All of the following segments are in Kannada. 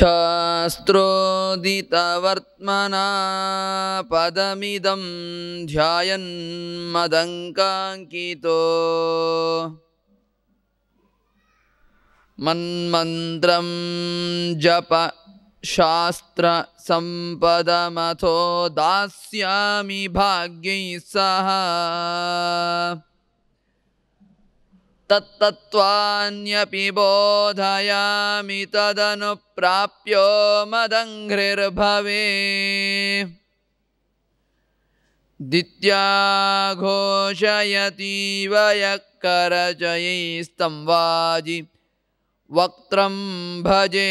छास्त्रोदितवर्त्मना पदमिदं ध्यायन् मदङ्काङ्कितो मन्मन्त्रं जप शास्त्रसम्पदमथो दास्यामि भाग्यैः सह तत्तत्त्वान्यपि बोधयामि तदनुप्राप्यो मदङ्घ्रिर्भवे दित्याघोषयतीव यः करचयैस्तं वाजि वक्त्रं भजे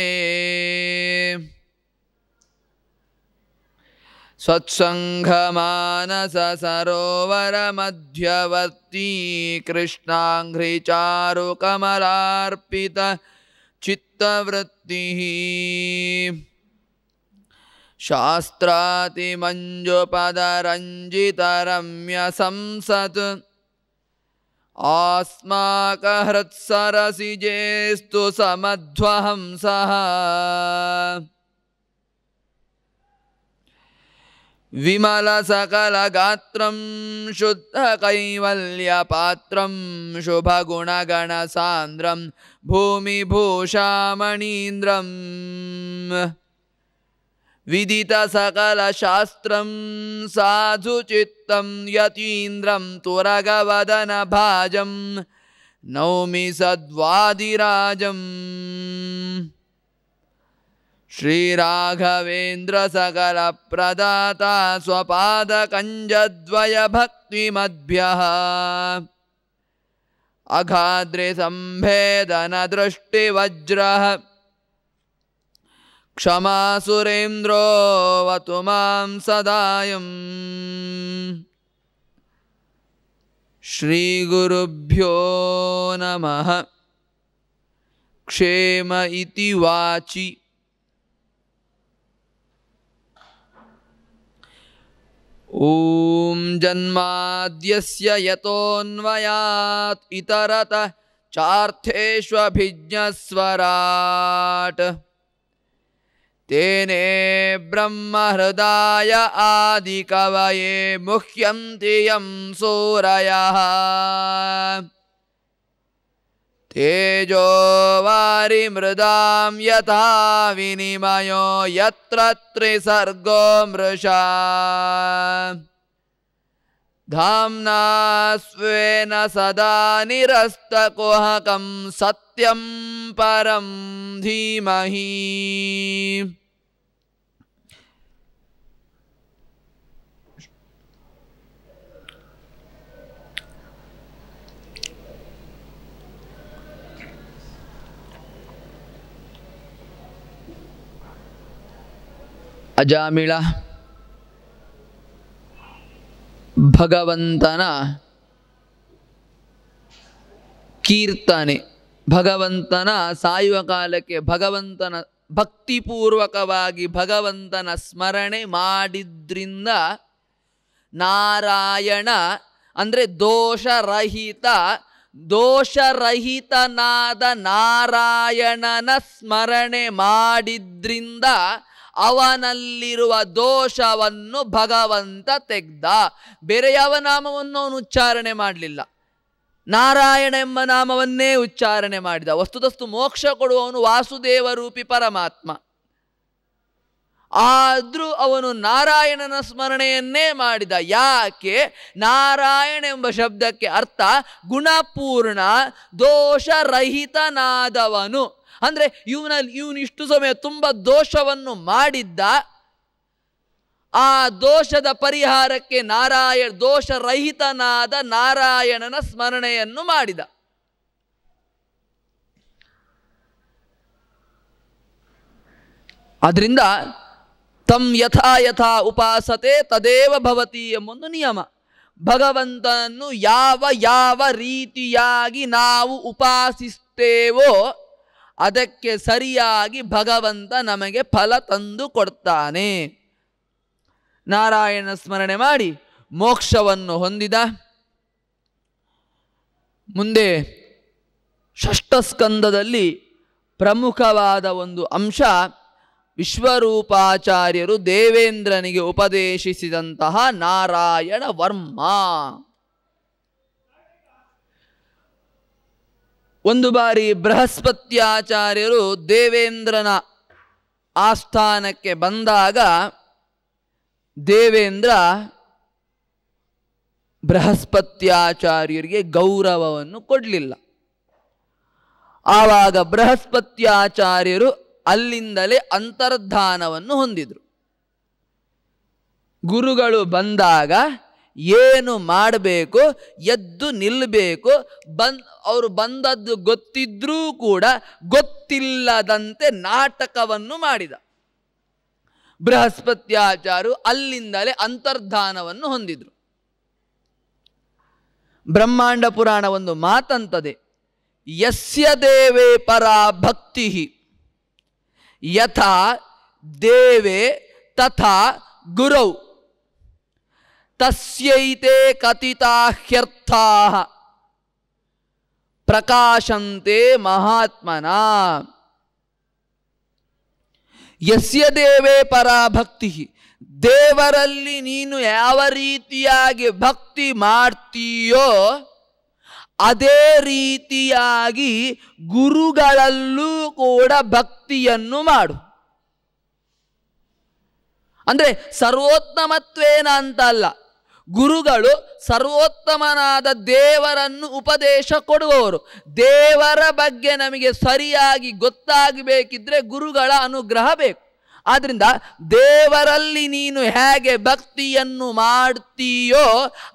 मध्यवर्ती सत्सङ्घमानसरोवरमध्यवर्ती कृष्णाङ्घ्रिचारुकमलार्पित चित्तवृत्तिः शास्त्रातिमञ्जुपदरञ्जितरम्यसंसत् आस्माकहृत्सरसिजेस्तु समध्वहंसः विमलसकलगात्रं शुद्धकैवल्यपात्रं शुभगुणगणसान्द्रं भूमिभूषामणीन्द्रम् विदितसकलशास्त्रं साधुचित्तं यतीन्द्रं तुरगवदनभाजं नौमि सद्वादिराजम् श्रीराघवेन्द्रसकलप्रदाता स्वपादकञ्जद्वयभक्तिमद्भ्यः अघाद्रिसम्भेदनदृष्टिवज्रः क्षमासुरेन्द्रोऽवतु मां सदायम् श्रीगुरुभ्यो नमः क्षेम इति वाचि ॐ जन्माद्यस्य यतोऽन्वयात् इतरत चार्थेष्वभिज्ञस्वराट् तेने ब्रह्महृदाय आदिकवये मुह्यन्ति यं सूरयः तेजो वारिमृदां यथा विनिमयो यत्र त्रिसर्गो मृषा धाम्ना स्वेन सदा निरस्तकुहकं सत्यं परं धीमहि ಅಜಾಮಿಳ ಭಗವಂತನ ಕೀರ್ತನೆ ಭಗವಂತನ ಸಾಯುವ ಕಾಲಕ್ಕೆ ಭಗವಂತನ ಭಕ್ತಿಪೂರ್ವಕವಾಗಿ ಭಗವಂತನ ಸ್ಮರಣೆ ಮಾಡಿದ್ರಿಂದ ನಾರಾಯಣ ಅಂದರೆ ದೋಷರಹಿತ ದೋಷರಹಿತನಾದ ನಾರಾಯಣನ ಸ್ಮರಣೆ ಮಾಡಿದ್ರಿಂದ ಅವನಲ್ಲಿರುವ ದೋಷವನ್ನು ಭಗವಂತ ತೆಗ್ದ ಬೇರೆ ಯಾವ ನಾಮವನ್ನು ಅವನು ಉಚ್ಚಾರಣೆ ಮಾಡಲಿಲ್ಲ ನಾರಾಯಣ ಎಂಬ ನಾಮವನ್ನೇ ಉಚ್ಚಾರಣೆ ಮಾಡಿದ ವಸ್ತುತಸ್ತು ಮೋಕ್ಷ ಕೊಡುವವನು ವಾಸುದೇವ ರೂಪಿ ಪರಮಾತ್ಮ ಆದರೂ ಅವನು ನಾರಾಯಣನ ಸ್ಮರಣೆಯನ್ನೇ ಮಾಡಿದ ಯಾಕೆ ನಾರಾಯಣ ಎಂಬ ಶಬ್ದಕ್ಕೆ ಅರ್ಥ ಗುಣಪೂರ್ಣ ದೋಷರಹಿತನಾದವನು ಅಂದರೆ ಇವನಲ್ಲಿ ಇವನು ಇಷ್ಟು ಸಮಯ ತುಂಬ ದೋಷವನ್ನು ಮಾಡಿದ್ದ ಆ ದೋಷದ ಪರಿಹಾರಕ್ಕೆ ನಾರಾಯಣ ದೋಷರಹಿತನಾದ ನಾರಾಯಣನ ಸ್ಮರಣೆಯನ್ನು ಮಾಡಿದ ಅದರಿಂದ ತಂ ಯಥಾ ಯಥಾ ಉಪಾಸತೆ ತದೇವ ಭವತಿ ಎಂಬೊಂದು ನಿಯಮ ಭಗವಂತನನ್ನು ಯಾವ ಯಾವ ರೀತಿಯಾಗಿ ನಾವು ಉಪಾಸಿಸ್ತೇವೋ ಅದಕ್ಕೆ ಸರಿಯಾಗಿ ಭಗವಂತ ನಮಗೆ ಫಲ ತಂದು ಕೊಡ್ತಾನೆ ನಾರಾಯಣ ಸ್ಮರಣೆ ಮಾಡಿ ಮೋಕ್ಷವನ್ನು ಹೊಂದಿದ ಮುಂದೆ ಷಷ್ಠಸ್ಕಂದದಲ್ಲಿ ಪ್ರಮುಖವಾದ ಒಂದು ಅಂಶ ವಿಶ್ವರೂಪಾಚಾರ್ಯರು ದೇವೇಂದ್ರನಿಗೆ ಉಪದೇಶಿಸಿದಂತಹ ನಾರಾಯಣ ವರ್ಮ ಒಂದು ಬಾರಿ ಬೃಹಸ್ಪತ್ಯಾಚಾರ್ಯರು ದೇವೇಂದ್ರನ ಆಸ್ಥಾನಕ್ಕೆ ಬಂದಾಗ ದೇವೇಂದ್ರ ಬೃಹಸ್ಪತ್ಯಾಚಾರ್ಯರಿಗೆ ಗೌರವವನ್ನು ಕೊಡಲಿಲ್ಲ ಆವಾಗ ಬೃಹಸ್ಪತ್ಯಾಚಾರ್ಯರು ಅಲ್ಲಿಂದಲೇ ಅಂತರ್ಧಾನವನ್ನು ಹೊಂದಿದರು ಗುರುಗಳು ಬಂದಾಗ ಏನು ಮಾಡಬೇಕು ಎದ್ದು ನಿಲ್ಲಬೇಕು ಬನ್ ಅವರು ಬಂದದ್ದು ಗೊತ್ತಿದ್ರೂ ಕೂಡ ಗೊತ್ತಿಲ್ಲದಂತೆ ನಾಟಕವನ್ನು ಮಾಡಿದ ಬೃಹಸ್ಪತ್ಯಾಚಾರು ಅಲ್ಲಿಂದಲೇ ಅಂತರ್ಧಾನವನ್ನು ಹೊಂದಿದ್ರು ಬ್ರಹ್ಮಾಂಡ ಪುರಾಣ ಒಂದು ಮಾತಂತದೆ ಯಸ್ಯ ದೇವೇ ಪರ ಭಕ್ತಿ ಯಥ ದೇವೇ ತಥಾ ಗುರೌ ತಸ್ಯೈತೆ ಹ್ಯರ್ಥಾ ಪ್ರಕಾಶಂತೆ ಮಹಾತ್ಮನ ಯಸ್ಯ ದೇವೇ ಪರಾಭಕ್ತಿ ದೇವರಲ್ಲಿ ನೀನು ಯಾವ ರೀತಿಯಾಗಿ ಭಕ್ತಿ ಮಾಡ್ತೀಯೋ ಅದೇ ರೀತಿಯಾಗಿ ಗುರುಗಳಲ್ಲೂ ಕೂಡ ಭಕ್ತಿಯನ್ನು ಮಾಡು ಅಂದರೆ ಸರ್ವೋತ್ತಮತ್ವೇನ ಅಂತ ಗುರುಗಳು ಸರ್ವೋತ್ತಮನಾದ ದೇವರನ್ನು ಉಪದೇಶ ಕೊಡುವವರು ದೇವರ ಬಗ್ಗೆ ನಮಗೆ ಸರಿಯಾಗಿ ಗೊತ್ತಾಗಬೇಕಿದ್ರೆ ಗುರುಗಳ ಅನುಗ್ರಹ ಬೇಕು ಆದ್ದರಿಂದ ದೇವರಲ್ಲಿ ನೀನು ಹೇಗೆ ಭಕ್ತಿಯನ್ನು ಮಾಡ್ತೀಯೋ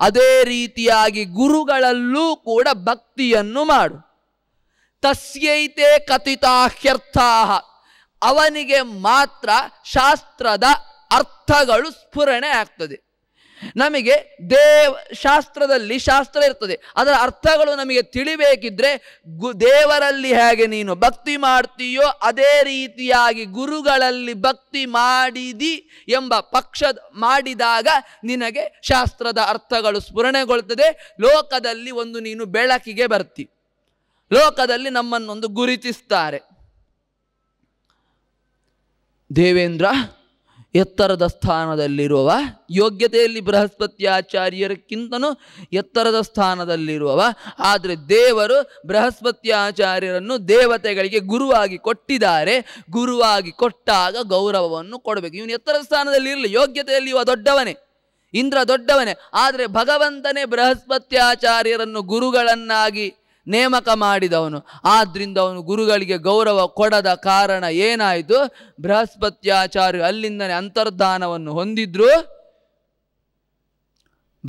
ಅದೇ ರೀತಿಯಾಗಿ ಗುರುಗಳಲ್ಲೂ ಕೂಡ ಭಕ್ತಿಯನ್ನು ಮಾಡು ತಸ್ಯೈತೆ ಕಥಿತಾಹ್ಯರ್ಥ ಅವನಿಗೆ ಮಾತ್ರ ಶಾಸ್ತ್ರದ ಅರ್ಥಗಳು ಸ್ಫುರಣೆ ಆಗ್ತದೆ ನಮಗೆ ದೇವ ಶಾಸ್ತ್ರದಲ್ಲಿ ಶಾಸ್ತ್ರ ಇರ್ತದೆ ಅದರ ಅರ್ಥಗಳು ನಮಗೆ ತಿಳಿಬೇಕಿದ್ರೆ ಗು ದೇವರಲ್ಲಿ ಹೇಗೆ ನೀನು ಭಕ್ತಿ ಮಾಡ್ತೀಯೋ ಅದೇ ರೀತಿಯಾಗಿ ಗುರುಗಳಲ್ಲಿ ಭಕ್ತಿ ಮಾಡಿದಿ ಎಂಬ ಪಕ್ಷ ಮಾಡಿದಾಗ ನಿನಗೆ ಶಾಸ್ತ್ರದ ಅರ್ಥಗಳು ಸ್ಫುರಣೆಗೊಳ್ತದೆ ಲೋಕದಲ್ಲಿ ಒಂದು ನೀನು ಬೆಳಕಿಗೆ ಬರ್ತಿ ಲೋಕದಲ್ಲಿ ನಮ್ಮನ್ನೊಂದು ಗುರುತಿಸ್ತಾರೆ ದೇವೇಂದ್ರ ಎತ್ತರದ ಸ್ಥಾನದಲ್ಲಿರುವವ ಯೋಗ್ಯತೆಯಲ್ಲಿ ಆಚಾರ್ಯರಕ್ಕಿಂತನೂ ಎತ್ತರದ ಸ್ಥಾನದಲ್ಲಿರುವವ ಆದರೆ ದೇವರು ಬೃಹಸ್ಪತ್ಯಾಚಾರ್ಯರನ್ನು ದೇವತೆಗಳಿಗೆ ಗುರುವಾಗಿ ಕೊಟ್ಟಿದ್ದಾರೆ ಗುರುವಾಗಿ ಕೊಟ್ಟಾಗ ಗೌರವವನ್ನು ಕೊಡಬೇಕು ಇವನು ಎತ್ತರದ ಸ್ಥಾನದಲ್ಲಿ ಇರಲಿ ಯೋಗ್ಯತೆಯಲ್ಲಿ ಇವ ದೊಡ್ಡವನೇ ಇಂದ್ರ ದೊಡ್ಡವನೇ ಆದರೆ ಭಗವಂತನೇ ಬೃಹಸ್ಪತ್ಯಾಚಾರ್ಯರನ್ನು ಗುರುಗಳನ್ನಾಗಿ ನೇಮಕ ಮಾಡಿದವನು ಆದ್ದರಿಂದ ಅವನು ಗುರುಗಳಿಗೆ ಗೌರವ ಕೊಡದ ಕಾರಣ ಏನಾಯಿತು ಬೃಹಸ್ಪತ್ಯಾಚಾರ್ಯ ಅಲ್ಲಿಂದನೇ ಅಂತರ್ಧಾನವನ್ನು ಹೊಂದಿದ್ರು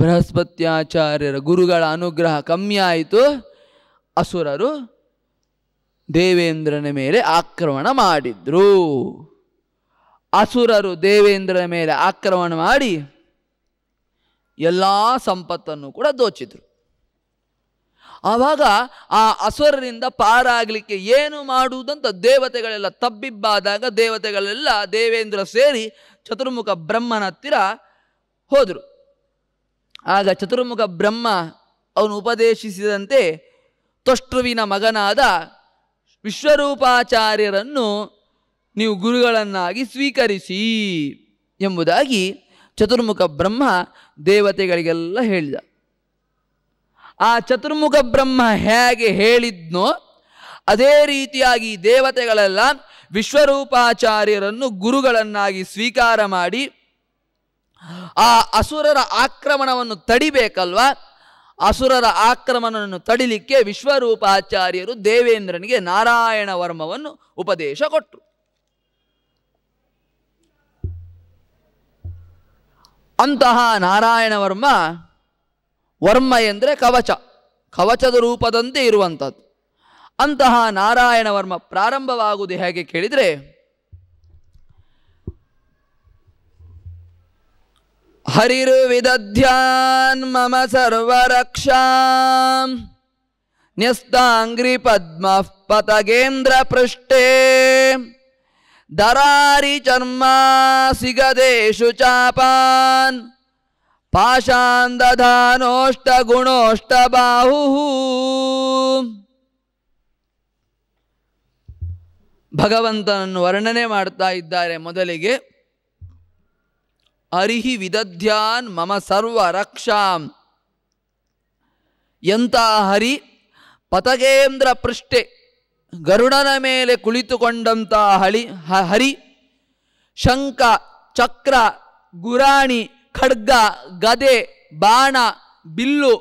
ಬೃಹಸ್ಪತ್ಯಾಚಾರ್ಯರ ಗುರುಗಳ ಅನುಗ್ರಹ ಕಮ್ಮಿ ಆಯಿತು ಅಸುರರು ದೇವೇಂದ್ರನ ಮೇಲೆ ಆಕ್ರಮಣ ಮಾಡಿದ್ರು ಅಸುರರು ದೇವೇಂದ್ರನ ಮೇಲೆ ಆಕ್ರಮಣ ಮಾಡಿ ಎಲ್ಲ ಸಂಪತ್ತನ್ನು ಕೂಡ ದೋಚಿದ್ರು ಆವಾಗ ಆ ಅಸುರರಿಂದ ಪಾರಾಗಲಿಕ್ಕೆ ಏನು ಮಾಡುವುದಂತ ದೇವತೆಗಳೆಲ್ಲ ತಬ್ಬಿಬ್ಬಾದಾಗ ದೇವತೆಗಳೆಲ್ಲ ದೇವೇಂದ್ರ ಸೇರಿ ಚತುರ್ಮುಖ ಬ್ರಹ್ಮನ ಹತ್ತಿರ ಹೋದರು ಆಗ ಚತುರ್ಮುಖ ಬ್ರಹ್ಮ ಅವನು ಉಪದೇಶಿಸಿದಂತೆ ತೊಷ್ಟುವಿನ ಮಗನಾದ ವಿಶ್ವರೂಪಾಚಾರ್ಯರನ್ನು ನೀವು ಗುರುಗಳನ್ನಾಗಿ ಸ್ವೀಕರಿಸಿ ಎಂಬುದಾಗಿ ಚತುರ್ಮುಖ ಬ್ರಹ್ಮ ದೇವತೆಗಳಿಗೆಲ್ಲ ಹೇಳಿದ ಆ ಚತುರ್ಮುಖ ಬ್ರಹ್ಮ ಹೇಗೆ ಹೇಳಿದ್ನೋ ಅದೇ ರೀತಿಯಾಗಿ ದೇವತೆಗಳೆಲ್ಲ ವಿಶ್ವರೂಪಾಚಾರ್ಯರನ್ನು ಗುರುಗಳನ್ನಾಗಿ ಸ್ವೀಕಾರ ಮಾಡಿ ಆ ಅಸುರರ ಆಕ್ರಮಣವನ್ನು ತಡಿಬೇಕಲ್ವಾ ಅಸುರರ ಆಕ್ರಮಣವನ್ನು ತಡಿಲಿಕ್ಕೆ ವಿಶ್ವರೂಪಾಚಾರ್ಯರು ದೇವೇಂದ್ರನಿಗೆ ನಾರಾಯಣ ವರ್ಮವನ್ನು ಉಪದೇಶ ಕೊಟ್ಟರು ಅಂತಹ ನಾರಾಯಣ ವರ್ಮ ವರ್ಮ ಎಂದರೆ ಕವಚ ಕವಚದ ರೂಪದಂತೆ ಇರುವಂಥದ್ದು ಅಂತಹ ನಾರಾಯಣ ವರ್ಮ ಪ್ರಾರಂಭವಾಗುವುದು ಹೇಗೆ ಕೇಳಿದರೆ ಹರಿರುವಿದ್ಯಾನ್ ಮಮ ಸರ್ವರಕ್ಷಾ ನ್ಯಸ್ತಾಂಗ್ರಿ ಪದ್ಮ ಪತಗೇಂದ್ರ ಪೃಷ್ಠೇ ದರಾರಿ ಚರ್ಮ ಸಿಗದೇಶು ಚಾಪಾನ್ ಬಾಹು ಭಗವಂತನನ್ನು ವರ್ಣನೆ ಮಾಡ್ತಾ ಇದ್ದಾರೆ ಮೊದಲಿಗೆ ಅರಿಹಿ ವಿದಧ್ಯಾನ್ ಮಮ ಸರ್ವ ರಕ್ಷಾಂ ಎಂಥ ಹರಿ ಪತಗೇಂದ್ರ ಪೃಷ್ಠೆ ಗರುಡನ ಮೇಲೆ ಕುಳಿತುಕೊಂಡಂತಹ ಹಳಿ ಹರಿ ಶಂಕ ಚಕ್ರ ಗುರಾಣಿ ಖಡ್ಗ ಗದೆ ಬಾಣ ಬಿಲ್ಲು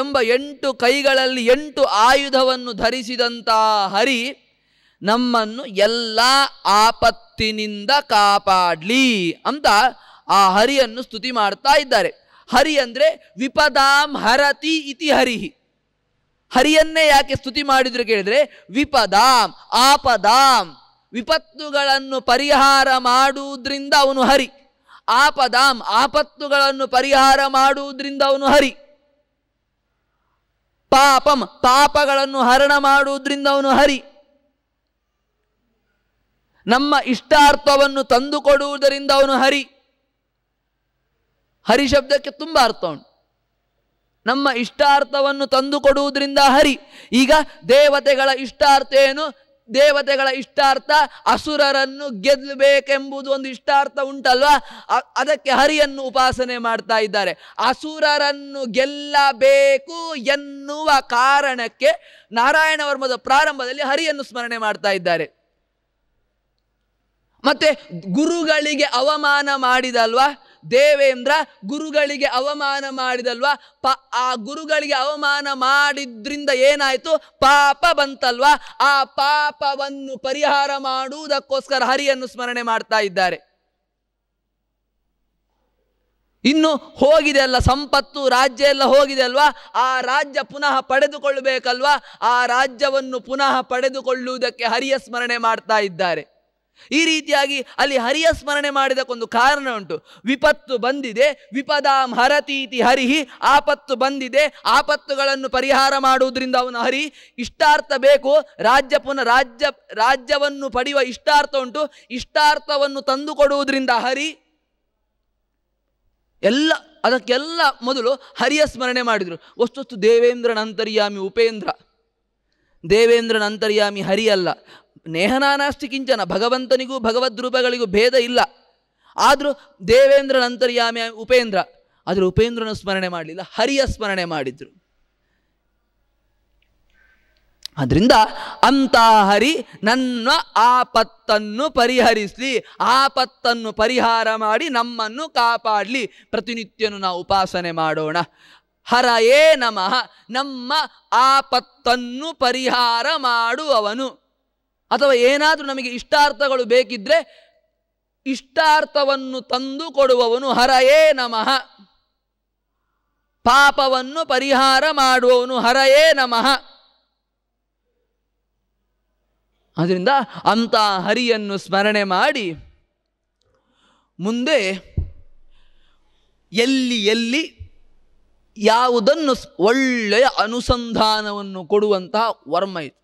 ಎಂಬ ಎಂಟು ಕೈಗಳಲ್ಲಿ ಎಂಟು ಆಯುಧವನ್ನು ಧರಿಸಿದಂಥ ಹರಿ ನಮ್ಮನ್ನು ಎಲ್ಲ ಆಪತ್ತಿನಿಂದ ಕಾಪಾಡಲಿ ಅಂತ ಆ ಹರಿಯನ್ನು ಸ್ತುತಿ ಮಾಡ್ತಾ ಇದ್ದಾರೆ ಹರಿ ಅಂದರೆ ವಿಪದಾಂ ಹರತಿ ಇತಿ ಹರಿಹಿ ಹರಿಯನ್ನೇ ಯಾಕೆ ಸ್ತುತಿ ಮಾಡಿದ್ರು ಕೇಳಿದ್ರೆ ವಿಪದಾಂ ಆಪದಾಂ ವಿಪತ್ತುಗಳನ್ನು ಪರಿಹಾರ ಮಾಡುವುದರಿಂದ ಅವನು ಹರಿ ಆಪದಾಂ ಆಪತ್ತುಗಳನ್ನು ಪರಿಹಾರ ಮಾಡುವುದರಿಂದ ಅವನು ಹರಿ ಪಾಪಂ ಪಾಪಗಳನ್ನು ಹರಣ ಮಾಡುವುದರಿಂದ ಅವನು ಹರಿ ನಮ್ಮ ಇಷ್ಟಾರ್ಥವನ್ನು ತಂದುಕೊಡುವುದರಿಂದ ಅವನು ಹರಿ ಹರಿ ಶಬ್ದಕ್ಕೆ ತುಂಬ ಅರ್ಥ ಉಂಟು ನಮ್ಮ ಇಷ್ಟಾರ್ಥವನ್ನು ತಂದುಕೊಡುವುದರಿಂದ ಹರಿ ಈಗ ದೇವತೆಗಳ ಇಷ್ಟಾರ್ಥ ಏನು ದೇವತೆಗಳ ಇಷ್ಟಾರ್ಥ ಅಸುರರನ್ನು ಗೆಲ್ಲಬೇಕೆಂಬುದು ಒಂದು ಇಷ್ಟಾರ್ಥ ಉಂಟಲ್ವಾ ಅದಕ್ಕೆ ಹರಿಯನ್ನು ಉಪಾಸನೆ ಮಾಡ್ತಾ ಇದ್ದಾರೆ ಅಸುರರನ್ನು ಗೆಲ್ಲಬೇಕು ಎನ್ನುವ ಕಾರಣಕ್ಕೆ ನಾರಾಯಣ ವರ್ಮದ ಪ್ರಾರಂಭದಲ್ಲಿ ಹರಿಯನ್ನು ಸ್ಮರಣೆ ಮಾಡ್ತಾ ಇದ್ದಾರೆ ಮತ್ತೆ ಗುರುಗಳಿಗೆ ಅವಮಾನ ಮಾಡಿದಲ್ವಾ ದೇವೇಂದ್ರ ಗುರುಗಳಿಗೆ ಅವಮಾನ ಮಾಡಿದಲ್ವಾ ಪ ಆ ಗುರುಗಳಿಗೆ ಅವಮಾನ ಮಾಡಿದ್ರಿಂದ ಏನಾಯಿತು ಪಾಪ ಬಂತಲ್ವಾ ಆ ಪಾಪವನ್ನು ಪರಿಹಾರ ಮಾಡುವುದಕ್ಕೋಸ್ಕರ ಹರಿಯನ್ನು ಸ್ಮರಣೆ ಮಾಡ್ತಾ ಇದ್ದಾರೆ ಇನ್ನು ಹೋಗಿದೆ ಅಲ್ಲ ಸಂಪತ್ತು ರಾಜ್ಯ ಎಲ್ಲ ಹೋಗಿದೆ ಅಲ್ವಾ ಆ ರಾಜ್ಯ ಪುನಃ ಪಡೆದುಕೊಳ್ಳಬೇಕಲ್ವಾ ಆ ರಾಜ್ಯವನ್ನು ಪುನಃ ಪಡೆದುಕೊಳ್ಳುವುದಕ್ಕೆ ಹರಿಯ ಸ್ಮರಣೆ ಮಾಡ್ತಾ ಇದ್ದಾರೆ ಈ ರೀತಿಯಾಗಿ ಅಲ್ಲಿ ಹರಿಯ ಸ್ಮರಣೆ ಮಾಡಿದಕ್ಕೊಂದು ಕಾರಣ ಉಂಟು ವಿಪತ್ತು ಬಂದಿದೆ ವಿಪದಾಂ ಹರತೀತಿ ಹರಿಹಿ ಆಪತ್ತು ಬಂದಿದೆ ಆಪತ್ತುಗಳನ್ನು ಪರಿಹಾರ ಮಾಡುವುದರಿಂದ ಅವನು ಹರಿ ಇಷ್ಟಾರ್ಥ ಬೇಕು ರಾಜ್ಯ ಪುನಃ ರಾಜ್ಯ ರಾಜ್ಯವನ್ನು ಪಡೆಯುವ ಇಷ್ಟಾರ್ಥ ಉಂಟು ಇಷ್ಟಾರ್ಥವನ್ನು ತಂದುಕೊಡುವುದರಿಂದ ಹರಿ ಎಲ್ಲ ಅದಕ್ಕೆಲ್ಲ ಮೊದಲು ಹರಿಯ ಸ್ಮರಣೆ ಮಾಡಿದರು ವಸ್ತುಸ್ತು ದೇವೇಂದ್ರನ ಅಂತರ್ಯಾಮಿ ಉಪೇಂದ್ರ ದೇವೇಂದ್ರನ ಅಂತರ್ಯಾಮಿ ಹರಿಯಲ್ಲ ನೇಹನಾನಾಸ್ತಿ ಕಿಂಚನ ಭಗವಂತನಿಗೂ ರೂಪಗಳಿಗೂ ಭೇದ ಇಲ್ಲ ಆದರೂ ದೇವೇಂದ್ರನಂತರ್ಯಾಮಿ ಉಪೇಂದ್ರ ಆದರೆ ಉಪೇಂದ್ರನ ಸ್ಮರಣೆ ಮಾಡಲಿಲ್ಲ ಹರಿಯ ಸ್ಮರಣೆ ಮಾಡಿದ್ರು ಅದರಿಂದ ಅಂತ ಹರಿ ನನ್ನ ಆಪತ್ತನ್ನು ಪರಿಹರಿಸಲಿ ಆಪತ್ತನ್ನು ಪರಿಹಾರ ಮಾಡಿ ನಮ್ಮನ್ನು ಕಾಪಾಡಲಿ ಪ್ರತಿನಿತ್ಯನು ನಾವು ಉಪಾಸನೆ ಮಾಡೋಣ ಹರಯೇ ನಮಃ ನಮ್ಮ ಆಪತ್ತನ್ನು ಪರಿಹಾರ ಮಾಡುವವನು ಅಥವಾ ಏನಾದರೂ ನಮಗೆ ಇಷ್ಟಾರ್ಥಗಳು ಬೇಕಿದ್ದರೆ ಇಷ್ಟಾರ್ಥವನ್ನು ತಂದು ಕೊಡುವವನು ಹರಯೇ ನಮಃ ಪಾಪವನ್ನು ಪರಿಹಾರ ಮಾಡುವವನು ಹರಯೇ ನಮಃ ಅದರಿಂದ ಅಂತ ಹರಿಯನ್ನು ಸ್ಮರಣೆ ಮಾಡಿ ಮುಂದೆ ಎಲ್ಲಿ ಎಲ್ಲಿ ಯಾವುದನ್ನು ಒಳ್ಳೆಯ ಅನುಸಂಧಾನವನ್ನು ಕೊಡುವಂತಹ ವರ್ಮ ಇತ್ತು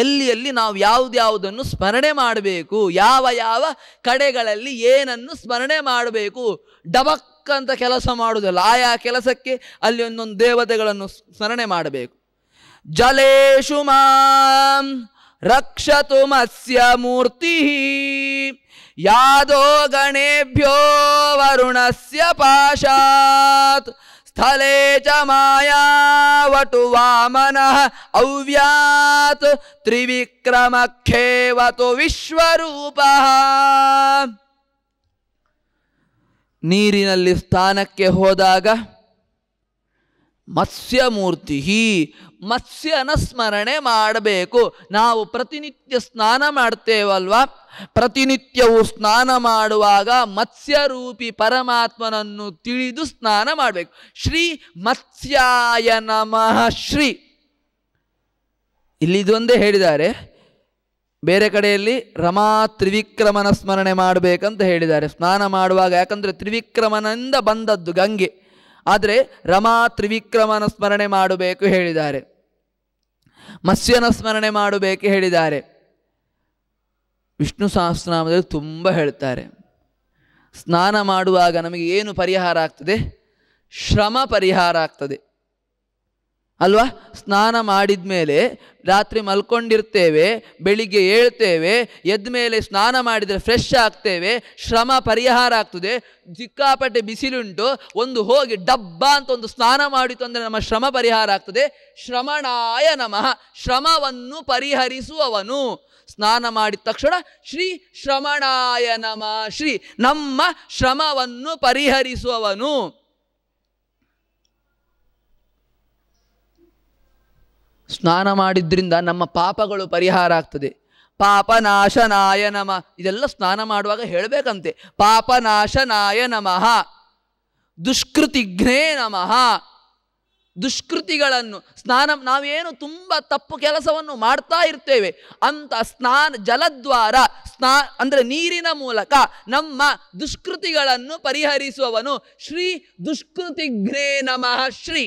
ಎಲ್ಲಿ ಎಲ್ಲಿ ನಾವು ಯಾವುದ್ಯಾವುದನ್ನು ಸ್ಮರಣೆ ಮಾಡಬೇಕು ಯಾವ ಯಾವ ಕಡೆಗಳಲ್ಲಿ ಏನನ್ನು ಸ್ಮರಣೆ ಮಾಡಬೇಕು ಡಬಕ್ ಅಂತ ಕೆಲಸ ಮಾಡುವುದಿಲ್ಲ ಆಯಾ ಕೆಲಸಕ್ಕೆ ಅಲ್ಲಿ ಒಂದೊಂದು ದೇವತೆಗಳನ್ನು ಸ್ಮರಣೆ ಮಾಡಬೇಕು ಜಲೇಶು ಮಾಂ ರಕ್ಷತು ಮತ್ಸ್ಯ ಮೂರ್ತಿ ಯಾದೋ ಗಣೇಭ್ಯೋ ವರುಣಸ್ಯ ಪಾಶಾತ್ स्थले च ವಾಮನ वामनः अव्यात् ವಿಶ್ವರೂಪಃ ನೀರಿನಲ್ಲಿ ಸ್ಥಾನಕ್ಕೆ ಹೋದಾಗ ಮತ್ಸ್ಯಮೂರ್ತಿ ಮತ್ಸ್ಯನ ಸ್ಮರಣೆ ಮಾಡಬೇಕು ನಾವು ಪ್ರತಿನಿತ್ಯ ಸ್ನಾನ ಮಾಡ್ತೇವಲ್ವಾ ಪ್ರತಿನಿತ್ಯವೂ ಸ್ನಾನ ಮಾಡುವಾಗ ಮತ್ಸ್ಯರೂಪಿ ಪರಮಾತ್ಮನನ್ನು ತಿಳಿದು ಸ್ನಾನ ಮಾಡಬೇಕು ಶ್ರೀ ಮತ್ಸ್ಯಾಯ ನಮಃ ಶ್ರೀ ಇಲ್ಲಿ ಇದೊಂದೇ ಹೇಳಿದ್ದಾರೆ ಬೇರೆ ಕಡೆಯಲ್ಲಿ ರಮಾ ತ್ರಿವಿಕ್ರಮನ ಸ್ಮರಣೆ ಮಾಡಬೇಕಂತ ಹೇಳಿದ್ದಾರೆ ಸ್ನಾನ ಮಾಡುವಾಗ ಯಾಕಂದರೆ ತ್ರಿವಿಕ್ರಮನಿಂದ ಬಂದದ್ದು ಗಂಗೆ ಆದರೆ ರಮಾ ತ್ರಿವಿಕ್ರಮನ ಸ್ಮರಣೆ ಮಾಡಬೇಕು ಹೇಳಿದ್ದಾರೆ ಮತ್ಸ್ಯನ ಸ್ಮರಣೆ ಮಾಡಬೇಕು ಹೇಳಿದ್ದಾರೆ ವಿಷ್ಣು ಸಹಸ್ರನಾಮದಲ್ಲಿ ತುಂಬ ಹೇಳ್ತಾರೆ ಸ್ನಾನ ಮಾಡುವಾಗ ನಮಗೆ ಏನು ಪರಿಹಾರ ಆಗ್ತದೆ ಶ್ರಮ ಪರಿಹಾರ ಆಗ್ತದೆ ಅಲ್ವಾ ಸ್ನಾನ ಮಾಡಿದ ಮೇಲೆ ರಾತ್ರಿ ಮಲ್ಕೊಂಡಿರ್ತೇವೆ ಬೆಳಿಗ್ಗೆ ಏಳ್ತೇವೆ ಎದ್ದ ಮೇಲೆ ಸ್ನಾನ ಮಾಡಿದರೆ ಫ್ರೆಶ್ ಆಗ್ತೇವೆ ಶ್ರಮ ಪರಿಹಾರ ಆಗ್ತದೆ ಚಿಕ್ಕಾಪಟ್ಟೆ ಬಿಸಿಲುಂಟು ಒಂದು ಹೋಗಿ ಡಬ್ಬ ಅಂತ ಒಂದು ಸ್ನಾನ ಮಾಡಿತು ಅಂದರೆ ನಮ್ಮ ಶ್ರಮ ಪರಿಹಾರ ಆಗ್ತದೆ ಶ್ರಮಣಾಯ ನಮಃ ಶ್ರಮವನ್ನು ಪರಿಹರಿಸುವವನು ಸ್ನಾನ ಮಾಡಿದ ತಕ್ಷಣ ಶ್ರೀ ಶ್ರಮಣಾಯ ನಮಃ ಶ್ರೀ ನಮ್ಮ ಶ್ರಮವನ್ನು ಪರಿಹರಿಸುವವನು ಸ್ನಾನ ಮಾಡಿದ್ರಿಂದ ನಮ್ಮ ಪಾಪಗಳು ಪರಿಹಾರ ಆಗ್ತದೆ ಪಾಪನಾಶನಾಯ ನಮ ಇದೆಲ್ಲ ಸ್ನಾನ ಮಾಡುವಾಗ ಹೇಳಬೇಕಂತೆ ಪಾಪನಾಶನಾಯ ನಮಃ ದುಷ್ಕೃತಿಘ್ನೇ ನಮಃ ದುಷ್ಕೃತಿಗಳನ್ನು ಸ್ನಾನ ನಾವೇನು ತುಂಬ ತಪ್ಪು ಕೆಲಸವನ್ನು ಮಾಡ್ತಾ ಇರ್ತೇವೆ ಅಂತ ಸ್ನಾನ ಜಲದ್ವಾರ ಸ್ನಾ ಅಂದರೆ ನೀರಿನ ಮೂಲಕ ನಮ್ಮ ದುಷ್ಕೃತಿಗಳನ್ನು ಪರಿಹರಿಸುವವನು ಶ್ರೀ ಗ್ರೇ ನಮಃ ಶ್ರೀ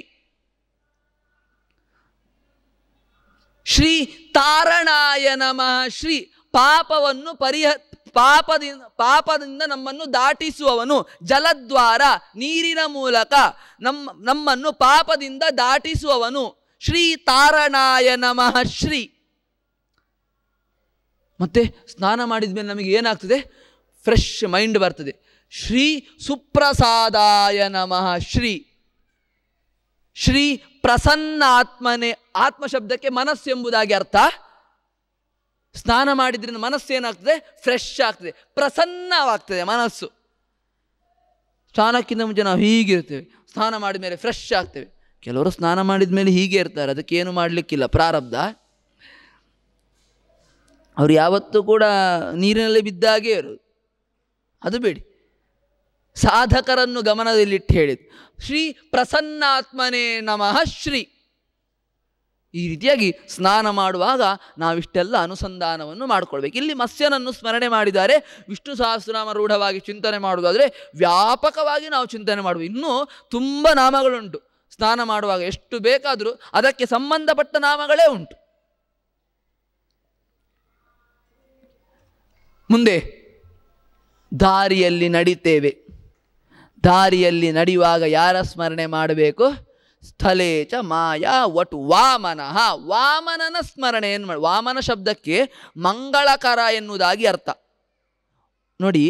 ಶ್ರೀ ತಾರಣಾಯ ನಮಃ ಶ್ರೀ ಪಾಪವನ್ನು ಪರಿಹ ಪಾಪದಿಂದ ಪಾಪದಿಂದ ನಮ್ಮನ್ನು ದಾಟಿಸುವವನು ಜಲದ್ವಾರ ನೀರಿನ ಮೂಲಕ ನಮ್ಮ ನಮ್ಮನ್ನು ಪಾಪದಿಂದ ದಾಟಿಸುವವನು ಶ್ರೀ ತಾರಣಾಯ ನಮಃ ಶ್ರೀ ಮತ್ತೆ ಸ್ನಾನ ಮಾಡಿದ ಮೇಲೆ ನಮಗೆ ಏನಾಗ್ತದೆ ಫ್ರೆಶ್ ಮೈಂಡ್ ಬರ್ತದೆ ಶ್ರೀ ಸುಪ್ರಸಾದಾಯ ನಮಃ ಶ್ರೀ ಶ್ರೀ ಪ್ರಸನ್ನ ಆತ್ಮನೇ ಆತ್ಮ ಶಬ್ದಕ್ಕೆ ಮನಸ್ಸು ಎಂಬುದಾಗಿ ಅರ್ಥ ಸ್ನಾನ ಮಾಡಿದ್ರಿಂದ ಏನಾಗ್ತದೆ ಫ್ರೆಶ್ ಆಗ್ತದೆ ಪ್ರಸನ್ನವಾಗ್ತದೆ ಮನಸ್ಸು ಸ್ನಾನಕ್ಕಿಂತ ಮುಂಚೆ ನಾವು ಹೀಗಿರ್ತೇವೆ ಸ್ನಾನ ಮಾಡಿದ ಮೇಲೆ ಫ್ರೆಶ್ ಆಗ್ತೇವೆ ಕೆಲವರು ಸ್ನಾನ ಮಾಡಿದ ಮೇಲೆ ಹೀಗೆ ಇರ್ತಾರೆ ಅದಕ್ಕೇನು ಮಾಡಲಿಕ್ಕಿಲ್ಲ ಪ್ರಾರಬ್ಧ ಅವರು ಯಾವತ್ತೂ ಕೂಡ ನೀರಿನಲ್ಲಿ ಬಿದ್ದಾಗೇ ಇರು ಅದು ಬಿಡಿ ಸಾಧಕರನ್ನು ಗಮನದಲ್ಲಿಟ್ಟು ಹೇಳಿದ್ರು ಶ್ರೀ ಪ್ರಸನ್ನಾತ್ಮನೇ ನಮಃ ಶ್ರೀ ಈ ರೀತಿಯಾಗಿ ಸ್ನಾನ ಮಾಡುವಾಗ ನಾವಿಷ್ಟೆಲ್ಲ ಅನುಸಂಧಾನವನ್ನು ಮಾಡಿಕೊಳ್ಬೇಕು ಇಲ್ಲಿ ಮತ್ಸ್ಯನನ್ನು ಸ್ಮರಣೆ ಮಾಡಿದ್ದಾರೆ ವಿಷ್ಣು ಸಹಸ್ರನಾಮ ರೂಢವಾಗಿ ಚಿಂತನೆ ಮಾಡುವುದಾದರೆ ವ್ಯಾಪಕವಾಗಿ ನಾವು ಚಿಂತನೆ ಮಾಡುವ ಇನ್ನೂ ತುಂಬ ನಾಮಗಳುಂಟು ಸ್ನಾನ ಮಾಡುವಾಗ ಎಷ್ಟು ಬೇಕಾದರೂ ಅದಕ್ಕೆ ಸಂಬಂಧಪಟ್ಟ ನಾಮಗಳೇ ಉಂಟು ಮುಂದೆ ದಾರಿಯಲ್ಲಿ ನಡಿತೇವೆ ದಾರಿಯಲ್ಲಿ ನಡೆಯುವಾಗ ಯಾರ ಸ್ಮರಣೆ ಮಾಡಬೇಕು ಸ್ಥಲೇ ಚ ಮಾಯಾ ಒಟ್ಟು ವಾಮನ ವಾಮನನ ಸ್ಮರಣೆ ಏನು ಮಾಡಿ ವಾಮನ ಶಬ್ದಕ್ಕೆ ಮಂಗಳಕರ ಎನ್ನುವುದಾಗಿ ಅರ್ಥ ನೋಡಿ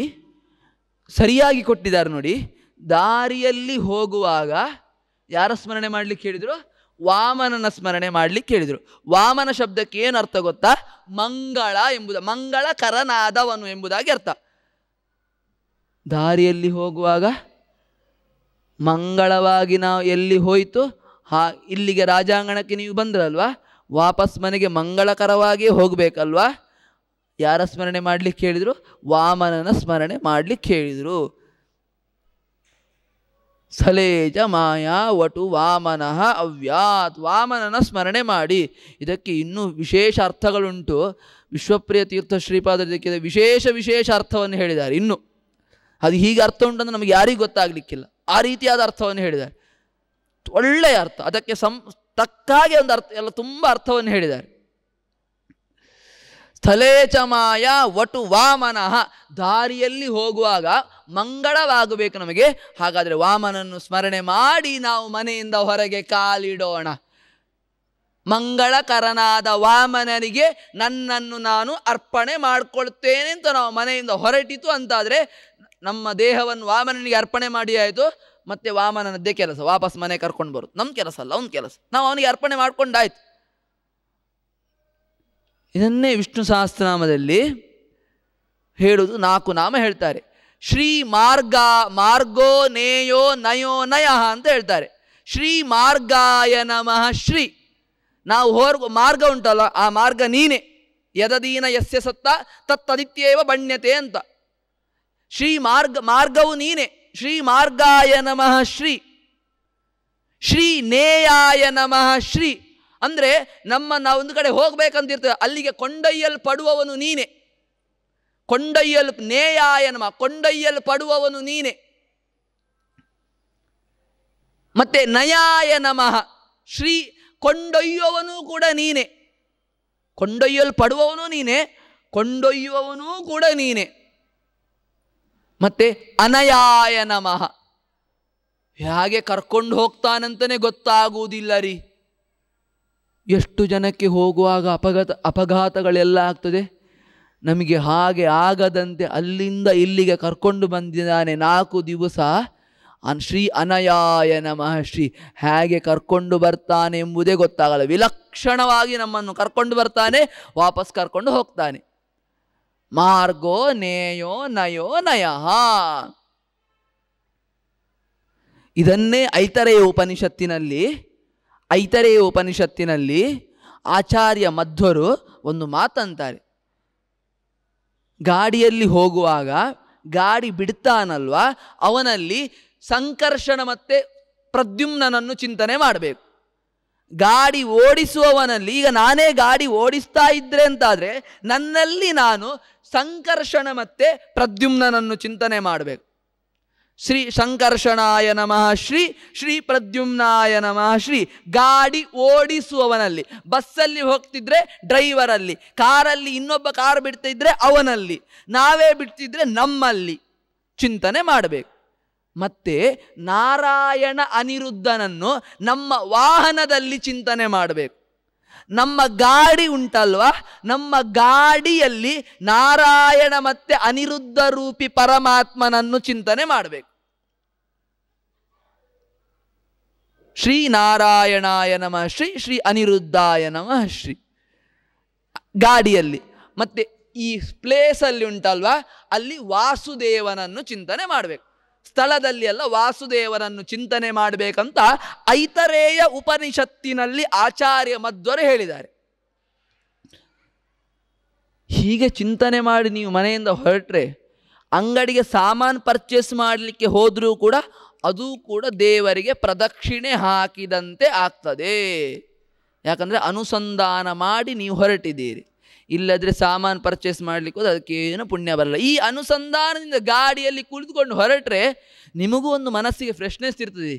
ಸರಿಯಾಗಿ ಕೊಟ್ಟಿದ್ದಾರೆ ನೋಡಿ ದಾರಿಯಲ್ಲಿ ಹೋಗುವಾಗ ಯಾರ ಸ್ಮರಣೆ ಮಾಡಲಿಕ್ಕೆ ಹೇಳಿದರು ವಾಮನನ ಸ್ಮರಣೆ ಮಾಡಲಿಕ್ಕೆ ಹೇಳಿದರು ವಾಮನ ಶಬ್ದಕ್ಕೆ ಏನು ಅರ್ಥ ಗೊತ್ತಾ ಮಂಗಳ ಎಂಬುದ ಮಂಗಳಕರನಾದವನು ಎಂಬುದಾಗಿ ಅರ್ಥ ದಾರಿಯಲ್ಲಿ ಹೋಗುವಾಗ ಮಂಗಳವಾಗಿ ನಾವು ಎಲ್ಲಿ ಹೋಯಿತು ಹಾ ಇಲ್ಲಿಗೆ ರಾಜಾಂಗಣಕ್ಕೆ ನೀವು ಬಂದ್ರಲ್ವಾ ವಾಪಸ್ ಮನೆಗೆ ಮಂಗಳಕರವಾಗಿಯೇ ಹೋಗಬೇಕಲ್ವಾ ಯಾರ ಸ್ಮರಣೆ ಮಾಡಲಿಕ್ಕೆ ಹೇಳಿದರು ವಾಮನನ ಸ್ಮರಣೆ ಮಾಡಲಿಕ್ಕೆ ಹೇಳಿದರು ಸಲೇಜ ಮಾಯಾ ವಟು ವಾಮನಃ ಅವ್ಯಾತ್ ವಾಮನನ ಸ್ಮರಣೆ ಮಾಡಿ ಇದಕ್ಕೆ ಇನ್ನೂ ವಿಶೇಷ ಅರ್ಥಗಳುಂಟು ವಿಶ್ವಪ್ರಿಯ ತೀರ್ಥ ಶ್ರೀಪಾದ ಇದಕ್ಕೆ ವಿಶೇಷ ವಿಶೇಷ ಅರ್ಥವನ್ನು ಹೇಳಿದ್ದಾರೆ ಇನ್ನು ಅದು ಹೀಗೆ ಅರ್ಥ ಉಂಟಂದ್ರೆ ನಮಗೆ ಯಾರಿಗೂ ಗೊತ್ತಾಗಲಿಕ್ಕಿಲ್ಲ ಆ ರೀತಿಯಾದ ಅರ್ಥವನ್ನು ಹೇಳಿದ್ದಾರೆ ಒಳ್ಳೆಯ ಅರ್ಥ ಅದಕ್ಕೆ ಸಂ ತಕ್ಕಾಗಿ ಒಂದು ಅರ್ಥ ಎಲ್ಲ ತುಂಬ ಅರ್ಥವನ್ನು ಹೇಳಿದ್ದಾರೆ ಸ್ಥಳೇಚ ಮಾಯ ವಟು ವಾಮನಃ ದಾರಿಯಲ್ಲಿ ಹೋಗುವಾಗ ಮಂಗಳವಾಗಬೇಕು ನಮಗೆ ಹಾಗಾದರೆ ವಾಮನನ್ನು ಸ್ಮರಣೆ ಮಾಡಿ ನಾವು ಮನೆಯಿಂದ ಹೊರಗೆ ಕಾಲಿಡೋಣ ಮಂಗಳಕರನಾದ ವಾಮನನಿಗೆ ನನ್ನನ್ನು ನಾನು ಅರ್ಪಣೆ ಮಾಡಿಕೊಳ್ತೇನೆ ಅಂತ ನಾವು ಮನೆಯಿಂದ ಹೊರಟಿತು ಅಂತಾದರೆ ನಮ್ಮ ದೇಹವನ್ನು ವಾಮನನಿಗೆ ಅರ್ಪಣೆ ಮಾಡಿ ಆಯಿತು ಮತ್ತೆ ವಾಮನನದ್ದೇ ಕೆಲಸ ವಾಪಸ್ ಮನೆ ಕರ್ಕೊಂಡು ಬರುತ್ತೆ ನಮ್ಮ ಕೆಲಸ ಅಲ್ಲ ಅವನ ಕೆಲಸ ನಾವು ಅವನಿಗೆ ಅರ್ಪಣೆ ಮಾಡ್ಕೊಂಡಾಯ್ತು ಇದನ್ನೇ ವಿಷ್ಣು ಸಹಸ್ರನಾಮದಲ್ಲಿ ಹೇಳುವುದು ನಾಲ್ಕು ನಾಮ ಹೇಳ್ತಾರೆ ಶ್ರೀ ಮಾರ್ಗ ಮಾರ್ಗೋ ನೇಯೋ ನಯೋ ನಯ ಅಂತ ಹೇಳ್ತಾರೆ ಶ್ರೀ ಮಾರ್ಗಾಯ ನಮಃ ಶ್ರೀ ನಾವು ಹೋರ್ ಮಾರ್ಗ ಉಂಟಲ್ಲ ಆ ಮಾರ್ಗ ನೀನೆ ಯದದೀನ ಯಸ್ಯ ಸತ್ತ ತತ್ತದಿತ್ಯೇವ ಬಣ್ಯತೆ ಅಂತ ಶ್ರೀ ಮಾರ್ಗ ಮಾರ್ಗವು ನೀನೆ ಶ್ರೀ ಮಾರ್ಗಾಯ ನಮಃ ಶ್ರೀ ಶ್ರೀ ನೇಯಾಯ ನಮಃ ಶ್ರೀ ಅಂದರೆ ನಮ್ಮ ನಾವು ಒಂದು ಕಡೆ ಹೋಗಬೇಕಂತಿರ್ತೇವೆ ಅಲ್ಲಿಗೆ ಪಡುವವನು ನೀನೆ ಕೊಂಡೊಯ್ಯಲ್ ನೇಯಾಯ ನಮಃ ಪಡುವವನು ನೀನೆ ಮತ್ತೆ ನಯಾಯ ನಮಃ ಶ್ರೀ ಕೊಂಡೊಯ್ಯುವವನೂ ಕೂಡ ನೀನೆ ಪಡುವವನು ನೀನೆ ಕೊಂಡೊಯ್ಯುವವನೂ ಕೂಡ ನೀನೆ ಮತ್ತು ಅನಯಾಯ ನಮಃ ಹೇಗೆ ಕರ್ಕೊಂಡು ಹೋಗ್ತಾನಂತನೇ ಗೊತ್ತಾಗುವುದಿಲ್ಲ ರೀ ಎಷ್ಟು ಜನಕ್ಕೆ ಹೋಗುವಾಗ ಅಪಘಾತ ಅಪಘಾತಗಳೆಲ್ಲ ಆಗ್ತದೆ ನಮಗೆ ಹಾಗೆ ಆಗದಂತೆ ಅಲ್ಲಿಂದ ಇಲ್ಲಿಗೆ ಕರ್ಕೊಂಡು ಬಂದಿದ್ದಾನೆ ನಾಲ್ಕು ದಿವಸ ಅನ್ ಶ್ರೀ ಅನಯಾಯ ನಮಃ ಶ್ರೀ ಹೇಗೆ ಕರ್ಕೊಂಡು ಬರ್ತಾನೆ ಎಂಬುದೇ ಗೊತ್ತಾಗಲ್ಲ ವಿಲಕ್ಷಣವಾಗಿ ನಮ್ಮನ್ನು ಕರ್ಕೊಂಡು ಬರ್ತಾನೆ ವಾಪಸ್ ಕರ್ಕೊಂಡು ಹೋಗ್ತಾನೆ ಮಾರ್ಗೋ ನೇಯೋ ನಯೋ ನಯ ಇದನ್ನೇ ಐತರೆಯ ಉಪನಿಷತ್ತಿನಲ್ಲಿ ಐತರೆಯ ಉಪನಿಷತ್ತಿನಲ್ಲಿ ಆಚಾರ್ಯ ಮಧ್ವರು ಒಂದು ಮಾತಂತಾರೆ ಗಾಡಿಯಲ್ಲಿ ಹೋಗುವಾಗ ಗಾಡಿ ಬಿಡ್ತಾನಲ್ವಾ ಅವನಲ್ಲಿ ಸಂಕರ್ಷಣ ಮತ್ತೆ ಪ್ರದ್ಯುಮ್ನನನ್ನು ಚಿಂತನೆ ಮಾಡಬೇಕು ಗಾಡಿ ಓಡಿಸುವವನಲ್ಲಿ ಈಗ ನಾನೇ ಗಾಡಿ ಓಡಿಸ್ತಾ ಇದ್ದರೆ ಅಂತಾದರೆ ನನ್ನಲ್ಲಿ ನಾನು ಸಂಕರ್ಷಣ ಮತ್ತು ಪ್ರದ್ಯುಮ್ನನನ್ನು ಚಿಂತನೆ ಮಾಡಬೇಕು ಶ್ರೀ ಸಂಕರ್ಷಣಾಯ ನಮಃ ಶ್ರೀ ಶ್ರೀ ಪ್ರದ್ಯುಮ್ನಾಯ ನಮಃ ಶ್ರೀ ಗಾಡಿ ಓಡಿಸುವವನಲ್ಲಿ ಬಸ್ಸಲ್ಲಿ ಹೋಗ್ತಿದ್ರೆ ಡ್ರೈವರಲ್ಲಿ ಕಾರಲ್ಲಿ ಇನ್ನೊಬ್ಬ ಕಾರ್ ಬಿಡ್ತಿದ್ರೆ ಅವನಲ್ಲಿ ನಾವೇ ಬಿಡ್ತಿದ್ರೆ ನಮ್ಮಲ್ಲಿ ಚಿಂತನೆ ಮಾಡಬೇಕು ಮತ್ತೆ ನಾರಾಯಣ ಅನಿರುದ್ಧನನ್ನು ನಮ್ಮ ವಾಹನದಲ್ಲಿ ಚಿಂತನೆ ಮಾಡಬೇಕು ನಮ್ಮ ಗಾಡಿ ಉಂಟಲ್ವಾ ನಮ್ಮ ಗಾಡಿಯಲ್ಲಿ ನಾರಾಯಣ ಮತ್ತೆ ಅನಿರುದ್ಧ ರೂಪಿ ಪರಮಾತ್ಮನನ್ನು ಚಿಂತನೆ ಮಾಡಬೇಕು ಶ್ರೀ ನಾರಾಯಣಾಯ ನಮಃ ಶ್ರೀ ಶ್ರೀ ಅನಿರುದ್ಧಾಯ ನಮಃ ಶ್ರೀ ಗಾಡಿಯಲ್ಲಿ ಮತ್ತೆ ಈ ಪ್ಲೇಸಲ್ಲಿ ಉಂಟಲ್ವಾ ಅಲ್ಲಿ ವಾಸುದೇವನನ್ನು ಚಿಂತನೆ ಮಾಡಬೇಕು ಸ್ಥಳದಲ್ಲಿ ಎಲ್ಲ ವಾಸುದೇವರನ್ನು ಚಿಂತನೆ ಮಾಡಬೇಕಂತ ಐತರೇಯ ಉಪನಿಷತ್ತಿನಲ್ಲಿ ಆಚಾರ್ಯ ಮಧ್ವರು ಹೇಳಿದ್ದಾರೆ ಹೀಗೆ ಚಿಂತನೆ ಮಾಡಿ ನೀವು ಮನೆಯಿಂದ ಹೊರಟ್ರೆ ಅಂಗಡಿಗೆ ಸಾಮಾನು ಪರ್ಚೇಸ್ ಮಾಡಲಿಕ್ಕೆ ಹೋದರೂ ಕೂಡ ಅದು ಕೂಡ ದೇವರಿಗೆ ಪ್ರದಕ್ಷಿಣೆ ಹಾಕಿದಂತೆ ಆಗ್ತದೆ ಯಾಕಂದರೆ ಅನುಸಂಧಾನ ಮಾಡಿ ನೀವು ಹೊರಟಿದ್ದೀರಿ ಇಲ್ಲದ್ರೆ ಸಾಮಾನು ಪರ್ಚೇಸ್ ಮಾಡಲಿಕ್ಕೆ ಹೋದ್ರೆ ಅದಕ್ಕೇನು ಪುಣ್ಯ ಬರಲ್ಲ ಈ ಅನುಸಂಧಾನದಿಂದ ಗಾಡಿಯಲ್ಲಿ ಕುಳಿತುಕೊಂಡು ಹೊರಟ್ರೆ ನಿಮಗೂ ಒಂದು ಮನಸ್ಸಿಗೆ ಫ್ರೆಶ್ನೆಸ್ ಇರ್ತದೆ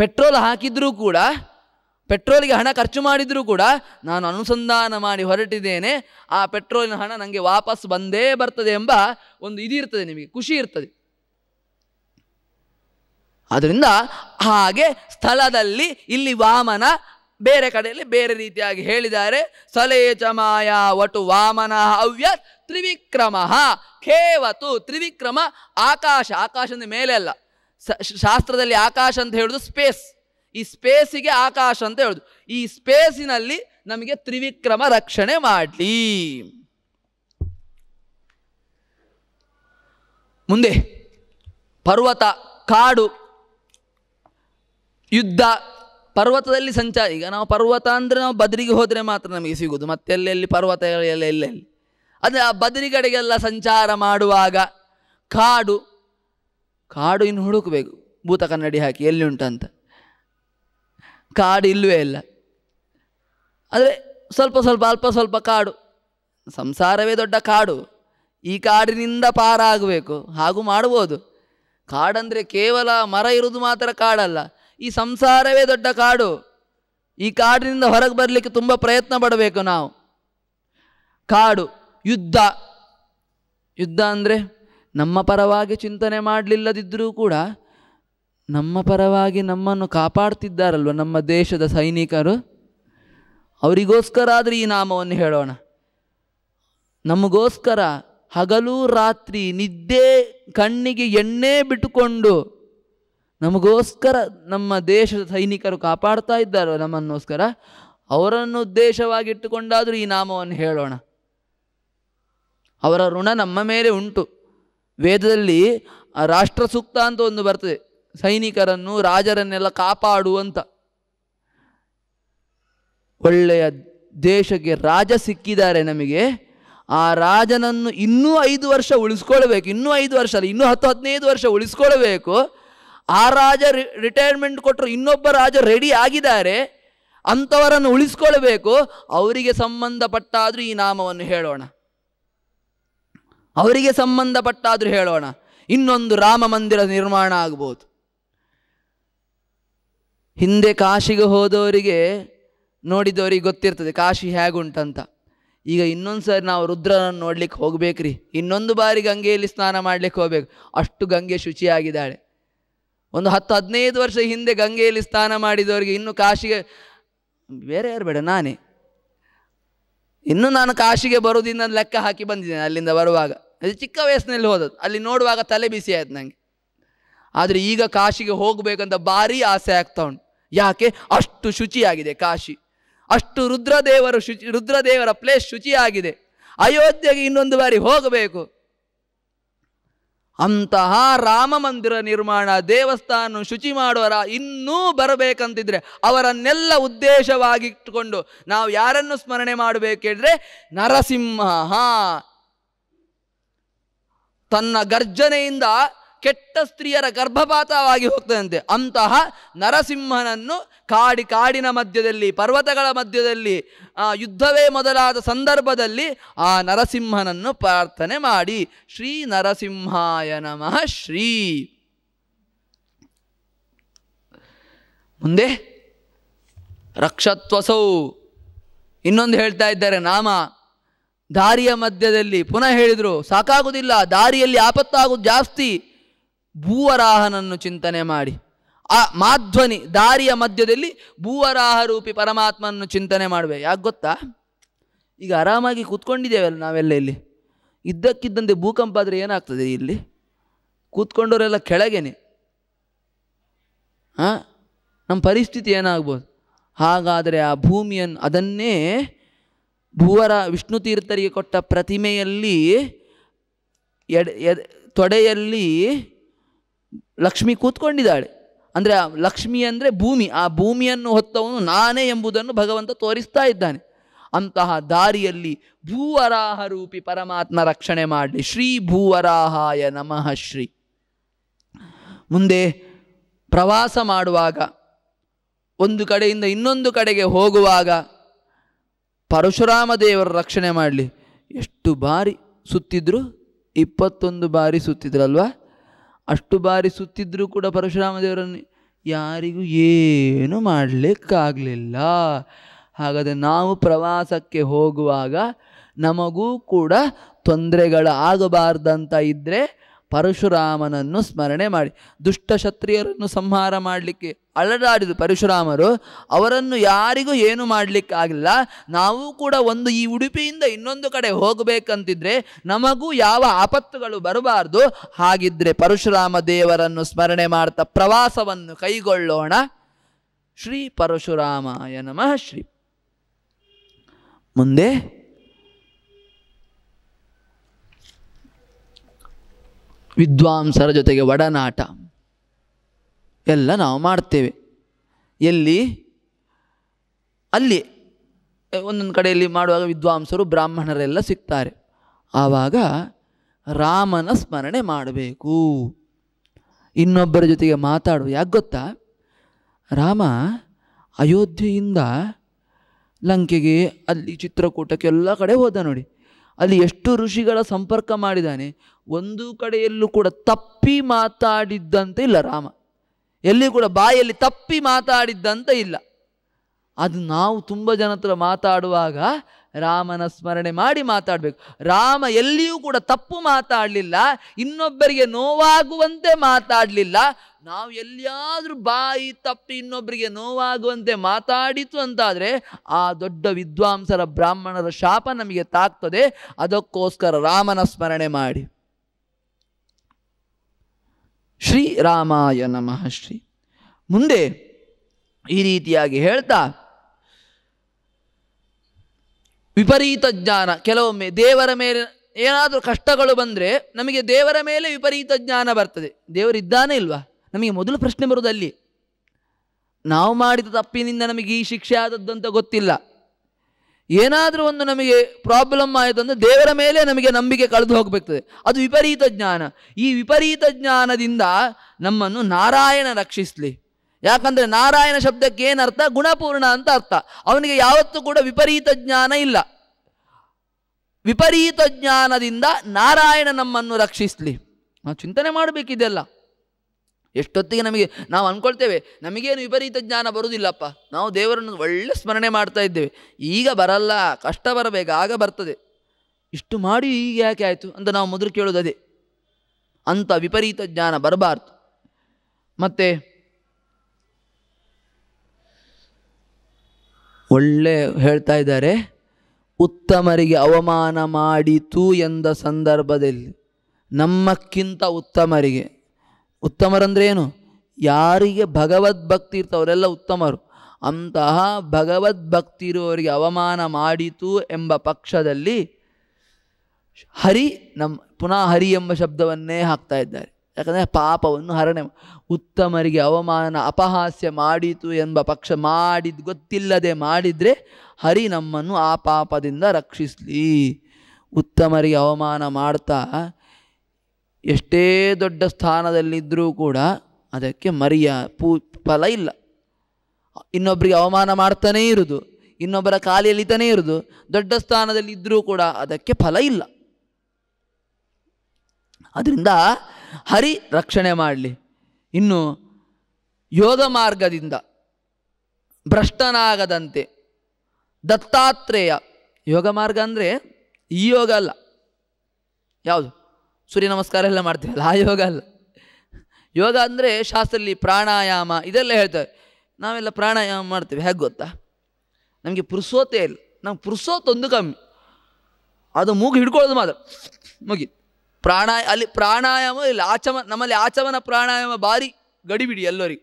ಪೆಟ್ರೋಲ್ ಹಾಕಿದ್ರೂ ಕೂಡ ಪೆಟ್ರೋಲಿಗೆ ಹಣ ಖರ್ಚು ಮಾಡಿದರೂ ಕೂಡ ನಾನು ಅನುಸಂಧಾನ ಮಾಡಿ ಹೊರಟಿದ್ದೇನೆ ಆ ಪೆಟ್ರೋಲಿನ ಹಣ ನನಗೆ ವಾಪಸ್ ಬಂದೇ ಬರ್ತದೆ ಎಂಬ ಒಂದು ಇದಿರ್ತದೆ ನಿಮಗೆ ಖುಷಿ ಇರ್ತದೆ ಆದ್ದರಿಂದ ಹಾಗೆ ಸ್ಥಳದಲ್ಲಿ ಇಲ್ಲಿ ವಾಮನ ಬೇರೆ ಕಡೆಯಲ್ಲಿ ಬೇರೆ ರೀತಿಯಾಗಿ ಹೇಳಿದ್ದಾರೆ ಸಲೇಚ ಚಮಾಯ ವಟು ವಾಮನ ಅವ್ಯ ತ್ರಿವಿಕ್ರಮ ಖೇವತು ತ್ರಿವಿಕ್ರಮ ಆಕಾಶ ಆಕಾಶದ ಮೇಲೆ ಅಲ್ಲ ಶಾಸ್ತ್ರದಲ್ಲಿ ಆಕಾಶ ಅಂತ ಹೇಳುದು ಸ್ಪೇಸ್ ಈ ಸ್ಪೇಸಿಗೆ ಆಕಾಶ ಅಂತ ಹೇಳುದು ಈ ಸ್ಪೇಸಿನಲ್ಲಿ ನಮಗೆ ತ್ರಿವಿಕ್ರಮ ರಕ್ಷಣೆ ಮಾಡಲಿ ಮುಂದೆ ಪರ್ವತ ಕಾಡು ಯುದ್ಧ ಪರ್ವತದಲ್ಲಿ ಸಂಚಾರ ಈಗ ನಾವು ಪರ್ವತ ಅಂದರೆ ನಾವು ಬದರಿಗೆ ಹೋದರೆ ಮಾತ್ರ ನಮಗೆ ಸಿಗುವುದು ಮತ್ತೆ ಎಲ್ಲೆಲ್ಲಿ ಪರ್ವತ ಎಲ್ಲೆಲ್ಲಿ ಅಂದರೆ ಆ ಬದರಿ ಕಡೆಗೆಲ್ಲ ಸಂಚಾರ ಮಾಡುವಾಗ ಕಾಡು ಕಾಡು ಇನ್ನು ಹುಡುಕಬೇಕು ಭೂತ ಕನ್ನಡಿ ಹಾಕಿ ಎಲ್ಲಿ ಅಂತ ಕಾಡು ಇಲ್ಲವೇ ಇಲ್ಲ ಅಂದರೆ ಸ್ವಲ್ಪ ಸ್ವಲ್ಪ ಅಲ್ಪ ಸ್ವಲ್ಪ ಕಾಡು ಸಂಸಾರವೇ ದೊಡ್ಡ ಕಾಡು ಈ ಕಾಡಿನಿಂದ ಪಾರಾಗಬೇಕು ಹಾಗೂ ಮಾಡ್ಬೋದು ಕಾಡಂದರೆ ಕೇವಲ ಮರ ಇರುವುದು ಮಾತ್ರ ಕಾಡಲ್ಲ ಈ ಸಂಸಾರವೇ ದೊಡ್ಡ ಕಾಡು ಈ ಕಾಡಿನಿಂದ ಹೊರಗೆ ಬರಲಿಕ್ಕೆ ತುಂಬ ಪ್ರಯತ್ನ ಪಡಬೇಕು ನಾವು ಕಾಡು ಯುದ್ಧ ಯುದ್ಧ ಅಂದರೆ ನಮ್ಮ ಪರವಾಗಿ ಚಿಂತನೆ ಮಾಡಲಿಲ್ಲದಿದ್ದರೂ ಕೂಡ ನಮ್ಮ ಪರವಾಗಿ ನಮ್ಮನ್ನು ಕಾಪಾಡ್ತಿದ್ದಾರಲ್ವ ನಮ್ಮ ದೇಶದ ಸೈನಿಕರು ಅವರಿಗೋಸ್ಕರ ಆದರೆ ಈ ನಾಮವನ್ನು ಹೇಳೋಣ ನಮಗೋಸ್ಕರ ಹಗಲು ರಾತ್ರಿ ನಿದ್ದೆ ಕಣ್ಣಿಗೆ ಎಣ್ಣೆ ಬಿಟ್ಟುಕೊಂಡು ನಮಗೋಸ್ಕರ ನಮ್ಮ ದೇಶದ ಸೈನಿಕರು ಕಾಪಾಡ್ತಾ ಇದ್ದಾರೋ ನಮ್ಮನ್ನೋಸ್ಕರ ಅವರನ್ನು ಉದ್ದೇಶವಾಗಿಟ್ಟುಕೊಂಡಾದರೂ ಈ ನಾಮವನ್ನು ಹೇಳೋಣ ಅವರ ಋಣ ನಮ್ಮ ಮೇಲೆ ಉಂಟು ವೇದದಲ್ಲಿ ರಾಷ್ಟ್ರ ಸೂಕ್ತ ಅಂತ ಒಂದು ಬರ್ತದೆ ಸೈನಿಕರನ್ನು ರಾಜರನ್ನೆಲ್ಲ ಕಾಪಾಡುವಂತ ಒಳ್ಳೆಯ ದೇಶಕ್ಕೆ ರಾಜ ಸಿಕ್ಕಿದ್ದಾರೆ ನಮಗೆ ಆ ರಾಜನನ್ನು ಇನ್ನೂ ಐದು ವರ್ಷ ಉಳಿಸ್ಕೊಳ್ಬೇಕು ಇನ್ನೂ ಐದು ವರ್ಷ ಅಲ್ಲ ಇನ್ನೂ ಹತ್ತು ಹದಿನೈದು ವರ್ಷ ಉಳಿಸ್ಕೊಳ್ಬೇಕು ಆ ರಾಜ ರಿಟೈರ್ಮೆಂಟ್ ಕೊಟ್ಟರು ಇನ್ನೊಬ್ಬ ರಾಜ ರೆಡಿ ಆಗಿದ್ದಾರೆ ಅಂಥವರನ್ನು ಉಳಿಸ್ಕೊಳ್ಬೇಕು ಅವರಿಗೆ ಸಂಬಂಧಪಟ್ಟಾದರೂ ಈ ನಾಮವನ್ನು ಹೇಳೋಣ ಅವರಿಗೆ ಸಂಬಂಧಪಟ್ಟಾದರೂ ಹೇಳೋಣ ಇನ್ನೊಂದು ರಾಮ ಮಂದಿರ ನಿರ್ಮಾಣ ಆಗ್ಬೋದು ಹಿಂದೆ ಕಾಶಿಗೆ ಹೋದವರಿಗೆ ನೋಡಿದವರಿಗೆ ಗೊತ್ತಿರ್ತದೆ ಕಾಶಿ ಹೇಗುಂಟಂತ ಈಗ ಇನ್ನೊಂದು ಸಾರಿ ನಾವು ರುದ್ರನನ್ನು ನೋಡ್ಲಿಕ್ಕೆ ಹೋಗ್ಬೇಕ್ರಿ ಇನ್ನೊಂದು ಬಾರಿ ಗಂಗೆಯಲ್ಲಿ ಸ್ನಾನ ಮಾಡ್ಲಿಕ್ಕೆ ಹೋಗ್ಬೇಕು ಅಷ್ಟು ಗಂಗೆ ಶುಚಿಯಾಗಿದ್ದಾಳೆ ಒಂದು ಹತ್ತು ಹದಿನೈದು ವರ್ಷ ಹಿಂದೆ ಗಂಗೆಯಲ್ಲಿ ಸ್ನಾನ ಮಾಡಿದವರಿಗೆ ಇನ್ನೂ ಕಾಶಿಗೆ ಬೇರೆ ಯಾರು ಬೇಡ ನಾನೇ ಇನ್ನು ನಾನು ಕಾಶಿಗೆ ಬರೋದಿನ್ನ ಲೆಕ್ಕ ಹಾಕಿ ಬಂದಿದ್ದೇನೆ ಅಲ್ಲಿಂದ ಬರುವಾಗ ಅದು ಚಿಕ್ಕ ವಯಸ್ಸಿನಲ್ಲಿ ಹೋದದ್ದು ಅಲ್ಲಿ ನೋಡುವಾಗ ತಲೆ ಬಿಸಿ ಆಯ್ತು ನನಗೆ ಆದರೆ ಈಗ ಕಾಶಿಗೆ ಹೋಗಬೇಕಂತ ಭಾರಿ ಆಸೆ ಆಗ್ತಾ ಉಂಟು ಯಾಕೆ ಅಷ್ಟು ಶುಚಿಯಾಗಿದೆ ಕಾಶಿ ಅಷ್ಟು ರುದ್ರದೇವರು ಶುಚಿ ರುದ್ರದೇವರ ಪ್ಲೇಸ್ ಶುಚಿಯಾಗಿದೆ ಅಯೋಧ್ಯೆಗೆ ಇನ್ನೊಂದು ಬಾರಿ ಹೋಗಬೇಕು ಅಂತಹ ರಾಮ ಮಂದಿರ ನಿರ್ಮಾಣ ದೇವಸ್ಥಾನ ಶುಚಿ ಮಾಡುವರ ಇನ್ನೂ ಬರಬೇಕಂತಿದ್ರೆ ಅವರನ್ನೆಲ್ಲ ಉದ್ದೇಶವಾಗಿಟ್ಟುಕೊಂಡು ನಾವು ಯಾರನ್ನು ಸ್ಮರಣೆ ಮಾಡಬೇಕಿದ್ರೆ ನರಸಿಂಹ ತನ್ನ ಗರ್ಜನೆಯಿಂದ ಕೆಟ್ಟ ಸ್ತ್ರೀಯರ ಗರ್ಭಪಾತವಾಗಿ ಹೋಗ್ತದಂತೆ ಅಂತಹ ನರಸಿಂಹನನ್ನು ಕಾಡಿ ಕಾಡಿನ ಮಧ್ಯದಲ್ಲಿ ಪರ್ವತಗಳ ಮಧ್ಯದಲ್ಲಿ ಆ ಯುದ್ಧವೇ ಮೊದಲಾದ ಸಂದರ್ಭದಲ್ಲಿ ಆ ನರಸಿಂಹನನ್ನು ಪ್ರಾರ್ಥನೆ ಮಾಡಿ ಶ್ರೀ ನರಸಿಂಹಾಯ ನಮಃ ಶ್ರೀ ಮುಂದೆ ರಕ್ಷತ್ವಸೌ ಇನ್ನೊಂದು ಹೇಳ್ತಾ ಇದ್ದಾರೆ ನಾಮ ದಾರಿಯ ಮಧ್ಯದಲ್ಲಿ ಪುನಃ ಹೇಳಿದರು ಸಾಕಾಗುವುದಿಲ್ಲ ದಾರಿಯಲ್ಲಿ ಆಪತ್ತಾಗುವುದು ಜಾಸ್ತಿ ಭೂವರಾಹನನ್ನು ಚಿಂತನೆ ಮಾಡಿ ಆ ಮಾಧ್ವನಿ ದಾರಿಯ ಮಧ್ಯದಲ್ಲಿ ಭೂವರಾಹ ರೂಪಿ ಪರಮಾತ್ಮನನ್ನು ಚಿಂತನೆ ಮಾಡಬೇಕು ಯಾಕೆ ಗೊತ್ತಾ ಈಗ ಆರಾಮಾಗಿ ಕೂತ್ಕೊಂಡಿದ್ದೇವಲ್ಲ ನಾವೆಲ್ಲ ಇಲ್ಲಿ ಇದ್ದಕ್ಕಿದ್ದಂತೆ ಭೂಕಂಪ ಆದರೆ ಏನಾಗ್ತದೆ ಇಲ್ಲಿ ಕೂತ್ಕೊಂಡವರೆಲ್ಲ ಕೆಳಗೇನೆ ಹಾಂ ನಮ್ಮ ಪರಿಸ್ಥಿತಿ ಏನಾಗ್ಬೋದು ಹಾಗಾದರೆ ಆ ಭೂಮಿಯನ್ನು ಅದನ್ನೇ ಭೂವರ ವಿಷ್ಣು ತೀರ್ಥರಿಗೆ ಕೊಟ್ಟ ಪ್ರತಿಮೆಯಲ್ಲಿ ಎಡೆ ತೊಡೆಯಲ್ಲಿ ಲಕ್ಷ್ಮಿ ಕೂತ್ಕೊಂಡಿದ್ದಾಳೆ ಅಂದರೆ ಲಕ್ಷ್ಮಿ ಅಂದರೆ ಭೂಮಿ ಆ ಭೂಮಿಯನ್ನು ಹೊತ್ತವನು ನಾನೇ ಎಂಬುದನ್ನು ಭಗವಂತ ತೋರಿಸ್ತಾ ಇದ್ದಾನೆ ಅಂತಹ ದಾರಿಯಲ್ಲಿ ಭೂವರಾಹ ರೂಪಿ ಪರಮಾತ್ಮ ರಕ್ಷಣೆ ಮಾಡಲಿ ಶ್ರೀ ಭೂವರಾಹಾಯ ನಮಃ ಶ್ರೀ ಮುಂದೆ ಪ್ರವಾಸ ಮಾಡುವಾಗ ಒಂದು ಕಡೆಯಿಂದ ಇನ್ನೊಂದು ಕಡೆಗೆ ಹೋಗುವಾಗ ಪರಶುರಾಮ ದೇವರ ರಕ್ಷಣೆ ಮಾಡಲಿ ಎಷ್ಟು ಬಾರಿ ಸುತ್ತಿದ್ರು ಇಪ್ಪತ್ತೊಂದು ಬಾರಿ ಸುತ್ತಿದ್ರಲ್ವಾ ಅಷ್ಟು ಬಾರಿ ಸುತ್ತಿದ್ರೂ ಕೂಡ ಪರಶುರಾಮ ದೇವರನ್ನು ಯಾರಿಗೂ ಏನು ಮಾಡಲಿಕ್ಕಾಗಲಿಲ್ಲ ಹಾಗಾದರೆ ನಾವು ಪ್ರವಾಸಕ್ಕೆ ಹೋಗುವಾಗ ನಮಗೂ ಕೂಡ ತೊಂದರೆಗಳು ಆಗಬಾರ್ದಂತ ಇದ್ದರೆ ಪರಶುರಾಮನನ್ನು ಸ್ಮರಣೆ ಮಾಡಿ ದುಷ್ಟ ಕ್ಷತ್ರಿಯರನ್ನು ಸಂಹಾರ ಮಾಡಲಿಕ್ಕೆ ಅಳಡಾಡಿದ ಪರಶುರಾಮರು ಅವರನ್ನು ಯಾರಿಗೂ ಏನು ಮಾಡಲಿಕ್ಕಾಗಿಲ್ಲ ನಾವು ಕೂಡ ಒಂದು ಈ ಉಡುಪಿಯಿಂದ ಇನ್ನೊಂದು ಕಡೆ ಹೋಗಬೇಕಂತಿದ್ರೆ ನಮಗೂ ಯಾವ ಆಪತ್ತುಗಳು ಬರಬಾರ್ದು ಹಾಗಿದ್ರೆ ಪರಶುರಾಮ ದೇವರನ್ನು ಸ್ಮರಣೆ ಮಾಡ್ತಾ ಪ್ರವಾಸವನ್ನು ಕೈಗೊಳ್ಳೋಣ ಶ್ರೀ ಪರಶುರಾಮಾಯ ನಮಃ ಶ್ರೀ ಮುಂದೆ ವಿದ್ವಾಂಸರ ಜೊತೆಗೆ ಒಡನಾಟ ಎಲ್ಲ ನಾವು ಮಾಡ್ತೇವೆ ಎಲ್ಲಿ ಅಲ್ಲಿ ಒಂದೊಂದು ಕಡೆಯಲ್ಲಿ ಮಾಡುವಾಗ ವಿದ್ವಾಂಸರು ಬ್ರಾಹ್ಮಣರೆಲ್ಲ ಸಿಗ್ತಾರೆ ಆವಾಗ ರಾಮನ ಸ್ಮರಣೆ ಮಾಡಬೇಕು ಇನ್ನೊಬ್ಬರ ಜೊತೆಗೆ ಮಾತಾಡುವ ಯಾಕೆ ಗೊತ್ತಾ ರಾಮ ಅಯೋಧ್ಯೆಯಿಂದ ಲಂಕೆಗೆ ಅಲ್ಲಿ ಚಿತ್ರಕೂಟಕ್ಕೆ ಎಲ್ಲ ಕಡೆ ಹೋದ ನೋಡಿ ಅಲ್ಲಿ ಎಷ್ಟು ಋಷಿಗಳ ಸಂಪರ್ಕ ಮಾಡಿದ್ದಾನೆ ಒಂದು ಕಡೆಯಲ್ಲೂ ಕೂಡ ತಪ್ಪಿ ಮಾತಾಡಿದ್ದಂತೆ ಇಲ್ಲ ರಾಮ ಎಲ್ಲಿ ಕೂಡ ಬಾಯಲ್ಲಿ ತಪ್ಪಿ ಮಾತಾಡಿದ್ದಂತ ಇಲ್ಲ ಅದು ನಾವು ತುಂಬ ಜನ ಹತ್ರ ಮಾತಾಡುವಾಗ ರಾಮನ ಸ್ಮರಣೆ ಮಾಡಿ ಮಾತಾಡಬೇಕು ರಾಮ ಎಲ್ಲಿಯೂ ಕೂಡ ತಪ್ಪು ಮಾತಾಡಲಿಲ್ಲ ಇನ್ನೊಬ್ಬರಿಗೆ ನೋವಾಗುವಂತೆ ಮಾತಾಡಲಿಲ್ಲ ನಾವು ಎಲ್ಲಿಯಾದರೂ ಬಾಯಿ ತಪ್ಪಿ ಇನ್ನೊಬ್ಬರಿಗೆ ನೋವಾಗುವಂತೆ ಮಾತಾಡಿತು ಅಂತಾದರೆ ಆ ದೊಡ್ಡ ವಿದ್ವಾಂಸರ ಬ್ರಾಹ್ಮಣರ ಶಾಪ ನಮಗೆ ತಾಗ್ತದೆ ಅದಕ್ಕೋಸ್ಕರ ರಾಮನ ಸ್ಮರಣೆ ಮಾಡಿ ಶ್ರೀರಾಮಾಯ ನಮಃ ಶ್ರೀ ಮುಂದೆ ಈ ರೀತಿಯಾಗಿ ಹೇಳ್ತಾ ವಿಪರೀತ ಜ್ಞಾನ ಕೆಲವೊಮ್ಮೆ ದೇವರ ಮೇಲೆ ಏನಾದರೂ ಕಷ್ಟಗಳು ಬಂದರೆ ನಮಗೆ ದೇವರ ಮೇಲೆ ವಿಪರೀತ ಜ್ಞಾನ ಬರ್ತದೆ ದೇವರಿದ್ದಾನೆ ಇಲ್ವಾ ನಮಗೆ ಮೊದಲು ಪ್ರಶ್ನೆ ಬರುವುದಲ್ಲಿ ನಾವು ಮಾಡಿದ ತಪ್ಪಿನಿಂದ ನಮಗೆ ಈ ಶಿಕ್ಷೆ ಆದದ್ದು ಅಂತ ಗೊತ್ತಿಲ್ಲ ಏನಾದರೂ ಒಂದು ನಮಗೆ ಪ್ರಾಬ್ಲಮ್ ಆಯಿತು ಅಂದರೆ ದೇವರ ಮೇಲೆ ನಮಗೆ ನಂಬಿಕೆ ಕಳೆದು ಹೋಗಬೇಕು ಅದು ವಿಪರೀತ ಜ್ಞಾನ ಈ ವಿಪರೀತ ಜ್ಞಾನದಿಂದ ನಮ್ಮನ್ನು ನಾರಾಯಣ ರಕ್ಷಿಸಲಿ ಯಾಕಂದರೆ ನಾರಾಯಣ ಶಬ್ದಕ್ಕೆ ಏನರ್ಥ ಗುಣಪೂರ್ಣ ಅಂತ ಅರ್ಥ ಅವನಿಗೆ ಯಾವತ್ತೂ ಕೂಡ ವಿಪರೀತ ಜ್ಞಾನ ಇಲ್ಲ ವಿಪರೀತ ಜ್ಞಾನದಿಂದ ನಾರಾಯಣ ನಮ್ಮನ್ನು ರಕ್ಷಿಸಲಿ ನಾವು ಚಿಂತನೆ ಮಾಡಬೇಕಿದೆಲ್ಲ ಎಷ್ಟೊತ್ತಿಗೆ ನಮಗೆ ನಾವು ಅಂದ್ಕೊಳ್ತೇವೆ ನಮಗೇನು ವಿಪರೀತ ಜ್ಞಾನ ಬರುವುದಿಲ್ಲಪ್ಪ ನಾವು ದೇವರನ್ನು ಒಳ್ಳೆ ಸ್ಮರಣೆ ಮಾಡ್ತಾ ಇದ್ದೇವೆ ಈಗ ಬರಲ್ಲ ಕಷ್ಟ ಬರಬೇಕು ಆಗ ಬರ್ತದೆ ಇಷ್ಟು ಮಾಡಿ ಈಗ ಯಾಕೆ ಆಯಿತು ಅಂತ ನಾವು ಮೊದಲು ಕೇಳೋದು ಅದೇ ಅಂಥ ವಿಪರೀತ ಜ್ಞಾನ ಬರಬಾರ್ದು ಮತ್ತು ಒಳ್ಳೆ ಹೇಳ್ತಾ ಇದ್ದಾರೆ ಉತ್ತಮರಿಗೆ ಅವಮಾನ ಮಾಡಿತು ಎಂದ ಸಂದರ್ಭದಲ್ಲಿ ನಮ್ಮಕ್ಕಿಂತ ಉತ್ತಮರಿಗೆ ಉತ್ತಮರಂದ್ರೇನು ಯಾರಿಗೆ ಭಗವದ್ಭಕ್ತಿ ಇರ್ತ ಅವರೆಲ್ಲ ಉತ್ತಮರು ಅಂತಹ ಭಗವದ್ಭಕ್ತಿ ಇರುವವರಿಗೆ ಅವಮಾನ ಮಾಡಿತು ಎಂಬ ಪಕ್ಷದಲ್ಲಿ ಹರಿ ನಮ್ಮ ಪುನಃ ಹರಿ ಎಂಬ ಶಬ್ದವನ್ನೇ ಹಾಕ್ತಾ ಇದ್ದಾರೆ ಯಾಕಂದರೆ ಪಾಪವನ್ನು ಹರಣೆ ಉತ್ತಮರಿಗೆ ಅವಮಾನ ಅಪಹಾಸ್ಯ ಮಾಡಿತು ಎಂಬ ಪಕ್ಷ ಮಾಡಿದ ಗೊತ್ತಿಲ್ಲದೆ ಮಾಡಿದರೆ ಹರಿ ನಮ್ಮನ್ನು ಆ ಪಾಪದಿಂದ ರಕ್ಷಿಸಲಿ ಉತ್ತಮರಿಗೆ ಅವಮಾನ ಮಾಡ್ತಾ ಎಷ್ಟೇ ದೊಡ್ಡ ಸ್ಥಾನದಲ್ಲಿದ್ದರೂ ಕೂಡ ಅದಕ್ಕೆ ಮರಿಯ ಪೂ ಫಲ ಇಲ್ಲ ಇನ್ನೊಬ್ಬರಿಗೆ ಅವಮಾನ ಮಾಡ್ತಾನೇ ಇರುವುದು ಇನ್ನೊಬ್ಬರ ಕಾಲಿಯಲ್ಲಿತಾನೇ ಇರುವುದು ದೊಡ್ಡ ಸ್ಥಾನದಲ್ಲಿದ್ದರೂ ಕೂಡ ಅದಕ್ಕೆ ಫಲ ಇಲ್ಲ ಅದರಿಂದ ಹರಿ ರಕ್ಷಣೆ ಮಾಡಲಿ ಇನ್ನು ಯೋಗ ಮಾರ್ಗದಿಂದ ಭ್ರಷ್ಟನಾಗದಂತೆ ದತ್ತಾತ್ರೇಯ ಯೋಗ ಮಾರ್ಗ ಅಂದರೆ ಈ ಯೋಗ ಅಲ್ಲ ಯಾವುದು ಸೂರ್ಯ ನಮಸ್ಕಾರ ಎಲ್ಲ ಮಾಡ್ತೀವಲ್ಲ ಆ ಯೋಗ ಅಲ್ಲ ಯೋಗ ಅಂದರೆ ಶಾಸ್ತ್ರದಲ್ಲಿ ಪ್ರಾಣಾಯಾಮ ಇದೆಲ್ಲ ಹೇಳ್ತೇವೆ ನಾವೆಲ್ಲ ಪ್ರಾಣಾಯಾಮ ಮಾಡ್ತೇವೆ ಹೇಗೆ ಗೊತ್ತಾ ನಮಗೆ ಪುರುಸೋತೆ ಇಲ್ಲ ನಮ್ಗೆ ಒಂದು ಕಮ್ಮಿ ಅದು ಮೂಗು ಹಿಡ್ಕೊಳ್ಳೋದು ಮಾತ್ರ ಮುಗಿ ಪ್ರಾಣಾಯ ಅಲ್ಲಿ ಪ್ರಾಣಾಯಾಮ ಇಲ್ಲ ಆಚಮ ನಮ್ಮಲ್ಲಿ ಆಚಮನ ಪ್ರಾಣಾಯಾಮ ಭಾರಿ ಗಡಿಬಿಡಿ ಎಲ್ಲರಿಗೆ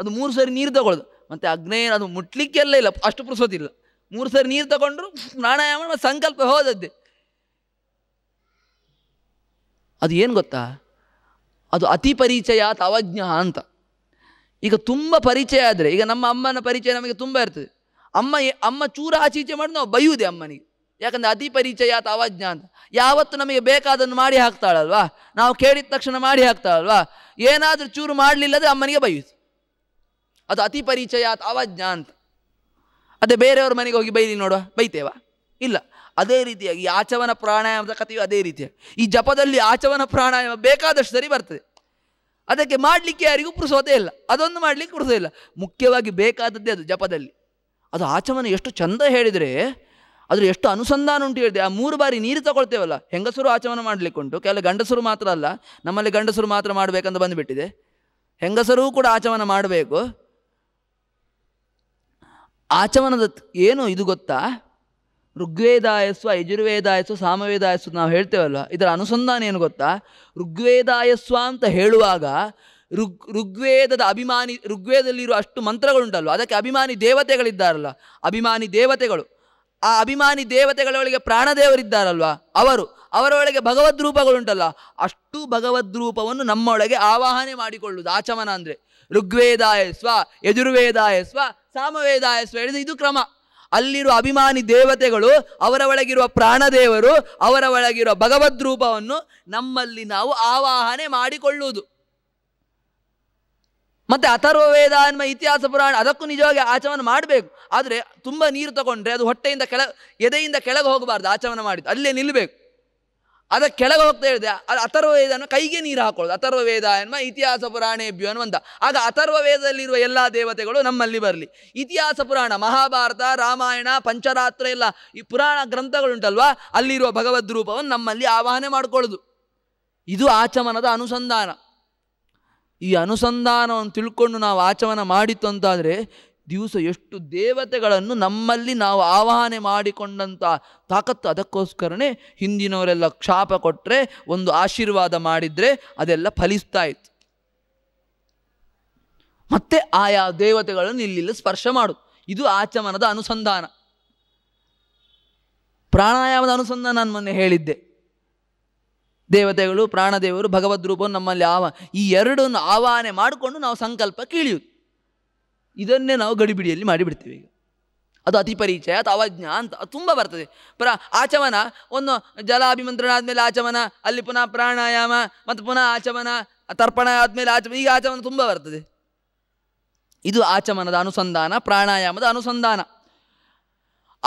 ಅದು ಮೂರು ಸರಿ ನೀರು ತಗೊಳ್ಳೋದು ಮತ್ತು ಅಗ್ನೇಯ ಅದು ಮುಟ್ಲಿಕ್ಕೆಲ್ಲ ಇಲ್ಲ ಅಷ್ಟು ಪುರುಸೋತಿಲ್ಲ ಮೂರು ಸರಿ ನೀರು ತಗೊಂಡ್ರು ಪ್ರಾಣಾಯಾಮ ಸಂಕಲ್ಪ ಹೋದದ್ದೆ ಅದು ಏನು ಗೊತ್ತಾ ಅದು ಅತಿ ಪರಿಚಯ ತವಜ್ಞ ಅಂತ ಈಗ ತುಂಬ ಪರಿಚಯ ಆದರೆ ಈಗ ನಮ್ಮ ಅಮ್ಮನ ಪರಿಚಯ ನಮಗೆ ತುಂಬ ಇರ್ತದೆ ಅಮ್ಮ ಅಮ್ಮ ಚೂರ ಆಚೀಚೆ ಮಾಡಿ ನಾವು ಬೈಯುವುದೇ ಅಮ್ಮನಿಗೆ ಯಾಕಂದರೆ ಅತಿ ಪರಿಚಯ ತಾವಜ್ಞ ಅಂತ ಯಾವತ್ತು ನಮಗೆ ಬೇಕಾದನ್ನು ಮಾಡಿ ಹಾಕ್ತಾಳಲ್ವಾ ನಾವು ಕೇಳಿದ ತಕ್ಷಣ ಮಾಡಿ ಹಾಕ್ತಾಳಲ್ವಾ ಏನಾದರೂ ಚೂರು ಮಾಡಲಿಲ್ಲದೆ ಅಮ್ಮನಿಗೆ ಬೈಯುವುದು ಅದು ಅತಿ ಪರಿಚಯ ತಾವಜ್ಞ ಅಂತ ಅದೇ ಬೇರೆಯವ್ರ ಮನೆಗೆ ಹೋಗಿ ಬೈಲಿ ನೋಡುವ ಬೈತೇವಾ ಇಲ್ಲ ಅದೇ ರೀತಿಯಾಗಿ ಈ ಆಚವನ ಪ್ರಾಣಾಯಾಮದ ಕಥೆಯು ಅದೇ ರೀತಿಯ ಈ ಜಪದಲ್ಲಿ ಆಚವನ ಪ್ರಾಣಾಯಾಮ ಬೇಕಾದಷ್ಟು ಸರಿ ಬರ್ತದೆ ಅದಕ್ಕೆ ಮಾಡಲಿಕ್ಕೆ ಯಾರಿಗೂ ಪುರುಸೋದೇ ಇಲ್ಲ ಅದೊಂದು ಮಾಡಲಿಕ್ಕೆ ಪುರುಸೋ ಇಲ್ಲ ಮುಖ್ಯವಾಗಿ ಬೇಕಾದದ್ದೇ ಅದು ಜಪದಲ್ಲಿ ಅದು ಆಚಮನ ಎಷ್ಟು ಚಂದ ಹೇಳಿದರೆ ಅದ್ರ ಎಷ್ಟು ಅನುಸಂಧಾನ ಉಂಟು ಹೇಳಿದೆ ಆ ಮೂರು ಬಾರಿ ನೀರು ತಗೊಳ್ತೇವಲ್ಲ ಹೆಂಗಸರು ಆಚಮನ ಉಂಟು ಕೆಲವು ಗಂಡಸರು ಮಾತ್ರ ಅಲ್ಲ ನಮ್ಮಲ್ಲಿ ಗಂಡಸರು ಮಾತ್ರ ಮಾಡಬೇಕಂತ ಬಂದುಬಿಟ್ಟಿದೆ ಹೆಂಗಸರೂ ಕೂಡ ಆಚಮನ ಮಾಡಬೇಕು ಆಚಮನದ ಏನು ಇದು ಗೊತ್ತಾ ಋಗ್ವೇದಾಯಸ್ವ ಯಜುರ್ವೇದಾಯಸ್ವ ಸಾಮವೇದಾಯಸ್ವ ನಾವು ಹೇಳ್ತೇವಲ್ವ ಇದರ ಅನುಸಂಧಾನ ಏನು ಗೊತ್ತಾ ಋಗ್ವೇದಾಯಸ್ವ ಅಂತ ಹೇಳುವಾಗ ಋಗ್ ಋಗ್ವೇದದ ಅಭಿಮಾನಿ ಋಗ್ವೇದಲ್ಲಿರುವ ಅಷ್ಟು ಮಂತ್ರಗಳುಂಟಲ್ವ ಅದಕ್ಕೆ ಅಭಿಮಾನಿ ದೇವತೆಗಳಿದ್ದಾರಲ್ಲ ಅಭಿಮಾನಿ ದೇವತೆಗಳು ಆ ಅಭಿಮಾನಿ ದೇವತೆಗಳೊಳಗೆ ಪ್ರಾಣದೇವರಿದ್ದಾರಲ್ವ ಅವರು ಅವರೊಳಗೆ ಭಗವದ್ ರೂಪಗಳುಂಟಲ್ಲ ಅಷ್ಟು ಭಗವದ್ ರೂಪವನ್ನು ನಮ್ಮೊಳಗೆ ಆವಾಹನೆ ಮಾಡಿಕೊಳ್ಳುವುದು ಆಚಮನ ಅಂದರೆ ಋಗ್ವೇದಾಯಸ್ವ ಯಜುರ್ವೇದಾಯಸ್ವ ಸಾಮವೇದಾಯಸ್ವ ಹೇಳಿದ ಇದು ಕ್ರಮ ಅಲ್ಲಿರುವ ಅಭಿಮಾನಿ ದೇವತೆಗಳು ಅವರ ಒಳಗಿರುವ ಪ್ರಾಣದೇವರು ಅವರ ಒಳಗಿರುವ ಭಗವದ್ ರೂಪವನ್ನು ನಮ್ಮಲ್ಲಿ ನಾವು ಆವಾಹನೆ ಮಾಡಿಕೊಳ್ಳುವುದು ಮತ್ತು ಅಥರ್ವವೇದ ಅನ್ನುವ ಇತಿಹಾಸ ಪುರಾಣ ಅದಕ್ಕೂ ನಿಜವಾಗಿ ಆಚಮನ ಮಾಡಬೇಕು ಆದರೆ ತುಂಬ ನೀರು ತಗೊಂಡ್ರೆ ಅದು ಹೊಟ್ಟೆಯಿಂದ ಕೆಳ ಎದೆಯಿಂದ ಕೆಳಗೆ ಹೋಗಬಾರ್ದು ಆಚಮನ ಮಾಡಿದ್ದು ಅಲ್ಲೇ ನಿಲ್ಲಬೇಕು ಅದಕ್ಕೆ ಕೆಳಗೆ ಹೋಗ್ತಾ ಹೇಳಿದೆ ಅನ್ನೋ ಕೈಗೆ ನೀರು ಹಾಕೊಳ್ಳೋದು ಅಥರ್ವವೇದ ಎನ್ನುವ ಇತಿಹಾಸ ಪುರಾಣೇಭ್ಯ ಅನ್ನುವಂತ ಆಗ ವೇದದಲ್ಲಿರುವ ಎಲ್ಲ ದೇವತೆಗಳು ನಮ್ಮಲ್ಲಿ ಬರಲಿ ಇತಿಹಾಸ ಪುರಾಣ ಮಹಾಭಾರತ ರಾಮಾಯಣ ಪಂಚರಾತ್ರ ಎಲ್ಲ ಈ ಪುರಾಣ ಗ್ರಂಥಗಳುಂಟಲ್ವಾ ಅಲ್ಲಿರುವ ಭಗವದ್ ರೂಪವನ್ನು ನಮ್ಮಲ್ಲಿ ಆವಾಹನೆ ಮಾಡಿಕೊಳ್ಳೋದು ಇದು ಆಚಮನದ ಅನುಸಂಧಾನ ಈ ಅನುಸಂಧಾನವನ್ನು ತಿಳ್ಕೊಂಡು ನಾವು ಆಚಮನ ಮಾಡಿತ್ತು ಅಂತಾದರೆ ದಿವಸ ಎಷ್ಟು ದೇವತೆಗಳನ್ನು ನಮ್ಮಲ್ಲಿ ನಾವು ಆವಾಹನೆ ಮಾಡಿಕೊಂಡಂಥ ತಾಕತ್ತು ಅದಕ್ಕೋಸ್ಕರನೇ ಹಿಂದಿನವರೆಲ್ಲ ಕ್ಷಾಪ ಕೊಟ್ಟರೆ ಒಂದು ಆಶೀರ್ವಾದ ಮಾಡಿದರೆ ಅದೆಲ್ಲ ಫಲಿಸ್ತಾ ಇತ್ತು ಮತ್ತೆ ಆಯಾ ದೇವತೆಗಳನ್ನು ಇಲ್ಲಿಲ್ಲ ಸ್ಪರ್ಶ ಮಾಡು ಇದು ಆಚಮನದ ಅನುಸಂಧಾನ ಪ್ರಾಣಾಯಾಮದ ಅನುಸಂಧಾನ ನಾನು ಮೊನ್ನೆ ಹೇಳಿದ್ದೆ ದೇವತೆಗಳು ಪ್ರಾಣದೇವರು ಭಗವದ್ ನಮ್ಮಲ್ಲಿ ಆವ ಈ ಎರಡನ್ನು ಆವಾಹನೆ ಮಾಡಿಕೊಂಡು ನಾವು ಸಂಕಲ್ಪ ಕೀಳಿಯೋದು ಇದನ್ನೇ ನಾವು ಗಡಿಬಿಡಿಯಲ್ಲಿ ಮಾಡಿಬಿಡ್ತೀವಿ ಈಗ ಅದು ಅತಿ ಪರಿಚಯ ಅಥವಾ ಅವಜ್ಞ ಅಂತ ತುಂಬ ಬರ್ತದೆ ಪ್ರ ಆಚಮನ ಒಂದು ಜಲಾಭಿಮಂತ್ರಣ ಆದಮೇಲೆ ಆಚಮನ ಅಲ್ಲಿ ಪುನಃ ಪ್ರಾಣಾಯಾಮ ಮತ್ತು ಪುನಃ ಆಚಮನ ತರ್ಪಣ ಆದಮೇಲೆ ಆಚಮನ ಈಗ ಆಚಮನ ತುಂಬ ಬರ್ತದೆ ಇದು ಆಚಮನದ ಅನುಸಂಧಾನ ಪ್ರಾಣಾಯಾಮದ ಅನುಸಂಧಾನ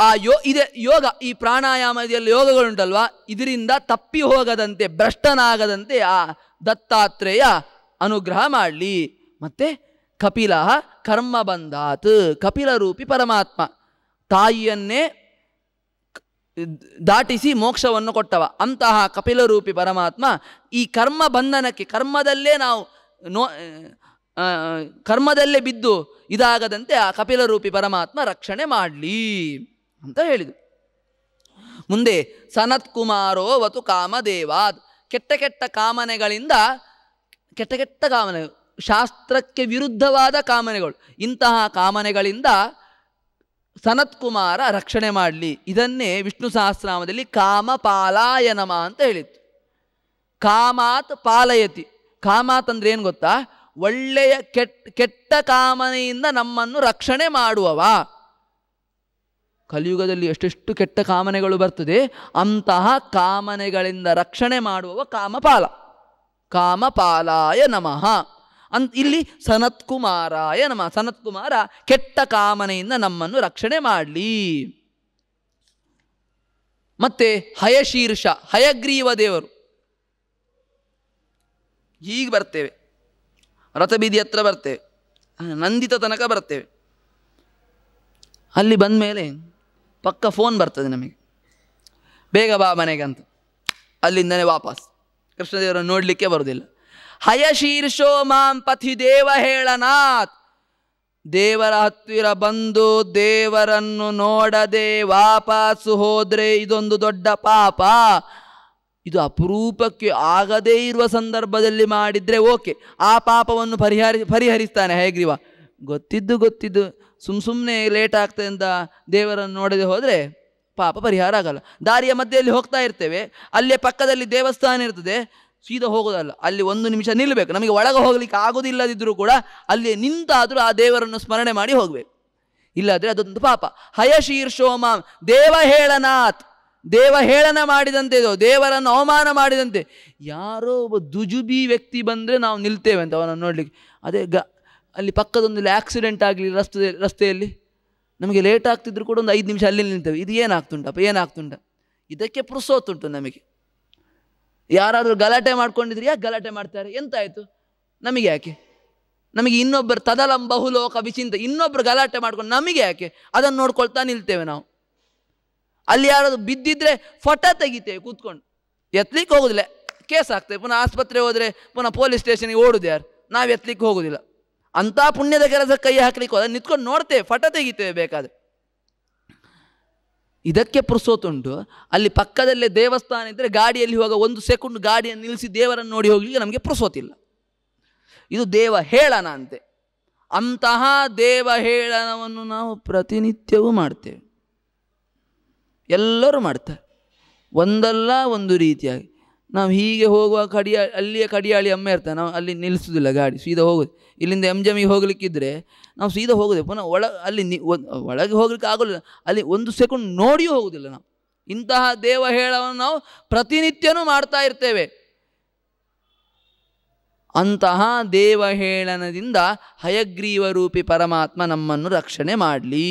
ಆ ಯೋ ಇದೆ ಯೋಗ ಈ ಪ್ರಾಣಾಯಾಮದಲ್ಲಿ ಯೋಗಗಳುಂಟಲ್ವಾ ಇದರಿಂದ ತಪ್ಪಿ ಹೋಗದಂತೆ ಭ್ರಷ್ಟನಾಗದಂತೆ ಆ ದತ್ತಾತ್ರೇಯ ಅನುಗ್ರಹ ಮಾಡಲಿ ಮತ್ತು ಕಪಿಲ ಕರ್ಮ ಬಂಧಾತ್ ಕಪಿಲ ರೂಪಿ ಪರಮಾತ್ಮ ತಾಯಿಯನ್ನೇ ದಾಟಿಸಿ ಮೋಕ್ಷವನ್ನು ಕೊಟ್ಟವ ಅಂತಹ ಕಪಿಲರೂಪಿ ಪರಮಾತ್ಮ ಈ ಕರ್ಮ ಬಂಧನಕ್ಕೆ ಕರ್ಮದಲ್ಲೇ ನಾವು ನೋ ಕರ್ಮದಲ್ಲೇ ಬಿದ್ದು ಇದಾಗದಂತೆ ಆ ಕಪಿಲರೂಪಿ ಪರಮಾತ್ಮ ರಕ್ಷಣೆ ಮಾಡಲಿ ಅಂತ ಹೇಳಿದರು ಮುಂದೆ ಸನತ್ ಕುಮಾರೋ ವತು ಕಾಮದೇವಾದ್ ಕೆಟ್ಟ ಕೆಟ್ಟ ಕಾಮನೆಗಳಿಂದ ಕೆಟ್ಟ ಕೆಟ್ಟ ಕಾಮನೆ ಶಾಸ್ತ್ರಕ್ಕೆ ವಿರುದ್ಧವಾದ ಕಾಮನೆಗಳು ಇಂತಹ ಕಾಮನೆಗಳಿಂದ ಸನತ್ಕುಮಾರ ರಕ್ಷಣೆ ಮಾಡಲಿ ಇದನ್ನೇ ವಿಷ್ಣು ಸಹಸ್ರಾಮದಲ್ಲಿ ಕಾಮ ಪಾಲಾಯನಮ ಅಂತ ಹೇಳಿತ್ತು ಕಾಮಾತ್ ಪಾಲಯತಿ ಕಾಮಾತ್ ಅಂದ್ರೆ ಏನು ಗೊತ್ತಾ ಒಳ್ಳೆಯ ಕೆಟ್ಟ ಕೆಟ್ಟ ಕಾಮನೆಯಿಂದ ನಮ್ಮನ್ನು ರಕ್ಷಣೆ ಮಾಡುವವ ಕಲಿಯುಗದಲ್ಲಿ ಎಷ್ಟೆಷ್ಟು ಕೆಟ್ಟ ಕಾಮನೆಗಳು ಬರ್ತದೆ ಅಂತಹ ಕಾಮನೆಗಳಿಂದ ರಕ್ಷಣೆ ಮಾಡುವವ ಕಾಮಪಾಲ ಕಾಮಪಾಲಾಯ ನಮಃ ಅನ್ ಇಲ್ಲಿ ಸನತ್ಕುಮಾರಾಯ ನಮ್ಮ ಕುಮಾರ ಕೆಟ್ಟ ಕಾಮನೆಯಿಂದ ನಮ್ಮನ್ನು ರಕ್ಷಣೆ ಮಾಡಲಿ ಮತ್ತೆ ಹಯಶೀರ್ಷ ಹಯಗ್ರೀವ ದೇವರು ಈಗ ಬರ್ತೇವೆ ರಥಬೀದಿ ಹತ್ರ ಬರ್ತೇವೆ ನಂದಿತ ತನಕ ಬರ್ತೇವೆ ಅಲ್ಲಿ ಬಂದ ಮೇಲೆ ಪಕ್ಕ ಫೋನ್ ಬರ್ತದೆ ನಮಗೆ ಬೇಗ ಬಾ ಮನೆಗೆ ಅಂತ ಅಲ್ಲಿಂದನೇ ವಾಪಸ್ ಕೃಷ್ಣದೇವರನ್ನು ನೋಡಲಿಕ್ಕೆ ಬರೋದಿಲ್ಲ ಹಯಶೀರ್ಷೋ ಮಾಂ ಪಥಿ ದೇವ ಹೇಳನಾಥ್ ದೇವರ ಹತ್ತಿರ ಬಂದು ದೇವರನ್ನು ನೋಡದೆ ವಾಪಾಸು ಹೋದರೆ ಇದೊಂದು ದೊಡ್ಡ ಪಾಪ ಇದು ಅಪರೂಪಕ್ಕೆ ಆಗದೇ ಇರುವ ಸಂದರ್ಭದಲ್ಲಿ ಮಾಡಿದರೆ ಓಕೆ ಆ ಪಾಪವನ್ನು ಪರಿಹರಿ ಪರಿಹರಿಸ್ತಾನೆ ಹೇಗ್ರಿವ ಗೊತ್ತಿದ್ದು ಗೊತ್ತಿದ್ದು ಸುಮ್ ಸುಮ್ಮನೆ ಲೇಟ್ ಆಗ್ತದೆ ಅಂತ ದೇವರನ್ನು ನೋಡದೆ ಹೋದರೆ ಪಾಪ ಪರಿಹಾರ ಆಗಲ್ಲ ದಾರಿಯ ಮಧ್ಯೆಯಲ್ಲಿ ಹೋಗ್ತಾ ಇರ್ತೇವೆ ಅಲ್ಲೇ ಪಕ್ಕದಲ್ಲಿ ದೇವಸ್ಥಾನ ಇರ್ತದೆ ಸೀದಾ ಹೋಗೋದಲ್ಲ ಅಲ್ಲಿ ಒಂದು ನಿಮಿಷ ನಿಲ್ಲಬೇಕು ನಮಗೆ ಒಳಗೆ ಹೋಗಲಿಕ್ಕೆ ಆಗೋದಿಲ್ಲದಿದ್ದರೂ ಕೂಡ ಅಲ್ಲಿ ನಿಂತಾದರೂ ಆ ದೇವರನ್ನು ಸ್ಮರಣೆ ಮಾಡಿ ಹೋಗಬೇಕು ಇಲ್ಲಾದರೆ ಅದೊಂದು ಪಾಪ ಹಯಶೀರ್ಷೋಮ ದೇವ ಹೇಳನಾಥ್ ದೇವ ಹೇಳನ ಮಾಡಿದಂತೆ ದೇವರನ್ನು ಅವಮಾನ ಮಾಡಿದಂತೆ ಯಾರೋ ಒಬ್ಬ ದುಜುಬಿ ವ್ಯಕ್ತಿ ಬಂದರೆ ನಾವು ನಿಲ್ತೇವೆ ಅಂತ ಅವನನ್ನು ನೋಡಲಿಕ್ಕೆ ಅದೇ ಗ ಅಲ್ಲಿ ಪಕ್ಕದೊಂದು ಆಕ್ಸಿಡೆಂಟ್ ಆಗಲಿ ರಸ್ತೆ ರಸ್ತೆಯಲ್ಲಿ ನಮಗೆ ಲೇಟ್ ಆಗ್ತಿದ್ರು ಕೂಡ ಒಂದು ಐದು ನಿಮಿಷ ಅಲ್ಲಿ ನಿಲ್ತೇವೆ ಇದು ಏನಾಗ್ತುಂಟಪ್ಪ ಏನಾಗ್ತುಂಟ ಇದಕ್ಕೆ ಪುರುಸೋತುಂಟು ನಮಗೆ ಯಾರಾದರೂ ಗಲಾಟೆ ಮಾಡ್ಕೊಂಡಿದ್ರೆ ಯಾಕೆ ಗಲಾಟೆ ಮಾಡ್ತಾರೆ ಎಂತಾಯಿತು ನಮಗೆ ಯಾಕೆ ನಮಗೆ ಇನ್ನೊಬ್ಬರು ತದಲಂ ಬಹುಲೋಕ ವಿಚಿಂತ ಇನ್ನೊಬ್ಬರು ಗಲಾಟೆ ಮಾಡ್ಕೊಂಡು ನಮಗೆ ಯಾಕೆ ಅದನ್ನು ನೋಡ್ಕೊಳ್ತಾ ನಿಲ್ತೇವೆ ನಾವು ಅಲ್ಲಿ ಯಾರಾದರೂ ಬಿದ್ದಿದ್ರೆ ಫೋಟೋ ತೆಗಿತೇವೆ ಕೂತ್ಕೊಂಡು ಎತ್ತಲಿಕ್ಕೆ ಹೋಗೋದಿಲ್ಲ ಕೇಸ್ ಆಗ್ತದೆ ಪುನಃ ಆಸ್ಪತ್ರೆ ಹೋದರೆ ಪುನಃ ಪೊಲೀಸ್ ಸ್ಟೇಷನ್ಗೆ ಓಡುದು ಯಾರು ನಾವು ಎತ್ತಲಿಕ್ಕೆ ಹೋಗೋದಿಲ್ಲ ಅಂಥ ಪುಣ್ಯದ ಕೆಲಸ ಕೈ ಹಾಕ್ಲಿಕ್ಕೆ ಹೋದ ನಿಂತ್ಕೊಂಡು ನೋಡ್ತೇವೆ ಫಟ ತೆಗಿತೇವೆ ಬೇಕಾದ್ರೆ ಇದಕ್ಕೆ ಉಂಟು ಅಲ್ಲಿ ಪಕ್ಕದಲ್ಲೇ ದೇವಸ್ಥಾನ ಇದ್ದರೆ ಗಾಡಿಯಲ್ಲಿ ಹೋಗ ಒಂದು ಸೆಕೆಂಡ್ ಗಾಡಿಯನ್ನು ನಿಲ್ಲಿಸಿ ದೇವರನ್ನು ನೋಡಿ ಹೋಗಲಿಕ್ಕೆ ನಮಗೆ ಪುರುಸೋತಿಲ್ಲ ಇದು ದೇವ ಹೇಳನ ಅಂತೆ ಅಂತಹ ದೇವ ಹೇಳನವನ್ನು ನಾವು ಪ್ರತಿನಿತ್ಯವೂ ಮಾಡ್ತೇವೆ ಎಲ್ಲರೂ ಮಾಡ್ತಾರೆ ಒಂದಲ್ಲ ಒಂದು ರೀತಿಯಾಗಿ ನಾವು ಹೀಗೆ ಹೋಗುವ ಕಡಿಯ ಅಲ್ಲಿಯ ಕಡಿಯಾಳಿ ಅಮ್ಮ ಇರ್ತಾರೆ ನಾವು ಅಲ್ಲಿ ನಿಲ್ಲಿಸೋದಿಲ್ಲ ಗಾಡಿ ಸೀದಾ ಹೋಗೋದು ಇಲ್ಲಿಂದ ಎಮ್ ಜಮಿಗೆ ಹೋಗ್ಲಿಕ್ಕಿದ್ರೆ ನಾವು ಸೀದಾ ಹೋಗೋದೇ ಪುನಃ ಒಳ ಅಲ್ಲಿ ಒಳಗೆ ಹೋಗ್ಲಿಕ್ಕೆ ಆಗೋಲ್ಲ ಅಲ್ಲಿ ಒಂದು ಸೆಕೆಂಡ್ ನೋಡಿಯೂ ಹೋಗೋದಿಲ್ಲ ನಾವು ಇಂತಹ ದೇವ ಹೇಳವನ್ನು ನಾವು ಪ್ರತಿನಿತ್ಯನೂ ಮಾಡ್ತಾ ಇರ್ತೇವೆ ಅಂತಹ ದೇವಹೇಳನದಿಂದ ಹಯಗ್ರೀವರೂಪಿ ಪರಮಾತ್ಮ ನಮ್ಮನ್ನು ರಕ್ಷಣೆ ಮಾಡಲಿ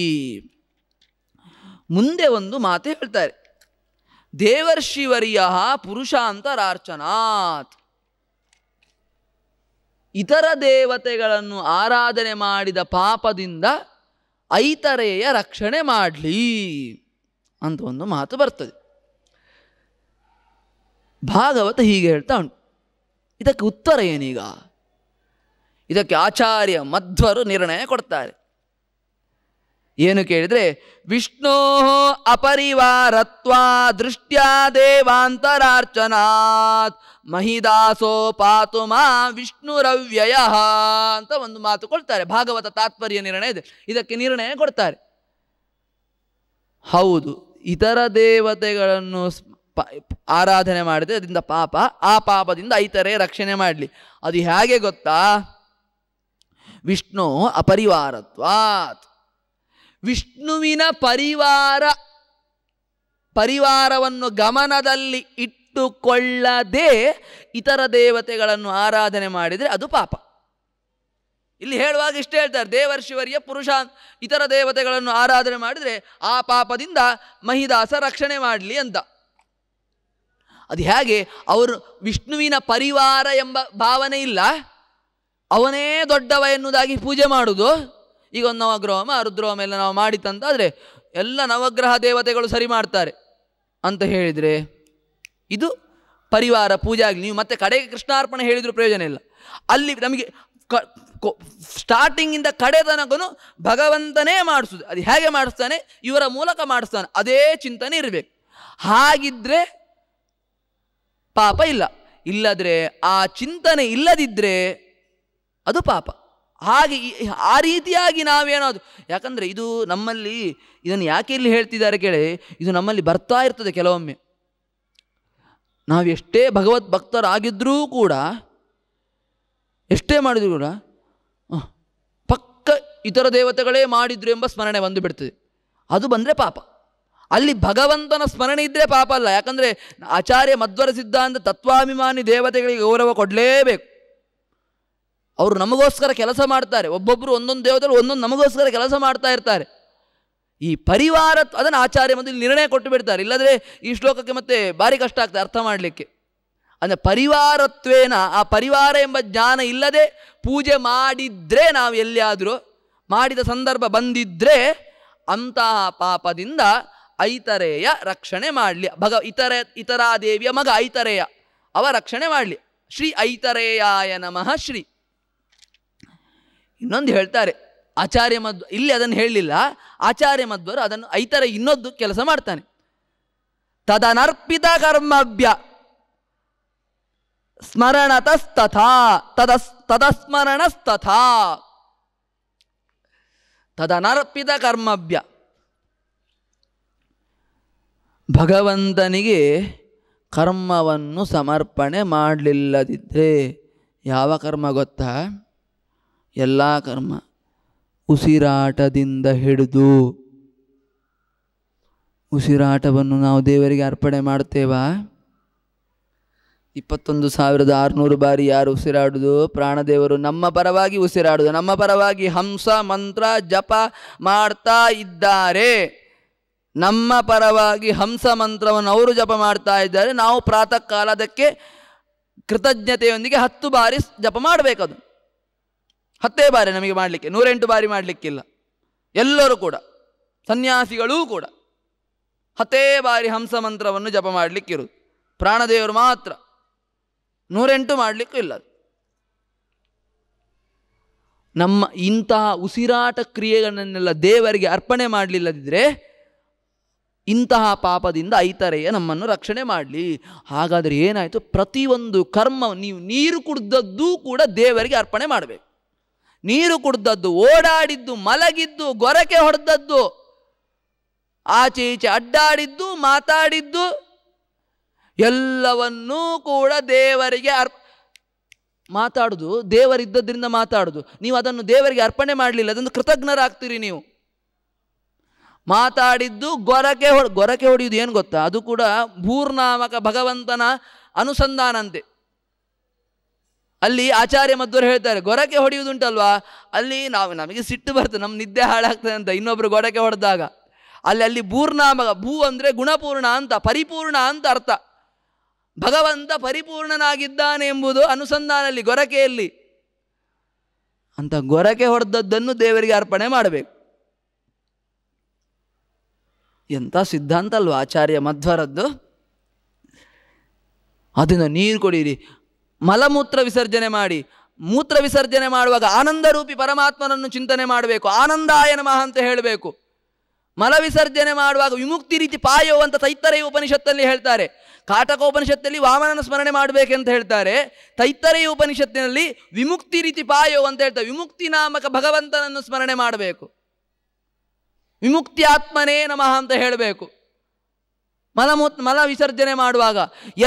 ಮುಂದೆ ಒಂದು ಮಾತು ಹೇಳ್ತಾರೆ ದೇವರ್ಷಿವರಿಯ ಪುರುಷಾಂತರಾರ್ಚನಾತ್ ಇತರ ದೇವತೆಗಳನ್ನು ಆರಾಧನೆ ಮಾಡಿದ ಪಾಪದಿಂದ ಐತರೆಯ ರಕ್ಷಣೆ ಮಾಡಲಿ ಅಂತ ಒಂದು ಮಾತು ಬರ್ತದೆ ಭಾಗವತ ಹೀಗೆ ಹೇಳ್ತಾ ಉಂಟು ಇದಕ್ಕೆ ಉತ್ತರ ಏನೀಗ ಇದಕ್ಕೆ ಆಚಾರ್ಯ ಮಧ್ವರು ನಿರ್ಣಯ ಕೊಡ್ತಾರೆ ಏನು ಕೇಳಿದರೆ ವಿಷ್ಣೋ ಅಪರಿವಾರತ್ವ ದೃಷ್ಟ್ಯಾ ದೇವಾಂತರಾರ್ಚನಾತ್ ಮಹಿದಾಸೋ ಪಾತು ಮಾ ವಿಷ್ಣುರವ್ಯಯ ಅಂತ ಒಂದು ಮಾತು ಕೊಡ್ತಾರೆ ಭಾಗವತ ತಾತ್ಪರ್ಯ ನಿರ್ಣಯ ಇದೆ ಇದಕ್ಕೆ ನಿರ್ಣಯ ಕೊಡ್ತಾರೆ ಹೌದು ಇತರ ದೇವತೆಗಳನ್ನು ಆರಾಧನೆ ಮಾಡಿದರೆ ಅದರಿಂದ ಪಾಪ ಆ ಪಾಪದಿಂದ ಐತರೇ ರಕ್ಷಣೆ ಮಾಡಲಿ ಅದು ಹೇಗೆ ಗೊತ್ತಾ ವಿಷ್ಣು ಅಪರಿವಾರತ್ವಾತ್ ವಿಷ್ಣುವಿನ ಪರಿವಾರ ಪರಿವಾರವನ್ನು ಗಮನದಲ್ಲಿ ಇಟ್ಟುಕೊಳ್ಳದೆ ಇತರ ದೇವತೆಗಳನ್ನು ಆರಾಧನೆ ಮಾಡಿದರೆ ಅದು ಪಾಪ ಇಲ್ಲಿ ಹೇಳುವಾಗ ಇಷ್ಟು ಹೇಳ್ತಾರೆ ದೇವರ ಶಿವರಿಯ ಪುರುಷ ಇತರ ದೇವತೆಗಳನ್ನು ಆರಾಧನೆ ಮಾಡಿದರೆ ಆ ಪಾಪದಿಂದ ಮಹಿದಾಸ ರಕ್ಷಣೆ ಮಾಡಲಿ ಅಂತ ಅದು ಹೇಗೆ ಅವರು ವಿಷ್ಣುವಿನ ಪರಿವಾರ ಎಂಬ ಭಾವನೆ ಇಲ್ಲ ಅವನೇ ದೊಡ್ಡವ ಎನ್ನುವುದಾಗಿ ಪೂಜೆ ಮಾಡುವುದು ಈಗ ಒಂದು ನವಗ್ರಹಮ ರುದ್ರಹೋಮ ಎಲ್ಲ ನಾವು ಮಾಡಿತಂತಾದರೆ ಎಲ್ಲ ನವಗ್ರಹ ದೇವತೆಗಳು ಸರಿ ಮಾಡ್ತಾರೆ ಅಂತ ಹೇಳಿದರೆ ಇದು ಪರಿವಾರ ಪೂಜೆ ಆಗಲಿ ನೀವು ಮತ್ತೆ ಕಡೆಗೆ ಕೃಷ್ಣಾರ್ಪಣೆ ಹೇಳಿದರೂ ಪ್ರಯೋಜನ ಇಲ್ಲ ಅಲ್ಲಿ ನಮಗೆ ಕ ಸ್ಟಾರ್ಟಿಂಗಿಂದ ಕಡೆ ತನಕನು ಭಗವಂತನೇ ಮಾಡಿಸೋದು ಅದು ಹೇಗೆ ಮಾಡಿಸ್ತಾನೆ ಇವರ ಮೂಲಕ ಮಾಡಿಸ್ತಾನೆ ಅದೇ ಚಿಂತನೆ ಇರಬೇಕು ಹಾಗಿದ್ದರೆ ಪಾಪ ಇಲ್ಲ ಇಲ್ಲದ್ರೆ ಆ ಚಿಂತನೆ ಇಲ್ಲದಿದ್ದರೆ ಅದು ಪಾಪ ಹಾಗೆ ಆ ರೀತಿಯಾಗಿ ನಾವೇನಾದ್ರು ಯಾಕಂದರೆ ಇದು ನಮ್ಮಲ್ಲಿ ಇದನ್ನು ಯಾಕೆ ಇಲ್ಲಿ ಹೇಳ್ತಿದ್ದಾರೆ ಕೇಳಿ ಇದು ನಮ್ಮಲ್ಲಿ ಬರ್ತಾ ಇರ್ತದೆ ಕೆಲವೊಮ್ಮೆ ನಾವು ಎಷ್ಟೇ ಭಗವತ್ ಭಕ್ತರಾಗಿದ್ದರೂ ಕೂಡ ಎಷ್ಟೇ ಮಾಡಿದ್ರು ಕೂಡ ಪಕ್ಕ ಇತರ ದೇವತೆಗಳೇ ಮಾಡಿದ್ರು ಎಂಬ ಸ್ಮರಣೆ ಬಂದು ಬಿಡ್ತದೆ ಅದು ಬಂದರೆ ಪಾಪ ಅಲ್ಲಿ ಭಗವಂತನ ಸ್ಮರಣೆ ಇದ್ದರೆ ಪಾಪ ಅಲ್ಲ ಯಾಕಂದರೆ ಆಚಾರ್ಯ ಮಧ್ವರ ಸಿದ್ಧಾಂತ ತತ್ವಾಭಿಮಾನಿ ದೇವತೆಗಳಿಗೆ ಗೌರವ ಕೊಡಲೇಬೇಕು ಅವರು ನಮಗೋಸ್ಕರ ಕೆಲಸ ಮಾಡ್ತಾರೆ ಒಬ್ಬೊಬ್ಬರು ಒಂದೊಂದು ದೇವದಲ್ಲಿ ಒಂದೊಂದು ನಮಗೋಸ್ಕರ ಕೆಲಸ ಮಾಡ್ತಾ ಇರ್ತಾರೆ ಈ ಪರಿವಾರ ಅದನ್ನು ಆಚಾರ್ಯ ಮೊದಲು ನಿರ್ಣಯ ಕೊಟ್ಟು ಬಿಡ್ತಾರೆ ಇಲ್ಲದ್ರೆ ಈ ಶ್ಲೋಕಕ್ಕೆ ಮತ್ತೆ ಭಾರಿ ಕಷ್ಟ ಆಗ್ತದೆ ಅರ್ಥ ಮಾಡಲಿಕ್ಕೆ ಅಂದರೆ ಪರಿವಾರತ್ವೇನ ಆ ಪರಿವಾರ ಎಂಬ ಜ್ಞಾನ ಇಲ್ಲದೆ ಪೂಜೆ ಮಾಡಿದ್ರೆ ನಾವು ಎಲ್ಲಿಯಾದರೂ ಮಾಡಿದ ಸಂದರ್ಭ ಬಂದಿದ್ದರೆ ಅಂತಹ ಪಾಪದಿಂದ ಐತರೆಯ ರಕ್ಷಣೆ ಮಾಡಲಿ ಭಗ ಇತರ ಇತರಾದೇವಿಯ ಮಗ ಐತರೆಯ ಅವ ರಕ್ಷಣೆ ಮಾಡಲಿ ಶ್ರೀ ಐತರೇಯಾಯ ನಮಃ ಶ್ರೀ ಇನ್ನೊಂದು ಹೇಳ್ತಾರೆ ಆಚಾರ್ಯ ಮಧ್ವ ಇಲ್ಲಿ ಅದನ್ನು ಹೇಳಲಿಲ್ಲ ಆಚಾರ್ಯ ಮಧ್ವರು ಅದನ್ನು ಐತರ ಇನ್ನೊಂದು ಕೆಲಸ ಮಾಡ್ತಾನೆ ತದನರ್ಪಿತ ಕರ್ಮಭ್ಯ ಸ್ಮರಣತಸ್ತಥಾ ತದಸ್ ತದಸ್ಮರಣಸ್ತಥಾ ತದನರ್ಪಿತ ಕರ್ಮಭ್ಯ ಭಗವಂತನಿಗೆ ಕರ್ಮವನ್ನು ಸಮರ್ಪಣೆ ಮಾಡಲಿಲ್ಲದಿದ್ದರೆ ಯಾವ ಕರ್ಮ ಗೊತ್ತಾ ಎಲ್ಲ ಕರ್ಮ ಉಸಿರಾಟದಿಂದ ಹಿಡಿದು ಉಸಿರಾಟವನ್ನು ನಾವು ದೇವರಿಗೆ ಅರ್ಪಣೆ ಮಾಡ್ತೇವಾ ಇಪ್ಪತ್ತೊಂದು ಸಾವಿರದ ಆರುನೂರು ಬಾರಿ ಯಾರು ಉಸಿರಾಡುದು ಪ್ರಾಣದೇವರು ನಮ್ಮ ಪರವಾಗಿ ಉಸಿರಾಡುದು ನಮ್ಮ ಪರವಾಗಿ ಹಂಸ ಮಂತ್ರ ಜಪ ಮಾಡ್ತಾ ಇದ್ದಾರೆ ನಮ್ಮ ಪರವಾಗಿ ಹಂಸ ಮಂತ್ರವನ್ನು ಅವರು ಜಪ ಮಾಡ್ತಾ ಇದ್ದಾರೆ ನಾವು ಪ್ರಾತಃ ಕಾಲ ಅದಕ್ಕೆ ಕೃತಜ್ಞತೆಯೊಂದಿಗೆ ಹತ್ತು ಬಾರಿ ಜಪ ಮಾಡಬೇಕದು ಹತ್ತೇ ಬಾರಿ ನಮಗೆ ಮಾಡಲಿಕ್ಕೆ ನೂರೆಂಟು ಬಾರಿ ಮಾಡಲಿಕ್ಕಿಲ್ಲ ಎಲ್ಲರೂ ಕೂಡ ಸನ್ಯಾಸಿಗಳೂ ಕೂಡ ಹತ್ತೇ ಬಾರಿ ಹಂಸ ಮಂತ್ರವನ್ನು ಜಪ ಮಾಡಲಿಕ್ಕಿರುವುದು ಪ್ರಾಣದೇವರು ಮಾತ್ರ ನೂರೆಂಟು ಮಾಡಲಿಕ್ಕೂ ಇಲ್ಲ ನಮ್ಮ ಇಂತಹ ಉಸಿರಾಟ ಕ್ರಿಯೆಗಳನ್ನೆಲ್ಲ ದೇವರಿಗೆ ಅರ್ಪಣೆ ಮಾಡಲಿಲ್ಲದಿದ್ದರೆ ಇಂತಹ ಪಾಪದಿಂದ ಐತರೆಯ ನಮ್ಮನ್ನು ರಕ್ಷಣೆ ಮಾಡಲಿ ಹಾಗಾದರೆ ಏನಾಯಿತು ಪ್ರತಿಯೊಂದು ಕರ್ಮ ನೀವು ನೀರು ಕುಡಿದದ್ದೂ ಕೂಡ ದೇವರಿಗೆ ಅರ್ಪಣೆ ಮಾಡಬೇಕು ನೀರು ಕುಡ್ದದ್ದು ಓಡಾಡಿದ್ದು ಮಲಗಿದ್ದು ಗೊರಕೆ ಹೊಡೆದದ್ದು ಆಚೆ ಈಚೆ ಅಡ್ಡಾಡಿದ್ದು ಮಾತಾಡಿದ್ದು ಎಲ್ಲವನ್ನೂ ಕೂಡ ದೇವರಿಗೆ ಅರ್ಪ ಮಾತಾಡುದು ದೇವರಿದ್ದದ್ರಿಂದ ಮಾತಾಡುದು ನೀವು ಅದನ್ನು ದೇವರಿಗೆ ಅರ್ಪಣೆ ಮಾಡಲಿಲ್ಲ ಅದನ್ನು ಕೃತಜ್ಞರಾಗ್ತೀರಿ ನೀವು ಮಾತಾಡಿದ್ದು ಗೊರಕೆ ಹೊಡೆ ಗೊರಕೆ ಹೊಡೆಯುವುದು ಏನು ಗೊತ್ತಾ ಅದು ಕೂಡ ಭೂರ್ನಾಮಕ ಭಗವಂತನ ಅನುಸಂಧಾನಂತೆ ಅಲ್ಲಿ ಆಚಾರ್ಯ ಮಧ್ವರು ಹೇಳ್ತಾರೆ ಗೊರಕೆ ಹೊಡೆಯುವುದುಂಟಲ್ವಾ ಅಲ್ಲಿ ನಾವು ನಮಗೆ ಸಿಟ್ಟು ಬರ್ತದೆ ನಮ್ಮ ನಿದ್ದೆ ಹಾಳಾಗ್ತದೆ ಅಂತ ಇನ್ನೊಬ್ಬರು ಗೊರಕೆ ಹೊಡೆದಾಗ ಅಲ್ಲಿ ಅಲ್ಲಿ ಭೂರ್ನಾಮ ಭೂ ಅಂದರೆ ಗುಣಪೂರ್ಣ ಅಂತ ಪರಿಪೂರ್ಣ ಅಂತ ಅರ್ಥ ಭಗವಂತ ಪರಿಪೂರ್ಣನಾಗಿದ್ದಾನೆ ಎಂಬುದು ಅನುಸಂಧಾನಲ್ಲಿ ಗೊರಕೆಯಲ್ಲಿ ಅಂತ ಗೊರಕೆ ಹೊಡೆದದ್ದನ್ನು ದೇವರಿಗೆ ಅರ್ಪಣೆ ಮಾಡಬೇಕು ಎಂಥ ಸಿದ್ಧಾಂತ ಅಲ್ವಾ ಆಚಾರ್ಯ ಮಧ್ವರದ್ದು ಅದನ್ನು ನೀರು ಕೊಡಿರಿ ಮಲಮೂತ್ರ ವಿಸರ್ಜನೆ ಮಾಡಿ ಮೂತ್ರ ವಿಸರ್ಜನೆ ಮಾಡುವಾಗ ಆನಂದರೂಪಿ ಪರಮಾತ್ಮನನ್ನು ಚಿಂತನೆ ಮಾಡಬೇಕು ಆನಂದಾಯ ನಮಃ ಅಂತ ಹೇಳಬೇಕು ಮಲ ವಿಸರ್ಜನೆ ಮಾಡುವಾಗ ವಿಮುಕ್ತಿ ರೀತಿ ಪಾಯೋ ಅಂತ ತೈತ್ತರೆಯ ಉಪನಿಷತ್ತಲ್ಲಿ ಹೇಳ್ತಾರೆ ಕಾಟಕ ಉಪನಿಷತ್ತಲ್ಲಿ ವಾಮನನ ಸ್ಮರಣೆ ಮಾಡಬೇಕೆಂತ ಹೇಳ್ತಾರೆ ತೈತ್ತರೆಯ ಉಪನಿಷತ್ತಿನಲ್ಲಿ ವಿಮುಕ್ತಿ ರೀತಿ ಪಾಯೋ ಅಂತ ಹೇಳ್ತಾರೆ ವಿಮುಕ್ತಿ ನಾಮಕ ಭಗವಂತನನ್ನು ಸ್ಮರಣೆ ಮಾಡಬೇಕು ವಿಮುಕ್ತಿ ಆತ್ಮನೇ ನಮಃ ಅಂತ ಹೇಳಬೇಕು ಮಲಮೂ ಮಲ ವಿಸರ್ಜನೆ ಮಾಡುವಾಗ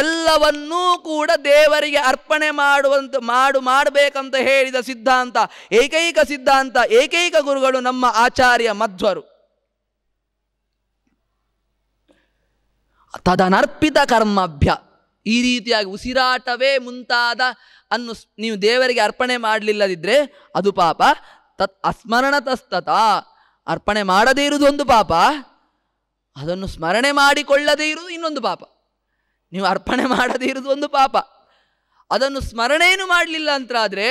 ಎಲ್ಲವನ್ನೂ ಕೂಡ ದೇವರಿಗೆ ಅರ್ಪಣೆ ಮಾಡುವಂತ ಮಾಡು ಮಾಡಬೇಕಂತ ಹೇಳಿದ ಸಿದ್ಧಾಂತ ಏಕೈಕ ಸಿದ್ಧಾಂತ ಏಕೈಕ ಗುರುಗಳು ನಮ್ಮ ಆಚಾರ್ಯ ಮಧ್ವರು ತದನರ್ಪಿತ ಕರ್ಮಭ್ಯ ಈ ರೀತಿಯಾಗಿ ಉಸಿರಾಟವೇ ಮುಂತಾದ ಅನ್ನು ನೀವು ದೇವರಿಗೆ ಅರ್ಪಣೆ ಮಾಡಲಿಲ್ಲದಿದ್ದರೆ ಅದು ಪಾಪ ತತ್ ಅಸ್ಮರಣತಸ್ತತ ಅರ್ಪಣೆ ಮಾಡದೇ ಇರುವುದು ಒಂದು ಪಾಪ ಅದನ್ನು ಸ್ಮರಣೆ ಮಾಡಿಕೊಳ್ಳದೇ ಇರುವುದು ಇನ್ನೊಂದು ಪಾಪ ನೀವು ಅರ್ಪಣೆ ಮಾಡದೇ ಇರುವುದು ಒಂದು ಪಾಪ ಅದನ್ನು ಸ್ಮರಣೆಯನ್ನು ಮಾಡಲಿಲ್ಲ ಅಂತಾದರೆ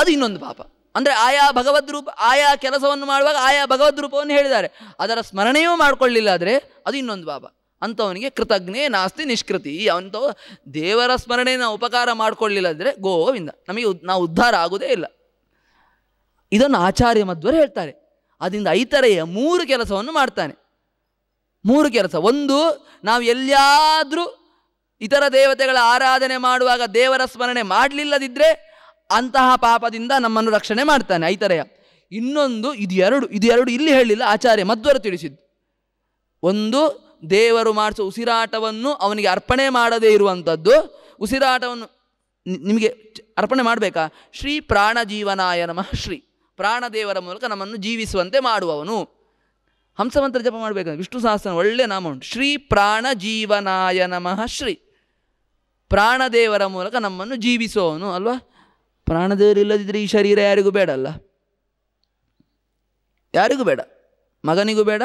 ಅದು ಇನ್ನೊಂದು ಪಾಪ ಅಂದರೆ ಆಯಾ ಭಗವದ್ ರೂಪ ಆಯಾ ಕೆಲಸವನ್ನು ಮಾಡುವಾಗ ಆಯಾ ಭಗವದ್ ರೂಪವನ್ನು ಹೇಳಿದ್ದಾರೆ ಅದರ ಸ್ಮರಣೆಯೂ ಮಾಡಿಕೊಳ್ಳಿಲ್ಲ ಆದರೆ ಅದು ಇನ್ನೊಂದು ಪಾಪ ಅಂಥವನಿಗೆ ಕೃತಜ್ಞೆ ನಾಸ್ತಿ ನಿಷ್ಕೃತಿ ಅಂಥವು ದೇವರ ಸ್ಮರಣೆಯನ್ನು ಉಪಕಾರ ಮಾಡಿಕೊಳ್ಳಿಲ್ಲ ಅಂದರೆ ಗೋವಿಂದ ನಮಗೆ ನಾವು ಉದ್ಧಾರ ಆಗುವುದೇ ಇಲ್ಲ ಇದನ್ನು ಆಚಾರ್ಯ ಮಧ್ವರು ಹೇಳ್ತಾರೆ ಅದರಿಂದ ಐತರೆಯ ಮೂರು ಕೆಲಸವನ್ನು ಮಾಡ್ತಾನೆ ಮೂರು ಕೆಲಸ ಒಂದು ನಾವು ಎಲ್ಲಿಯಾದರೂ ಇತರ ದೇವತೆಗಳ ಆರಾಧನೆ ಮಾಡುವಾಗ ದೇವರ ಸ್ಮರಣೆ ಮಾಡಲಿಲ್ಲದಿದ್ದರೆ ಅಂತಹ ಪಾಪದಿಂದ ನಮ್ಮನ್ನು ರಕ್ಷಣೆ ಮಾಡ್ತಾನೆ ಐತರೆಯ ಇನ್ನೊಂದು ಇದು ಎರಡು ಇದು ಎರಡು ಇಲ್ಲಿ ಹೇಳಿಲ್ಲ ಆಚಾರ್ಯ ಮಧ್ವರು ತಿಳಿಸಿದ್ದು ಒಂದು ದೇವರು ಮಾಡಿಸೋ ಉಸಿರಾಟವನ್ನು ಅವನಿಗೆ ಅರ್ಪಣೆ ಮಾಡದೇ ಇರುವಂಥದ್ದು ಉಸಿರಾಟವನ್ನು ನಿಮಗೆ ಅರ್ಪಣೆ ಮಾಡಬೇಕಾ ಶ್ರೀ ಪ್ರಾಣಜೀವನಾಯ ನಮಃ ಶ್ರೀ ಪ್ರಾಣದೇವರ ಮೂಲಕ ನಮ್ಮನ್ನು ಜೀವಿಸುವಂತೆ ಮಾಡುವವನು ಹಂಸಮಂತ್ರ ಜಪ ಮಾಡಬೇಕು ವಿಷ್ಣು ಸಹಸ್ರ ಒಳ್ಳೆಯ ನಾಮ ಉಂಟು ಶ್ರೀ ಪ್ರಾಣ ಜೀವನಾಯ ನಮಃ ಶ್ರೀ ಪ್ರಾಣದೇವರ ಮೂಲಕ ನಮ್ಮನ್ನು ಜೀವಿಸುವವನು ಅಲ್ವಾ ಪ್ರಾಣದೇವರಿಲ್ಲದಿದ್ದರೆ ಈ ಶರೀರ ಯಾರಿಗೂ ಬೇಡ ಅಲ್ಲ ಯಾರಿಗೂ ಬೇಡ ಮಗನಿಗೂ ಬೇಡ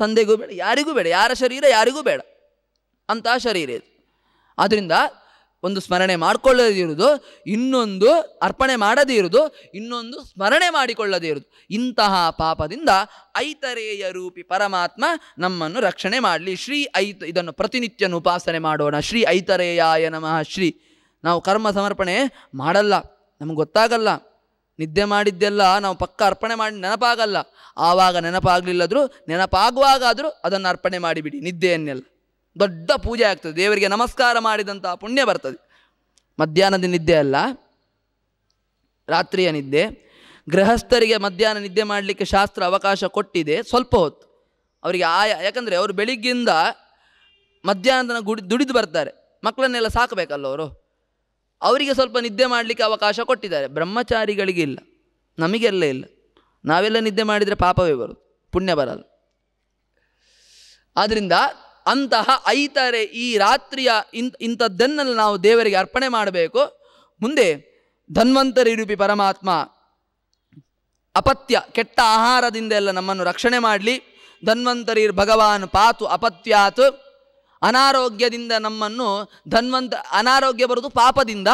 ತಂದೆಗೂ ಬೇಡ ಯಾರಿಗೂ ಬೇಡ ಯಾರ ಶರೀರ ಯಾರಿಗೂ ಬೇಡ ಅಂತಹ ಶರೀರ ಇದು ಆದ್ದರಿಂದ ಒಂದು ಸ್ಮರಣೆ ಮಾಡಿಕೊಳ್ಳದೇ ಇರುವುದು ಇನ್ನೊಂದು ಅರ್ಪಣೆ ಮಾಡದೇ ಇರುವುದು ಇನ್ನೊಂದು ಸ್ಮರಣೆ ಮಾಡಿಕೊಳ್ಳದೇ ಇರುವುದು ಇಂತಹ ಪಾಪದಿಂದ ಐತರೇಯ ರೂಪಿ ಪರಮಾತ್ಮ ನಮ್ಮನ್ನು ರಕ್ಷಣೆ ಮಾಡಲಿ ಶ್ರೀ ಐತ ಇದನ್ನು ಪ್ರತಿನಿತ್ಯನು ಉಪಾಸನೆ ಮಾಡೋಣ ಶ್ರೀ ಐತರೇಯಾಯ ನಮಃ ಶ್ರೀ ನಾವು ಕರ್ಮ ಸಮರ್ಪಣೆ ಮಾಡಲ್ಲ ನಮ್ಗೆ ಗೊತ್ತಾಗಲ್ಲ ನಿದ್ದೆ ಮಾಡಿದ್ದೆಲ್ಲ ನಾವು ಪಕ್ಕ ಅರ್ಪಣೆ ಮಾಡಿ ನೆನಪಾಗಲ್ಲ ಆವಾಗ ನೆನಪಾಗಲಿಲ್ಲದರೂ ನೆನಪಾಗುವಾಗಾದರೂ ಅದನ್ನು ಅರ್ಪಣೆ ಮಾಡಿಬಿಡಿ ನಿದ್ದೆಯನ್ನೆಲ್ಲ ದೊಡ್ಡ ಪೂಜೆ ಆಗ್ತದೆ ದೇವರಿಗೆ ನಮಸ್ಕಾರ ಮಾಡಿದಂಥ ಪುಣ್ಯ ಬರ್ತದೆ ಮಧ್ಯಾಹ್ನದ ನಿದ್ದೆ ಅಲ್ಲ ರಾತ್ರಿಯ ನಿದ್ದೆ ಗೃಹಸ್ಥರಿಗೆ ಮಧ್ಯಾಹ್ನ ನಿದ್ದೆ ಮಾಡಲಿಕ್ಕೆ ಶಾಸ್ತ್ರ ಅವಕಾಶ ಕೊಟ್ಟಿದೆ ಸ್ವಲ್ಪ ಹೊತ್ತು ಅವರಿಗೆ ಆಯ ಯಾಕಂದರೆ ಅವರು ಬೆಳಿಗ್ಗಿಂದ ಮಧ್ಯಾಹ್ನದ ಗುಡಿ ದುಡಿದು ಬರ್ತಾರೆ ಮಕ್ಕಳನ್ನೆಲ್ಲ ಸಾಕಬೇಕಲ್ಲ ಅವರು ಅವರಿಗೆ ಸ್ವಲ್ಪ ನಿದ್ದೆ ಮಾಡಲಿಕ್ಕೆ ಅವಕಾಶ ಕೊಟ್ಟಿದ್ದಾರೆ ಬ್ರಹ್ಮಚಾರಿಗಳಿಗೆ ಇಲ್ಲ ನಮಗೆಲ್ಲ ಇಲ್ಲ ನಾವೆಲ್ಲ ನಿದ್ದೆ ಮಾಡಿದರೆ ಪಾಪವೇ ಬರೋದು ಪುಣ್ಯ ಬರಲ್ಲ ಆದ್ದರಿಂದ ಅಂತಹ ಐತರೆ ಈ ರಾತ್ರಿಯ ಇಂಥ ಇಂಥದ್ದನ್ನೆಲ್ಲ ನಾವು ದೇವರಿಗೆ ಅರ್ಪಣೆ ಮಾಡಬೇಕು ಮುಂದೆ ಧನ್ವಂತರಿ ರೂಪಿ ಪರಮಾತ್ಮ ಅಪತ್ಯ ಕೆಟ್ಟ ಆಹಾರದಿಂದ ಎಲ್ಲ ನಮ್ಮನ್ನು ರಕ್ಷಣೆ ಮಾಡಲಿ ಧನ್ವಂತರಿ ಭಗವಾನ್ ಪಾತು ಅಪತ್ಯಾತು ಅನಾರೋಗ್ಯದಿಂದ ನಮ್ಮನ್ನು ಧನ್ವಂತ ಅನಾರೋಗ್ಯ ಬರೋದು ಪಾಪದಿಂದ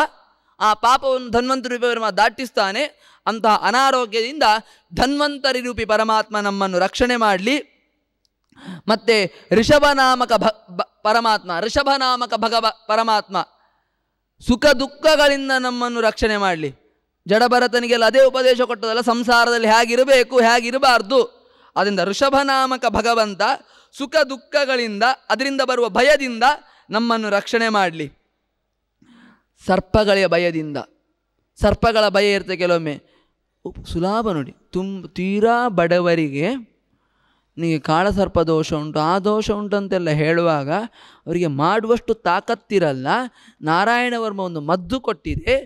ಆ ಪಾಪವನ್ನು ಧನ್ವಂತರಿ ರೂಪಿ ದಾಟಿಸ್ತಾನೆ ಅಂತಹ ಅನಾರೋಗ್ಯದಿಂದ ಧನ್ವಂತರಿ ರೂಪಿ ಪರಮಾತ್ಮ ನಮ್ಮನ್ನು ರಕ್ಷಣೆ ಮಾಡಲಿ ಮತ್ತೆ ಋಷಭನಾಮಕ ಭ ಪರಮಾತ್ಮ ಋಷಭನಾಮಕ ಭಗವ ಪರಮಾತ್ಮ ಸುಖ ದುಃಖಗಳಿಂದ ನಮ್ಮನ್ನು ರಕ್ಷಣೆ ಮಾಡಲಿ ಜಡಭರತನಿಗೆಲ್ಲ ಅದೇ ಉಪದೇಶ ಕೊಟ್ಟದಲ್ಲ ಸಂಸಾರದಲ್ಲಿ ಹೇಗಿರಬೇಕು ಹೇಗಿರಬಾರ್ದು ಅದರಿಂದ ಋಷಭನಾಮಕ ಭಗವಂತ ಸುಖ ದುಃಖಗಳಿಂದ ಅದರಿಂದ ಬರುವ ಭಯದಿಂದ ನಮ್ಮನ್ನು ರಕ್ಷಣೆ ಮಾಡಲಿ ಸರ್ಪಗಳ ಭಯದಿಂದ ಸರ್ಪಗಳ ಭಯ ಇರುತ್ತೆ ಕೆಲವೊಮ್ಮೆ ಸುಲಾಭ ನೋಡಿ ತುಂಬ ತೀರಾ ಬಡವರಿಗೆ ನಿಮಗೆ ಕಾಳಸರ್ಪ ದೋಷ ಉಂಟು ಆ ದೋಷ ಉಂಟು ಅಂತೆಲ್ಲ ಹೇಳುವಾಗ ಅವರಿಗೆ ಮಾಡುವಷ್ಟು ತಾಕತ್ತಿರಲ್ಲ ವರ್ಮ ಒಂದು ಮದ್ದು ಕೊಟ್ಟಿದೆ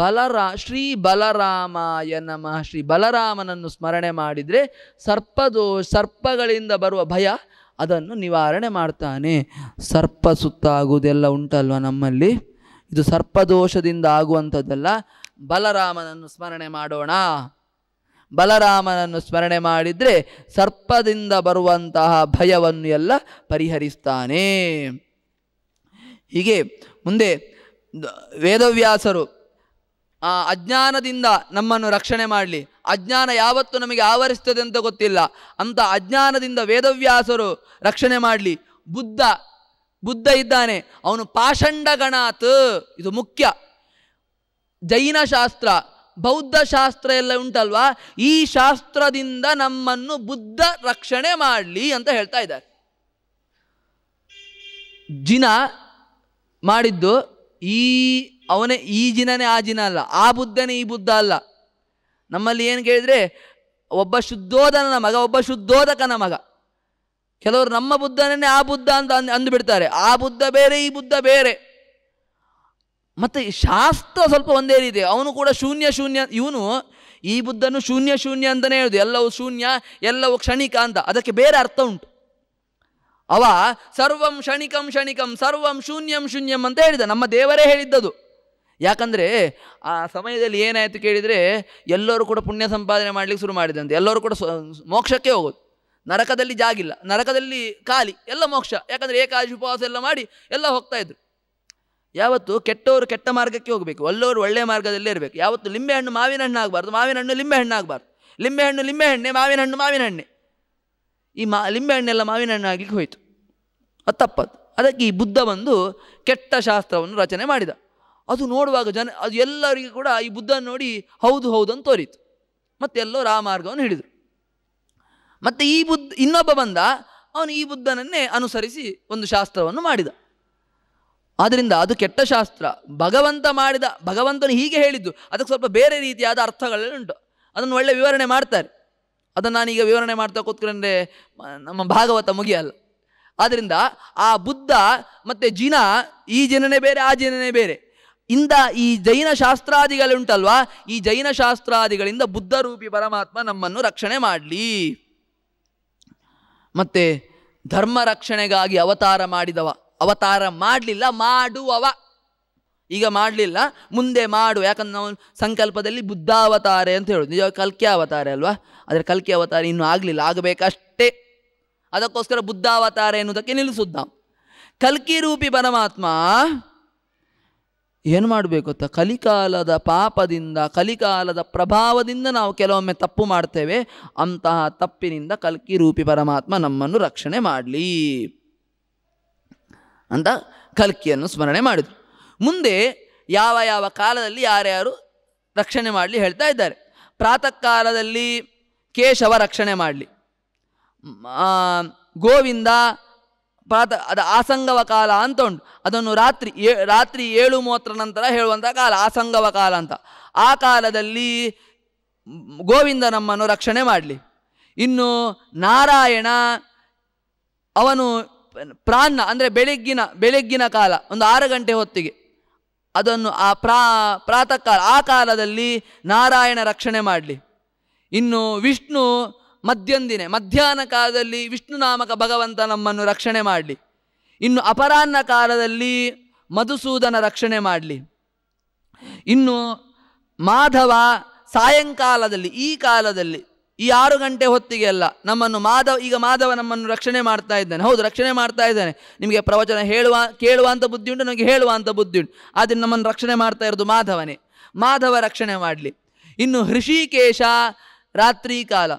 ಬಲರಾ ಶ್ರೀ ಬಲರಾಮಾಯ ನಮಃ ಶ್ರೀ ಬಲರಾಮನನ್ನು ಸ್ಮರಣೆ ಮಾಡಿದರೆ ಸರ್ಪದೋ ಸರ್ಪಗಳಿಂದ ಬರುವ ಭಯ ಅದನ್ನು ನಿವಾರಣೆ ಮಾಡ್ತಾನೆ ಸರ್ಪ ಸುತ್ತಾಗುವುದೆಲ್ಲ ಉಂಟಲ್ವ ನಮ್ಮಲ್ಲಿ ಇದು ಸರ್ಪದೋಷದಿಂದ ಆಗುವಂಥದ್ದಲ್ಲ ಬಲರಾಮನನ್ನು ಸ್ಮರಣೆ ಮಾಡೋಣ ಬಲರಾಮನನ್ನು ಸ್ಮರಣೆ ಮಾಡಿದರೆ ಸರ್ಪದಿಂದ ಬರುವಂತಹ ಭಯವನ್ನು ಎಲ್ಲ ಪರಿಹರಿಸ್ತಾನೆ ಹೀಗೆ ಮುಂದೆ ವೇದವ್ಯಾಸರು ಅಜ್ಞಾನದಿಂದ ನಮ್ಮನ್ನು ರಕ್ಷಣೆ ಮಾಡಲಿ ಅಜ್ಞಾನ ಯಾವತ್ತು ನಮಗೆ ಆವರಿಸ್ತದೆ ಅಂತ ಗೊತ್ತಿಲ್ಲ ಅಂತ ಅಜ್ಞಾನದಿಂದ ವೇದವ್ಯಾಸರು ರಕ್ಷಣೆ ಮಾಡಲಿ ಬುದ್ಧ ಬುದ್ಧ ಇದ್ದಾನೆ ಅವನು ಪಾಷಂಡಗಣಾತ್ ಇದು ಮುಖ್ಯ ಜೈನ ಶಾಸ್ತ್ರ ಬೌದ್ಧ ಶಾಸ್ತ್ರ ಎಲ್ಲ ಉಂಟಲ್ವಾ ಈ ಶಾಸ್ತ್ರದಿಂದ ನಮ್ಮನ್ನು ಬುದ್ಧ ರಕ್ಷಣೆ ಮಾಡಲಿ ಅಂತ ಹೇಳ್ತಾ ಇದ್ದಾರೆ ಜಿನ ಮಾಡಿದ್ದು ಈ ಅವನೇ ಈ ಜಿನನೇ ಆ ಜಿನ ಅಲ್ಲ ಆ ಬುದ್ಧನೇ ಈ ಬುದ್ಧ ಅಲ್ಲ ನಮ್ಮಲ್ಲಿ ಏನು ಕೇಳಿದರೆ ಒಬ್ಬ ಶುದ್ಧೋಧನನ ಮಗ ಒಬ್ಬ ಶುದ್ಧೋದಕನ ಮಗ ಕೆಲವರು ನಮ್ಮ ಬುದ್ಧನೇ ಆ ಬುದ್ಧ ಅಂತ ಅಂದು ಅಂದುಬಿಡ್ತಾರೆ ಆ ಬುದ್ಧ ಬೇರೆ ಈ ಬುದ್ಧ ಬೇರೆ ಮತ್ತು ಶಾಸ್ತ್ರ ಸ್ವಲ್ಪ ಒಂದೇ ರೀತಿ ಅವನು ಕೂಡ ಶೂನ್ಯ ಶೂನ್ಯ ಇವನು ಈ ಬುದ್ಧನು ಶೂನ್ಯ ಶೂನ್ಯ ಅಂತಲೇ ಹೇಳೋದು ಎಲ್ಲವೂ ಶೂನ್ಯ ಎಲ್ಲವೂ ಕ್ಷಣಿಕ ಅಂತ ಅದಕ್ಕೆ ಬೇರೆ ಅರ್ಥ ಉಂಟು ಅವ ಸರ್ವಂ ಕ್ಷಣಿಕಂ ಕ್ಷಣಿಕಂ ಸರ್ವಂ ಶೂನ್ಯಂ ಶೂನ್ಯಂ ಅಂತ ಹೇಳಿದ ನಮ್ಮ ದೇವರೇ ಹೇಳಿದ್ದದು ಯಾಕಂದರೆ ಆ ಸಮಯದಲ್ಲಿ ಏನಾಯಿತು ಕೇಳಿದರೆ ಎಲ್ಲರೂ ಕೂಡ ಪುಣ್ಯ ಸಂಪಾದನೆ ಮಾಡಲಿಕ್ಕೆ ಶುರು ಅಂತ ಎಲ್ಲರೂ ಕೂಡ ಮೋಕ್ಷಕ್ಕೆ ಹೋಗೋದು ನರಕದಲ್ಲಿ ಜಾಗಿಲ್ಲ ನರಕದಲ್ಲಿ ಖಾಲಿ ಎಲ್ಲ ಮೋಕ್ಷ ಯಾಕಂದರೆ ಏಕಾದಶಿ ಉಪವಾಸ ಎಲ್ಲ ಮಾಡಿ ಎಲ್ಲ ಹೋಗ್ತಾಯಿದ್ರು ಯಾವತ್ತು ಕೆಟ್ಟವರು ಕೆಟ್ಟ ಮಾರ್ಗಕ್ಕೆ ಹೋಗಬೇಕು ಒಳ್ಳೆಯವರು ಒಳ್ಳೆಯ ಮಾರ್ಗದಲ್ಲೇ ಇರಬೇಕು ಯಾವತ್ತು ಲಿಂಬೆಹಣ್ಣು ಮಾವಿನ ಹಣ್ಣು ಆಗಬಾರ್ದು ಮಾವಿನ ಹಣ್ಣು ಲಿಂಬೆಹಣ್ಣು ಆಗಬಾರ್ದು ಲಿಂಬೆಹಣ್ಣು ಲಿಂಬೆಹಣ್ಣೆ ಮಾವಿನ ಹಣ್ಣು ಮಾವಿನ ಹಣ್ಣೆ ಈ ಮಾ ಲಿಂಬೆಹಣ್ಣೆಲ್ಲ ಮಾವಿನ ಹಣ್ಣು ಆಗಲಿಕ್ಕೆ ಹೋಯಿತು ಅದು ತಪ್ಪದು ಅದಕ್ಕೆ ಈ ಬುದ್ಧ ಬಂದು ಕೆಟ್ಟ ಶಾಸ್ತ್ರವನ್ನು ರಚನೆ ಮಾಡಿದ ಅದು ನೋಡುವಾಗ ಜನ ಅದು ಎಲ್ಲರಿಗೂ ಕೂಡ ಈ ಬುದ್ಧನ ನೋಡಿ ಹೌದು ಹೌದು ಅಂತ ತೋರಿತು ಮತ್ತೆ ಎಲ್ಲರೂ ಆ ಮಾರ್ಗವನ್ನು ಹಿಡಿದರು ಮತ್ತು ಈ ಬುದ್ಧ ಇನ್ನೊಬ್ಬ ಬಂದ ಅವನು ಈ ಬುದ್ಧನನ್ನೇ ಅನುಸರಿಸಿ ಒಂದು ಶಾಸ್ತ್ರವನ್ನು ಮಾಡಿದ ಆದ್ದರಿಂದ ಅದು ಕೆಟ್ಟ ಶಾಸ್ತ್ರ ಭಗವಂತ ಮಾಡಿದ ಭಗವಂತನು ಹೀಗೆ ಹೇಳಿದ್ದು ಅದಕ್ಕೆ ಸ್ವಲ್ಪ ಬೇರೆ ರೀತಿಯಾದ ಅರ್ಥಗಳೆಲ್ಲ ಅದನ್ನು ಒಳ್ಳೆ ವಿವರಣೆ ಮಾಡ್ತಾರೆ ಅದನ್ನು ನಾನೀಗ ವಿವರಣೆ ಮಾಡ್ತಾ ಕೂತ್ಕೊಂಡ್ರೆ ನಮ್ಮ ಭಾಗವತ ಮುಗಿಯಲ್ಲ ಆದ್ದರಿಂದ ಆ ಬುದ್ಧ ಮತ್ತು ಜಿನ ಈ ಜನನೇ ಬೇರೆ ಆ ಜನನೇ ಬೇರೆ ಇಂದ ಈ ಜೈನ ಶಾಸ್ತ್ರಾದಿಗಳುಂಟಲ್ವಾ ಈ ಜೈನ ಶಾಸ್ತ್ರಾದಿಗಳಿಂದ ರೂಪಿ ಪರಮಾತ್ಮ ನಮ್ಮನ್ನು ರಕ್ಷಣೆ ಮಾಡಲಿ ಮತ್ತು ಧರ್ಮ ರಕ್ಷಣೆಗಾಗಿ ಅವತಾರ ಮಾಡಿದವ ಅವತಾರ ಮಾಡಲಿಲ್ಲ ಮಾಡುವವ ಈಗ ಮಾಡಲಿಲ್ಲ ಮುಂದೆ ಮಾಡು ಯಾಕಂದ್ರೆ ನಾವು ಸಂಕಲ್ಪದಲ್ಲಿ ಬುದ್ಧಾವತಾರೆ ಅಂತ ಹೇಳೋದು ನಿಜ ಕಲ್ಕಿ ಅವತಾರ ಅಲ್ವಾ ಆದರೆ ಕಲ್ಕಿ ಅವತಾರ ಇನ್ನೂ ಆಗಲಿಲ್ಲ ಆಗಬೇಕಷ್ಟೇ ಅದಕ್ಕೋಸ್ಕರ ಬುದ್ಧಾವತಾರ ಎನ್ನುವುದಕ್ಕೆ ನಿಲ್ಲಿಸುದ್ದ ಕಲ್ಕಿ ರೂಪಿ ಪರಮಾತ್ಮ ಏನು ಮಾಡಬೇಕು ಗೊತ್ತಾ ಕಲಿಕಾಲದ ಪಾಪದಿಂದ ಕಲಿಕಾಲದ ಪ್ರಭಾವದಿಂದ ನಾವು ಕೆಲವೊಮ್ಮೆ ತಪ್ಪು ಮಾಡ್ತೇವೆ ಅಂತಹ ತಪ್ಪಿನಿಂದ ಕಲ್ಕಿ ರೂಪಿ ಪರಮಾತ್ಮ ನಮ್ಮನ್ನು ರಕ್ಷಣೆ ಮಾಡಲಿ ಅಂತ ಕಲ್ಕಿಯನ್ನು ಸ್ಮರಣೆ ಮಾಡಿದರು ಮುಂದೆ ಯಾವ ಯಾವ ಕಾಲದಲ್ಲಿ ಯಾರ್ಯಾರು ರಕ್ಷಣೆ ಮಾಡಲಿ ಹೇಳ್ತಾ ಇದ್ದಾರೆ ಪ್ರಾತಃ ಕಾಲದಲ್ಲಿ ಕೇಶವ ರಕ್ಷಣೆ ಮಾಡಲಿ ಗೋವಿಂದ ಪ್ರಾತ ಅದು ಆಸಂಗವ ಕಾಲ ಅಂತ ಉಂಟು ಅದನ್ನು ರಾತ್ರಿ ಏ ರಾತ್ರಿ ಏಳು ಮೂವತ್ತರ ನಂತರ ಹೇಳುವಂಥ ಕಾಲ ಆಸಂಗವ ಕಾಲ ಅಂತ ಆ ಕಾಲದಲ್ಲಿ ಗೋವಿಂದ ನಮ್ಮನ್ನು ರಕ್ಷಣೆ ಮಾಡಲಿ ಇನ್ನು ನಾರಾಯಣ ಅವನು ಪ್ರಾನ್ನ ಅಂದರೆ ಬೆಳಗ್ಗಿನ ಬೆಳಗ್ಗಿನ ಕಾಲ ಒಂದು ಆರು ಗಂಟೆ ಹೊತ್ತಿಗೆ ಅದನ್ನು ಆ ಪ್ರಾ ಪ್ರಾತಃ ಕಾಲ ಆ ಕಾಲದಲ್ಲಿ ನಾರಾಯಣ ರಕ್ಷಣೆ ಮಾಡಲಿ ಇನ್ನು ವಿಷ್ಣು ಮಧ್ಯಂದಿನೇ ಮಧ್ಯಾಹ್ನ ಕಾಲದಲ್ಲಿ ವಿಷ್ಣು ನಾಮಕ ಭಗವಂತ ನಮ್ಮನ್ನು ರಕ್ಷಣೆ ಮಾಡಲಿ ಇನ್ನು ಅಪರಾಹ್ನ ಕಾಲದಲ್ಲಿ ಮಧುಸೂದನ ರಕ್ಷಣೆ ಮಾಡಲಿ ಇನ್ನು ಮಾಧವ ಸಾಯಂಕಾಲದಲ್ಲಿ ಈ ಕಾಲದಲ್ಲಿ ಈ ಆರು ಗಂಟೆ ಹೊತ್ತಿಗೆ ಅಲ್ಲ ನಮ್ಮನ್ನು ಮಾಧವ ಈಗ ಮಾಧವ ನಮ್ಮನ್ನು ರಕ್ಷಣೆ ಮಾಡ್ತಾ ಇದ್ದಾನೆ ಹೌದು ರಕ್ಷಣೆ ಮಾಡ್ತಾ ಇದ್ದಾನೆ ನಿಮಗೆ ಪ್ರವಚನ ಹೇಳುವ ಕೇಳುವಂಥ ಬುದ್ಧಿ ಉಂಟು ಹೇಳುವ ಹೇಳುವಂಥ ಬುದ್ಧಿ ಉಂಟು ಆದರೆ ನಮ್ಮನ್ನು ರಕ್ಷಣೆ ಮಾಡ್ತಾ ಇರೋದು ಮಾಧವನೇ ಮಾಧವ ರಕ್ಷಣೆ ಮಾಡಲಿ ಇನ್ನು ಹೃಷಿಕೇಶ ರಾತ್ರಿ ಕಾಲ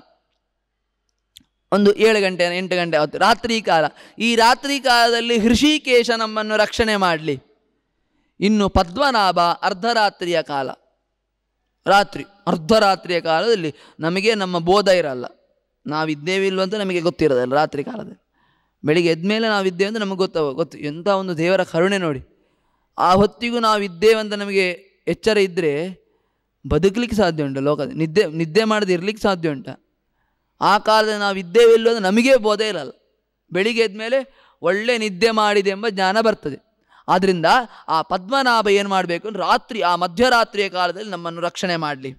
ಒಂದು ಏಳು ಗಂಟೆ ಎಂಟು ಗಂಟೆ ಆಗುತ್ತೆ ರಾತ್ರಿ ಕಾಲ ಈ ರಾತ್ರಿ ಕಾಲದಲ್ಲಿ ಹೃಷಿಕೇಶ ನಮ್ಮನ್ನು ರಕ್ಷಣೆ ಮಾಡಲಿ ಇನ್ನು ಪದ್ಮನಾಭ ಅರ್ಧರಾತ್ರಿಯ ಕಾಲ ರಾತ್ರಿ ಅರ್ಧರಾತ್ರಿಯ ಕಾಲದಲ್ಲಿ ನಮಗೆ ನಮ್ಮ ಬೋಧ ಇರಲ್ಲ ನಾವಿದ್ದೇವಿಲ್ವ ಅಂತ ನಮಗೆ ಗೊತ್ತಿರೋದಲ್ಲ ರಾತ್ರಿ ಕಾಲದಲ್ಲಿ ಬೆಳಿಗ್ಗೆ ಎದ್ಮೇಲೆ ನಾವಿದ್ದೇವೆ ಅಂತ ನಮಗೆ ಗೊತ್ತಾಗ ಗೊತ್ತು ಎಂಥ ಒಂದು ದೇವರ ಕರುಣೆ ನೋಡಿ ಆ ಹೊತ್ತಿಗೂ ನಾವು ಇದ್ದೇವೆ ಅಂತ ನಮಗೆ ಎಚ್ಚರ ಇದ್ದರೆ ಬದುಕಲಿಕ್ಕೆ ಸಾಧ್ಯ ಉಂಟು ಲೋಕ ನಿದ್ದೆ ನಿದ್ದೆ ಮಾಡದೆ ಇರಲಿಕ್ಕೆ ಸಾಧ್ಯ ಉಂಟ ಆ ಕಾಲದಲ್ಲಿ ನಾವು ಇದ್ದೇವೆ ಅಂದರೆ ನಮಗೇ ಬೋಧೆ ಇರಲ್ಲ ಬೆಳಿಗ್ಗೆ ಎದ್ಮೇಲೆ ಒಳ್ಳೆ ನಿದ್ದೆ ಮಾಡಿದೆ ಎಂಬ ಜ್ಞಾನ ಬರ್ತದೆ ಆದ್ದರಿಂದ ಆ ಪದ್ಮನಾಭ ಏನು ಮಾಡಬೇಕು ರಾತ್ರಿ ಆ ಮಧ್ಯರಾತ್ರಿಯ ಕಾಲದಲ್ಲಿ ನಮ್ಮನ್ನು ರಕ್ಷಣೆ ಮಾಡಲಿ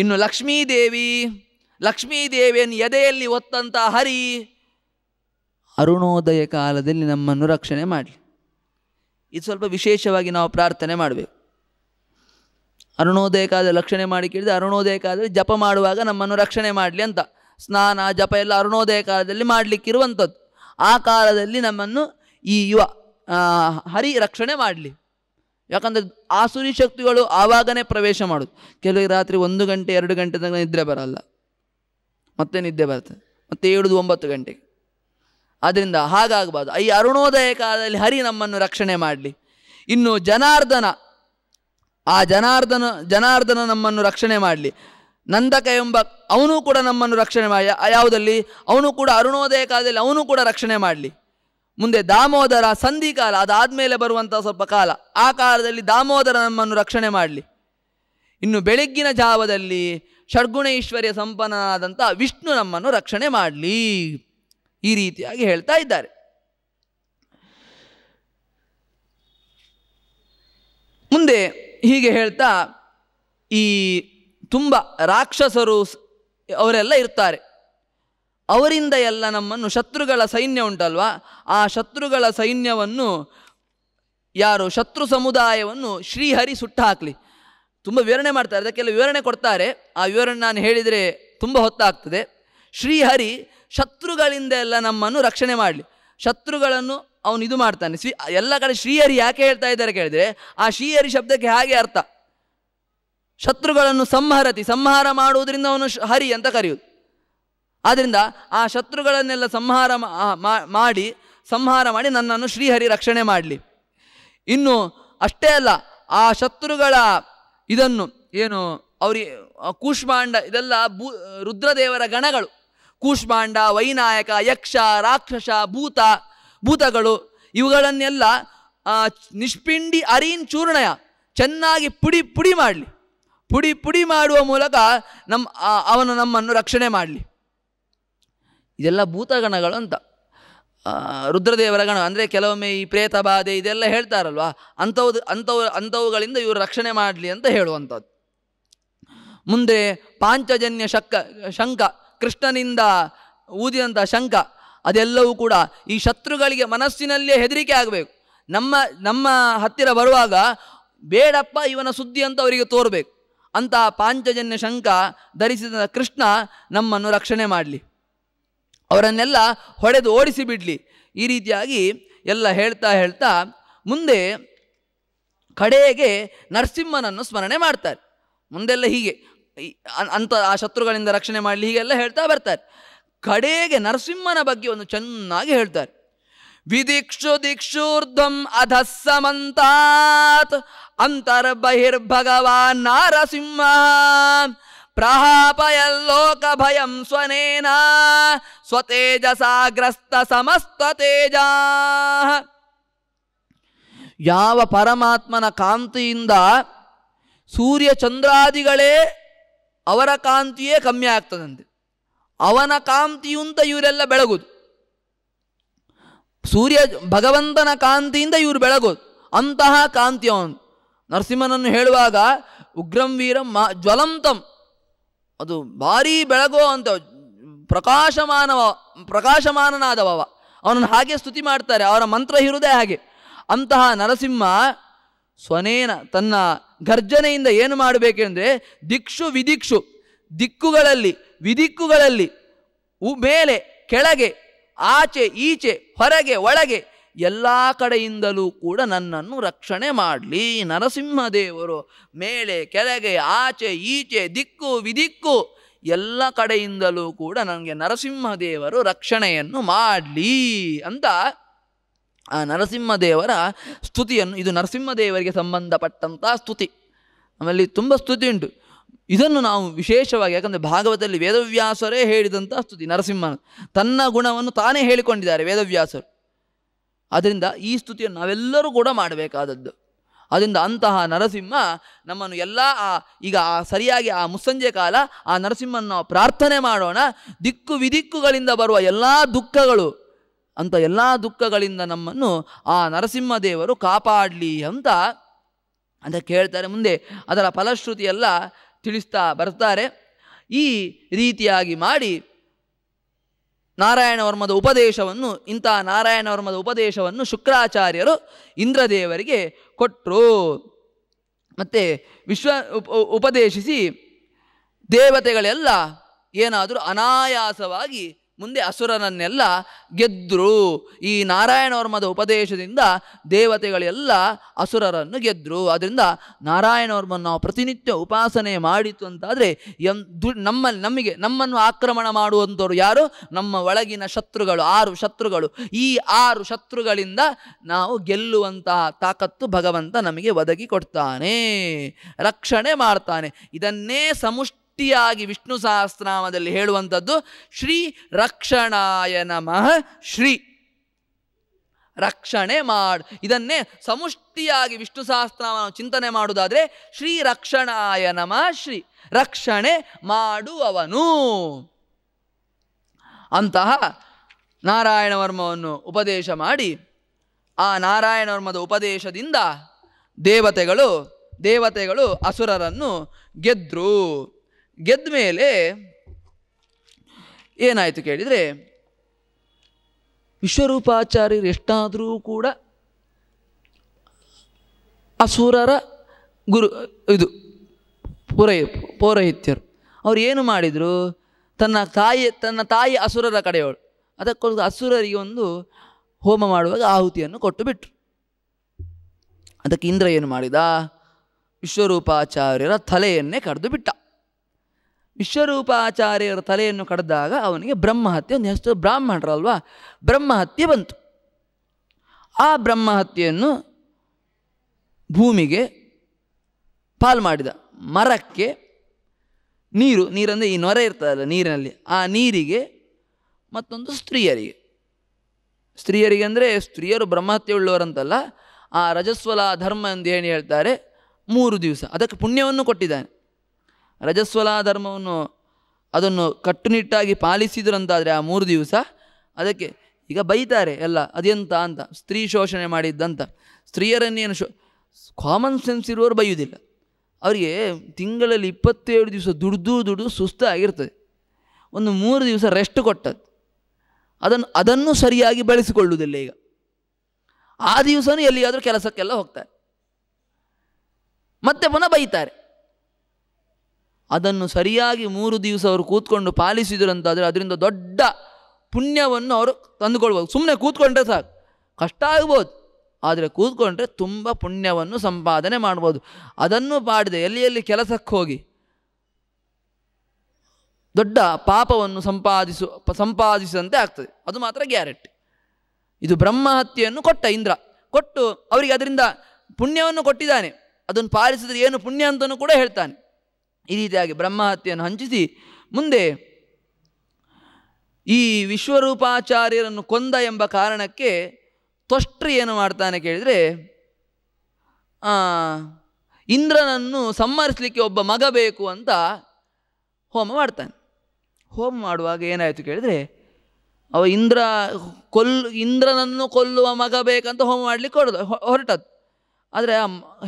ಇನ್ನು ಲಕ್ಷ್ಮೀದೇವಿ ಲಕ್ಷ್ಮೀದೇವಿಯನ್ನು ಎದೆಯಲ್ಲಿ ಒತ್ತಂತ ಹರಿ ಅರುಣೋದಯ ಕಾಲದಲ್ಲಿ ನಮ್ಮನ್ನು ರಕ್ಷಣೆ ಮಾಡಲಿ ಇದು ಸ್ವಲ್ಪ ವಿಶೇಷವಾಗಿ ನಾವು ಪ್ರಾರ್ಥನೆ ಮಾಡಬೇಕು ಅರುಣೋದಯ ಕಾಲದಲ್ಲಿ ರಕ್ಷಣೆ ಮಾಡಿ ಕೇಳಿದರೆ ಅರುಣೋದಯ ಕಾಲದಲ್ಲಿ ಜಪ ಮಾಡುವಾಗ ನಮ್ಮನ್ನು ರಕ್ಷಣೆ ಮಾಡಲಿ ಅಂತ ಸ್ನಾನ ಜಪ ಎಲ್ಲ ಅರುಣೋದಯ ಕಾಲದಲ್ಲಿ ಮಾಡಲಿಕ್ಕಿರುವಂಥದ್ದು ಆ ಕಾಲದಲ್ಲಿ ನಮ್ಮನ್ನು ಈ ಯುವ ಹರಿ ರಕ್ಷಣೆ ಮಾಡಲಿ ಯಾಕಂದರೆ ಆಸುರಿ ಶಕ್ತಿಗಳು ಆವಾಗನೇ ಪ್ರವೇಶ ಮಾಡೋದು ಕೆಲವರಿಗೆ ರಾತ್ರಿ ಒಂದು ಗಂಟೆ ಎರಡು ಗಂಟೆ ತನಕ ನಿದ್ರೆ ಬರಲ್ಲ ಮತ್ತೆ ನಿದ್ದೆ ಬರ್ತದೆ ಮತ್ತೆ ಏಳುದು ಒಂಬತ್ತು ಗಂಟೆಗೆ ಅದರಿಂದ ಹಾಗಾಗಬಾರ್ದು ಈ ಅರುಣೋದಯ ಕಾಲದಲ್ಲಿ ಹರಿ ನಮ್ಮನ್ನು ರಕ್ಷಣೆ ಮಾಡಲಿ ಇನ್ನು ಜನಾರ್ದನ ಆ ಜನಾರ್ದನ ಜನಾರ್ದನ ನಮ್ಮನ್ನು ರಕ್ಷಣೆ ಮಾಡಲಿ ನಂದಕ ಎಂಬ ಅವನು ಕೂಡ ನಮ್ಮನ್ನು ರಕ್ಷಣೆ ಮಾಡಿ ಯಾವುದಲ್ಲಿ ಅವನು ಕೂಡ ಅರುಣೋದಯ ಕಾಲದಲ್ಲಿ ಅವನು ಕೂಡ ರಕ್ಷಣೆ ಮಾಡಲಿ ಮುಂದೆ ದಾಮೋದರ ಸಂಧಿಕಾಲ ಮೇಲೆ ಬರುವಂಥ ಸ್ವಲ್ಪ ಕಾಲ ಆ ಕಾಲದಲ್ಲಿ ದಾಮೋದರ ನಮ್ಮನ್ನು ರಕ್ಷಣೆ ಮಾಡಲಿ ಇನ್ನು ಬೆಳಗ್ಗಿನ ಜಾವದಲ್ಲಿ ಷಡ್ಗುಣ ಸಂಪನ್ನನಾದಂಥ ವಿಷ್ಣು ನಮ್ಮನ್ನು ರಕ್ಷಣೆ ಮಾಡಲಿ ಈ ರೀತಿಯಾಗಿ ಹೇಳ್ತಾ ಇದ್ದಾರೆ ಮುಂದೆ ಹೀಗೆ ಹೇಳ್ತಾ ಈ ತುಂಬ ರಾಕ್ಷಸರು ಅವರೆಲ್ಲ ಇರ್ತಾರೆ ಅವರಿಂದ ಎಲ್ಲ ನಮ್ಮನ್ನು ಶತ್ರುಗಳ ಸೈನ್ಯ ಉಂಟಲ್ವಾ ಆ ಶತ್ರುಗಳ ಸೈನ್ಯವನ್ನು ಯಾರು ಶತ್ರು ಸಮುದಾಯವನ್ನು ಶ್ರೀಹರಿ ಸುಟ್ಟು ಹಾಕಲಿ ತುಂಬ ವಿವರಣೆ ಮಾಡ್ತಾರೆ ಅದಕ್ಕೆಲ್ಲ ವಿವರಣೆ ಕೊಡ್ತಾರೆ ಆ ವಿವರಣೆ ನಾನು ಹೇಳಿದರೆ ತುಂಬ ಹೊತ್ತಾಗ್ತದೆ ಶ್ರೀಹರಿ ಶತ್ರುಗಳಿಂದ ಎಲ್ಲ ನಮ್ಮನ್ನು ರಕ್ಷಣೆ ಮಾಡಲಿ ಶತ್ರುಗಳನ್ನು ಅವನು ಇದು ಮಾಡ್ತಾನೆ ಶ್ರೀ ಎಲ್ಲ ಕಡೆ ಶ್ರೀಹರಿ ಯಾಕೆ ಹೇಳ್ತಾ ಇದ್ದಾರೆ ಕೇಳಿದರೆ ಆ ಶ್ರೀಹರಿ ಶಬ್ದಕ್ಕೆ ಹಾಗೆ ಅರ್ಥ ಶತ್ರುಗಳನ್ನು ಸಂಹರತಿ ಸಂಹಾರ ಮಾಡುವುದರಿಂದ ಅವನು ಹರಿ ಅಂತ ಕರೆಯುವುದು ಆದ್ದರಿಂದ ಆ ಶತ್ರುಗಳನ್ನೆಲ್ಲ ಸಂಹಾರ ಮಾಡಿ ಸಂಹಾರ ಮಾಡಿ ನನ್ನನ್ನು ಶ್ರೀಹರಿ ರಕ್ಷಣೆ ಮಾಡಲಿ ಇನ್ನು ಅಷ್ಟೇ ಅಲ್ಲ ಆ ಶತ್ರುಗಳ ಇದನ್ನು ಏನು ಅವ್ರಿ ಕೂಷ್ಮಾಂಡ ಇದೆಲ್ಲ ಭೂ ರುದ್ರದೇವರ ಗಣಗಳು ಕೂಷ್ಮಾಂಡ ವೈನಾಯಕ ಯಕ್ಷ ರಾಕ್ಷಸ ಭೂತ ಭೂತಗಳು ಇವುಗಳನ್ನೆಲ್ಲ ನಿಷ್ಪಿಂಡಿ ಅರಿನ್ ಚೂರ್ಣಯ ಚೆನ್ನಾಗಿ ಪುಡಿ ಪುಡಿ ಮಾಡಲಿ ಪುಡಿ ಪುಡಿ ಮಾಡುವ ಮೂಲಕ ನಮ್ಮ ಅವನು ನಮ್ಮನ್ನು ರಕ್ಷಣೆ ಮಾಡಲಿ ಇದೆಲ್ಲ ಭೂತಗಣಗಳು ಅಂತ ರುದ್ರದೇವರ ಗಣ ಅಂದರೆ ಕೆಲವೊಮ್ಮೆ ಈ ಪ್ರೇತ ಬಾಧೆ ಇದೆಲ್ಲ ಹೇಳ್ತಾರಲ್ವ ಅಂಥವ್ದು ಅಂಥವು ಅಂಥವುಗಳಿಂದ ಇವರು ರಕ್ಷಣೆ ಮಾಡಲಿ ಅಂತ ಹೇಳುವಂಥದ್ದು ಮುಂದೆ ಪಾಂಚಜನ್ಯ ಶಕ್ಕ ಶಂಕ ಕೃಷ್ಣನಿಂದ ಊದಿದಂಥ ಶಂಕ ಅದೆಲ್ಲವೂ ಕೂಡ ಈ ಶತ್ರುಗಳಿಗೆ ಮನಸ್ಸಿನಲ್ಲೇ ಹೆದರಿಕೆ ಆಗಬೇಕು ನಮ್ಮ ನಮ್ಮ ಹತ್ತಿರ ಬರುವಾಗ ಬೇಡಪ್ಪ ಇವನ ಸುದ್ದಿ ಅಂತ ಅವರಿಗೆ ತೋರಬೇಕು ಅಂತಹ ಪಾಂಚಜನ್ಯ ಶಂಕ ಧರಿಸಿದ ಕೃಷ್ಣ ನಮ್ಮನ್ನು ರಕ್ಷಣೆ ಮಾಡಲಿ ಅವರನ್ನೆಲ್ಲ ಹೊಡೆದು ಓಡಿಸಿ ಬಿಡಲಿ ಈ ರೀತಿಯಾಗಿ ಎಲ್ಲ ಹೇಳ್ತಾ ಹೇಳ್ತಾ ಮುಂದೆ ಕಡೆಗೆ ನರಸಿಂಹನನ್ನು ಸ್ಮರಣೆ ಮಾಡ್ತಾರೆ ಮುಂದೆಲ್ಲ ಹೀಗೆ ಅಂತ ಆ ಶತ್ರುಗಳಿಂದ ರಕ್ಷಣೆ ಮಾಡಲಿ ಹೀಗೆಲ್ಲ ಹೇಳ್ತಾ ಬರ್ತಾರೆ ಕಡೆಗೆ ನರಸಿಂಹನ ಬಗ್ಗೆ ಒಂದು ಚೆನ್ನಾಗಿ ಹೇಳ್ತಾರೆ ವಿದಿಕ್ಷು ದಿಕ್ಷೂರ್ಧಂ ಅಂತರ್ ಅಂತರ್ಬಹಿರ್ಭಗವಾನ್ ನರಸಿಂಹ ಲೋಕ ಭಯಂ ಸ್ವನೇನ ಸ್ವತೇಜಸಾಗ್ರಸ್ತ ಸಮಸ್ತ ತೇಜ ಯಾವ ಪರಮಾತ್ಮನ ಕಾಂತಿಯಿಂದ ಸೂರ್ಯ ಚಂದ್ರಾದಿಗಳೇ ಅವರ ಕಾಂತಿಯೇ ಕಮ್ಮಿ ಆಗ್ತದಂತೆ ಅವನ ಕಾಂತಿಯುಂತ ಇವರೆಲ್ಲ ಬೆಳಗುದು ಸೂರ್ಯ ಭಗವಂತನ ಕಾಂತಿಯಿಂದ ಇವರು ಬೆಳಗೋದು ಅಂತಹ ಕಾಂತಿ ಅವನು ನರಸಿಂಹನನ್ನು ಹೇಳುವಾಗ ಉಗ್ರಂ ವೀರಂ ಮಾ ಜ್ವಲಂತಂ ಅದು ಭಾರೀ ಬೆಳಗೋ ಅಂತ ಪ್ರಕಾಶಮಾನವ ಪ್ರಕಾಶಮಾನನಾದವ ಅವನನ್ನು ಹಾಗೆ ಸ್ತುತಿ ಮಾಡ್ತಾರೆ ಅವರ ಮಂತ್ರ ಇರುವುದೇ ಹಾಗೆ ಅಂತಹ ನರಸಿಂಹ ಸ್ವನೇನ ತನ್ನ ಗರ್ಜನೆಯಿಂದ ಏನು ಮಾಡಬೇಕೆಂದರೆ ದಿಕ್ಷು ವಿದಿಕ್ಷು ದಿಕ್ಕುಗಳಲ್ಲಿ ವಿದಿಕ್ಕುಗಳಲ್ಲಿ ಮೇಲೆ ಕೆಳಗೆ ಆಚೆ ಈಚೆ ಹೊರಗೆ ಒಳಗೆ ಎಲ್ಲ ಕಡೆಯಿಂದಲೂ ಕೂಡ ನನ್ನನ್ನು ರಕ್ಷಣೆ ಮಾಡಲಿ ನರಸಿಂಹದೇವರು ಮೇಲೆ ಕೆಳಗೆ ಆಚೆ ಈಚೆ ದಿಕ್ಕು ವಿದಿಕ್ಕು ಎಲ್ಲ ಕಡೆಯಿಂದಲೂ ಕೂಡ ನನಗೆ ನರಸಿಂಹದೇವರು ರಕ್ಷಣೆಯನ್ನು ಮಾಡಲಿ ಅಂತ ಆ ನರಸಿಂಹದೇವರ ಸ್ತುತಿಯನ್ನು ಇದು ನರಸಿಂಹದೇವರಿಗೆ ಸಂಬಂಧಪಟ್ಟಂಥ ಸ್ತುತಿ ಆಮೇಲೆ ತುಂಬ ಸ್ತುತಿ ಉಂಟು ಇದನ್ನು ನಾವು ವಿಶೇಷವಾಗಿ ಯಾಕಂದರೆ ಭಾಗವತದಲ್ಲಿ ವೇದವ್ಯಾಸರೇ ಹೇಳಿದಂಥ ಸ್ತುತಿ ನರಸಿಂಹನ ತನ್ನ ಗುಣವನ್ನು ತಾನೇ ಹೇಳಿಕೊಂಡಿದ್ದಾರೆ ವೇದವ್ಯಾಸರು ಅದರಿಂದ ಈ ಸ್ತುತಿಯನ್ನು ನಾವೆಲ್ಲರೂ ಕೂಡ ಮಾಡಬೇಕಾದದ್ದು ಅದರಿಂದ ಅಂತಹ ನರಸಿಂಹ ನಮ್ಮನ್ನು ಎಲ್ಲ ಆ ಈಗ ಆ ಸರಿಯಾಗಿ ಆ ಮುಸ್ಸಂಜೆ ಕಾಲ ಆ ನರಸಿಂಹನ ಪ್ರಾರ್ಥನೆ ಮಾಡೋಣ ದಿಕ್ಕು ವಿದಿಕ್ಕುಗಳಿಂದ ಬರುವ ಎಲ್ಲ ದುಃಖಗಳು ಅಂತ ಎಲ್ಲ ದುಃಖಗಳಿಂದ ನಮ್ಮನ್ನು ಆ ನರಸಿಂಹ ದೇವರು ಕಾಪಾಡಲಿ ಅಂತ ಅಂತ ಕೇಳ್ತಾರೆ ಮುಂದೆ ಅದರ ಫಲಶ್ರುತಿಯೆಲ್ಲ ತಿಳಿಸ್ತಾ ಬರ್ತಾರೆ ಈ ರೀತಿಯಾಗಿ ಮಾಡಿ ನಾರಾಯಣವರ್ಮದ ಉಪದೇಶವನ್ನು ಇಂಥ ನಾರಾಯಣವರ್ಮದ ಉಪದೇಶವನ್ನು ಶುಕ್ರಾಚಾರ್ಯರು ಇಂದ್ರದೇವರಿಗೆ ಕೊಟ್ಟರು ಮತ್ತು ವಿಶ್ವ ಉಪದೇಶಿಸಿ ದೇವತೆಗಳೆಲ್ಲ ಏನಾದರೂ ಅನಾಯಾಸವಾಗಿ ಮುಂದೆ ಅಸುರನನ್ನೆಲ್ಲ ಗೆದ್ದರು ಈ ನಾರಾಯಣವರ್ಮದ ಉಪದೇಶದಿಂದ ದೇವತೆಗಳೆಲ್ಲ ಅಸುರರನ್ನು ಗೆದ್ದರು ಅದರಿಂದ ನಾರಾಯಣವರ್ಮನ ನಾವು ಪ್ರತಿನಿತ್ಯ ಉಪಾಸನೆ ಮಾಡಿತು ಅಂತಾದರೆ ಎಂ ದು ನಮ್ಮಲ್ಲಿ ನಮಗೆ ನಮ್ಮನ್ನು ಆಕ್ರಮಣ ಮಾಡುವಂಥವ್ರು ಯಾರು ನಮ್ಮ ಒಳಗಿನ ಶತ್ರುಗಳು ಆರು ಶತ್ರುಗಳು ಈ ಆರು ಶತ್ರುಗಳಿಂದ ನಾವು ಗೆಲ್ಲುವಂತಹ ತಾಕತ್ತು ಭಗವಂತ ನಮಗೆ ಒದಗಿ ಕೊಡ್ತಾನೆ ರಕ್ಷಣೆ ಮಾಡ್ತಾನೆ ಇದನ್ನೇ ಸಮುಷ್ಟ ಗಟ್ಟಿಯಾಗಿ ವಿಷ್ಣು ಸಹಸ್ರನಾಮದಲ್ಲಿ ಹೇಳುವಂಥದ್ದು ಶ್ರೀ ರಕ್ಷಣಾಯ ನಮಃ ಶ್ರೀ ರಕ್ಷಣೆ ಮಾಡು ಇದನ್ನೇ ಸಮುಷ್ಟಿಯಾಗಿ ವಿಷ್ಣು ಸಹಸ್ರನಾಮ ಚಿಂತನೆ ಮಾಡುವುದಾದರೆ ಶ್ರೀ ರಕ್ಷಣಾಯ ನಮಃ ಶ್ರೀ ರಕ್ಷಣೆ ಮಾಡುವವನು ಅಂತಹ ನಾರಾಯಣ ವರ್ಮವನ್ನು ಉಪದೇಶ ಮಾಡಿ ಆ ನಾರಾಯಣ ವರ್ಮದ ಉಪದೇಶದಿಂದ ದೇವತೆಗಳು ದೇವತೆಗಳು ಅಸುರರನ್ನು ಗೆದ್ರು ಗೆದ್ದ ಮೇಲೆ ಏನಾಯಿತು ಕೇಳಿದರೆ ವಿಶ್ವರೂಪಾಚಾರ್ಯರು ಎಷ್ಟಾದರೂ ಕೂಡ ಅಸುರರ ಗುರು ಇದು ಪುರೈ ಪೌರೋಹಿತ್ಯರು ಅವ್ರು ಏನು ಮಾಡಿದರು ತನ್ನ ತಾಯಿ ತನ್ನ ತಾಯಿ ಅಸುರರ ಕಡೆಯವಳು ಅದಕ್ಕೊಂದು ಅಸುರರಿಗೆ ಒಂದು ಹೋಮ ಮಾಡುವಾಗ ಆಹುತಿಯನ್ನು ಕೊಟ್ಟು ಬಿಟ್ಟರು ಅದಕ್ಕೆ ಇಂದ್ರ ಏನು ಮಾಡಿದ ವಿಶ್ವರೂಪಾಚಾರ್ಯರ ತಲೆಯನ್ನೇ ಕಡಿದು ಬಿಟ್ಟ ವಿಶ್ವರೂಪಾಚಾರ್ಯರ ತಲೆಯನ್ನು ಕಡ್ದಾಗ ಅವನಿಗೆ ಬ್ರಹ್ಮಹತ್ಯೆ ಒಂದು ಹೆಸರು ಬ್ರಾಹ್ಮಣರಲ್ವಾ ಬ್ರಹ್ಮಹತ್ಯೆ ಬಂತು ಆ ಬ್ರಹ್ಮಹತ್ಯೆಯನ್ನು ಭೂಮಿಗೆ ಪಾಲ್ ಮಾಡಿದ ಮರಕ್ಕೆ ನೀರು ನೀರಂದರೆ ಈ ನೊರೆ ಇರ್ತದಲ್ಲ ನೀರಿನಲ್ಲಿ ಆ ನೀರಿಗೆ ಮತ್ತೊಂದು ಸ್ತ್ರೀಯರಿಗೆ ಸ್ತ್ರೀಯರಿಗೆ ಅಂದರೆ ಸ್ತ್ರೀಯರು ಬ್ರಹ್ಮಹತ್ಯೆ ಉಳ್ಳವರಂತಲ್ಲ ಆ ರಜಸ್ವಲ ಧರ್ಮ ಎಂದು ಏನು ಹೇಳ್ತಾರೆ ಮೂರು ದಿವಸ ಅದಕ್ಕೆ ಪುಣ್ಯವನ್ನು ಕೊಟ್ಟಿದ್ದಾನೆ ರಜಸ್ವಲ ಧರ್ಮವನ್ನು ಅದನ್ನು ಕಟ್ಟುನಿಟ್ಟಾಗಿ ಪಾಲಿಸಿದ್ರಂತಾದರೆ ಆ ಮೂರು ದಿವಸ ಅದಕ್ಕೆ ಈಗ ಬೈತಾರೆ ಎಲ್ಲ ಅದೆಂತ ಅಂತ ಸ್ತ್ರೀ ಶೋಷಣೆ ಮಾಡಿದ್ದಂತ ಸ್ತ್ರೀಯರನ್ನೇನು ಶೋ ಕಾಮನ್ ಸೆನ್ಸ್ ಇರುವವರು ಬೈಯುವುದಿಲ್ಲ ಅವರಿಗೆ ತಿಂಗಳಲ್ಲಿ ಇಪ್ಪತ್ತೇಳು ದಿವಸ ದುಡ್ದು ದುಡ್ದು ಸುಸ್ತಾಗಿರ್ತದೆ ಒಂದು ಮೂರು ದಿವಸ ರೆಸ್ಟ್ ಕೊಟ್ಟದ್ದು ಅದನ್ನು ಅದನ್ನು ಸರಿಯಾಗಿ ಬಳಸಿಕೊಳ್ಳುವುದಿಲ್ಲ ಈಗ ಆ ದಿವಸನೂ ಎಲ್ಲಿಯಾದರೂ ಕೆಲಸಕ್ಕೆಲ್ಲ ಹೋಗ್ತಾರೆ ಮತ್ತೆ ಪುನಃ ಬೈತಾರೆ ಅದನ್ನು ಸರಿಯಾಗಿ ಮೂರು ದಿವಸ ಅವರು ಕೂತ್ಕೊಂಡು ಅಂತಾದರೆ ಅದರಿಂದ ದೊಡ್ಡ ಪುಣ್ಯವನ್ನು ಅವರು ತಂದುಕೊಳ್ಬೋದು ಸುಮ್ಮನೆ ಕೂತ್ಕೊಂಡ್ರೆ ಸಾಕು ಕಷ್ಟ ಆಗ್ಬೋದು ಆದರೆ ಕೂತ್ಕೊಂಡ್ರೆ ತುಂಬ ಪುಣ್ಯವನ್ನು ಸಂಪಾದನೆ ಮಾಡ್ಬೋದು ಅದನ್ನು ಮಾಡಿದೆ ಎಲ್ಲಿ ಎಲ್ಲಿ ಕೆಲಸಕ್ಕೆ ಹೋಗಿ ದೊಡ್ಡ ಪಾಪವನ್ನು ಸಂಪಾದಿಸು ಸಂಪಾದಿಸಿದಂತೆ ಆಗ್ತದೆ ಅದು ಮಾತ್ರ ಗ್ಯಾರಂಟಿ ಇದು ಬ್ರಹ್ಮಹತ್ಯೆಯನ್ನು ಕೊಟ್ಟ ಇಂದ್ರ ಕೊಟ್ಟು ಅವರಿಗೆ ಅದರಿಂದ ಪುಣ್ಯವನ್ನು ಕೊಟ್ಟಿದ್ದಾನೆ ಅದನ್ನು ಪಾಲಿಸಿದರೆ ಏನು ಪುಣ್ಯ ಅಂತಲೂ ಕೂಡ ಹೇಳ್ತಾನೆ ಈ ರೀತಿಯಾಗಿ ಬ್ರಹ್ಮಹತ್ಯೆಯನ್ನು ಹಂಚಿಸಿ ಮುಂದೆ ಈ ವಿಶ್ವರೂಪಾಚಾರ್ಯರನ್ನು ಕೊಂದ ಎಂಬ ಕಾರಣಕ್ಕೆ ತೊಷ್ಟ್ರಿ ಏನು ಮಾಡ್ತಾನೆ ಕೇಳಿದರೆ ಇಂದ್ರನನ್ನು ಸಂಹರಿಸಲಿಕ್ಕೆ ಒಬ್ಬ ಮಗ ಬೇಕು ಅಂತ ಹೋಮ ಮಾಡ್ತಾನೆ ಹೋಮ ಮಾಡುವಾಗ ಏನಾಯಿತು ಕೇಳಿದರೆ ಅವ ಇಂದ್ರ ಕೊಲ್ ಇಂದ್ರನನ್ನು ಕೊಲ್ಲುವ ಮಗ ಬೇಕಂತ ಹೋಮ ಮಾಡಲಿಕ್ಕೆ ಹೊಡೆದ ಹೊರಟದ್ದು ಆದರೆ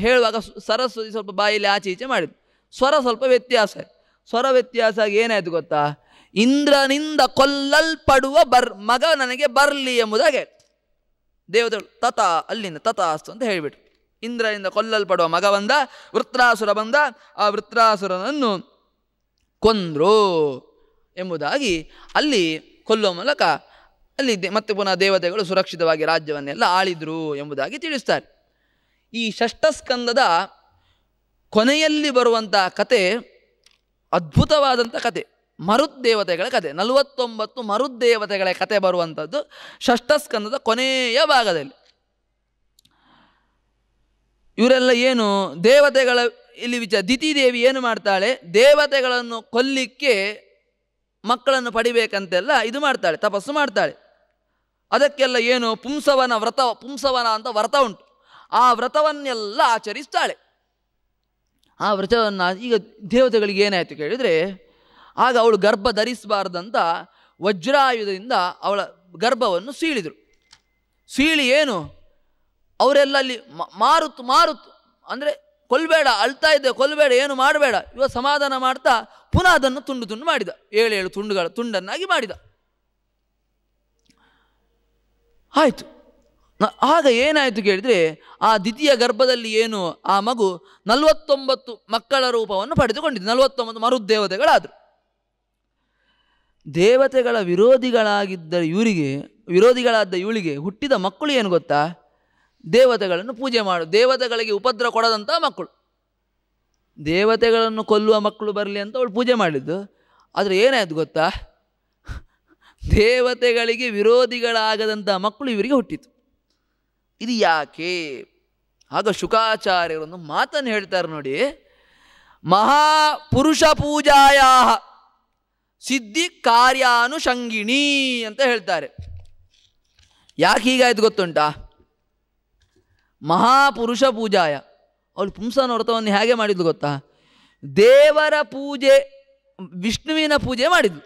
ಹೇಳುವಾಗ ಸರಸ್ವತಿ ಸ್ವಲ್ಪ ಬಾಯಲ್ಲಿ ಆಚೆ ಈಚೆ ಮಾಡಿದ್ದು ಸ್ವರ ಸ್ವಲ್ಪ ವ್ಯತ್ಯಾಸ ಸ್ವರ ವ್ಯತ್ಯಾಸ ಏನಾಯಿತು ಗೊತ್ತಾ ಇಂದ್ರನಿಂದ ಕೊಲ್ಲಲ್ಪಡುವ ಬರ್ ಮಗ ನನಗೆ ಬರಲಿ ಎಂಬುದಾಗೆ ದೇವತೆಗಳು ತತ ಅಲ್ಲಿಂದ ತತ ಅಂತ ಹೇಳಿಬಿಟ್ರು ಇಂದ್ರನಿಂದ ಕೊಲ್ಲಲ್ಪಡುವ ಮಗ ಬಂದ ವೃತ್ರಾಸುರ ಬಂದ ಆ ವೃತ್ರಾಸುರನನ್ನು ಕೊಂದ್ರು ಎಂಬುದಾಗಿ ಅಲ್ಲಿ ಕೊಲ್ಲುವ ಮೂಲಕ ಅಲ್ಲಿ ಮತ್ತೆ ಪುನಃ ದೇವತೆಗಳು ಸುರಕ್ಷಿತವಾಗಿ ರಾಜ್ಯವನ್ನೆಲ್ಲ ಆಳಿದ್ರು ಎಂಬುದಾಗಿ ತಿಳಿಸ್ತಾರೆ ಈ ಷಷ್ಠಸ್ಕಂದದ ಕೊನೆಯಲ್ಲಿ ಬರುವಂಥ ಕತೆ ಅದ್ಭುತವಾದಂಥ ಕತೆ ಮರುದ್ದೇವತೆಗಳ ಕತೆ ನಲವತ್ತೊಂಬತ್ತು ಮರುದ್ದೇವತೆಗಳ ಕತೆ ಬರುವಂಥದ್ದು ಷಷ್ಠಸ್ಕಂದದ ಕೊನೆಯ ಭಾಗದಲ್ಲಿ ಇವರೆಲ್ಲ ಏನು ದೇವತೆಗಳ ಇಲ್ಲಿ ದಿತಿ ದೇವಿ ಏನು ಮಾಡ್ತಾಳೆ ದೇವತೆಗಳನ್ನು ಕೊಲ್ಲಿಕ್ಕೆ ಮಕ್ಕಳನ್ನು ಪಡಿಬೇಕಂತೆಲ್ಲ ಇದು ಮಾಡ್ತಾಳೆ ತಪಸ್ಸು ಮಾಡ್ತಾಳೆ ಅದಕ್ಕೆಲ್ಲ ಏನು ಪುಂಸವನ ವ್ರತ ಪುಂಸವನ ಅಂತ ವ್ರತ ಉಂಟು ಆ ವ್ರತವನ್ನೆಲ್ಲ ಆಚರಿಸ್ತಾಳೆ ಆ ವ್ರತವನ್ನು ಈಗ ದೇವತೆಗಳಿಗೆ ಏನಾಯಿತು ಕೇಳಿದರೆ ಆಗ ಅವಳು ಗರ್ಭ ಧರಿಸಬಾರ್ದಂತ ವಜ್ರಾಯುಧದಿಂದ ಅವಳ ಗರ್ಭವನ್ನು ಸೀಳಿದರು ಸೀಳಿ ಏನು ಅವರೆಲ್ಲ ಅಲ್ಲಿ ಮಾರುತ್ತು ಮಾರುತ್ತು ಅಂದರೆ ಕೊಲ್ಬೇಡ ಅಳ್ತಾ ಇದ್ದೆ ಕೊಲ್ಬೇಡ ಏನು ಮಾಡಬೇಡ ಇವ ಸಮಾಧಾನ ಮಾಡ್ತಾ ಪುನಃ ಅದನ್ನು ತುಂಡು ತುಂಡು ಮಾಡಿದ ಏಳು ಏಳು ತುಂಡುಗಳ ತುಂಡನ್ನಾಗಿ ಮಾಡಿದ ಆಯಿತು ಆಗ ಏನಾಯಿತು ಕೇಳಿದರೆ ಆ ದ್ವಿತೀಯ ಗರ್ಭದಲ್ಲಿ ಏನು ಆ ಮಗು ನಲವತ್ತೊಂಬತ್ತು ಮಕ್ಕಳ ರೂಪವನ್ನು ಪಡೆದುಕೊಂಡಿದೆ ನಲವತ್ತೊಂಬತ್ತು ಮರುದೇವತೆಗಳಾದರು ದೇವತೆಗಳ ವಿರೋಧಿಗಳಾಗಿದ್ದ ಇವರಿಗೆ ವಿರೋಧಿಗಳಾದ ಇವಳಿಗೆ ಹುಟ್ಟಿದ ಮಕ್ಕಳು ಏನು ಗೊತ್ತಾ ದೇವತೆಗಳನ್ನು ಪೂಜೆ ಮಾಡು ದೇವತೆಗಳಿಗೆ ಉಪದ್ರ ಕೊಡದಂಥ ಮಕ್ಕಳು ದೇವತೆಗಳನ್ನು ಕೊಲ್ಲುವ ಮಕ್ಕಳು ಬರಲಿ ಅಂತ ಅವಳು ಪೂಜೆ ಮಾಡಿದ್ದು ಆದರೆ ಏನಾಯ್ತು ಗೊತ್ತಾ ದೇವತೆಗಳಿಗೆ ವಿರೋಧಿಗಳಾಗದಂಥ ಮಕ್ಕಳು ಇವರಿಗೆ ಹುಟ್ಟಿತು ಇದು ಯಾಕೆ ಆಗ ಶುಕಾಚಾರ್ಯರೊಂದು ಮಾತನ್ನು ಹೇಳ್ತಾರೆ ನೋಡಿ ಮಹಾಪುರುಷ ಪೂಜಾಯ ಸಿದ್ಧಿ ಕಾರ್ಯಾನುಷಂಗಿಣಿ ಅಂತ ಹೇಳ್ತಾರೆ ಯಾಕೆ ಹೀಗಾಯ್ತು ಗೊತ್ತುಂಟಾ ಮಹಾಪುರುಷ ಪೂಜಾಯ ಅವಳು ಪುಂಸನ ವ್ರತವನ್ನು ಹೇಗೆ ಮಾಡಿದ್ಲು ಗೊತ್ತಾ ದೇವರ ಪೂಜೆ ವಿಷ್ಣುವಿನ ಪೂಜೆ ಮಾಡಿದ್ಲು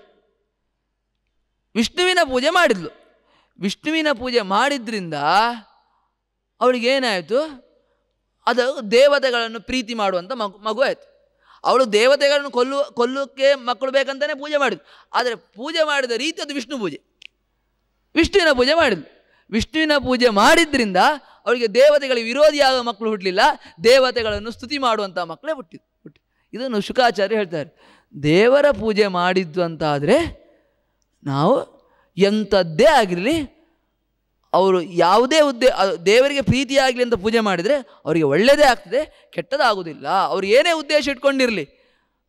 ವಿಷ್ಣುವಿನ ಪೂಜೆ ಮಾಡಿದ್ಲು ವಿಷ್ಣುವಿನ ಪೂಜೆ ಮಾಡಿದ್ರಿಂದ ಅವಳಿಗೇನಾಯಿತು ಅದು ದೇವತೆಗಳನ್ನು ಪ್ರೀತಿ ಮಾಡುವಂಥ ಮಗು ಮಗು ಆಯಿತು ಅವಳು ದೇವತೆಗಳನ್ನು ಕೊಲ್ಲು ಕೊಲ್ಲೋಕ್ಕೆ ಮಕ್ಕಳು ಬೇಕಂತಲೇ ಪೂಜೆ ಮಾಡಿದ್ರು ಆದರೆ ಪೂಜೆ ಮಾಡಿದ ರೀತಿ ಅದು ವಿಷ್ಣು ಪೂಜೆ ವಿಷ್ಣುವಿನ ಪೂಜೆ ಮಾಡಿದ್ಲು ವಿಷ್ಣುವಿನ ಪೂಜೆ ಮಾಡಿದ್ರಿಂದ ಅವಳಿಗೆ ದೇವತೆಗಳಿಗೆ ವಿರೋಧಿಯಾದ ಮಕ್ಕಳು ಹುಟ್ಟಲಿಲ್ಲ ದೇವತೆಗಳನ್ನು ಸ್ತುತಿ ಮಾಡುವಂಥ ಮಕ್ಕಳೇ ಹುಟ್ಟಿದ್ರು ಹುಟ್ಟಿ ಇದನ್ನು ಶುಕಾಚಾರ್ಯ ಹೇಳ್ತಾರೆ ದೇವರ ಪೂಜೆ ಮಾಡಿದ್ದು ಅಂತಾದರೆ ನಾವು ಎಂಥದ್ದೇ ಆಗಿರಲಿ ಅವರು ಯಾವುದೇ ಉದ್ದೇ ದೇವರಿಗೆ ಪ್ರೀತಿಯಾಗಲಿ ಅಂತ ಪೂಜೆ ಮಾಡಿದರೆ ಅವರಿಗೆ ಒಳ್ಳೆಯದೇ ಆಗ್ತದೆ ಕೆಟ್ಟದಾಗುವುದಿಲ್ಲ ಅವರು ಏನೇ ಉದ್ದೇಶ ಇಟ್ಕೊಂಡಿರಲಿ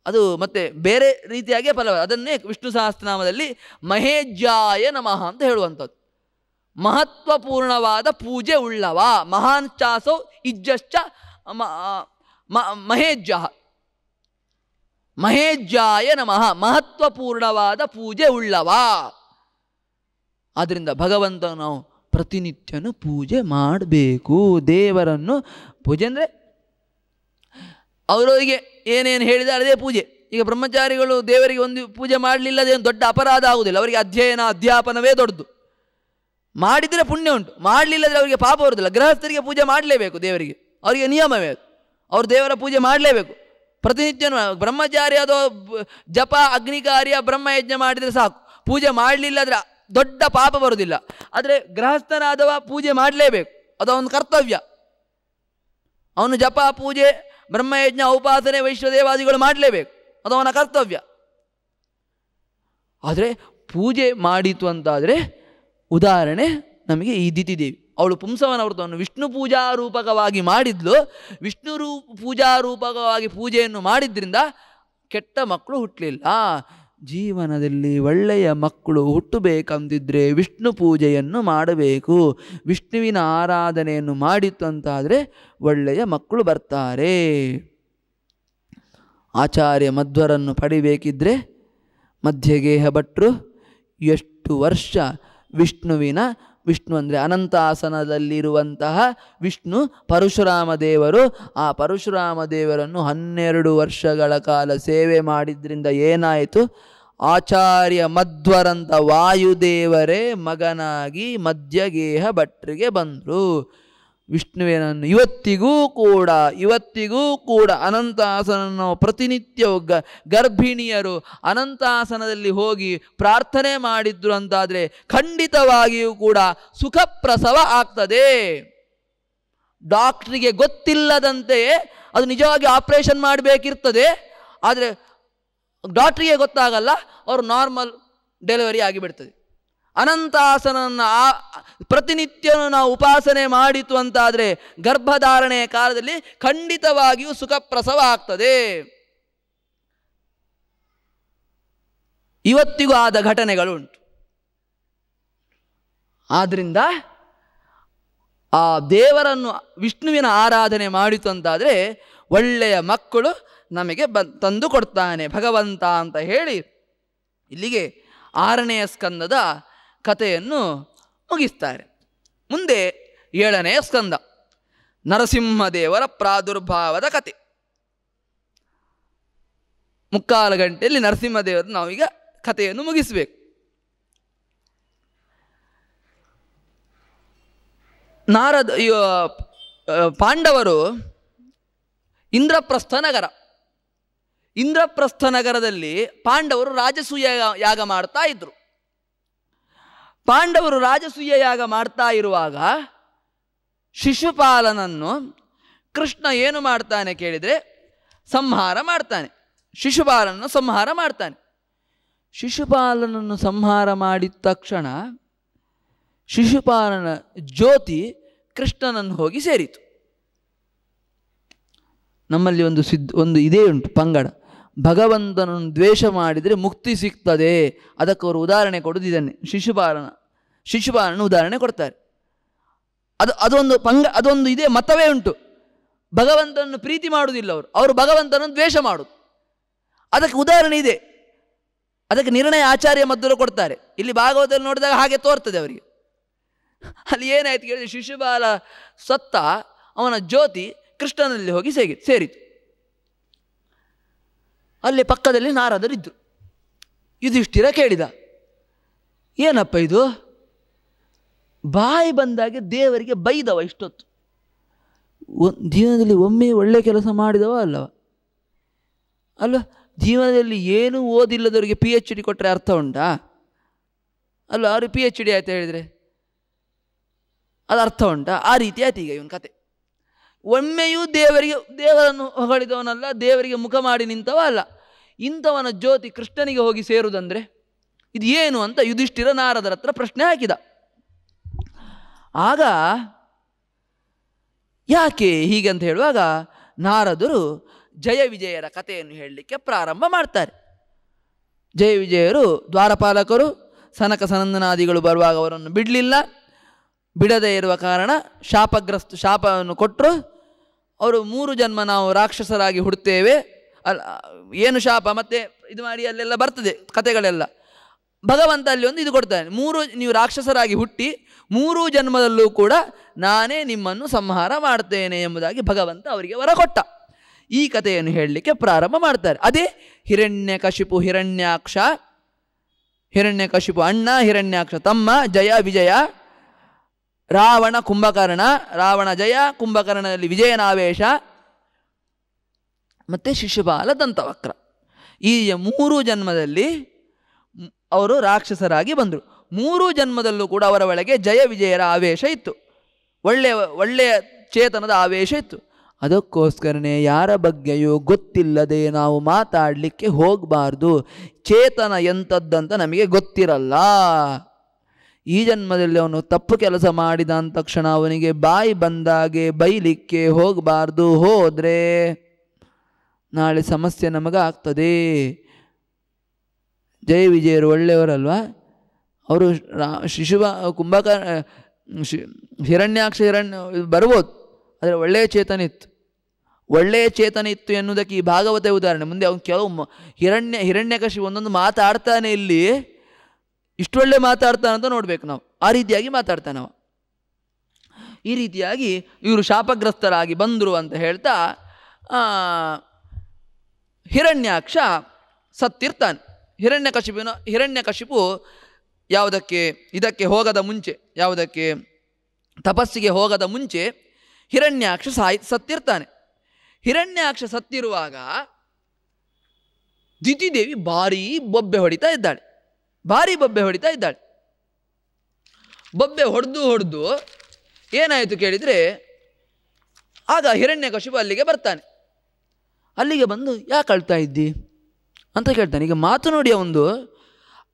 ಅದು ಮತ್ತೆ ಬೇರೆ ರೀತಿಯಾಗಿಯೇ ಫಲ ಅದನ್ನೇ ವಿಷ್ಣು ಸಹಸ್ರನಾಮದಲ್ಲಿ ಮಹೇಜಾಯ ನಮಃ ಅಂತ ಹೇಳುವಂಥದ್ದು ಮಹತ್ವಪೂರ್ಣವಾದ ಪೂಜೆ ಉಳ್ಳವ ಮಹಾನ್ ಚಾಸೋ ಇಜ್ಜಶ್ಚ ಮಹೇಜ್ಜ ಮಹೇಜ್ಜಾಯ ನಮಃ ಮಹತ್ವಪೂರ್ಣವಾದ ಪೂಜೆ ಉಳ್ಳವ ಆದ್ದರಿಂದ ಭಗವಂತ ನಾವು ಪ್ರತಿನಿತ್ಯನೂ ಪೂಜೆ ಮಾಡಬೇಕು ದೇವರನ್ನು ಪೂಜೆ ಅಂದರೆ ಅವರವರಿಗೆ ಏನೇನು ಹೇಳಿದ ಅದೇ ಪೂಜೆ ಈಗ ಬ್ರಹ್ಮಚಾರಿಗಳು ದೇವರಿಗೆ ಒಂದು ಪೂಜೆ ಮಾಡಲಿಲ್ಲ ಅದೇನು ದೊಡ್ಡ ಅಪರಾಧ ಆಗುವುದಿಲ್ಲ ಅವರಿಗೆ ಅಧ್ಯಯನ ಅಧ್ಯಾಪನವೇ ದೊಡ್ಡದು ಮಾಡಿದರೆ ಪುಣ್ಯ ಉಂಟು ಮಾಡಲಿಲ್ಲದ್ರೆ ಅವರಿಗೆ ಪಾಪ ಬರುವುದಿಲ್ಲ ಗೃಹಸ್ಥರಿಗೆ ಪೂಜೆ ಮಾಡಲೇಬೇಕು ದೇವರಿಗೆ ಅವರಿಗೆ ನಿಯಮವೇ ಅದು ಅವರು ದೇವರ ಪೂಜೆ ಮಾಡಲೇಬೇಕು ಪ್ರತಿನಿತ್ಯನೂ ಬ್ರಹ್ಮಚಾರಿ ಅಥವಾ ಜಪ ಅಗ್ನಿಕಾರ್ಯ ಬ್ರಹ್ಮಯಜ್ಞ ಮಾಡಿದರೆ ಸಾಕು ಪೂಜೆ ಮಾಡಲಿಲ್ಲದ್ರೆ ದೊಡ್ಡ ಪಾಪ ಬರುವುದಿಲ್ಲ ಆದರೆ ಗೃಹಸ್ಥನಾದವ ಪೂಜೆ ಮಾಡಲೇಬೇಕು ಅದು ಅದೊಂದು ಕರ್ತವ್ಯ ಅವನು ಜಪ ಪೂಜೆ ಬ್ರಹ್ಮಯಜ್ಞ ಉಪಾಸನೆ ವೈಶ್ವದೇವಾದಿಗಳು ಮಾಡಲೇಬೇಕು ಅದು ಅವನ ಕರ್ತವ್ಯ ಆದರೆ ಪೂಜೆ ಮಾಡಿತು ಅಂತಾದರೆ ಉದಾಹರಣೆ ನಮಗೆ ಈ ದೇವಿ ಅವಳು ಪುಂಸವನ ವ್ರತವನ್ನು ವಿಷ್ಣು ಪೂಜಾ ರೂಪಕವಾಗಿ ಮಾಡಿದ್ಲು ವಿಷ್ಣು ರೂಪ ಪೂಜಾ ರೂಪಕವಾಗಿ ಪೂಜೆಯನ್ನು ಮಾಡಿದ್ರಿಂದ ಕೆಟ್ಟ ಮಕ್ಕಳು ಹುಟ್ಟಲಿಲ್ಲ ಜೀವನದಲ್ಲಿ ಒಳ್ಳೆಯ ಮಕ್ಕಳು ಹುಟ್ಟಬೇಕಂತಿದ್ರೆ ವಿಷ್ಣು ಪೂಜೆಯನ್ನು ಮಾಡಬೇಕು ವಿಷ್ಣುವಿನ ಆರಾಧನೆಯನ್ನು ಮಾಡಿತ್ತು ಅಂತಾದರೆ ಒಳ್ಳೆಯ ಮಕ್ಕಳು ಬರ್ತಾರೆ ಆಚಾರ್ಯ ಮಧ್ವರನ್ನು ಪಡಿಬೇಕಿದ್ರೆ ಮಧ್ಯಗೇಹ ಭಟ್ರು ಎಷ್ಟು ವರ್ಷ ವಿಷ್ಣುವಿನ ವಿಷ್ಣು ಅಂದರೆ ಅನಂತಾಸನದಲ್ಲಿರುವಂತಹ ವಿಷ್ಣು ಪರಶುರಾಮ ದೇವರು ಆ ಪರಶುರಾಮ ದೇವರನ್ನು ಹನ್ನೆರಡು ವರ್ಷಗಳ ಕಾಲ ಸೇವೆ ಮಾಡಿದ್ರಿಂದ ಏನಾಯಿತು ಆಚಾರ್ಯ ಮಧ್ವರಂತ ವಾಯುದೇವರೇ ಮಗನಾಗಿ ಮಧ್ಯಗೇಹ ಭಟ್ರಿಗೆ ಬಂದರು ವಿಷ್ಣುವೇನನ್ನು ಇವತ್ತಿಗೂ ಕೂಡ ಇವತ್ತಿಗೂ ಕೂಡ ಅನಂತಾಸನನ್ನು ಪ್ರತಿನಿತ್ಯ ಗರ್ಭಿಣಿಯರು ಅನಂತಾಸನದಲ್ಲಿ ಹೋಗಿ ಪ್ರಾರ್ಥನೆ ಮಾಡಿದ್ರು ಅಂತಾದರೆ ಖಂಡಿತವಾಗಿಯೂ ಕೂಡ ಸುಖಪ್ರಸವ ಆಗ್ತದೆ ಡಾಕ್ಟ್ರಿಗೆ ಗೊತ್ತಿಲ್ಲದಂತೆಯೇ ಅದು ನಿಜವಾಗಿ ಆಪ್ರೇಷನ್ ಮಾಡಬೇಕಿರ್ತದೆ ಆದರೆ ಡಾಕ್ಟ್ರಿಗೆ ಗೊತ್ತಾಗಲ್ಲ ಅವರು ನಾರ್ಮಲ್ ಡೆಲಿವರಿ ಆಗಿಬಿಡ್ತದೆ ಅನಂತಾಸನನ್ನು ಆ ಪ್ರತಿನಿತ್ಯನೂ ನಾವು ಉಪಾಸನೆ ಮಾಡಿತು ಅಂತಾದರೆ ಗರ್ಭಧಾರಣೆಯ ಕಾಲದಲ್ಲಿ ಖಂಡಿತವಾಗಿಯೂ ಸುಖಪ್ರಸವ ಆಗ್ತದೆ ಇವತ್ತಿಗೂ ಆದ ಘಟನೆಗಳುಂಟು ಆದ್ದರಿಂದ ಆ ದೇವರನ್ನು ವಿಷ್ಣುವಿನ ಆರಾಧನೆ ಮಾಡಿತು ಅಂತಾದರೆ ಒಳ್ಳೆಯ ಮಕ್ಕಳು ನಮಗೆ ಬ ತಂದು ಕೊಡ್ತಾನೆ ಭಗವಂತ ಅಂತ ಹೇಳಿ ಇಲ್ಲಿಗೆ ಆರನೆಯ ಸ್ಕಂದದ ಕಥೆಯನ್ನು ಮುಗಿಸ್ತಾರೆ ಮುಂದೆ ಏಳನೆಯ ಸ್ಕಂದ ನರಸಿಂಹದೇವರ ಪ್ರಾದುರ್ಭಾವದ ಕತೆ ಮುಕ್ಕಾಲು ಗಂಟೆಯಲ್ಲಿ ನರಸಿಂಹದೇವರ ನಾವೀಗ ಕಥೆಯನ್ನು ಮುಗಿಸಬೇಕು ನಾರದ ಪಾಂಡವರು ಇಂದ್ರಪ್ರಸ್ಥ ನಗರ ಇಂದ್ರಪ್ರಸ್ಥ ನಗರದಲ್ಲಿ ಪಾಂಡವರು ರಾಜಸೂಯ ಯಾಗ ಮಾಡ್ತಾ ಇದ್ರು ಪಾಂಡವರು ರಾಜಸೂಯ ಮಾಡ್ತಾ ಇರುವಾಗ ಶಿಶುಪಾಲನನ್ನು ಕೃಷ್ಣ ಏನು ಮಾಡ್ತಾನೆ ಕೇಳಿದರೆ ಸಂಹಾರ ಮಾಡ್ತಾನೆ ಶಿಶುಪಾಲನನ್ನು ಸಂಹಾರ ಮಾಡ್ತಾನೆ ಶಿಶುಪಾಲನನ್ನು ಸಂಹಾರ ಮಾಡಿದ ತಕ್ಷಣ ಶಿಶುಪಾಲನ ಜ್ಯೋತಿ ಕೃಷ್ಣನನ್ನು ಹೋಗಿ ಸೇರಿತು ನಮ್ಮಲ್ಲಿ ಒಂದು ಸಿದ್ಧ ಒಂದು ಇದೇ ಉಂಟು ಪಂಗಡ ಭಗವಂತನನ್ನು ದ್ವೇಷ ಮಾಡಿದರೆ ಮುಕ್ತಿ ಸಿಗ್ತದೆ ಅದಕ್ಕೆ ಅವರು ಉದಾಹರಣೆ ಕೊಡೋದು ಶಿಶುಪಾಲನ ಶಿಶುಪಾಲನ ಉದಾಹರಣೆ ಕೊಡ್ತಾರೆ ಅದು ಅದೊಂದು ಪಂಗ ಅದೊಂದು ಇದೇ ಮತವೇ ಉಂಟು ಭಗವಂತನನ್ನು ಪ್ರೀತಿ ಮಾಡುವುದಿಲ್ಲ ಅವರು ಅವರು ಭಗವಂತನನ್ನು ದ್ವೇಷ ಮಾಡೋದು ಅದಕ್ಕೆ ಉದಾಹರಣೆ ಇದೆ ಅದಕ್ಕೆ ನಿರ್ಣಯ ಆಚಾರ್ಯ ಮದ್ದೂರು ಕೊಡ್ತಾರೆ ಇಲ್ಲಿ ಭಾಗವತದಲ್ಲಿ ನೋಡಿದಾಗ ಹಾಗೆ ತೋರ್ತದೆ ಅವರಿಗೆ ಅಲ್ಲಿ ಏನಾಯ್ತು ಕೇಳಿದ್ರೆ ಶಿಶುಬಾಲ ಸತ್ತ ಅವನ ಜ್ಯೋತಿ ಕೃಷ್ಣನಲ್ಲಿ ಹೋಗಿ ಸೇಗಿ ಸೇರಿತು ಅಲ್ಲಿ ಪಕ್ಕದಲ್ಲಿ ನಾರದರಿದ್ದರು ಯುಧಿಷ್ಠಿರ ಕೇಳಿದ ಏನಪ್ಪ ಇದು ಬಾಯಿ ಬಂದಾಗ ದೇವರಿಗೆ ಬೈದವ ಇಷ್ಟೊತ್ತು ಜೀವನದಲ್ಲಿ ಒಮ್ಮೆ ಒಳ್ಳೆ ಕೆಲಸ ಮಾಡಿದವ ಅಲ್ಲವ ಅಲ್ಲ ಜೀವನದಲ್ಲಿ ಏನೂ ಓದಿಲ್ಲದವರಿಗೆ ಪಿ ಎಚ್ ಡಿ ಕೊಟ್ಟರೆ ಅರ್ಥ ಉಂಟಾ ಅಲ್ಲ ಅವರು ಪಿ ಎಚ್ ಡಿ ಆಯ್ತು ಹೇಳಿದರೆ ಅದು ಅರ್ಥ ಉಂಟಾ ಆ ರೀತಿ ಆಯ್ತು ಈಗ ಇವನ ಕತೆ ಒಮ್ಮೆಯೂ ದೇವರಿಗೆ ದೇವರನ್ನು ಹೊಗಳಿದವನಲ್ಲ ದೇವರಿಗೆ ಮುಖ ಮಾಡಿ ನಿಂತವ ಅಲ್ಲ ಇಂಥವನ ಜ್ಯೋತಿ ಕೃಷ್ಣನಿಗೆ ಹೋಗಿ ಸೇರುವುದಂದರೆ ಇದು ಏನು ಅಂತ ಯುಧಿಷ್ಠಿರ ನಾರದರ ಹತ್ರ ಪ್ರಶ್ನೆ ಹಾಕಿದ ಆಗ ಯಾಕೆ ಹೀಗೆ ಅಂತ ಹೇಳುವಾಗ ನಾರದರು ಜಯ ವಿಜಯರ ಕಥೆಯನ್ನು ಹೇಳಲಿಕ್ಕೆ ಪ್ರಾರಂಭ ಮಾಡ್ತಾರೆ ಜಯ ವಿಜಯರು ದ್ವಾರಪಾಲಕರು ಸನಕ ಸನಂದನಾದಿಗಳು ಬರುವಾಗ ಅವರನ್ನು ಬಿಡಲಿಲ್ಲ ಬಿಡದೇ ಇರುವ ಕಾರಣ ಶಾಪಗ್ರಸ್ತ ಶಾಪವನ್ನು ಕೊಟ್ಟರು ಅವರು ಮೂರು ಜನ್ಮ ನಾವು ರಾಕ್ಷಸರಾಗಿ ಹುಡ್ತೇವೆ ಅಲ್ಲ ಏನು ಶಾಪ ಮತ್ತೆ ಇದು ಮಾಡಿ ಅಲ್ಲೆಲ್ಲ ಬರ್ತದೆ ಕಥೆಗಳೆಲ್ಲ ಭಗವಂತ ಅಲ್ಲಿ ಒಂದು ಇದು ಕೊಡ್ತಾನೆ ಮೂರು ನೀವು ರಾಕ್ಷಸರಾಗಿ ಹುಟ್ಟಿ ಮೂರು ಜನ್ಮದಲ್ಲೂ ಕೂಡ ನಾನೇ ನಿಮ್ಮನ್ನು ಸಂಹಾರ ಮಾಡ್ತೇನೆ ಎಂಬುದಾಗಿ ಭಗವಂತ ಅವರಿಗೆ ವರ ಕೊಟ್ಟ ಈ ಕಥೆಯನ್ನು ಹೇಳಲಿಕ್ಕೆ ಪ್ರಾರಂಭ ಮಾಡ್ತಾರೆ ಅದೇ ಹಿರಣ್ಯ ಕಶಿಪು ಹಿರಣ್ಯಾಕ್ಷ ಹಿರಣ್ಯ ಕಶಿಪು ಅಣ್ಣ ಹಿರಣ್ಯಾಕ್ಷ ತಮ್ಮ ಜಯ ವಿಜಯ ರಾವಣ ಕುಂಭಕರ್ಣ ರಾವಣ ಜಯ ಕುಂಭಕರ್ಣದಲ್ಲಿ ವಿಜಯನಾವೇಶ ಮತ್ತು ಶಿಶುಪಾಲ ದಂತವಕ್ರ ಈ ಮೂರು ಜನ್ಮದಲ್ಲಿ ಅವರು ರಾಕ್ಷಸರಾಗಿ ಬಂದರು ಮೂರು ಜನ್ಮದಲ್ಲೂ ಕೂಡ ಅವರ ಒಳಗೆ ಜಯ ವಿಜಯರ ಆವೇಶ ಇತ್ತು ಒಳ್ಳೆಯ ಒಳ್ಳೆಯ ಚೇತನದ ಆವೇಶ ಇತ್ತು ಅದಕ್ಕೋಸ್ಕರನೇ ಯಾರ ಬಗ್ಗೆಯೂ ಗೊತ್ತಿಲ್ಲದೆ ನಾವು ಮಾತಾಡಲಿಕ್ಕೆ ಹೋಗಬಾರ್ದು ಚೇತನ ಎಂಥದ್ದಂತ ನಮಗೆ ಗೊತ್ತಿರಲ್ಲ ಈ ಜನ್ಮದಲ್ಲಿ ಅವನು ತಪ್ಪು ಕೆಲಸ ಮಾಡಿದ ಅಂದ ತಕ್ಷಣ ಅವನಿಗೆ ಬಾಯಿ ಬಂದಾಗೆ ಬೈಲಿಕ್ಕೆ ಹೋಗಬಾರ್ದು ಹೋದರೆ ನಾಳೆ ಸಮಸ್ಯೆ ನಮಗಾಗ್ತದೆ ಜಯ ವಿಜಯರು ಒಳ್ಳೆಯವರಲ್ವಾ ಅವರು ರಾ ಶಿಶುವ ಕುಂಭಕ ಶಿ ಹಿರಣ್ಯಾಕ್ಷ ಹಿರಣ್ಯ ಬರ್ಬೋದು ಆದರೆ ಒಳ್ಳೆಯ ಚೇತನ ಇತ್ತು ಒಳ್ಳೆಯ ಚೇತನ ಇತ್ತು ಎನ್ನುವುದಕ್ಕೆ ಈ ಭಾಗವತ ಉದಾಹರಣೆ ಮುಂದೆ ಅವನು ಕೆಲವು ಹಿರಣ್ಯ ಹಿರಣ್ಯಕಶಿ ಒಂದೊಂದು ಮಾತಾಡ್ತಾನೆ ಇಲ್ಲಿ ಒಳ್ಳೆ ಮಾತಾಡ್ತಾನೆ ಅಂತ ನೋಡಬೇಕು ನಾವು ಆ ರೀತಿಯಾಗಿ ಮಾತಾಡ್ತಾನೆ ಈ ರೀತಿಯಾಗಿ ಇವರು ಶಾಪಗ್ರಸ್ತರಾಗಿ ಬಂದರು ಅಂತ ಹೇಳ್ತಾ ಹಿರಣ್ಯಾಕ್ಷ ಸತ್ತಿರ್ತಾನೆ ಹಿರಣ್ಯಕಶಿಪಿನ ಹಿರಣ್ಯಕಶಿಪು ಯಾವುದಕ್ಕೆ ಇದಕ್ಕೆ ಹೋಗದ ಮುಂಚೆ ಯಾವುದಕ್ಕೆ ತಪಸ್ಸಿಗೆ ಹೋಗದ ಮುಂಚೆ ಹಿರಣ್ಯಾಕ್ಷ ಸಾಯ್ ಸತ್ತಿರ್ತಾನೆ ಹಿರಣ್ಯಾಕ್ಷ ಸತ್ತಿರುವಾಗ ದಿತಿದೇವಿ ಭಾರೀ ಬೊಬ್ಬೆ ಹೊಡಿತಾ ಇದ್ದಾಳೆ ಭಾರಿ ಬೊಬ್ಬೆ ಹೊಡಿತಾ ಇದ್ದಾಳೆ ಬೊಬ್ಬೆ ಹೊಡೆದು ಹೊಡೆದು ಏನಾಯಿತು ಕೇಳಿದರೆ ಆಗ ಹಿರಣ್ಯ ಅಲ್ಲಿಗೆ ಬರ್ತಾನೆ ಅಲ್ಲಿಗೆ ಬಂದು ಯಾಕೆ ಅಳ್ತಾ ಇದ್ದಿ ಅಂತ ಕೇಳ್ತಾನೆ ಈಗ ಮಾತು ನೋಡಿ ಒಂದು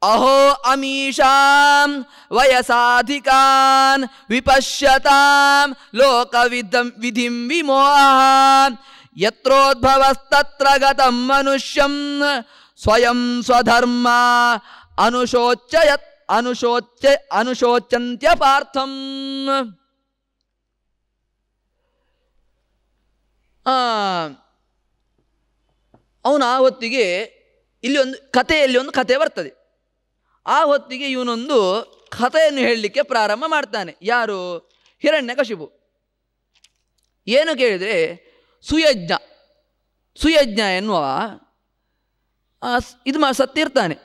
ಅಹೋ ಅಮೀಶಾಂ ವಯಸಾಧಿಕಾನ್ ವಿಪಶ್ಯತಾಂ ಲೋಕವಿದಂ ವಿಧಿಂ ವಿಮೋಹ ಯತ್ರೋದ್ಭವಸ್ತತ್ರ ಗತಂ ಮನುಷ್ಯಂ ಸ್ವಯಂ ಸ್ವಧರ್ಮ ಅನುಶೋಚಯತ್ ಅನುಶೋಚ ಅನುಶೋಚಂತ್ಯ ಪಾರ್ಥಂ ಅವನು ಆ ಹೊತ್ತಿಗೆ ಇಲ್ಲಿ ಒಂದು ಕಥೆಯಲ್ಲಿ ಒಂದು ಕತೆ ಬರ್ತದೆ ಆ ಹೊತ್ತಿಗೆ ಇವನೊಂದು ಕಥೆಯನ್ನು ಹೇಳಲಿಕ್ಕೆ ಪ್ರಾರಂಭ ಮಾಡ್ತಾನೆ ಯಾರು ಹಿರಣ್ಯಕಶಿಪು ಏನು ಕೇಳಿದರೆ ಸುಯಜ್ಞ ಸುಯಜ್ಞ ಎನ್ನುವ ಇದು ಮಾ ಸತ್ತಿರ್ತಾನೆ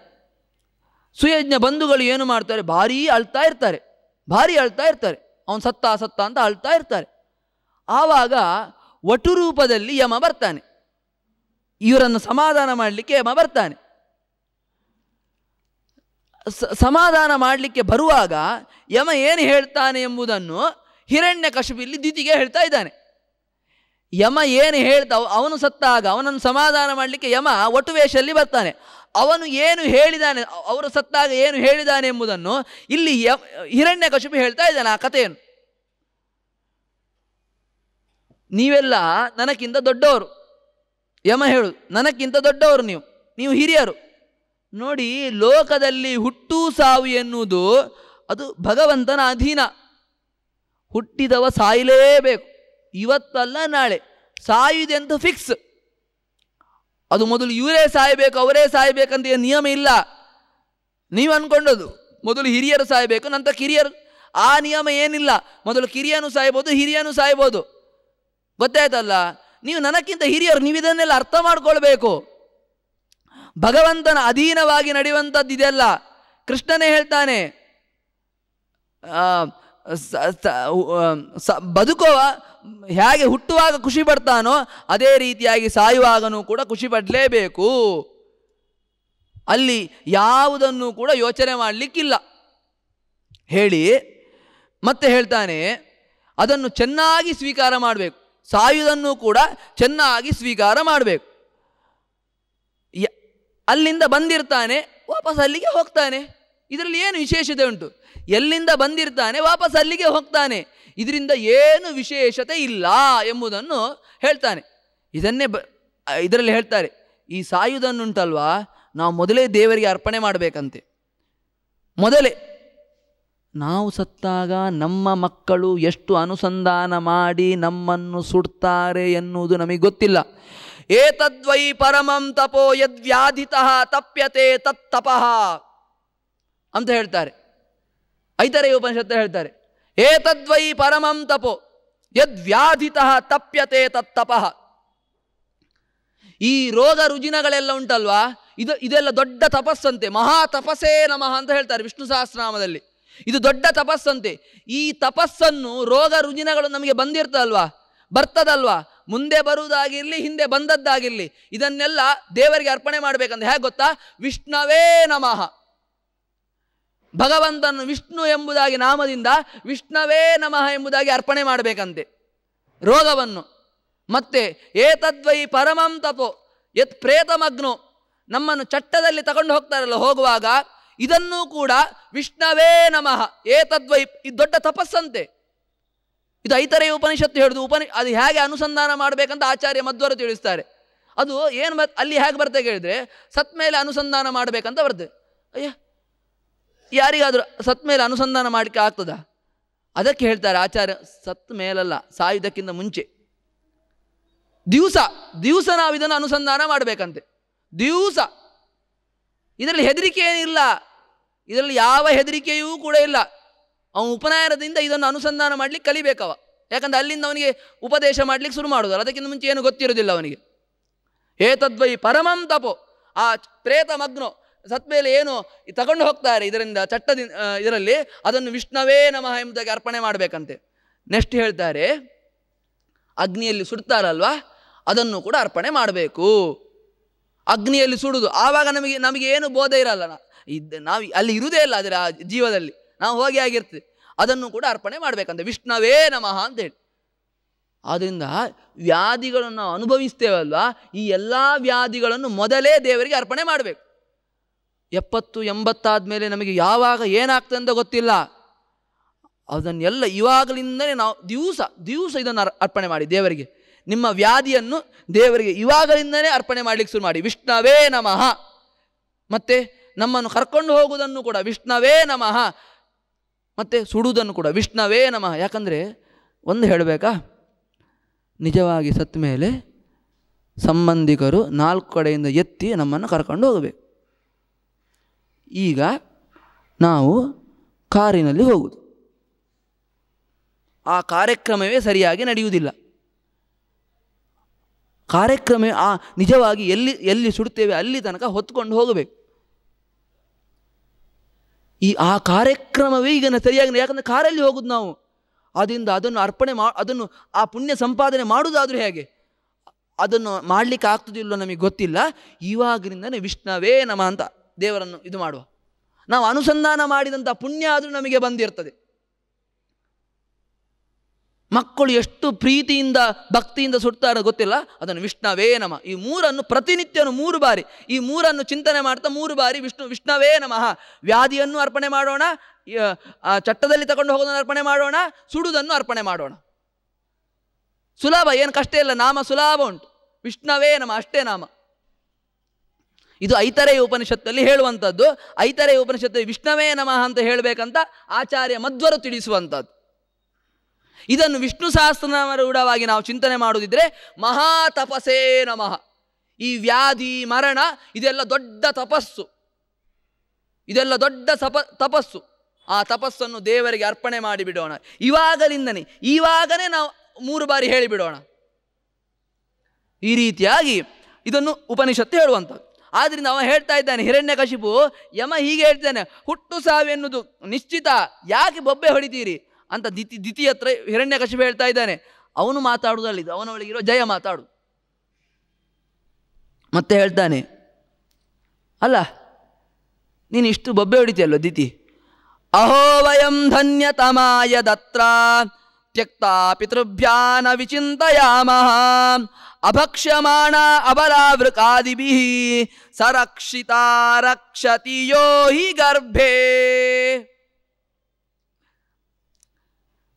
ಸುಯಜ್ಞ ಬಂಧುಗಳು ಏನು ಮಾಡ್ತಾರೆ ಭಾರೀ ಅಳ್ತಾ ಇರ್ತಾರೆ ಭಾರಿ ಅಳ್ತಾ ಇರ್ತಾರೆ ಅವನು ಸತ್ತ ಸತ್ತ ಅಂತ ಅಳ್ತಾ ಇರ್ತಾರೆ ಆವಾಗ ವಟು ರೂಪದಲ್ಲಿ ಯಮ ಬರ್ತಾನೆ ಇವರನ್ನು ಸಮಾಧಾನ ಮಾಡಲಿಕ್ಕೆ ಯಮ ಬರ್ತಾನೆ ಸಮಾಧಾನ ಮಾಡಲಿಕ್ಕೆ ಬರುವಾಗ ಯಮ ಏನು ಹೇಳ್ತಾನೆ ಎಂಬುದನ್ನು ಹಿರಣ್ಯ ಕಶಪಿಲ್ಲಿ ದಿತಿಗೆ ಹೇಳ್ತಾ ಇದ್ದಾನೆ ಯಮ ಏನು ಹೇಳ್ತಾ ಅವನು ಸತ್ತಾಗ ಅವನನ್ನು ಸಮಾಧಾನ ಮಾಡಲಿಕ್ಕೆ ಯಮ ವಟುವೇಷಲ್ಲಿ ಬರ್ತಾನೆ ಅವನು ಏನು ಹೇಳಿದಾನೆ ಅವರು ಸತ್ತಾಗ ಏನು ಹೇಳಿದಾನೆ ಎಂಬುದನ್ನು ಇಲ್ಲಿ ಹಿರಣ್ಯ ಕಶುಪು ಹೇಳ್ತಾ ಇದ್ದಾನೆ ಆ ಕಥೆಯನ್ನು ನೀವೆಲ್ಲ ನನಕ್ಕಿಂತ ದೊಡ್ಡವರು ಯಮ ಹೇಳು ನನಕ್ಕಿಂತ ದೊಡ್ಡವರು ನೀವು ನೀವು ಹಿರಿಯರು ನೋಡಿ ಲೋಕದಲ್ಲಿ ಹುಟ್ಟು ಸಾವು ಎನ್ನುವುದು ಅದು ಭಗವಂತನ ಅಧೀನ ಹುಟ್ಟಿದವ ಸಾಯಲೇಬೇಕು ಇವತ್ತಲ್ಲ ನಾಳೆ ಸಾಯುದೆಂದು ಫಿಕ್ಸ್ ಅದು ಮೊದಲು ಇವರೇ ಸಾಯಬೇಕು ಅವರೇ ಸಾಯಬೇಕಂತ ನಿಯಮ ಇಲ್ಲ ನೀವು ಅಂದ್ಕೊಂಡದು ಮೊದಲು ಹಿರಿಯರು ಸಾಯಬೇಕು ನಂತರ ಕಿರಿಯರು ಆ ನಿಯಮ ಏನಿಲ್ಲ ಮೊದಲು ಕಿರಿಯನು ಸಾಯ್ಬೋದು ಹಿರಿಯನು ಸಾಯ್ಬೋದು ಗೊತ್ತಾಯ್ತಲ್ಲ ನೀವು ನನಕ್ಕಿಂತ ಹಿರಿಯರು ನೀವು ಇದನ್ನೆಲ್ಲ ಅರ್ಥ ಮಾಡ್ಕೊಳ್ಬೇಕು ಭಗವಂತನ ಅಧೀನವಾಗಿ ನಡೆಯುವಂಥದ್ದು ಇದೆಲ್ಲ ಕೃಷ್ಣನೇ ಹೇಳ್ತಾನೆ ಬದುಕುವ ಹೇಗೆ ಹುಟ್ಟುವಾಗ ಖುಷಿ ಪಡ್ತಾನೋ ಅದೇ ರೀತಿಯಾಗಿ ಸಾಯುವಾಗನೂ ಕೂಡ ಖುಷಿ ಪಡಲೇಬೇಕು ಅಲ್ಲಿ ಯಾವುದನ್ನು ಕೂಡ ಯೋಚನೆ ಮಾಡಲಿಕ್ಕಿಲ್ಲ ಹೇಳಿ ಮತ್ತೆ ಹೇಳ್ತಾನೆ ಅದನ್ನು ಚೆನ್ನಾಗಿ ಸ್ವೀಕಾರ ಮಾಡಬೇಕು ಸಾಯುವುದನ್ನು ಕೂಡ ಚೆನ್ನಾಗಿ ಸ್ವೀಕಾರ ಮಾಡಬೇಕು ಅಲ್ಲಿಂದ ಬಂದಿರ್ತಾನೆ ವಾಪಸ್ ಅಲ್ಲಿಗೆ ಹೋಗ್ತಾನೆ ಇದರಲ್ಲಿ ಏನು ವಿಶೇಷತೆ ಉಂಟು ಎಲ್ಲಿಂದ ಬಂದಿರ್ತಾನೆ ವಾಪಸ್ ಅಲ್ಲಿಗೆ ಹೋಗ್ತಾನೆ ಇದರಿಂದ ಏನು ವಿಶೇಷತೆ ಇಲ್ಲ ಎಂಬುದನ್ನು ಹೇಳ್ತಾನೆ ಇದನ್ನೇ ಬ ಇದರಲ್ಲಿ ಹೇಳ್ತಾರೆ ಈ ಸಾಯುವುದನ್ನುಂಟಲ್ವಾ ನಾವು ಮೊದಲೇ ದೇವರಿಗೆ ಅರ್ಪಣೆ ಮಾಡಬೇಕಂತೆ ಮೊದಲೇ ನಾವು ಸತ್ತಾಗ ನಮ್ಮ ಮಕ್ಕಳು ಎಷ್ಟು ಅನುಸಂಧಾನ ಮಾಡಿ ನಮ್ಮನ್ನು ಸುಡ್ತಾರೆ ಎನ್ನುವುದು ನಮಗೆ ಗೊತ್ತಿಲ್ಲ ಏತದ್ವೈ ಪರಮಂ ತಪೋ ಯದ್ವ್ಯಾಧಿತ ತಪ್ಯತೆ ತತ್ತಪಃ ಅಂತ ಹೇಳ್ತಾರೆ ಐತರೇ ಉಪನಿಷತ್ತು ಹೇಳ್ತಾರೆ ಏತದ್ವೈ ಪರಮಂ ತಪೋ ಯದ್ವ್ಯಾಧಿತಃ ತಪ್ಯತೆ ತತ್ತಪ ಈ ರೋಗ ರುಜಿನಗಳೆಲ್ಲ ಉಂಟಲ್ವಾ ಇದು ಇದೆಲ್ಲ ದೊಡ್ಡ ತಪಸ್ಸಂತೆ ಮಹಾ ತಪಸ್ಸೇ ನಮಃ ಅಂತ ಹೇಳ್ತಾರೆ ವಿಷ್ಣು ಸಹಸ್ರನಾಮದಲ್ಲಿ ಇದು ದೊಡ್ಡ ತಪಸ್ಸಂತೆ ಈ ತಪಸ್ಸನ್ನು ರೋಗ ರುಜಿನಗಳು ನಮಗೆ ಬಂದಿರ್ತದಲ್ವಾ ಬರ್ತದಲ್ವಾ ಮುಂದೆ ಬರುವುದಾಗಿರಲಿ ಹಿಂದೆ ಬಂದದ್ದಾಗಿರಲಿ ಇದನ್ನೆಲ್ಲ ದೇವರಿಗೆ ಅರ್ಪಣೆ ಮಾಡಬೇಕಂದ್ರೆ ಹೇಗೆ ಗೊತ್ತಾ ವಿಷ್ಣವೇ ನಮಃ ಭಗವಂತನು ವಿಷ್ಣು ಎಂಬುದಾಗಿ ನಾಮದಿಂದ ವಿಷ್ಣುವೇ ನಮಃ ಎಂಬುದಾಗಿ ಅರ್ಪಣೆ ಮಾಡಬೇಕಂತೆ ರೋಗವನ್ನು ಮತ್ತೆ ಏತದ್ವೈ ಪರಮಂ ತಪೋ ಯತ್ ಪ್ರೇತಮಗ್ನು ನಮ್ಮನ್ನು ಚಟ್ಟದಲ್ಲಿ ತಗೊಂಡು ಹೋಗ್ತಾರಲ್ಲ ಹೋಗುವಾಗ ಇದನ್ನೂ ಕೂಡ ವಿಷ್ಣವೇ ನಮಃ ಏತದ್ವೈ ಇದು ದೊಡ್ಡ ತಪಸ್ಸಂತೆ ಇದು ಐತರೇ ಉಪನಿಷತ್ತು ಹೇಳುದು ಉಪನಿ ಅದು ಹೇಗೆ ಅನುಸಂಧಾನ ಮಾಡಬೇಕಂತ ಆಚಾರ್ಯ ಮಧ್ವರು ತಿಳಿಸ್ತಾರೆ ಅದು ಏನು ಅಲ್ಲಿ ಹೇಗೆ ಬರ್ತೇ ಕೇಳಿದ್ರೆ ಸತ್ಮೇಲೆ ಮೇಲೆ ಅನುಸಂಧಾನ ಮಾಡಬೇಕಂತ ಬರ್ತದೆ ಅಯ್ಯ ಯಾರಿಗಾದರೂ ಸತ್ ಮೇಲೆ ಅನುಸಂಧಾನ ಮಾಡಲಿಕ್ಕೆ ಆಗ್ತದ ಅದಕ್ಕೆ ಹೇಳ್ತಾರೆ ಆಚಾರ್ಯ ಸತ್ ಮೇಲಲ್ಲ ಸಾಯುವುದಕ್ಕಿಂತ ಮುಂಚೆ ದಿವಸ ದಿವಸ ನಾವು ಇದನ್ನು ಅನುಸಂಧಾನ ಮಾಡಬೇಕಂತೆ ದಿವಸ ಇದರಲ್ಲಿ ಹೆದರಿಕೆ ಏನಿಲ್ಲ ಇದರಲ್ಲಿ ಯಾವ ಹೆದರಿಕೆಯೂ ಕೂಡ ಇಲ್ಲ ಅವನು ಉಪನಯನದಿಂದ ಇದನ್ನು ಅನುಸಂಧಾನ ಮಾಡಲಿಕ್ಕೆ ಕಲಿಬೇಕವ ಯಾಕಂದ್ರೆ ಅಲ್ಲಿಂದ ಅವನಿಗೆ ಉಪದೇಶ ಮಾಡಲಿಕ್ಕೆ ಶುರು ಮಾಡೋದಲ್ಲ ಅದಕ್ಕಿಂತ ಮುಂಚೆ ಏನು ಗೊತ್ತಿರೋದಿಲ್ಲ ಅವನಿಗೆ ಏತದ್ವೈ ಪರಮಂ ತಪೋ ಆ ಪ್ರೇತ ಮಗ್ನೋ ಸತ್ ಮೇಲೆ ಏನು ತಗೊಂಡು ಹೋಗ್ತಾರೆ ಇದರಿಂದ ಚಟ್ಟದಿಂದ ಇದರಲ್ಲಿ ಅದನ್ನು ವಿಷ್ಣುವೇ ನಮಃ ಎಂಬುದಾಗಿ ಅರ್ಪಣೆ ಮಾಡಬೇಕಂತೆ ನೆಕ್ಸ್ಟ್ ಹೇಳ್ತಾರೆ ಅಗ್ನಿಯಲ್ಲಿ ಸುಡ್ತಾರಲ್ವಾ ಅದನ್ನು ಕೂಡ ಅರ್ಪಣೆ ಮಾಡಬೇಕು ಅಗ್ನಿಯಲ್ಲಿ ಸುಡುದು ಆವಾಗ ನಮಗೆ ನಮಗೆ ಏನು ಬೋಧ ಇರಲ್ಲ ಇದ್ದ ನಾವು ಅಲ್ಲಿ ಇರುವುದೇ ಇಲ್ಲ ಅದರ ಆ ಜೀವದಲ್ಲಿ ನಾವು ಹೋಗಿ ಆಗಿರ್ತೀವಿ ಅದನ್ನು ಕೂಡ ಅರ್ಪಣೆ ಮಾಡಬೇಕಂತೆ ವಿಷ್ಣುವೇ ನಮಃ ಅಂತ ಹೇಳಿ ಆದ್ದರಿಂದ ವ್ಯಾಧಿಗಳನ್ನು ಅನುಭವಿಸ್ತೇವಲ್ವಾ ಈ ಎಲ್ಲ ವ್ಯಾಧಿಗಳನ್ನು ಮೊದಲೇ ದೇವರಿಗೆ ಅರ್ಪಣೆ ಮಾಡಬೇಕು ಎಪ್ಪತ್ತು ಎಂಬತ್ತಾದ ಮೇಲೆ ನಮಗೆ ಯಾವಾಗ ಏನಾಗ್ತದೆ ಅಂತ ಗೊತ್ತಿಲ್ಲ ಅದನ್ನೆಲ್ಲ ಇವಾಗಲಿಂದಲೇ ನಾವು ದಿವಸ ದಿವಸ ಇದನ್ನು ಅರ್ಪಣೆ ಮಾಡಿ ದೇವರಿಗೆ ನಿಮ್ಮ ವ್ಯಾಧಿಯನ್ನು ದೇವರಿಗೆ ಇವಾಗಲಿಂದಲೇ ಅರ್ಪಣೆ ಮಾಡಲಿಕ್ಕೆ ಶುರು ಮಾಡಿ ವಿಷ್ಣವೇ ನಮಃ ಮತ್ತು ನಮ್ಮನ್ನು ಕರ್ಕೊಂಡು ಹೋಗುವುದನ್ನು ಕೂಡ ವಿಷ್ಣವೇ ನಮಃ ಮತ್ತು ಸುಡುವುದನ್ನು ಕೂಡ ವಿಷ್ಣವೇ ನಮಃ ಯಾಕಂದರೆ ಒಂದು ಹೇಳಬೇಕಾ ನಿಜವಾಗಿ ಸತ್ತ ಮೇಲೆ ಸಂಬಂಧಿಕರು ನಾಲ್ಕು ಕಡೆಯಿಂದ ಎತ್ತಿ ನಮ್ಮನ್ನು ಕರ್ಕೊಂಡು ಹೋಗಬೇಕು ಈಗ ನಾವು ಕಾರಿನಲ್ಲಿ ಹೋಗುವುದು ಆ ಕಾರ್ಯಕ್ರಮವೇ ಸರಿಯಾಗಿ ನಡೆಯುವುದಿಲ್ಲ ಕಾರ್ಯಕ್ರಮ ಆ ನಿಜವಾಗಿ ಎಲ್ಲಿ ಎಲ್ಲಿ ಸುಡುತ್ತೇವೆ ಅಲ್ಲಿ ತನಕ ಹೊತ್ಕೊಂಡು ಹೋಗಬೇಕು ಈ ಆ ಕಾರ್ಯಕ್ರಮವೇ ಈಗ ಸರಿಯಾಗಿ ಯಾಕಂದರೆ ಕಾರಲ್ಲಿ ಹೋಗುದು ನಾವು ಅದರಿಂದ ಅದನ್ನು ಅರ್ಪಣೆ ಮಾ ಅದನ್ನು ಆ ಪುಣ್ಯ ಸಂಪಾದನೆ ಮಾಡುವುದಾದರೂ ಹೇಗೆ ಅದನ್ನು ಮಾಡಲಿಕ್ಕೆ ಆಗ್ತದಿಲ್ಲೋ ನಮಗೆ ಗೊತ್ತಿಲ್ಲ ಇವಾಗಿನಿಂದನೇ ವಿಷ್ಣವೇ ನಮ ಅಂತ ದೇವರನ್ನು ಇದು ಮಾಡುವ ನಾವು ಅನುಸಂಧಾನ ಮಾಡಿದಂಥ ಪುಣ್ಯ ಆದರೂ ನಮಗೆ ಬಂದಿರ್ತದೆ ಮಕ್ಕಳು ಎಷ್ಟು ಪ್ರೀತಿಯಿಂದ ಭಕ್ತಿಯಿಂದ ಸುಡ್ತಾರೋ ಗೊತ್ತಿಲ್ಲ ಅದನ್ನು ವಿಷ್ಣವೇ ನಮ ಈ ಮೂರನ್ನು ಪ್ರತಿನಿತ್ಯನು ಮೂರು ಬಾರಿ ಈ ಮೂರನ್ನು ಚಿಂತನೆ ಮಾಡ್ತಾ ಮೂರು ಬಾರಿ ವಿಷ್ಣು ವಿಷ್ಣವೇ ನಮಃ ವ್ಯಾಧಿಯನ್ನು ಅರ್ಪಣೆ ಮಾಡೋಣ ಚಟ್ಟದಲ್ಲಿ ತಗೊಂಡು ಹೋಗೋದನ್ನು ಅರ್ಪಣೆ ಮಾಡೋಣ ಸುಡುವುದನ್ನು ಅರ್ಪಣೆ ಮಾಡೋಣ ಸುಲಭ ಏನು ಕಷ್ಟ ಇಲ್ಲ ನಾಮ ಸುಲಭ ಉಂಟು ವಿಷ್ಣವೇ ನಮ ಅಷ್ಟೇ ನಾಮ ಇದು ಐತರೆಯ ಉಪನಿಷತ್ತಲ್ಲಿ ಹೇಳುವಂಥದ್ದು ಐತರೆಯ ಉಪನಿಷತ್ತಲ್ಲಿ ವಿಷ್ಣವೇ ನಮಃ ಅಂತ ಹೇಳಬೇಕಂತ ಆಚಾರ್ಯ ಮಧ್ವರು ತಿಳಿಸುವಂಥದ್ದು ಇದನ್ನು ವಿಷ್ಣು ಸಹಸ್ರನಾಮರೂಢವಾಗಿ ನಾವು ಚಿಂತನೆ ಮಾಡುವುದಿದ್ರೆ ಮಹಾ ತಪಸ್ಸೇ ನಮಃ ಈ ವ್ಯಾಧಿ ಮರಣ ಇದೆಲ್ಲ ದೊಡ್ಡ ತಪಸ್ಸು ಇದೆಲ್ಲ ದೊಡ್ಡ ಸಪ ತಪಸ್ಸು ಆ ತಪಸ್ಸನ್ನು ದೇವರಿಗೆ ಅರ್ಪಣೆ ಮಾಡಿಬಿಡೋಣ ಇವಾಗಲಿಂದನೇ ಈವಾಗಲೇ ನಾವು ಮೂರು ಬಾರಿ ಹೇಳಿಬಿಡೋಣ ಈ ರೀತಿಯಾಗಿ ಇದನ್ನು ಉಪನಿಷತ್ತು ಹೇಳುವಂಥದ್ದು ಆದ್ರಿಂದ ಅವನು ಹೇಳ್ತಾ ಇದ್ದಾನೆ ಕಶಿಪು ಯಮ ಹೀಗೆ ಹೇಳ್ತಾನೆ ಹುಟ್ಟು ಸಾವೆನ್ನುವುದು ನಿಶ್ಚಿತ ಯಾಕೆ ಬೊಬ್ಬೆ ಹೊಡಿತೀರಿ ಅಂತ ದಿತಿ ದಿತಿ ಹತ್ರ ಕಶಿಪು ಹೇಳ್ತಾ ಇದ್ದಾನೆ ಅವನು ಮಾತಾಡುವುದಲ್ಲಿದ್ದು ಅವನೊಳಗಿರೋ ಜಯ ಮಾತಾಡು ಮತ್ತೆ ಹೇಳ್ತಾನೆ ಅಲ್ಲ ನೀನು ಇಷ್ಟು ಬೊಬ್ಬೆ ಹೊಡಿತೀಯಲ್ಲ ದಿತಿ ಅಹೋ ವಯಂ ಧನ್ಯತಮಾಯ ದತ್ರ ತ್ಯಕ್ತಾ ಪಿತೃಭ್ಯಾನ ವಿಚಿಂತಯಾಮಹ ಅಭಕ್ಷ್ಯಮಾಣ ಅಬಲಾವೃಕಾದಿಭಿ ಸರಕ್ಷಿತ ರಕ್ಷತಿ ಹಿ ಗರ್ಭೆ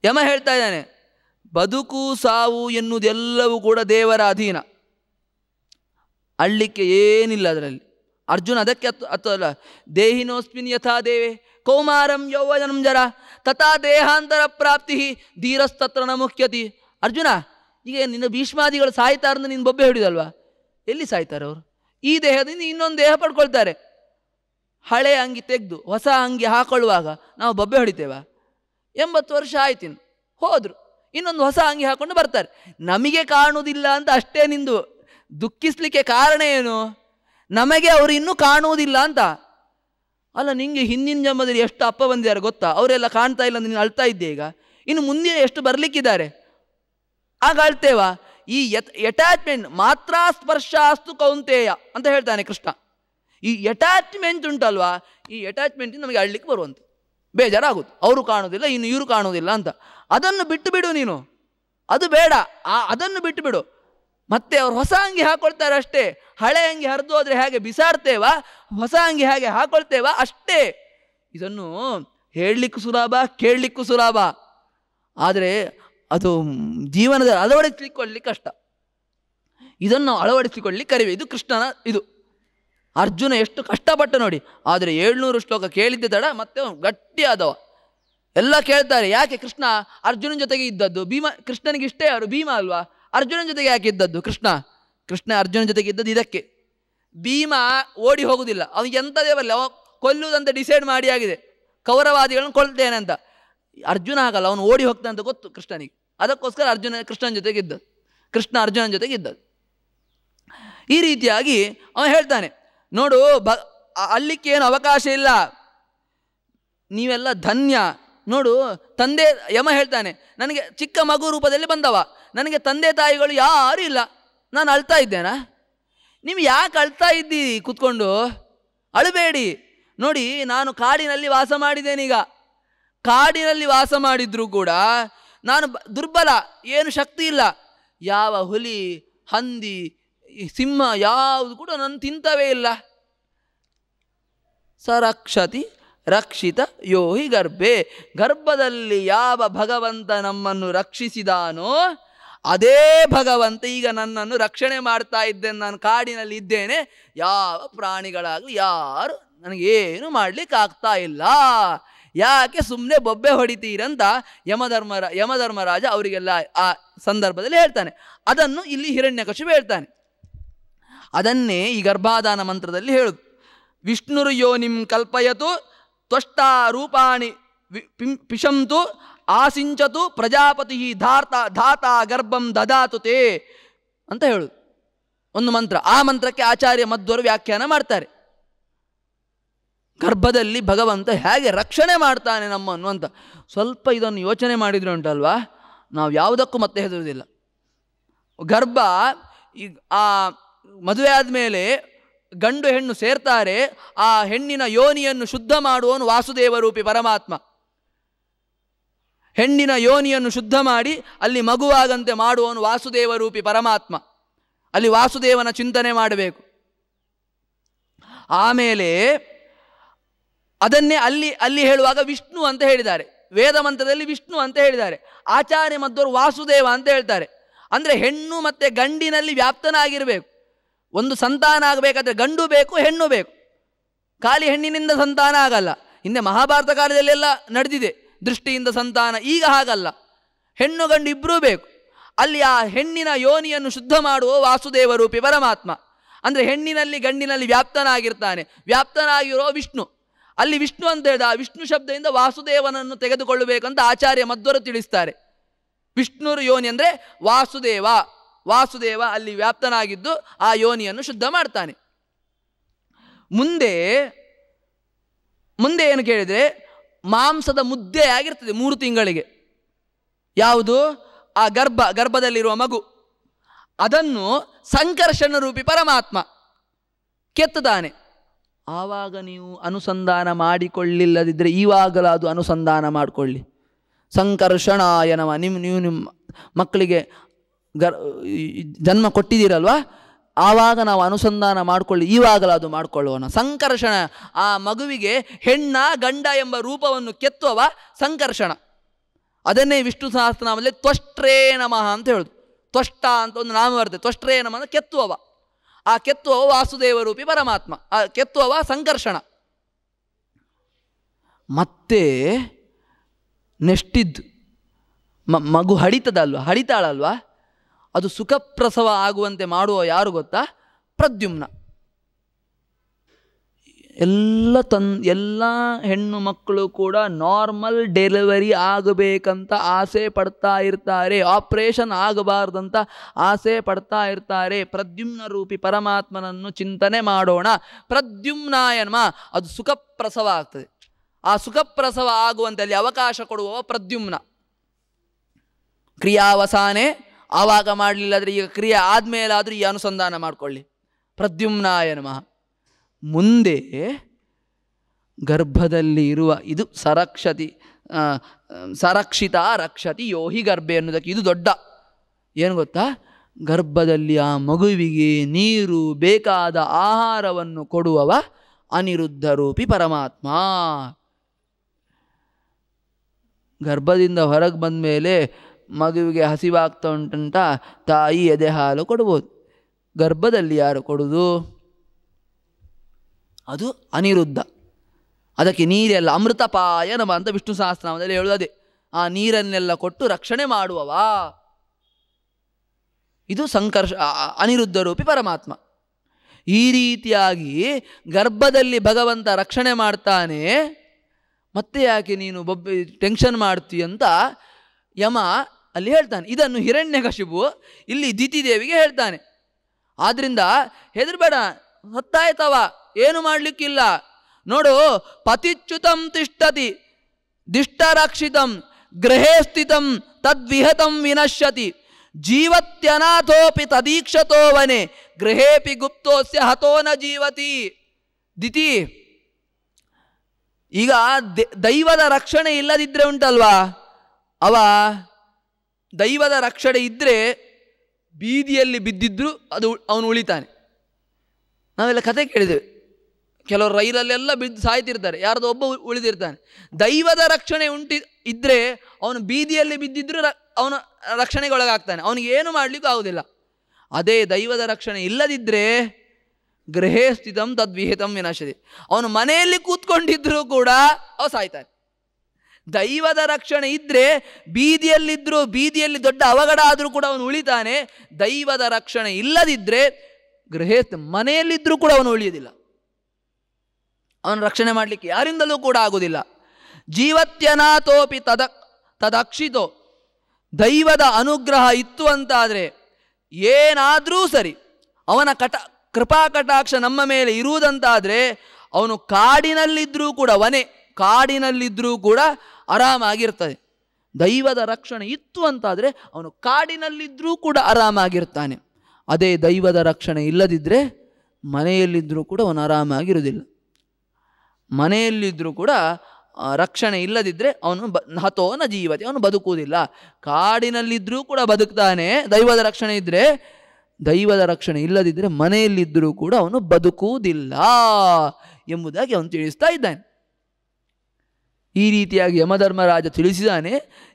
ಯಮ ಹೇಳ್ತಾ ಇದ್ದಾನೆ ಬದುಕು ಸಾವು ಎನ್ನುವುದೆಲ್ಲವೂ ಕೂಡ ದೇವರ ಅಧೀನ ಅಳ್ಳಿಕ್ಕೆ ಏನಿಲ್ಲ ಅದರಲ್ಲಿ ಅರ್ಜುನ ಅದಕ್ಕೆ ಅತ್ ಅತ್ತಲ್ಲ ದೇಹಿನೋಸ್ಮಿನ್ ಯಥಾ ದೇವೆ ಕೌಮಾರಂ ಯೌವನಂ ಜರ ತಥಾ ದೇಹಾಂತರ ಪ್ರಾಪ್ತಿ ಧೀರಸ್ತತ್ರ ನ ಮುಖ್ಯತಿ ಅರ್ಜುನ ಈಗ ನಿನ್ನ ಭೀಷ್ಮಾದಿಗಳು ಸಾಯ್ತಾರ ನೀನು ಬೊಬ್ಬೆ ಹಿಡಿದಲ್ವಾ ಎಲ್ಲಿ ಸಾಯ್ತಾರೆ ಅವರು ಈ ದೇಹದಿಂದ ಇನ್ನೊಂದು ದೇಹ ಪಡ್ಕೊಳ್ತಾರೆ ಹಳೆ ಅಂಗಿ ತೆಗೆದು ಹೊಸ ಅಂಗಿ ಹಾಕೊಳ್ಳುವಾಗ ನಾವು ಬೊಬ್ಬೆ ಹೊಡಿತೇವಾ ಎಂಬತ್ತು ವರ್ಷ ಆಯ್ತಿನ್ ಹೋದರು ಇನ್ನೊಂದು ಹೊಸ ಅಂಗಿ ಹಾಕೊಂಡು ಬರ್ತಾರೆ ನಮಗೆ ಕಾಣುವುದಿಲ್ಲ ಅಂತ ಅಷ್ಟೇ ನಿಂದು ದುಃಖಿಸ್ಲಿಕ್ಕೆ ಕಾರಣ ಏನು ನಮಗೆ ಅವರು ಇನ್ನೂ ಕಾಣುವುದಿಲ್ಲ ಅಂತ ಅಲ್ಲ ನಿಂಗೆ ಹಿಂದಿನ ಜನ್ಮದಲ್ಲಿ ಎಷ್ಟು ಅಪ್ಪ ಬಂದಿದ್ದಾರೆ ಗೊತ್ತಾ ಅವರೆಲ್ಲ ಕಾಣ್ತಾ ಇಲ್ಲ ಅಂತ ನೀನು ಅಳ್ತಾ ಇದ್ದೆ ಈಗ ಇನ್ನು ಮುಂದೆ ಎಷ್ಟು ಬರಲಿಕ್ಕಿದ್ದಾರೆ ಆಗ ಅಳ್ತೇವಾ ಈ ಅಟ್ಯಾಚ್ಮೆಂಟ್ ಮಾತ್ರ ಸ್ಪರ್ಶ ಅಸ್ತು ಕೌಂತೆಯ ಅಂತ ಹೇಳ್ತಾನೆ ಕೃಷ್ಣ ಈ ಎಟ್ಯಾಚ್ಮೆಂಟ್ ಉಂಟಲ್ವಾ ಈ ಅಟ್ಯಾಚ್ಮೆಂಟ್ ನಮಗೆ ಅಳ್ಳಿಕ್ಕೆ ಬರುವಂತೆ ಬೇಜಾರಾಗುತ್ತೆ ಅವರು ಕಾಣೋದಿಲ್ಲ ಇನ್ನು ಇವರು ಕಾಣೋದಿಲ್ಲ ಅಂತ ಅದನ್ನು ಬಿಟ್ಟು ಬಿಡು ನೀನು ಅದು ಬೇಡ ಆ ಅದನ್ನು ಬಿಟ್ಟು ಬಿಡು ಮತ್ತೆ ಅವ್ರು ಹೊಸ ಅಂಗಿ ಹಾಕೊಳ್ತಾರೆ ಅಷ್ಟೇ ಹಳೆ ಅಂಗಿ ಹರಿದು ಹೋದ್ರೆ ಹೇಗೆ ಬಿಸಾಡ್ತೇವಾ ಹೊಸ ಅಂಗಿ ಹೇಗೆ ಹಾಕೊಳ್ತೇವಾ ಅಷ್ಟೇ ಇದನ್ನು ಹೇಳಲಿಕ್ಕೂ ಸುಲಭ ಕೇಳಲಿಕ್ಕೂ ಸುಲಭ ಆದರೆ ಅದು ಜೀವನದ ಅಳವಡಿಸಿಕೊಳ್ಳಿ ಕಷ್ಟ ಇದನ್ನು ಅಳವಡಿಸಿಕೊಳ್ಳಿ ಕರಿವೆ ಇದು ಕೃಷ್ಣನ ಇದು ಅರ್ಜುನ ಎಷ್ಟು ಕಷ್ಟಪಟ್ಟ ನೋಡಿ ಆದರೆ ಏಳ್ನೂರು ಶ್ಲೋಕ ಕೇಳಿದ್ದೆ ತಡ ಮತ್ತೆ ಗಟ್ಟಿಯಾದವ ಎಲ್ಲ ಕೇಳ್ತಾರೆ ಯಾಕೆ ಕೃಷ್ಣ ಅರ್ಜುನನ ಜೊತೆಗೆ ಇದ್ದದ್ದು ಭೀಮ ಕೃಷ್ಣನಿಗೆ ಇಷ್ಟೇ ಅವರು ಭೀಮ ಅಲ್ವಾ ಅರ್ಜುನನ ಜೊತೆಗೆ ಯಾಕೆ ಇದ್ದದ್ದು ಕೃಷ್ಣ ಕೃಷ್ಣ ಅರ್ಜುನ ಜೊತೆಗೆ ಇದ್ದದ್ದು ಇದಕ್ಕೆ ಭೀಮ ಓಡಿ ಹೋಗುವುದಿಲ್ಲ ಅವನಿಗೆ ಎಂಥದೇ ಬರಲಿ ಅವ ಕೊಲ್ಲುವುದಂತ ಡಿಸೈಡ್ ಮಾಡಿ ಆಗಿದೆ ಕೌರವಾದಿಗಳನ್ನು ಕೊಲ್ತೇನೆ ಅಂತ ಅರ್ಜುನ ಆಗಲ್ಲ ಅವನು ಓಡಿ ಹೋಗ್ತಾನೆ ಅಂತ ಗೊತ್ತು ಕೃಷ್ಣನಿಗೆ ಅದಕ್ಕೋಸ್ಕರ ಅರ್ಜುನ ಕೃಷ್ಣನ ಜೊತೆಗಿದ್ದ ಕೃಷ್ಣ ಅರ್ಜುನನ ಜೊತೆಗಿದ್ದ ಈ ರೀತಿಯಾಗಿ ಅವನು ಹೇಳ್ತಾನೆ ನೋಡು ಭ ಅಲ್ಲಿಕ್ಕೇನು ಅವಕಾಶ ಇಲ್ಲ ನೀವೆಲ್ಲ ಧನ್ಯ ನೋಡು ತಂದೆ ಯಮ ಹೇಳ್ತಾನೆ ನನಗೆ ಚಿಕ್ಕ ಮಗು ರೂಪದಲ್ಲಿ ಬಂದವ ನನಗೆ ತಂದೆ ತಾಯಿಗಳು ಯಾರೂ ಇಲ್ಲ ನಾನು ಅಳ್ತಾ ಇದ್ದೇನಾ ನೀವು ಯಾಕೆ ಅಳ್ತಾ ಇದ್ದೀರಿ ಕೂತ್ಕೊಂಡು ಅಳಬೇಡಿ ನೋಡಿ ನಾನು ಕಾಡಿನಲ್ಲಿ ವಾಸ ಮಾಡಿದ್ದೇನೀಗ ಕಾಡಿನಲ್ಲಿ ವಾಸ ಮಾಡಿದ್ರೂ ಕೂಡ ನಾನು ದುರ್ಬಲ ಏನು ಶಕ್ತಿ ಇಲ್ಲ ಯಾವ ಹುಲಿ ಹಂದಿ ಸಿಂಹ ಯಾವುದು ಕೂಡ ನನ್ನ ತಿಂತವೇ ಇಲ್ಲ ಸರಕ್ಷತಿ ರಕ್ಷಿತ ಯೋಹಿ ಗರ್ಭೆ ಗರ್ಭದಲ್ಲಿ ಯಾವ ಭಗವಂತ ನಮ್ಮನ್ನು ರಕ್ಷಿಸಿದಾನೋ ಅದೇ ಭಗವಂತ ಈಗ ನನ್ನನ್ನು ರಕ್ಷಣೆ ಮಾಡ್ತಾ ಇದ್ದೇನೆ ನಾನು ಕಾಡಿನಲ್ಲಿ ಇದ್ದೇನೆ ಯಾವ ಪ್ರಾಣಿಗಳಾಗಲಿ ಯಾರು ನನಗೇನು ಮಾಡಲಿಕ್ಕಾಗ್ತಾ ಇಲ್ಲ ಯಾಕೆ ಸುಮ್ಮನೆ ಬೊಬ್ಬೆ ಹೊಡಿತೀರಂತ ಯಮಧರ್ಮರ ಯಮಧರ್ಮರಾಜ ಅವರಿಗೆಲ್ಲ ಆ ಸಂದರ್ಭದಲ್ಲಿ ಹೇಳ್ತಾನೆ ಅದನ್ನು ಇಲ್ಲಿ ಹಿರಣ್ಯಕಶು ಹೇಳ್ತಾನೆ ಅದನ್ನೇ ಈ ಗರ್ಭಾದಾನ ಮಂತ್ರದಲ್ಲಿ ಹೇಳುದು ವಿಷ್ಣುರು ಯೋನಿಂ ಕಲ್ಪಯತು ತ್ವಷ್ಟಾ ರೂಪಾಣಿ ಪಿಂ ಪಿಶಂತು ಆಸಿಂಚತು ಪ್ರಜಾಪತಿ ಧಾರ್ತ ಧಾತ ಗರ್ಭಂ ದದಾತು ತೇ ಅಂತ ಹೇಳುದು ಒಂದು ಮಂತ್ರ ಆ ಮಂತ್ರಕ್ಕೆ ಆಚಾರ್ಯ ಮಧ್ವರು ವ್ಯಾಖ್ಯಾನ ಮಾಡ್ತಾರೆ ಗರ್ಭದಲ್ಲಿ ಭಗವಂತ ಹೇಗೆ ರಕ್ಷಣೆ ಮಾಡ್ತಾನೆ ನಮ್ಮನ್ನು ಅಂತ ಸ್ವಲ್ಪ ಇದನ್ನು ಯೋಚನೆ ಮಾಡಿದ್ರು ಉಂಟಲ್ವಾ ನಾವು ಯಾವುದಕ್ಕೂ ಮತ್ತೆ ಹೆದರುವುದಿಲ್ಲ ಗರ್ಭ ಈ ಆ ಮದುವೆ ಆದಮೇಲೆ ಗಂಡು ಹೆಣ್ಣು ಸೇರ್ತಾರೆ ಆ ಹೆಣ್ಣಿನ ಯೋನಿಯನ್ನು ಶುದ್ಧ ಮಾಡುವನು ವಾಸುದೇವರೂಪಿ ಪರಮಾತ್ಮ ಹೆಣ್ಣಿನ ಯೋನಿಯನ್ನು ಶುದ್ಧ ಮಾಡಿ ಅಲ್ಲಿ ಮಗುವಾಗಂತೆ ಮಾಡುವನು ವಾಸುದೇವರೂಪಿ ಪರಮಾತ್ಮ ಅಲ್ಲಿ ವಾಸುದೇವನ ಚಿಂತನೆ ಮಾಡಬೇಕು ಆಮೇಲೆ ಅದನ್ನೇ ಅಲ್ಲಿ ಅಲ್ಲಿ ಹೇಳುವಾಗ ವಿಷ್ಣು ಅಂತ ಹೇಳಿದ್ದಾರೆ ವೇದ ಮಂತ್ರದಲ್ಲಿ ವಿಷ್ಣು ಅಂತ ಹೇಳಿದ್ದಾರೆ ಆಚಾರ್ಯ ಮದ್ದವರು ವಾಸುದೇವ ಅಂತ ಹೇಳ್ತಾರೆ ಅಂದರೆ ಹೆಣ್ಣು ಮತ್ತು ಗಂಡಿನಲ್ಲಿ ವ್ಯಾಪ್ತನಾಗಿರಬೇಕು ಒಂದು ಸಂತಾನ ಆಗಬೇಕಾದ್ರೆ ಗಂಡು ಬೇಕು ಹೆಣ್ಣು ಬೇಕು ಖಾಲಿ ಹೆಣ್ಣಿನಿಂದ ಸಂತಾನ ಆಗಲ್ಲ ಹಿಂದೆ ಮಹಾಭಾರತ ಕಾಲದಲ್ಲೆಲ್ಲ ನಡೆದಿದೆ ದೃಷ್ಟಿಯಿಂದ ಸಂತಾನ ಈಗ ಹಾಗಲ್ಲ ಹೆಣ್ಣು ಗಂಡು ಇಬ್ಬರೂ ಬೇಕು ಅಲ್ಲಿ ಆ ಹೆಣ್ಣಿನ ಯೋನಿಯನ್ನು ಶುದ್ಧ ಮಾಡುವ ವಾಸುದೇವ ರೂಪಿ ಪರಮಾತ್ಮ ಅಂದರೆ ಹೆಣ್ಣಿನಲ್ಲಿ ಗಂಡಿನಲ್ಲಿ ವ್ಯಾಪ್ತನಾಗಿರ್ತಾನೆ ವ್ಯಾಪ್ತನಾಗಿರೋ ವಿಷ್ಣು ಅಲ್ಲಿ ವಿಷ್ಣು ಅಂತ ಹೇಳಿದ ಆ ವಿಷ್ಣು ಶಬ್ದದಿಂದ ವಾಸುದೇವನನ್ನು ತೆಗೆದುಕೊಳ್ಳಬೇಕಂತ ಆಚಾರ್ಯ ಮಧ್ವರು ತಿಳಿಸ್ತಾರೆ ವಿಷ್ಣುರು ಯೋನಿ ಅಂದರೆ ವಾಸುದೇವ ವಾಸುದೇವ ಅಲ್ಲಿ ವ್ಯಾಪ್ತನಾಗಿದ್ದು ಆ ಯೋನಿಯನ್ನು ಶುದ್ಧ ಮಾಡ್ತಾನೆ ಮುಂದೆ ಮುಂದೆ ಏನು ಕೇಳಿದರೆ ಮಾಂಸದ ಮುದ್ದೆ ಆಗಿರ್ತದೆ ಮೂರು ತಿಂಗಳಿಗೆ ಯಾವುದು ಆ ಗರ್ಭ ಗರ್ಭದಲ್ಲಿರುವ ಮಗು ಅದನ್ನು ಸಂಕರ್ಷಣ ರೂಪಿ ಪರಮಾತ್ಮ ಕೆತ್ತದಾನೆ ಆವಾಗ ನೀವು ಅನುಸಂಧಾನ ಮಾಡಿಕೊಳ್ಳಿಲ್ಲದಿದ್ದರೆ ಅದು ಅನುಸಂಧಾನ ಮಾಡಿಕೊಳ್ಳಿ ಸಂಕರ್ಷಣಾಯನವ ನಿಮ್ಮ ನೀವು ನಿಮ್ಮ ಮಕ್ಕಳಿಗೆ ಗರ್ ಜನ್ಮ ಕೊಟ್ಟಿದ್ದೀರಲ್ವಾ ಆವಾಗ ನಾವು ಅನುಸಂಧಾನ ಮಾಡಿಕೊಳ್ಳಿ ಅದು ಮಾಡಿಕೊಳ್ಳುವನ ಸಂಕರ್ಷಣ ಆ ಮಗುವಿಗೆ ಹೆಣ್ಣ ಗಂಡ ಎಂಬ ರೂಪವನ್ನು ಕೆತ್ತುವವ ಸಂಕರ್ಷಣ ಅದನ್ನೇ ವಿಷ್ಣು ಸಹಸ್ರನಾಮದಲ್ಲಿ ತ್ವಷ್ಟ್ರೇ ನಮಃ ಅಂತ ಹೇಳೋದು ತ್ವಷ್ಟ ಅಂತ ಒಂದು ಬರ್ತದೆ ತ್ವಷ್ಟ್ರೇ ನಮನ ಕೆತ್ತುವವ ಆ ಕೆತ್ತುವ ವಾಸುದೇವರೂಪಿ ಪರಮಾತ್ಮ ಆ ಕೆತ್ತುವ ಸಂಕರ್ಷಣ ಮತ್ತೆ ನೆಷ್ಟಿದ್ದು ಮಗು ಹಡಿತದಲ್ವ ಹಡಿತಾಳಲ್ವ ಅದು ಸುಖಪ್ರಸವ ಆಗುವಂತೆ ಮಾಡುವ ಯಾರು ಗೊತ್ತಾ ಪ್ರದ್ಯುಮ್ನ ಎಲ್ಲ ತನ್ ಎಲ್ಲ ಹೆಣ್ಣು ಮಕ್ಕಳು ಕೂಡ ನಾರ್ಮಲ್ ಡೆಲಿವರಿ ಆಗಬೇಕಂತ ಆಸೆ ಪಡ್ತಾ ಇರ್ತಾರೆ ಆಪ್ರೇಷನ್ ಆಗಬಾರ್ದಂತ ಆಸೆ ಪಡ್ತಾ ಇರ್ತಾರೆ ಪ್ರದ್ಯುಮ್ನ ರೂಪಿ ಪರಮಾತ್ಮನನ್ನು ಚಿಂತನೆ ಮಾಡೋಣ ಪ್ರದ್ಯುಮ್ನಾಯನ್ಮ ಅದು ಸುಖಪ್ರಸವ ಆಗ್ತದೆ ಆ ಸುಖಪ್ರಸವ ಆಗುವಂತಲ್ಲಿ ಅವಕಾಶ ಕೊಡುವವ ಪ್ರದ್ಯುಮ್ನ ಕ್ರಿಯಾವಸಾನೆ ಆವಾಗ ಮಾಡಲಿಲ್ಲ ಆದರೆ ಈಗ ಕ್ರಿಯೆ ಆದಮೇಲಾದರೂ ಈ ಅನುಸಂಧಾನ ಮಾಡಿಕೊಳ್ಳಿ ಪ್ರದ್ಯುಮ್ನಾಯ ಮುಂದೆ ಗರ್ಭದಲ್ಲಿ ಇರುವ ಇದು ಸರಕ್ಷತಿ ಸರಕ್ಷಿತ ರಕ್ಷತಿ ಯೋಹಿ ಗರ್ಭೆ ಅನ್ನೋದಕ್ಕೆ ಇದು ದೊಡ್ಡ ಏನು ಗೊತ್ತಾ ಗರ್ಭದಲ್ಲಿ ಆ ಮಗುವಿಗೆ ನೀರು ಬೇಕಾದ ಆಹಾರವನ್ನು ಕೊಡುವವ ಅನಿರುದ್ಧ ರೂಪಿ ಪರಮಾತ್ಮ ಗರ್ಭದಿಂದ ಹೊರಗೆ ಬಂದ ಮೇಲೆ ಮಗುವಿಗೆ ಹಸಿವಾಗ್ತಾ ಉಂಟಂತ ತಾಯಿ ಎದೆ ಹಾಲು ಕೊಡ್ಬೋದು ಗರ್ಭದಲ್ಲಿ ಯಾರು ಕೊಡೋದು ಅದು ಅನಿರುದ್ಧ ಅದಕ್ಕೆ ನೀರೆಲ್ಲ ಅಮೃತಪಾಯನ ನಮ ಅಂತ ವಿಷ್ಣು ಸಹಸ್ರನಾಮದಲ್ಲಿ ಹೇಳುವುದೇ ಆ ನೀರನ್ನೆಲ್ಲ ಕೊಟ್ಟು ರಕ್ಷಣೆ ಮಾಡುವವಾ ಇದು ಸಂಕರ್ಷ ಅನಿರುದ್ಧ ರೂಪಿ ಪರಮಾತ್ಮ ಈ ರೀತಿಯಾಗಿ ಗರ್ಭದಲ್ಲಿ ಭಗವಂತ ರಕ್ಷಣೆ ಮಾಡ್ತಾನೆ ಮತ್ತೆ ಯಾಕೆ ನೀನು ಬೊಬ್ಬೆ ಟೆನ್ಷನ್ ಮಾಡ್ತೀಯ ಅಂತ ಯಮ ಅಲ್ಲಿ ಹೇಳ್ತಾನೆ ಇದನ್ನು ಹಿರಣ್ಯಕಶಿಪು ಇಲ್ಲಿ ದಿತಿದೇವಿಗೆ ಹೇಳ್ತಾನೆ ಆದ್ದರಿಂದ ಹೆದರ್ಬೇಡ ಹೊತ್ತಾಯ್ತವ ಏನು ಮಾಡಲಿಕ್ಕಿಲ್ಲ ನೋಡು ಪತಿಚ್ಯುತಂ ತಿಷ್ಟತಿ ದಿಷ್ಟರಕ್ಷಿತಂ ಗೃಹೇ ಸ್ಥಿತಂ ತದ್ವಿಹತಂ ವಿನಶ್ಯತಿ ಜೀವತ್ಯನಾಥೋಪಿ ತದೀಕ್ಷತೋ ವನೆ ಗೃಹೇಪಿ ಗುಪ್ತೋಸ್ಯ ಹತೋ ನ ಜೀವತಿ ದಿತಿ ಈಗ ದೈವದ ರಕ್ಷಣೆ ಇಲ್ಲದಿದ್ರೆ ಉಂಟಲ್ವಾ ಅವ ದೈವದ ರಕ್ಷಣೆ ಇದ್ದರೆ ಬೀದಿಯಲ್ಲಿ ಬಿದ್ದಿದ್ರು ಅದು ಅವನು ಉಳಿತಾನೆ ನಾವೆಲ್ಲ ಕತೆ ಕೇಳಿದ್ದೇವೆ ಕೆಲವರು ರೈಲಲ್ಲೆಲ್ಲ ಬಿದ್ದು ಸಾಯ್ತಿರ್ತಾರೆ ಯಾರ್ದು ಒಬ್ಬ ಉಳಿದಿರ್ತಾನೆ ದೈವದ ರಕ್ಷಣೆ ಉಂಟಿ ಇದ್ದರೆ ಅವನು ಬೀದಿಯಲ್ಲಿ ಬಿದ್ದಿದ್ರೂ ಅವನು ರಕ್ಷಣೆಗೆ ಒಳಗಾಗ್ತಾನೆ ಅವನಿಗೆ ಏನು ಮಾಡಲಿಕ್ಕೂ ಆಗೋದಿಲ್ಲ ಅದೇ ದೈವದ ರಕ್ಷಣೆ ಇಲ್ಲದಿದ್ದರೆ ಗೃಹೇ ಸ್ಥಿತಂ ತದ್ವಿಹಿತಂ ವಿನಾಶದೆ ಅವನು ಮನೆಯಲ್ಲಿ ಕೂತ್ಕೊಂಡಿದ್ದರೂ ಕೂಡ ಅವ ಸಾಯ್ತಾನೆ ದೈವದ ರಕ್ಷಣೆ ಇದ್ದರೆ ಬೀದಿಯಲ್ಲಿದ್ದರೂ ಬೀದಿಯಲ್ಲಿ ದೊಡ್ಡ ಅವಘಡ ಆದರೂ ಕೂಡ ಅವನು ಉಳಿತಾನೆ ದೈವದ ರಕ್ಷಣೆ ಇಲ್ಲದಿದ್ದರೆ ಗೃಹೇ ಮನೆಯಲ್ಲಿದ್ದರೂ ಕೂಡ ಅವನು ಉಳಿಯೋದಿಲ್ಲ ಅವನ ರಕ್ಷಣೆ ಮಾಡಲಿಕ್ಕೆ ಯಾರಿಂದಲೂ ಕೂಡ ಆಗುವುದಿಲ್ಲ ಜೀವತ್ಯನಾಥೋಪಿ ತದ ತದಕ್ಷಿತೋ ದೈವದ ಅನುಗ್ರಹ ಇತ್ತು ಅಂತಾದರೆ ಏನಾದರೂ ಸರಿ ಅವನ ಕಟ ಕೃಪಾ ಕಟಾಕ್ಷ ನಮ್ಮ ಮೇಲೆ ಇರುವುದಂತಾದರೆ ಅವನು ಕಾಡಿನಲ್ಲಿದ್ದರೂ ಕೂಡ ವನೆ ಕಾಡಿನಲ್ಲಿದ್ದರೂ ಕೂಡ ಆರಾಮಾಗಿರ್ತದೆ ದೈವದ ರಕ್ಷಣೆ ಇತ್ತು ಅಂತಾದರೆ ಅವನು ಕಾಡಿನಲ್ಲಿದ್ದರೂ ಕೂಡ ಆರಾಮಾಗಿರ್ತಾನೆ ಅದೇ ದೈವದ ರಕ್ಷಣೆ ಇಲ್ಲದಿದ್ದರೆ ಮನೆಯಲ್ಲಿದ್ದರೂ ಕೂಡ ಅವನು ಆರಾಮಾಗಿರುವುದಿಲ್ಲ ಮನೆಯಲ್ಲಿದ್ದರೂ ಕೂಡ ರಕ್ಷಣೆ ಇಲ್ಲದಿದ್ದರೆ ಅವನು ಬ ಹತೋನ ಜೀವತೆ ಅವನು ಬದುಕುವುದಿಲ್ಲ ಕಾಡಿನಲ್ಲಿದ್ದರೂ ಕೂಡ ಬದುಕ್ತಾನೆ ದೈವದ ರಕ್ಷಣೆ ಇದ್ದರೆ ದೈವದ ರಕ್ಷಣೆ ಇಲ್ಲದಿದ್ದರೆ ಮನೆಯಲ್ಲಿದ್ದರೂ ಕೂಡ ಅವನು ಬದುಕುವುದಿಲ್ಲ ಎಂಬುದಾಗಿ ಅವನು ತಿಳಿಸ್ತಾ ಇದ್ದಾನೆ ಈ ರೀತಿಯಾಗಿ ಯಮಧರ್ಮರಾಜ ತಿಳಿಸಿದಾನೆ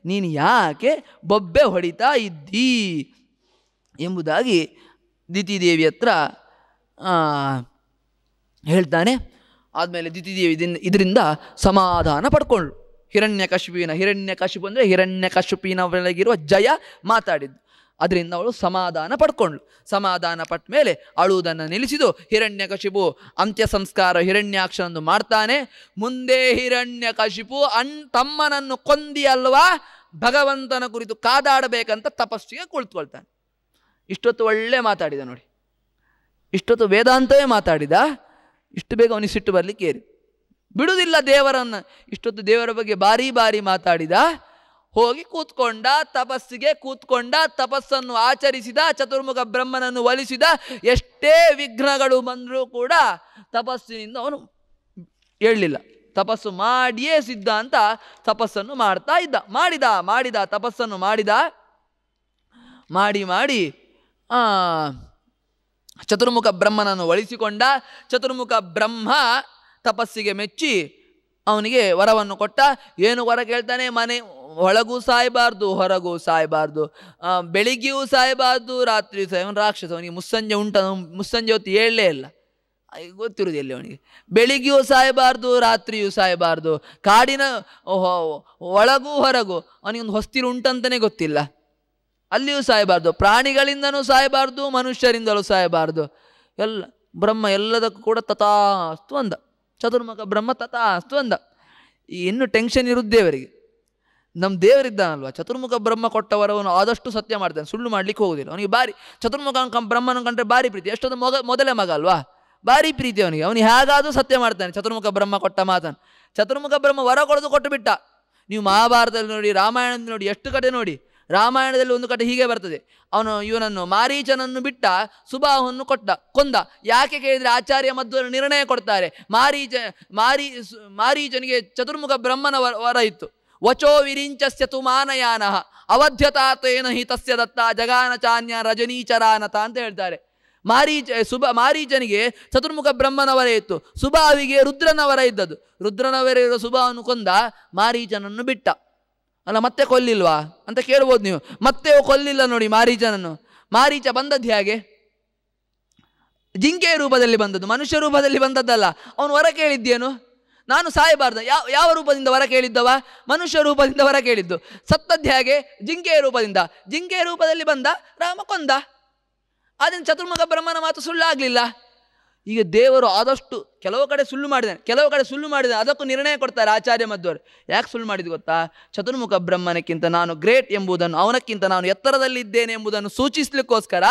ನೀನು ಯಾಕೆ ಬೊಬ್ಬೆ ಹೊಡಿತಾ ಇದ್ದೀ ಎಂಬುದಾಗಿ ದಿತಿದೇವಿ ಹತ್ರ ಹೇಳ್ತಾನೆ ಆದಮೇಲೆ ದ್ವಿತೀಯ ಇದರಿಂದ ಸಮಾಧಾನ ಪಡ್ಕೊಂಡ್ಳು ಹಿರಣ್ಯ ಕಶಿಪಿನ ಹಿರಣ್ಯ ಹಿರಣ್ಯಕಶಿಪು ಅಂದರೆ ಹಿರಣ್ಯಕಶಿಪಿನ ಒಳಗಿರುವ ಜಯ ಮಾತಾಡಿದ್ದು ಅದರಿಂದ ಅವಳು ಸಮಾಧಾನ ಪಡ್ಕೊಂಡ್ಳು ಸಮಾಧಾನ ಪಟ್ಟ ಮೇಲೆ ಅಳುವುದನ್ನು ನಿಲ್ಲಿಸಿದು ಹಿರಣ್ಯ ಕಶಿಪು ಅಂತ್ಯ ಸಂಸ್ಕಾರ ಹಿರಣ್ಯಾಕ್ಷನನ್ನು ಮಾಡ್ತಾನೆ ಮುಂದೆ ಹಿರಣ್ಯ ಕಶಿಪು ಅನ್ ತಮ್ಮನನ್ನು ಕೊಂದಿ ಅಲ್ವಾ ಭಗವಂತನ ಕುರಿತು ಕಾದಾಡಬೇಕಂತ ತಪಸ್ಸಿಗೆ ಕುಳಿತುಕೊಳ್ತಾನೆ ಇಷ್ಟೊತ್ತು ಒಳ್ಳೆ ಮಾತಾಡಿದ ನೋಡಿ ಇಷ್ಟೊತ್ತು ವೇದಾಂತವೇ ಮಾತಾಡಿದ ಇಷ್ಟು ಬೇಗ ಅವನಿಗೆ ಸಿಟ್ಟು ಬರಲಿಕ್ಕೆ ಏರಿ ಬಿಡುವುದಿಲ್ಲ ದೇವರನ್ನು ಇಷ್ಟೊತ್ತು ದೇವರ ಬಗ್ಗೆ ಬಾರಿ ಬಾರಿ ಮಾತಾಡಿದ ಹೋಗಿ ಕೂತ್ಕೊಂಡ ತಪಸ್ಸಿಗೆ ಕೂತ್ಕೊಂಡ ತಪಸ್ಸನ್ನು ಆಚರಿಸಿದ ಚತುರ್ಮುಖ ಬ್ರಹ್ಮನನ್ನು ಒಲಿಸಿದ ಎಷ್ಟೇ ವಿಘ್ನಗಳು ಬಂದರೂ ಕೂಡ ತಪಸ್ಸಿನಿಂದ ಅವನು ಹೇಳಲಿಲ್ಲ ತಪಸ್ಸು ಮಾಡಿಯೇ ಸಿದ್ಧ ಅಂತ ತಪಸ್ಸನ್ನು ಮಾಡ್ತಾ ಇದ್ದ ಮಾಡಿದ ಮಾಡಿದ ತಪಸ್ಸನ್ನು ಮಾಡಿದ ಮಾಡಿ ಮಾಡಿ ಚತುರ್ಮುಖ ಬ್ರಹ್ಮನನ್ನು ಒಳಿಸಿಕೊಂಡ ಚತುರ್ಮುಖ ಬ್ರಹ್ಮ ತಪಸ್ಸಿಗೆ ಮೆಚ್ಚಿ ಅವನಿಗೆ ವರವನ್ನು ಕೊಟ್ಟ ಏನು ವರ ಕೇಳ್ತಾನೆ ಮನೆ ಒಳಗೂ ಸಾಯಬಾರ್ದು ಹೊರಗೂ ಸಾಯಬಾರ್ದು ಬೆಳಿಗ್ಗೆಯೂ ಸಾಯಬಾರ್ದು ರಾತ್ರಿ ಸಾಯವನು ರಾಕ್ಷಸ ಅವನಿಗೆ ಮುಸ್ಸಂಜೆ ಉಂಟು ಮುಸ್ಸಂಜೆ ಹೊತ್ತು ಹೇಳಲೇ ಇಲ್ಲ ಗೊತ್ತಿರೋದು ಎಲ್ಲಿ ಅವನಿಗೆ ಬೆಳಿಗ್ಗೆಯೂ ಸಾಯಬಾರ್ದು ರಾತ್ರಿಯೂ ಸಾಯಬಾರ್ದು ಕಾಡಿನ ಒಳಗೂ ಹೊರಗು ಅವನಿಗೊಂದು ಹೊಸ್ತಿರು ಉಂಟಂತಲೇ ಗೊತ್ತಿಲ್ಲ ಅಲ್ಲಿಯೂ ಸಾಯಬಾರ್ದು ಪ್ರಾಣಿಗಳಿಂದನೂ ಸಾಯಬಾರ್ದು ಮನುಷ್ಯರಿಂದಲೂ ಸಾಯಬಾರ್ದು ಎಲ್ಲ ಬ್ರಹ್ಮ ಎಲ್ಲದಕ್ಕೂ ಕೂಡ ತಥಾ ಅಂದ ಚತುರ್ಮುಖ ಬ್ರಹ್ಮ ತಥಾ ಅಸ್ತು ಅಂದ ಇನ್ನು ಟೆನ್ಷನ್ ಇರುದು ದೇವರಿಗೆ ನಮ್ಮ ದೇವರಿದ್ದಾನಲ್ವ ಚತುರ್ಮುಖ ಬ್ರಹ್ಮ ಕೊಟ್ಟವರವನು ಆದಷ್ಟು ಸತ್ಯ ಮಾಡ್ತಾನೆ ಸುಳ್ಳು ಮಾಡಲಿಕ್ಕೆ ಹೋಗುದಿಲ್ಲ ಅವನಿಗೆ ಬಾರಿ ಚತುರ್ಮುಖ ಬ್ರಹ್ಮನ ಕಂಡ್ರೆ ಭಾರಿ ಪ್ರೀತಿ ಎಷ್ಟೊಂದು ಮೊಗ ಮೊದಲೇ ಮಗ ಅಲ್ವಾ ಭಾರಿ ಪ್ರೀತಿ ಅವನಿಗೆ ಅವನು ಹೇಗಾದರೂ ಸತ್ಯ ಮಾಡ್ತಾನೆ ಚತುರ್ಮುಖ ಬ್ರಹ್ಮ ಕೊಟ್ಟ ಮಾತನು ಚತುರ್ಮುಖ ಬ್ರಹ್ಮ ವರ ಕೊಡೋದು ಕೊಟ್ಟು ಬಿಟ್ಟ ನೀವು ಮಹಾಭಾರತದಲ್ಲಿ ನೋಡಿ ರಾಮಾಯಣದಲ್ಲಿ ನೋಡಿ ಎಷ್ಟು ಕಡೆ ನೋಡಿ ರಾಮಾಯಣದಲ್ಲಿ ಒಂದು ಕಡೆ ಹೀಗೆ ಬರ್ತದೆ ಅವನು ಇವನನ್ನು ಮಾರೀಚನನ್ನು ಬಿಟ್ಟ ಸುಬಾಹುವನ್ನು ಕೊಟ್ಟ ಕೊಂದ ಯಾಕೆ ಕೇಳಿದರೆ ಆಚಾರ್ಯ ಮದ್ದು ನಿರ್ಣಯ ಕೊಡ್ತಾರೆ ಮಾರೀಚ ಮಾರೀ ಮಾರೀಚನಿಗೆ ಚತುರ್ಮುಖ ಬ್ರಹ್ಮನ ವರ ಇತ್ತು ವಚೋ ವಿರಿಂಚಸ್ಯ ತುಮಾನಯಾನ ಅವಧ್ಯತಾತೇನ ಹಿ ತಸ್ಯ ದತ್ತ ಜಗಾನಚಾನ್ಯ ರಜನೀಚರಾನತ ಅಂತ ಹೇಳ್ತಾರೆ ಮಾರೀಚ ಸುಬ ಮಾರೀಚನಿಗೆ ಚತುರ್ಮುಖ ಬ್ರಹ್ಮನವರ ಇತ್ತು ಸುಬಾವಿಗೆ ರುದ್ರನವರ ಇದ್ದದ್ದು ರುದ್ರನವರ ಇರೋ ಸುಬಾವನ್ನು ಕೊಂದ ಮಾರೀಚನನ್ನು ಬಿಟ್ಟ ಅಲ್ಲ ಮತ್ತೆ ಕೊಲ್ಲಿಲ್ವಾ ಅಂತ ಕೇಳ್ಬೋದು ನೀವು ಮತ್ತೆ ಕೊಲ್ಲಿಲ್ಲ ನೋಡಿ ಮಾರೀಚನನ್ನು ಮಾರೀಚ ಬಂದದ್ದು ಹೇಗೆ ಜಿಂಕೆಯ ರೂಪದಲ್ಲಿ ಬಂದದ್ದು ಮನುಷ್ಯ ರೂಪದಲ್ಲಿ ಬಂದದ್ದಲ್ಲ ಅವನು ಹೊರ ಕೇಳಿದ್ದೇನು ನಾನು ಸಾಯಬಾರ್ದ ಯಾವ ಯಾವ ರೂಪದಿಂದ ಹೊರ ಕೇಳಿದ್ದವ ಮನುಷ್ಯ ರೂಪದಿಂದ ಹೊರ ಕೇಳಿದ್ದು ಸತ್ತದ್ದು ಹೇಗೆ ಜಿಂಕೆಯ ರೂಪದಿಂದ ಜಿಂಕೆಯ ರೂಪದಲ್ಲಿ ಬಂದ ರಾಮ ಕೊಂದ ಅದನ್ನು ಚತುರ್ಮುಖ ಬ್ರಹ್ಮನ ಮಾತು ಸುಳ್ಳಾಗಲಿಲ್ಲ ಈಗ ದೇವರು ಆದಷ್ಟು ಕೆಲವು ಕಡೆ ಸುಳ್ಳು ಮಾಡಿದ್ದಾನೆ ಕೆಲವು ಕಡೆ ಸುಳ್ಳು ಮಾಡಿದ ಅದಕ್ಕೂ ನಿರ್ಣಯ ಕೊಡ್ತಾರೆ ಆಚಾರ್ಯ ಮಧ್ವರು ಯಾಕೆ ಸುಳ್ಳು ಮಾಡಿದ್ದು ಗೊತ್ತಾ ಚತುರ್ಮುಖ ಬ್ರಹ್ಮನಕ್ಕಿಂತ ನಾನು ಗ್ರೇಟ್ ಎಂಬುದನ್ನು ಅವನಕ್ಕಿಂತ ನಾನು ಎತ್ತರದಲ್ಲಿದ್ದೇನೆ ಎಂಬುದನ್ನು ಸೂಚಿಸಲಿಕ್ಕೋಸ್ಕರ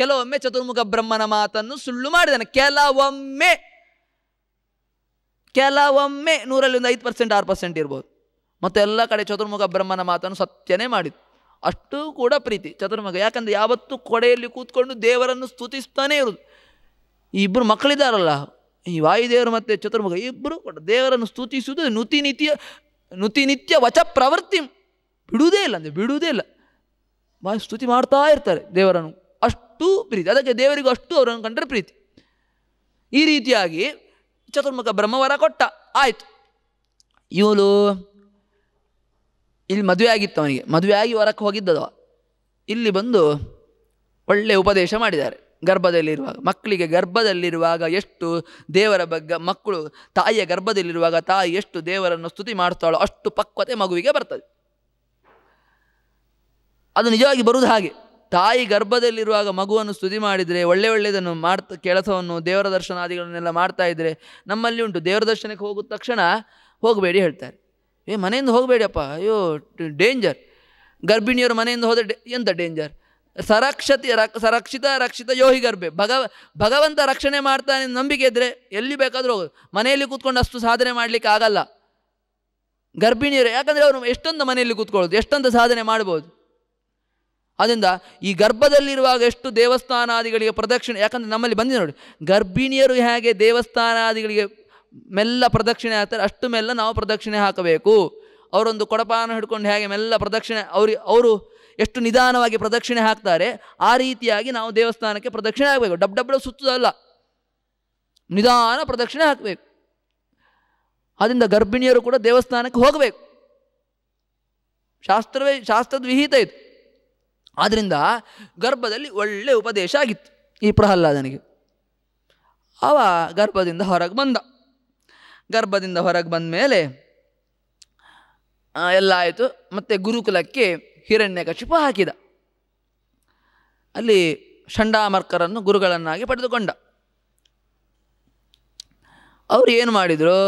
ಕೆಲವೊಮ್ಮೆ ಚತುರ್ಮುಖ ಬ್ರಹ್ಮನ ಮಾತನ್ನು ಸುಳ್ಳು ಮಾಡಿದ್ದಾನೆ ಕೆಲವೊಮ್ಮೆ ಕೆಲವೊಮ್ಮೆ ನೂರಲ್ಲಿ ಒಂದು ಐದು ಪರ್ಸೆಂಟ್ ಆರು ಪರ್ಸೆಂಟ್ ಇರ್ಬೋದು ಮತ್ತು ಎಲ್ಲ ಕಡೆ ಚತುರ್ಮುಖ ಬ್ರಹ್ಮನ ಮಾತನ್ನು ಸತ್ಯನೇ ಮಾಡಿದ್ದು ಅಷ್ಟು ಕೂಡ ಪ್ರೀತಿ ಚತುರ್ಮುಖ ಯಾಕಂದರೆ ಯಾವತ್ತೂ ಕೊಡೆಯಲ್ಲಿ ಕೂತ್ಕೊಂಡು ದೇವರನ್ನು ಸ್ತುತಿಸ್ತಾನೇ ಇರೋದು ಈ ಇಬ್ಬರು ಮಕ್ಕಳಿದ್ದಾರಲ್ಲ ಈ ವಾಯುದೇವರು ಮತ್ತು ಚತುರ್ಮುಖ ಇಬ್ಬರು ಕೊಟ್ಟ ದೇವರನ್ನು ಸ್ತುತಿಸುವುದು ನುತಿ ನಿತ್ಯ ನುತಿ ನಿತ್ಯ ವಚ ಪ್ರವೃತ್ತಿ ಬಿಡುವುದೇ ಇಲ್ಲ ಅಂದರೆ ಬಿಡುವುದೇ ಇಲ್ಲ ಬಾ ಸ್ತುತಿ ಮಾಡ್ತಾ ಇರ್ತಾರೆ ದೇವರನ್ನು ಅಷ್ಟು ಪ್ರೀತಿ ಅದಕ್ಕೆ ದೇವರಿಗೂ ಅಷ್ಟು ಅವರನ್ನು ಕಂಡ್ರೆ ಪ್ರೀತಿ ಈ ರೀತಿಯಾಗಿ ಚತುರ್ಮುಖ ಬ್ರಹ್ಮವರ ಕೊಟ್ಟ ಆಯಿತು ಇವಳು ಇಲ್ಲಿ ಮದುವೆ ಆಗಿತ್ತು ಅವನಿಗೆ ಮದುವೆ ಆಗಿ ಹೊರಕ್ಕೆ ಹೋಗಿದ್ದದವ ಇಲ್ಲಿ ಬಂದು ಒಳ್ಳೆಯ ಉಪದೇಶ ಮಾಡಿದ್ದಾರೆ ಗರ್ಭದಲ್ಲಿರುವಾಗ ಮಕ್ಕಳಿಗೆ ಗರ್ಭದಲ್ಲಿರುವಾಗ ಎಷ್ಟು ದೇವರ ಬಗ್ಗೆ ಮಕ್ಕಳು ತಾಯಿಯ ಗರ್ಭದಲ್ಲಿರುವಾಗ ತಾಯಿ ಎಷ್ಟು ದೇವರನ್ನು ಸ್ತುತಿ ಮಾಡ್ತಾಳೋ ಅಷ್ಟು ಪಕ್ವತೆ ಮಗುವಿಗೆ ಬರ್ತದೆ ಅದು ನಿಜವಾಗಿ ಬರುವುದು ಹಾಗೆ ತಾಯಿ ಗರ್ಭದಲ್ಲಿರುವಾಗ ಮಗುವನ್ನು ಸ್ತುತಿ ಮಾಡಿದರೆ ಒಳ್ಳೆ ಒಳ್ಳೆಯದನ್ನು ಮಾಡ್ತ ಕೆಲಸವನ್ನು ದೇವರ ದರ್ಶನಾದಿಗಳನ್ನೆಲ್ಲ ಮಾಡ್ತಾ ಇದ್ದರೆ ನಮ್ಮಲ್ಲಿ ಉಂಟು ದೇವರ ದರ್ಶನಕ್ಕೆ ಹೋಗಿದ ತಕ್ಷಣ ಹೋಗಬೇಡಿ ಹೇಳ್ತಾರೆ ಏ ಮನೆಯಿಂದ ಹೋಗಬೇಡಿಯಪ್ಪ ಅಯ್ಯೋ ಡೇಂಜರ್ ಗರ್ಭಿಣಿಯವರು ಮನೆಯಿಂದ ಹೋದರೆ ಎಂಥ ಡೇಂಜರ್ ಸರಕ್ಷತಿ ರಕ್ ಸರಕ್ಷಿತ ರಕ್ಷಿತ ಯೋಹಿ ಗರ್ಭೆ ಭಗವ ಭಗವಂತ ರಕ್ಷಣೆ ಮಾಡ್ತಾನೆ ನಂಬಿಕೆ ಇದ್ದರೆ ಎಲ್ಲಿ ಬೇಕಾದರೂ ಹೋಗೋದು ಮನೆಯಲ್ಲಿ ಕೂತ್ಕೊಂಡು ಅಷ್ಟು ಸಾಧನೆ ಮಾಡಲಿಕ್ಕೆ ಆಗಲ್ಲ ಗರ್ಭಿಣಿಯರು ಯಾಕಂದರೆ ಅವರು ಎಷ್ಟೊಂದು ಮನೆಯಲ್ಲಿ ಕೂತ್ಕೊಳ್ಳೋದು ಎಷ್ಟೊಂದು ಸಾಧನೆ ಮಾಡ್ಬೋದು ಆದ್ದರಿಂದ ಈ ಗರ್ಭದಲ್ಲಿರುವಾಗ ಎಷ್ಟು ದೇವಸ್ಥಾನಾದಿಗಳಿಗೆ ಪ್ರದಕ್ಷಿಣೆ ಯಾಕಂದರೆ ನಮ್ಮಲ್ಲಿ ಬಂದಿದೆ ನೋಡಿ ಗರ್ಭಿಣಿಯರು ಹೇಗೆ ದೇವಸ್ಥಾನಾದಿಗಳಿಗೆ ಮೆಲ್ಲ ಪ್ರದಕ್ಷಿಣೆ ಆಗ್ತಾರೆ ಅಷ್ಟು ಮೆಲ್ಲ ನಾವು ಪ್ರದಕ್ಷಿಣೆ ಹಾಕಬೇಕು ಅವರೊಂದು ಕೊಡಪಾನ ಹಿಡ್ಕೊಂಡು ಹೇಗೆ ಮೆಲ್ಲ ಪ್ರದಕ್ಷಿಣೆ ಅವ್ರಿಗೆ ಅವರು ಎಷ್ಟು ನಿಧಾನವಾಗಿ ಪ್ರದಕ್ಷಿಣೆ ಹಾಕ್ತಾರೆ ಆ ರೀತಿಯಾಗಿ ನಾವು ದೇವಸ್ಥಾನಕ್ಕೆ ಪ್ರದಕ್ಷಿಣೆ ಹಾಕಬೇಕು ಡಬ್ ಡಬ್ಡ ಸುತ್ತದಲ್ಲ ನಿಧಾನ ಪ್ರದಕ್ಷಿಣೆ ಹಾಕಬೇಕು ಅದರಿಂದ ಗರ್ಭಿಣಿಯರು ಕೂಡ ದೇವಸ್ಥಾನಕ್ಕೆ ಹೋಗಬೇಕು ಶಾಸ್ತ್ರವೇ ಶಾಸ್ತ್ರದ ವಿಹಿತ ಇತ್ತು ಆದ್ದರಿಂದ ಗರ್ಭದಲ್ಲಿ ಒಳ್ಳೆ ಉಪದೇಶ ಆಗಿತ್ತು ಈ ಪ್ರಹ್ಲಾದನಿಗೆ ಅವ ಗರ್ಭದಿಂದ ಹೊರಗೆ ಬಂದ ಗರ್ಭದಿಂದ ಹೊರಗೆ ಬಂದ ಮೇಲೆ ಎಲ್ಲ ಆಯಿತು ಮತ್ತು ಗುರುಕುಲಕ್ಕೆ ಹಿರಣ್ಯಕಶಿಪು ಹಾಕಿದ ಅಲ್ಲಿ ಷಂಡಾಮರ್ಕರನ್ನು ಗುರುಗಳನ್ನಾಗಿ ಪಡೆದುಕೊಂಡ ಅವರು ಏನು ಮಾಡಿದರು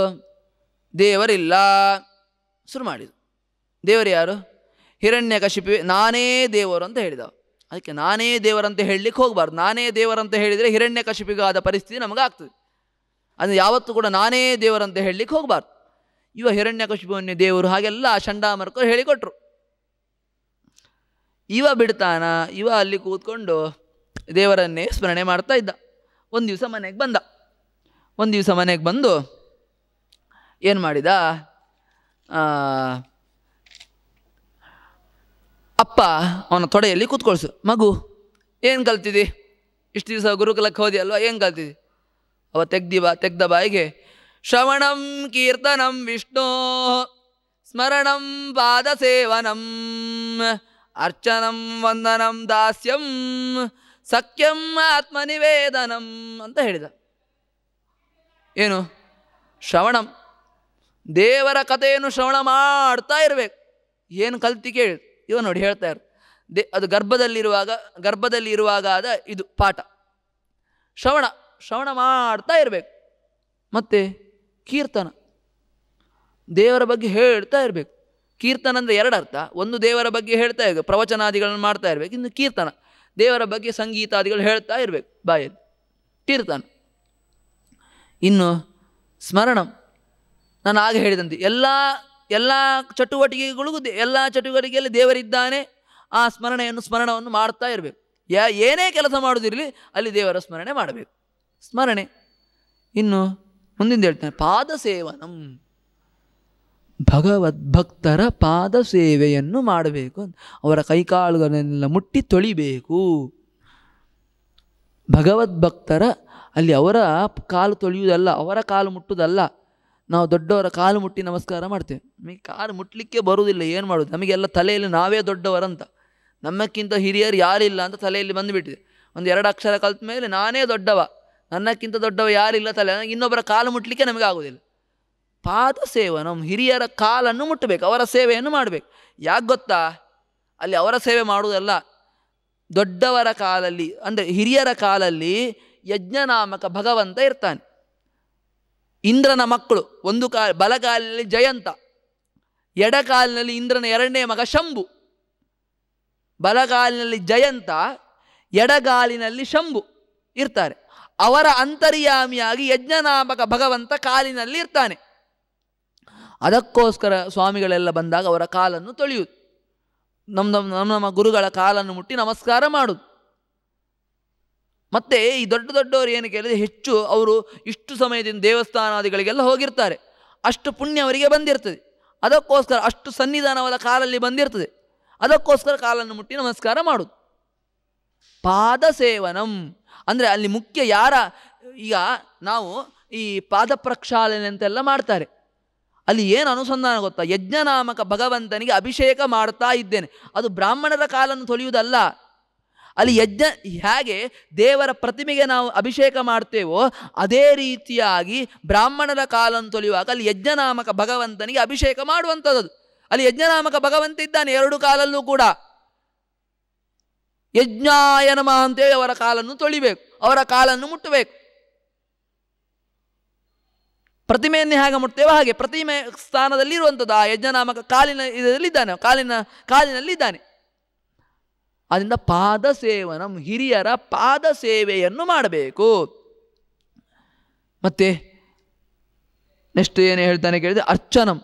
ದೇವರಿಲ್ಲ ಶುರು ಮಾಡಿದರು ದೇವರು ಯಾರು ಹಿರಣ್ಯಕಶಿಪಿ ನಾನೇ ದೇವರು ಅಂತ ಹೇಳಿದವು ಅದಕ್ಕೆ ನಾನೇ ದೇವರಂತ ಹೇಳಲಿಕ್ಕೆ ಹೋಗಬಾರ್ದು ನಾನೇ ದೇವರಂತ ಹೇಳಿದರೆ ಹಿರಣ್ಯಕಶಿಪಿಗಾದ ಪರಿಸ್ಥಿತಿ ನಮಗಾಗ್ತದೆ ಅಂದರೆ ಯಾವತ್ತೂ ಕೂಡ ನಾನೇ ದೇವರಂತ ಹೇಳಲಿಕ್ಕೆ ಹೋಗಬಾರ್ದು ಇವ ಹಿರಣ್ಯಕಶಿಪುವನ್ನೇ ದೇವರು ಹಾಗೆಲ್ಲ ಚಂಡಾಮರ್ಕರು ಹೇಳಿಕೊಟ್ರು ಇವ ಬಿಡ್ತಾನ ಇವ ಅಲ್ಲಿ ಕೂತ್ಕೊಂಡು ದೇವರನ್ನೇ ಸ್ಮರಣೆ ಮಾಡ್ತಾ ಇದ್ದ ಒಂದು ದಿವಸ ಮನೆಗೆ ಬಂದ ಒಂದು ದಿವಸ ಮನೆಗೆ ಬಂದು ಏನು ಮಾಡಿದ ಅಪ್ಪ ಅವನ ತೊಡೆಯಲ್ಲಿ ಕೂತ್ಕೊಳ್ಸು ಮಗು ಏನು ಕಲ್ತಿದ್ದಿ ಇಷ್ಟು ದಿವಸ ಗುರುಕುಲಕ್ಕೆ ಹೋದಿ ಅಲ್ವಾ ಏನು ಕಲ್ತಿದ್ದಿ ಅವ ತೆಗ್ದಿ ತೆಗ್ದ ಬಾಯಿಗೆ ಶ್ರವಣಂ ಕೀರ್ತನಂ ವಿಷ್ಣು ಸ್ಮರಣಂ ಪಾದ ಸೇವನಂ ಅರ್ಚನಂ ವಂದನಂ ದಾಸ್ಯಂ ಸಖ್ಯಂ ಆತ್ಮನಿವೇದನಂ ಅಂತ ಹೇಳಿದ ಏನು ಶ್ರವಣಂ ದೇವರ ಕಥೆಯನ್ನು ಶ್ರವಣ ಮಾಡ್ತಾ ಇರಬೇಕು ಏನು ಕಲ್ತಿ ಕೇಳಿ ಇವ ನೋಡಿ ಹೇಳ್ತಾ ಇರು ದೇ ಅದು ಗರ್ಭದಲ್ಲಿರುವಾಗ ಗರ್ಭದಲ್ಲಿ ಇರುವಾಗ ಆದ ಇದು ಪಾಠ ಶ್ರವಣ ಶ್ರವಣ ಮಾಡ್ತಾ ಇರಬೇಕು ಮತ್ತು ಕೀರ್ತನ ದೇವರ ಬಗ್ಗೆ ಹೇಳ್ತಾ ಇರಬೇಕು ಕೀರ್ತನ ಅಂದರೆ ಎರಡು ಅರ್ಥ ಒಂದು ದೇವರ ಬಗ್ಗೆ ಹೇಳ್ತಾ ಇರಬೇಕು ಪ್ರವಚನಾದಿಗಳನ್ನು ಮಾಡ್ತಾ ಇರಬೇಕು ಇನ್ನು ಕೀರ್ತನ ದೇವರ ಬಗ್ಗೆ ಸಂಗೀತಾದಿಗಳು ಹೇಳ್ತಾ ಇರಬೇಕು ಬಾಯಲ್ಲಿ ಕೀರ್ತನ ಇನ್ನು ಸ್ಮರಣಂ ನಾನು ಆಗ ಹೇಳಿದಂತೆ ಎಲ್ಲ ಎಲ್ಲ ಚಟುವಟಿಕೆಗಳಿಗೂ ಎಲ್ಲ ಚಟುವಟಿಕೆಯಲ್ಲಿ ದೇವರಿದ್ದಾನೆ ಆ ಸ್ಮರಣೆಯನ್ನು ಸ್ಮರಣವನ್ನು ಮಾಡ್ತಾ ಇರಬೇಕು ಯಾ ಏನೇ ಕೆಲಸ ಮಾಡೋದಿರಲಿ ಅಲ್ಲಿ ದೇವರ ಸ್ಮರಣೆ ಮಾಡಬೇಕು ಸ್ಮರಣೆ ಇನ್ನು ಮುಂದಿನ ಹೇಳ್ತೇನೆ ಪಾದ ಸೇವನಂ ಭಗವದ್ಭಕ್ತರ ಪಾದ ಸೇವೆಯನ್ನು ಮಾಡಬೇಕು ಅವರ ಕೈಕಾಲುಗಳನ್ನೆಲ್ಲ ಮುಟ್ಟಿ ತೊಳಿಬೇಕು ಭಗವದ್ಭಕ್ತರ ಅಲ್ಲಿ ಅವರ ಕಾಲು ತೊಳೆಯುವುದಲ್ಲ ಅವರ ಕಾಲು ಮುಟ್ಟುವುದಲ್ಲ ನಾವು ದೊಡ್ಡವರ ಕಾಲು ಮುಟ್ಟಿ ನಮಸ್ಕಾರ ಮಾಡ್ತೇವೆ ನಮಗೆ ಕಾಲು ಮುಟ್ಟಲಿಕ್ಕೆ ಬರುವುದಿಲ್ಲ ಏನು ಮಾಡೋದು ನಮಗೆಲ್ಲ ತಲೆಯಲ್ಲಿ ನಾವೇ ದೊಡ್ಡವರಂತ ನಮ್ಮಕ್ಕಿಂತ ಹಿರಿಯರು ಯಾರಿಲ್ಲ ಅಂತ ತಲೆಯಲ್ಲಿ ಬಂದುಬಿಟ್ಟಿದೆ ಒಂದು ಎರಡು ಅಕ್ಷರ ಕಲ್ತ ಮೇಲೆ ನಾನೇ ದೊಡ್ಡವ ನನ್ನಕ್ಕಿಂತ ದೊಡ್ಡವ ಯಾರಿಲ್ಲ ತಲೆ ಇನ್ನೊಬ್ಬರ ಕಾಲು ಮುಟ್ಟಲಿಕ್ಕೆ ನಮಗೆ ಆಗೋದಿಲ್ಲ ಪಾದ ಸೇವನಂ ಹಿರಿಯರ ಕಾಲನ್ನು ಮುಟ್ಟಬೇಕು ಅವರ ಸೇವೆಯನ್ನು ಮಾಡಬೇಕು ಯಾಕೆ ಗೊತ್ತಾ ಅಲ್ಲಿ ಅವರ ಸೇವೆ ಮಾಡುವುದಲ್ಲ ದೊಡ್ಡವರ ಕಾಲಲ್ಲಿ ಅಂದರೆ ಹಿರಿಯರ ಕಾಲಲ್ಲಿ ಯಜ್ಞನಾಮಕ ಭಗವಂತ ಇರ್ತಾನೆ ಇಂದ್ರನ ಮಕ್ಕಳು ಒಂದು ಕಾ ಬಲಗಾಲಿನಲ್ಲಿ ಜಯಂತ ಎಡಕಾಲಿನಲ್ಲಿ ಇಂದ್ರನ ಎರಡನೇ ಮಗ ಶಂಭು ಬಲಗಾಲಿನಲ್ಲಿ ಜಯಂತ ಎಡಗಾಲಿನಲ್ಲಿ ಶಂಭು ಇರ್ತಾರೆ ಅವರ ಅಂತರ್ಯಾಮಿಯಾಗಿ ಯಜ್ಞನಾಮಕ ಭಗವಂತ ಕಾಲಿನಲ್ಲಿ ಇರ್ತಾನೆ ಅದಕ್ಕೋಸ್ಕರ ಸ್ವಾಮಿಗಳೆಲ್ಲ ಬಂದಾಗ ಅವರ ಕಾಲನ್ನು ತೊಳೆಯುವುದು ನಮ್ಮ ನಮ್ಮ ನಮ್ಮ ಗುರುಗಳ ಕಾಲನ್ನು ಮುಟ್ಟಿ ನಮಸ್ಕಾರ ಮಾಡುದು ಮತ್ತು ಈ ದೊಡ್ಡ ದೊಡ್ಡವರು ಏನು ಕೇಳಿದರೆ ಹೆಚ್ಚು ಅವರು ಇಷ್ಟು ಸಮಯದಿಂದ ದೇವಸ್ಥಾನಾದಿಗಳಿಗೆಲ್ಲ ಹೋಗಿರ್ತಾರೆ ಅಷ್ಟು ಪುಣ್ಯ ಅವರಿಗೆ ಬಂದಿರ್ತದೆ ಅದಕ್ಕೋಸ್ಕರ ಅಷ್ಟು ಸನ್ನಿಧಾನವಾದ ಕಾಲಲ್ಲಿ ಬಂದಿರ್ತದೆ ಅದಕ್ಕೋಸ್ಕರ ಕಾಲನ್ನು ಮುಟ್ಟಿ ನಮಸ್ಕಾರ ಮಾಡುದು ಪಾದ ಸೇವನಂ ಅಂದರೆ ಅಲ್ಲಿ ಮುಖ್ಯ ಯಾರ ಈಗ ನಾವು ಈ ಪಾದ ಪ್ರಕ್ಷಾಳನೆ ಅಂತೆಲ್ಲ ಮಾಡ್ತಾರೆ ಅಲ್ಲಿ ಏನು ಅನುಸಂಧಾನ ಗೊತ್ತಾ ಯಜ್ಞನಾಮಕ ಭಗವಂತನಿಗೆ ಅಭಿಷೇಕ ಮಾಡ್ತಾ ಇದ್ದೇನೆ ಅದು ಬ್ರಾಹ್ಮಣರ ಕಾಲನ್ನು ತೊಳೆಯುವುದಲ್ಲ ಅಲ್ಲಿ ಯಜ್ಞ ಹೇಗೆ ದೇವರ ಪ್ರತಿಮೆಗೆ ನಾವು ಅಭಿಷೇಕ ಮಾಡ್ತೇವೋ ಅದೇ ರೀತಿಯಾಗಿ ಬ್ರಾಹ್ಮಣರ ಕಾಲನ್ನು ತೊಳೆಯುವಾಗ ಅಲ್ಲಿ ಯಜ್ಞನಾಮಕ ಭಗವಂತನಿಗೆ ಅಭಿಷೇಕ ಮಾಡುವಂಥದ್ದು ಅಲ್ಲಿ ಯಜ್ಞನಾಮಕ ಭಗವಂತ ಇದ್ದಾನೆ ಎರಡು ಕಾಲಲ್ಲೂ ಕೂಡ ಯಜ್ಞಾಯ ಅಂತೇಳಿ ಅವರ ಕಾಲನ್ನು ತೊಳಿಬೇಕು ಅವರ ಕಾಲನ್ನು ಮುಟ್ಟಬೇಕು ಪ್ರತಿಮೆಯನ್ನೇ ಹೇಗೆ ಮುಟ್ತೇವೋ ಹಾಗೆ ಪ್ರತಿಮೆ ಸ್ಥಾನದಲ್ಲಿ ಇರುವಂಥದ್ದು ಆ ಯಜ್ಞನಾಮಕ ಕಾಲಿನ ಇದರಲ್ಲಿದ್ದಾನೆ ಕಾಲಿನ ಕಾಲಿನಲ್ಲಿದ್ದಾನೆ ಅದರಿಂದ ಪಾದ ಸೇವನಂ ಹಿರಿಯರ ಪಾದ ಸೇವೆಯನ್ನು ಮಾಡಬೇಕು ಮತ್ತೆ ನೆಕ್ಸ್ಟ್ ಏನು ಹೇಳ್ತಾನೆ ಕೇಳಿದೆ ಅರ್ಚನಂ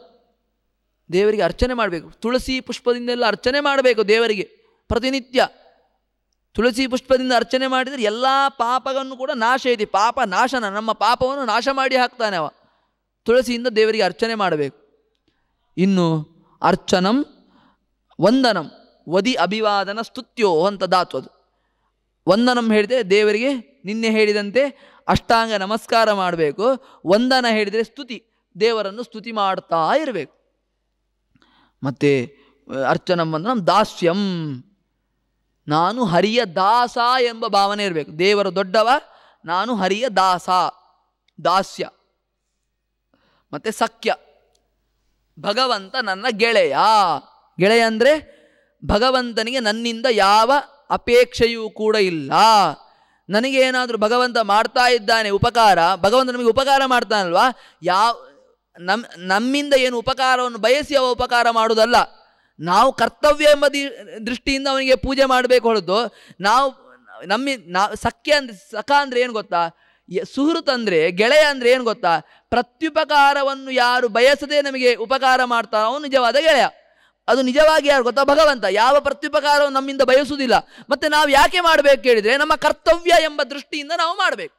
ದೇವರಿಗೆ ಅರ್ಚನೆ ಮಾಡಬೇಕು ತುಳಸಿ ಪುಷ್ಪದಿಂದೆಲ್ಲ ಅರ್ಚನೆ ಮಾಡಬೇಕು ದೇವರಿಗೆ ಪ್ರತಿನಿತ್ಯ ತುಳಸಿ ಪುಷ್ಪದಿಂದ ಅರ್ಚನೆ ಮಾಡಿದರೆ ಎಲ್ಲ ಪಾಪಗಳನ್ನು ಕೂಡ ನಾಶ ಇದೆ ಪಾಪ ನಾಶನ ನಮ್ಮ ಪಾಪವನ್ನು ನಾಶ ಮಾಡಿ ಹಾಕ್ತಾನೆ ಅವ ತುಳಸಿಯಿಂದ ದೇವರಿಗೆ ಅರ್ಚನೆ ಮಾಡಬೇಕು ಇನ್ನು ಅರ್ಚನಂ ವಂದನಂ ವದಿ ಅಭಿವಾದನ ಸ್ತುತ್ಯೋ ಅಂತ ಧಾತು ಅದು ವಂದನಂ ಹೇಳಿದರೆ ದೇವರಿಗೆ ನಿನ್ನೆ ಹೇಳಿದಂತೆ ಅಷ್ಟಾಂಗ ನಮಸ್ಕಾರ ಮಾಡಬೇಕು ವಂದನ ಹೇಳಿದರೆ ಸ್ತುತಿ ದೇವರನ್ನು ಸ್ತುತಿ ಮಾಡ್ತಾ ಇರಬೇಕು ಮತ್ತು ಅರ್ಚನಂ ವಂದನಂ ನಮ್ಮ ದಾಸ್ಯಂ ನಾನು ಹರಿಯ ದಾಸ ಎಂಬ ಭಾವನೆ ಇರಬೇಕು ದೇವರು ದೊಡ್ಡವ ನಾನು ಹರಿಯ ದಾಸ ದಾಸ್ಯ ಮತ್ತು ಸಖ್ಯ ಭಗವಂತ ನನ್ನ ಗೆಳೆಯ ಗೆಳೆಯ ಅಂದರೆ ಭಗವಂತನಿಗೆ ನನ್ನಿಂದ ಯಾವ ಅಪೇಕ್ಷೆಯೂ ಕೂಡ ಇಲ್ಲ ನನಗೇನಾದರೂ ಭಗವಂತ ಮಾಡ್ತಾ ಇದ್ದಾನೆ ಉಪಕಾರ ಭಗವಂತ ನಮಗೆ ಉಪಕಾರ ಮಾಡ್ತಾನಲ್ವಾ ಯಾವ ನಮ್ಮ ನಮ್ಮಿಂದ ಏನು ಉಪಕಾರವನ್ನು ಬಯಸಿ ಅವ ಉಪಕಾರ ಮಾಡುವುದಲ್ಲ ನಾವು ಕರ್ತವ್ಯ ಎಂಬ ದೃಷ್ಟಿಯಿಂದ ಅವನಿಗೆ ಪೂಜೆ ಮಾಡಬೇಕು ಹೊರತು ನಾವು ನಮ್ಮಿ ನಾವು ಸಖ್ಯ ಅಂದರೆ ಸಖ ಅಂದರೆ ಏನು ಗೊತ್ತಾ ಸುಹೃತ್ ಅಂದರೆ ಗೆಳೆಯ ಅಂದರೆ ಏನು ಗೊತ್ತಾ ಪ್ರತ್ಯುಪಕಾರವನ್ನು ಯಾರು ಬಯಸದೆ ನಮಗೆ ಉಪಕಾರ ಮಾಡ್ತಾರೋ ಅವನು ನಿಜವಾದ ಗೆಳೆಯ ಅದು ನಿಜವಾಗಿ ಯಾರು ಗೊತ್ತಾ ಭಗವಂತ ಯಾವ ಪ್ರತ್ಯುಪಕಾರವನ್ನು ನಮ್ಮಿಂದ ಬಯಸುವುದಿಲ್ಲ ಮತ್ತೆ ನಾವು ಯಾಕೆ ಮಾಡಬೇಕು ಹೇಳಿದರೆ ನಮ್ಮ ಕರ್ತವ್ಯ ಎಂಬ ದೃಷ್ಟಿಯಿಂದ ನಾವು ಮಾಡಬೇಕು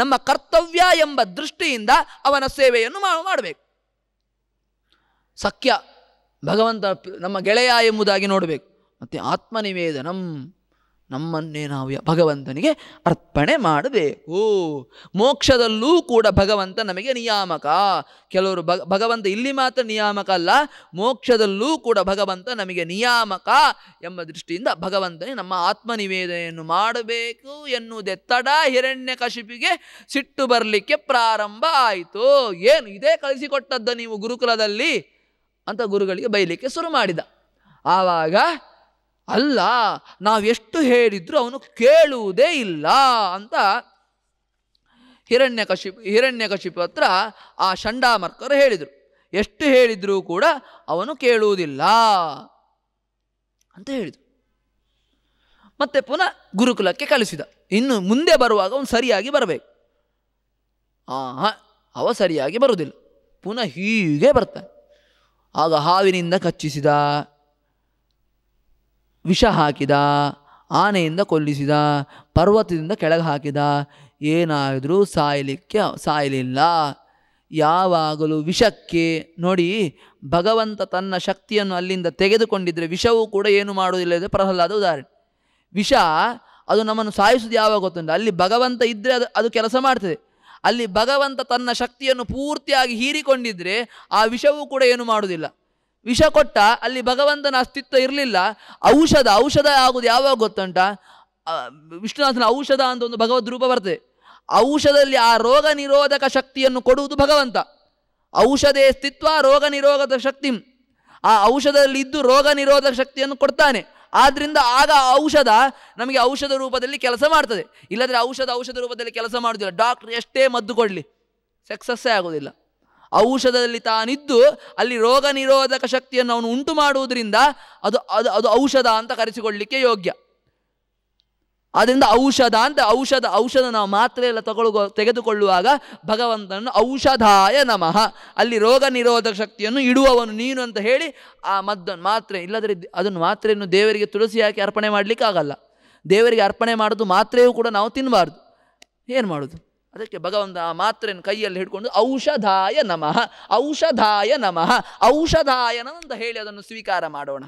ನಮ್ಮ ಕರ್ತವ್ಯ ಎಂಬ ದೃಷ್ಟಿಯಿಂದ ಅವನ ಸೇವೆಯನ್ನು ಮಾಡಬೇಕು ಸಖ್ಯ ಭಗವಂತ ನಮ್ಮ ಗೆಳೆಯ ಎಂಬುದಾಗಿ ನೋಡಬೇಕು ಮತ್ತು ಆತ್ಮನಿವೇದನಂ ನಮ್ಮನ್ನೇ ನಾವು ಭಗವಂತನಿಗೆ ಅರ್ಪಣೆ ಮಾಡಬೇಕು ಮೋಕ್ಷದಲ್ಲೂ ಕೂಡ ಭಗವಂತ ನಮಗೆ ನಿಯಾಮಕ ಕೆಲವರು ಭಗವಂತ ಇಲ್ಲಿ ಮಾತ್ರ ನಿಯಾಮಕ ಅಲ್ಲ ಮೋಕ್ಷದಲ್ಲೂ ಕೂಡ ಭಗವಂತ ನಮಗೆ ನಿಯಾಮಕ ಎಂಬ ದೃಷ್ಟಿಯಿಂದ ಭಗವಂತನೇ ನಮ್ಮ ಆತ್ಮನಿವೇದನೆಯನ್ನು ಮಾಡಬೇಕು ಎನ್ನುವುದೆತ್ತಡ ಹಿರಣ್ಯ ಕಶಿಪಿಗೆ ಸಿಟ್ಟು ಬರಲಿಕ್ಕೆ ಪ್ರಾರಂಭ ಆಯಿತು ಏನು ಇದೇ ಕಳಿಸಿಕೊಟ್ಟದ್ದ ನೀವು ಗುರುಕುಲದಲ್ಲಿ ಅಂತ ಗುರುಗಳಿಗೆ ಬೈಲಿಕ್ಕೆ ಶುರು ಮಾಡಿದ ಆವಾಗ ಅಲ್ಲ ನಾವು ಎಷ್ಟು ಹೇಳಿದ್ರು ಅವನು ಕೇಳುವುದೇ ಇಲ್ಲ ಅಂತ ಹಿರಣ್ಯಕಶಿಪ್ ಹಿರಣ್ಯಕಶಿಪು ಹತ್ರ ಆ ಷಂಡಾಮರ್ಕರು ಹೇಳಿದರು ಎಷ್ಟು ಹೇಳಿದರೂ ಕೂಡ ಅವನು ಕೇಳುವುದಿಲ್ಲ ಅಂತ ಹೇಳಿದರು ಮತ್ತೆ ಪುನಃ ಗುರುಕುಲಕ್ಕೆ ಕಲಿಸಿದ ಇನ್ನು ಮುಂದೆ ಬರುವಾಗ ಅವನು ಸರಿಯಾಗಿ ಬರಬೇಕು ಆ ಅವ ಸರಿಯಾಗಿ ಬರುವುದಿಲ್ಲ ಪುನಃ ಹೀಗೆ ಬರ್ತಾನೆ ಆಗ ಹಾವಿನಿಂದ ಕಚ್ಚಿಸಿದ ವಿಷ ಹಾಕಿದ ಆನೆಯಿಂದ ಕೊಲ್ಲಿಸಿದ ಪರ್ವತದಿಂದ ಕೆಳಗೆ ಹಾಕಿದ ಏನಾದರೂ ಸಾಯಲಿಕ್ಕೆ ಸಾಯಲಿಲ್ಲ ಯಾವಾಗಲೂ ವಿಷಕ್ಕೆ ನೋಡಿ ಭಗವಂತ ತನ್ನ ಶಕ್ತಿಯನ್ನು ಅಲ್ಲಿಂದ ತೆಗೆದುಕೊಂಡಿದ್ದರೆ ವಿಷವೂ ಕೂಡ ಏನು ಮಾಡುವುದಿಲ್ಲ ಇದೆ ಪ್ರಹ್ಲಾದ ಉದಾಹರಣೆ ವಿಷ ಅದು ನಮ್ಮನ್ನು ಸಾಯಿಸೋದು ಯಾವಾಗ ಗೊತ್ತುಂಟು ಅಲ್ಲಿ ಭಗವಂತ ಇದ್ದರೆ ಅದು ಅದು ಕೆಲಸ ಮಾಡ್ತದೆ ಅಲ್ಲಿ ಭಗವಂತ ತನ್ನ ಶಕ್ತಿಯನ್ನು ಪೂರ್ತಿಯಾಗಿ ಹೀರಿಕೊಂಡಿದ್ದರೆ ಆ ವಿಷವೂ ಕೂಡ ಏನು ಮಾಡುವುದಿಲ್ಲ ವಿಷ ಕೊಟ್ಟ ಅಲ್ಲಿ ಭಗವಂತನ ಅಸ್ತಿತ್ವ ಇರಲಿಲ್ಲ ಔಷಧ ಔಷಧ ಆಗೋದು ಯಾವಾಗ ಗೊತ್ತುಂಟ ವಿಷ್ಣುನಾಥನ ಔಷಧ ಅಂತ ಒಂದು ಭಗವದ್ ರೂಪ ಬರ್ತದೆ ಔಷಧದಲ್ಲಿ ಆ ರೋಗ ನಿರೋಧಕ ಶಕ್ತಿಯನ್ನು ಕೊಡುವುದು ಭಗವಂತ ಔಷಧೇ ಸ್ಥಿತ್ವ ರೋಗ ನಿರೋಧಕ ಶಕ್ತಿ ಆ ಔಷಧದಲ್ಲಿ ಇದ್ದು ರೋಗ ನಿರೋಧಕ ಶಕ್ತಿಯನ್ನು ಕೊಡ್ತಾನೆ ಆದ್ರಿಂದ ಆಗ ಔಷಧ ನಮಗೆ ಔಷಧ ರೂಪದಲ್ಲಿ ಕೆಲಸ ಮಾಡ್ತದೆ ಇಲ್ಲದ್ರೆ ಔಷಧ ಔಷಧ ರೂಪದಲ್ಲಿ ಕೆಲಸ ಮಾಡೋದಿಲ್ಲ ಡಾಕ್ಟರ್ ಎಷ್ಟೇ ಮದ್ದು ಕೊಡಲಿ ಸಕ್ಸಸ್ಸೇ ಆಗೋದಿಲ್ಲ ಔಷಧದಲ್ಲಿ ತಾನಿದ್ದು ಅಲ್ಲಿ ರೋಗ ನಿರೋಧಕ ಶಕ್ತಿಯನ್ನು ಅವನು ಉಂಟು ಮಾಡುವುದರಿಂದ ಅದು ಅದು ಅದು ಔಷಧ ಅಂತ ಕರೆಸಿಕೊಳ್ಳಲಿಕ್ಕೆ ಯೋಗ್ಯ ಆದ್ದರಿಂದ ಔಷಧ ಅಂತ ಔಷಧ ಔಷಧ ನಾವು ಎಲ್ಲ ತಗೊಳ್ಳುವ ತೆಗೆದುಕೊಳ್ಳುವಾಗ ಭಗವಂತನನ್ನು ಔಷಧಾಯ ನಮಃ ಅಲ್ಲಿ ರೋಗ ನಿರೋಧಕ ಶಕ್ತಿಯನ್ನು ಇಡುವವನು ನೀನು ಅಂತ ಹೇಳಿ ಆ ಮದ್ದನ್ನು ಮಾತ್ರೆ ಇಲ್ಲದ್ರೆ ಅದನ್ನು ಮಾತ್ರೆಯನ್ನು ದೇವರಿಗೆ ತುಳಸಿ ಹಾಕಿ ಅರ್ಪಣೆ ಮಾಡಲಿಕ್ಕಾಗಲ್ಲ ದೇವರಿಗೆ ಅರ್ಪಣೆ ಮಾಡೋದು ಮಾತ್ರೆಯೂ ಕೂಡ ನಾವು ತಿನ್ನಬಾರ್ದು ಏನು ಮಾಡೋದು ಅದಕ್ಕೆ ಭಗವಂತ ಆ ಮಾತ್ರೆಯನ್ನು ಕೈಯಲ್ಲಿ ಹಿಡ್ಕೊಂಡು ಔಷಧಾಯ ನಮಃ ಔಷಧಾಯ ನಮಃ ಔಷಧಾಯನ ಅಂತ ಹೇಳಿ ಅದನ್ನು ಸ್ವೀಕಾರ ಮಾಡೋಣ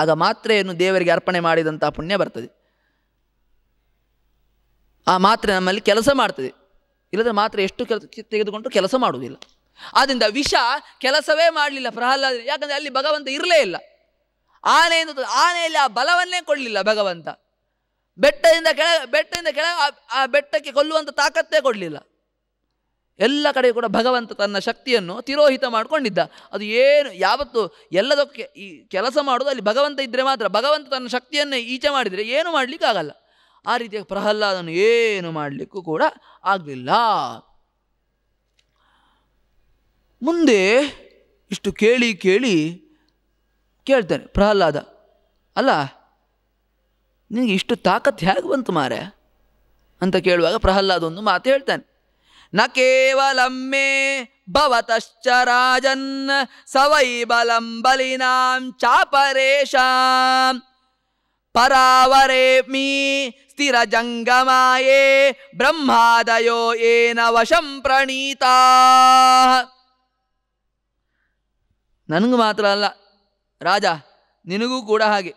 ಆಗ ಮಾತ್ರೆಯನ್ನು ದೇವರಿಗೆ ಅರ್ಪಣೆ ಮಾಡಿದಂಥ ಪುಣ್ಯ ಬರ್ತದೆ ಆ ಮಾತ್ರೆ ನಮ್ಮಲ್ಲಿ ಕೆಲಸ ಮಾಡ್ತದೆ ಇಲ್ಲದ್ರೆ ಮಾತ್ರೆ ಎಷ್ಟು ಕೆಲಸ ತೆಗೆದುಕೊಂಡು ಕೆಲಸ ಮಾಡುವುದಿಲ್ಲ ಆದ್ದರಿಂದ ವಿಷ ಕೆಲಸವೇ ಮಾಡಲಿಲ್ಲ ಪ್ರಹ್ಲಾದ ಯಾಕಂದರೆ ಅಲ್ಲಿ ಭಗವಂತ ಇರಲೇ ಇಲ್ಲ ಆನೆಯನ್ನು ಆನೆಯಲ್ಲಿ ಆ ಬಲವನ್ನೇ ಕೊಡಲಿಲ್ಲ ಭಗವಂತ ಬೆಟ್ಟದಿಂದ ಕೆಳ ಬೆಟ್ಟದಿಂದ ಕೆಳ ಆ ಬೆಟ್ಟಕ್ಕೆ ಕೊಲ್ಲುವಂಥ ತಾಕತ್ತೇ ಕೊಡಲಿಲ್ಲ ಎಲ್ಲ ಕಡೆ ಕೂಡ ಭಗವಂತ ತನ್ನ ಶಕ್ತಿಯನ್ನು ತಿರೋಹಿತ ಮಾಡಿಕೊಂಡಿದ್ದ ಅದು ಏನು ಯಾವತ್ತು ಎಲ್ಲದಕ್ಕೆ ಈ ಕೆಲಸ ಮಾಡೋದು ಅಲ್ಲಿ ಭಗವಂತ ಇದ್ದರೆ ಮಾತ್ರ ಭಗವಂತ ತನ್ನ ಶಕ್ತಿಯನ್ನು ಈಚೆ ಮಾಡಿದರೆ ಏನು ಮಾಡಲಿಕ್ಕಾಗಲ್ಲ ಆ ರೀತಿಯ ಪ್ರಹ್ಲಾದನು ಏನು ಮಾಡಲಿಕ್ಕೂ ಕೂಡ ಆಗಲಿಲ್ಲ ಮುಂದೆ ಇಷ್ಟು ಕೇಳಿ ಕೇಳಿ ಕೇಳ್ತಾನೆ ಪ್ರಹ್ಲಾದ ಅಲ್ಲ ನಿನಗೆ ಇಷ್ಟು ತಾಕತ್ತು ಹೇಗೆ ಬಂತು ಮಾರೆ ಅಂತ ಕೇಳುವಾಗ ಪ್ರಹ್ಲಾದೊಂದು ಮಾತು ಹೇಳ್ತಾನೆ ನ ಕೇವಲಮ್ಮೆ ಭವತಶ್ಚ ರಾಜನ್ ಸವೈ ಬಲಂ ಬಲಿನಾಂ ಚಾಪರೇಶಾಂ ಮೀ ಸ್ಥಿರ ಜಂಗಮಾಯೇ ಬ್ರಹ್ಮಾದಯೋ ಏನ ವಶಂ ಪ್ರಣೀತ ನನಗೂ ಮಾತ್ರ ಅಲ್ಲ ರಾಜ ನಿನಗೂ ಕೂಡ ಹಾಗೆ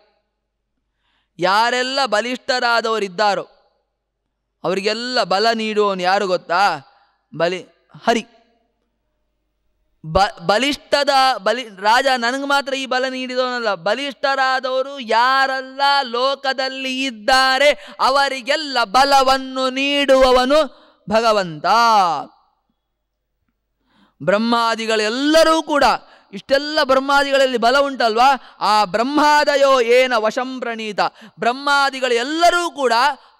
ಯಾರೆಲ್ಲ ಬಲಿಷ್ಠರಾದವರಿದ್ದಾರೋ ಅವರಿಗೆಲ್ಲ ಬಲ ನೀಡುವವನು ಯಾರು ಗೊತ್ತಾ ಬಲಿ ಹರಿ ಬ ಬಲಿಷ್ಠದ ಬಲಿ ರಾಜ ನನಗೆ ಮಾತ್ರ ಈ ಬಲ ನೀಡಿದವನಲ್ಲ ಬಲಿಷ್ಠರಾದವರು ಯಾರೆಲ್ಲ ಲೋಕದಲ್ಲಿ ಇದ್ದಾರೆ ಅವರಿಗೆಲ್ಲ ಬಲವನ್ನು ನೀಡುವವನು ಭಗವಂತ ಬ್ರಹ್ಮಾದಿಗಳೆಲ್ಲರೂ ಕೂಡ ಇಷ್ಟೆಲ್ಲ ಬ್ರಹ್ಮಾದಿಗಳಲ್ಲಿ ಬಲ ಉಂಟಲ್ವಾ ಆ ಬ್ರಹ್ಮಾದಯೋ ಏನ ವಶಂ ಪ್ರಣೀತ ಎಲ್ಲರೂ ಕೂಡ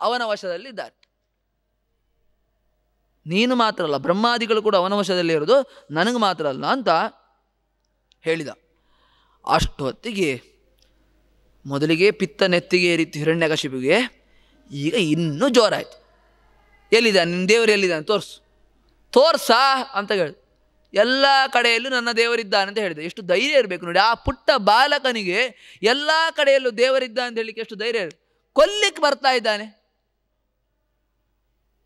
ಅವನ ವಶದಲ್ಲಿದ್ದಾರೆ ನೀನು ಮಾತ್ರ ಅಲ್ಲ ಬ್ರಹ್ಮಾದಿಗಳು ಕೂಡ ಅವನ ವಶದಲ್ಲಿ ಇರೋದು ನನಗೆ ಮಾತ್ರ ಅಲ್ಲ ಅಂತ ಹೇಳಿದ ಅಷ್ಟೊತ್ತಿಗೆ ಮೊದಲಿಗೆ ಪಿತ್ತ ರೀತಿ ಹಿರಣ್ಯಕಶಿಪಿಗೆ ಈಗ ಇನ್ನೂ ಜೋರಾಯಿತು ಎಲ್ಲಿದ್ದಾನೆ ನಿನ್ನ ದೇವರು ಎಲ್ಲಿದ್ದಾನೆ ತೋರಿಸು ತೋರ್ಸಾ ಅಂತ ಹೇಳಿ ಎಲ್ಲ ಕಡೆಯಲ್ಲೂ ನನ್ನ ದೇವರಿದ್ದಾನೆ ಅಂತ ಹೇಳಿದೆ ಎಷ್ಟು ಧೈರ್ಯ ಇರಬೇಕು ನೋಡಿ ಆ ಪುಟ್ಟ ಬಾಲಕನಿಗೆ ಎಲ್ಲ ಕಡೆಯಲ್ಲೂ ದೇವರಿದ್ದ ಅಂತ ಹೇಳಲಿಕ್ಕೆ ಎಷ್ಟು ಧೈರ್ಯ ಇರ ಕೊಲ್ಲಿಕ್ಕೆ ಬರ್ತಾ ಇದ್ದಾನೆ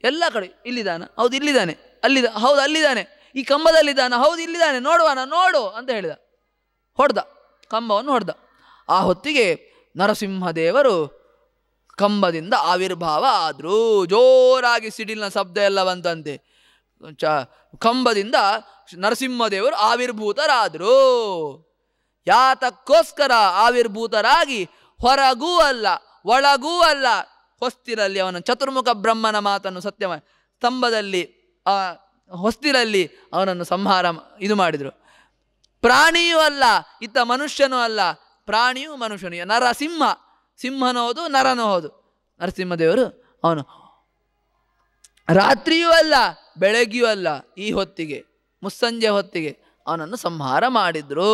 ಎಲ್ಲ ಕಡೆ ಇಲ್ಲಿದ್ದಾನ ಹೌದು ಇಲ್ಲಿದ್ದಾನೆ ಅಲ್ಲಿದ ಹೌದು ಅಲ್ಲಿದ್ದಾನೆ ಈ ಕಂಬದಲ್ಲಿದ್ದಾನ ಹೌದು ಇಲ್ಲಿದ್ದಾನೆ ನಾನು ನೋಡು ಅಂತ ಹೇಳಿದ ಹೊಡೆದ ಕಂಬವನ್ನು ಹೊಡೆದ ಆ ಹೊತ್ತಿಗೆ ನರಸಿಂಹದೇವರು ಕಂಬದಿಂದ ಆವಿರ್ಭಾವ ಆದರೂ ಜೋರಾಗಿ ಸಿಡಿಲಿನ ಶಬ್ದ ಎಲ್ಲ ಬಂತಂತೆ ಚ ಕಂಬದಿಂದ ನರಸಿಂಹದೇವರು ಆವಿರ್ಭೂತರಾದರು ಯಾತಕ್ಕೋಸ್ಕರ ಆವಿರ್ಭೂತರಾಗಿ ಹೊರಗೂ ಅಲ್ಲ ಒಳಗೂ ಅಲ್ಲ ಹೊಸ್ತಿರಲ್ಲಿ ಅವನ ಚತುರ್ಮುಖ ಬ್ರಹ್ಮನ ಮಾತನ್ನು ಸತ್ಯ ಸ್ತಂಭದಲ್ಲಿ ಆ ಹೊಸ್ತಿರಲ್ಲಿ ಅವನನ್ನು ಸಂಹಾರ ಇದು ಮಾಡಿದರು ಪ್ರಾಣಿಯೂ ಅಲ್ಲ ಇತ್ತ ಮನುಷ್ಯನೂ ಅಲ್ಲ ಪ್ರಾಣಿಯೂ ಮನುಷ್ಯನೂ ನರಸಿಂಹ ಸಿಂಹನೋದು ನರನೋದು ನರಸಿಂಹದೇವರು ಅವನು ರಾತ್ರಿಯೂ ಅಲ್ಲ ಬೆಳಗ್ಗೆಯೂ ಅಲ್ಲ ಈ ಹೊತ್ತಿಗೆ ಮುಸ್ಸಂಜೆ ಹೊತ್ತಿಗೆ ಅವನನ್ನು ಸಂಹಾರ ಮಾಡಿದ್ರು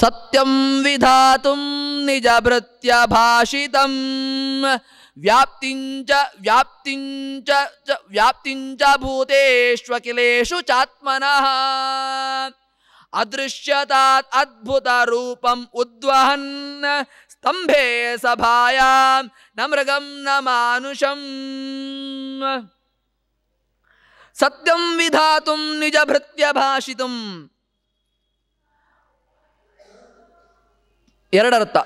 ಸತ್ಯಂ ವಿಧಾತು ನಿಜ ಭೃತ್ಯ ಭಾಷಿತಂ ವ್ಯಾಪ್ತಿಂಚ ವ್ಯಾಪ್ತಿಂಚ ವ್ಯಾಪ್ತಿಂಚ ಭೂತೇಶ್ವ ಕಿಲೇಶು ಚಾತ್ಮನಃ ಅದೃಶ್ಯತಾತ್ ಅದ್ಭುತ ರೂಪಂ ಉದ್ವಹನ್ ಸ್ತಂಭೆ ಸಭಾಯಾಂ ನ ಮೃಗಂ ನ ಮಾನುಷಂ ಸತ್ಯಂ ವಿಧಾತು ನಿಜ ಭೃತ್ಯ ಭಾಷಿತು ಎರಡರ್ಥ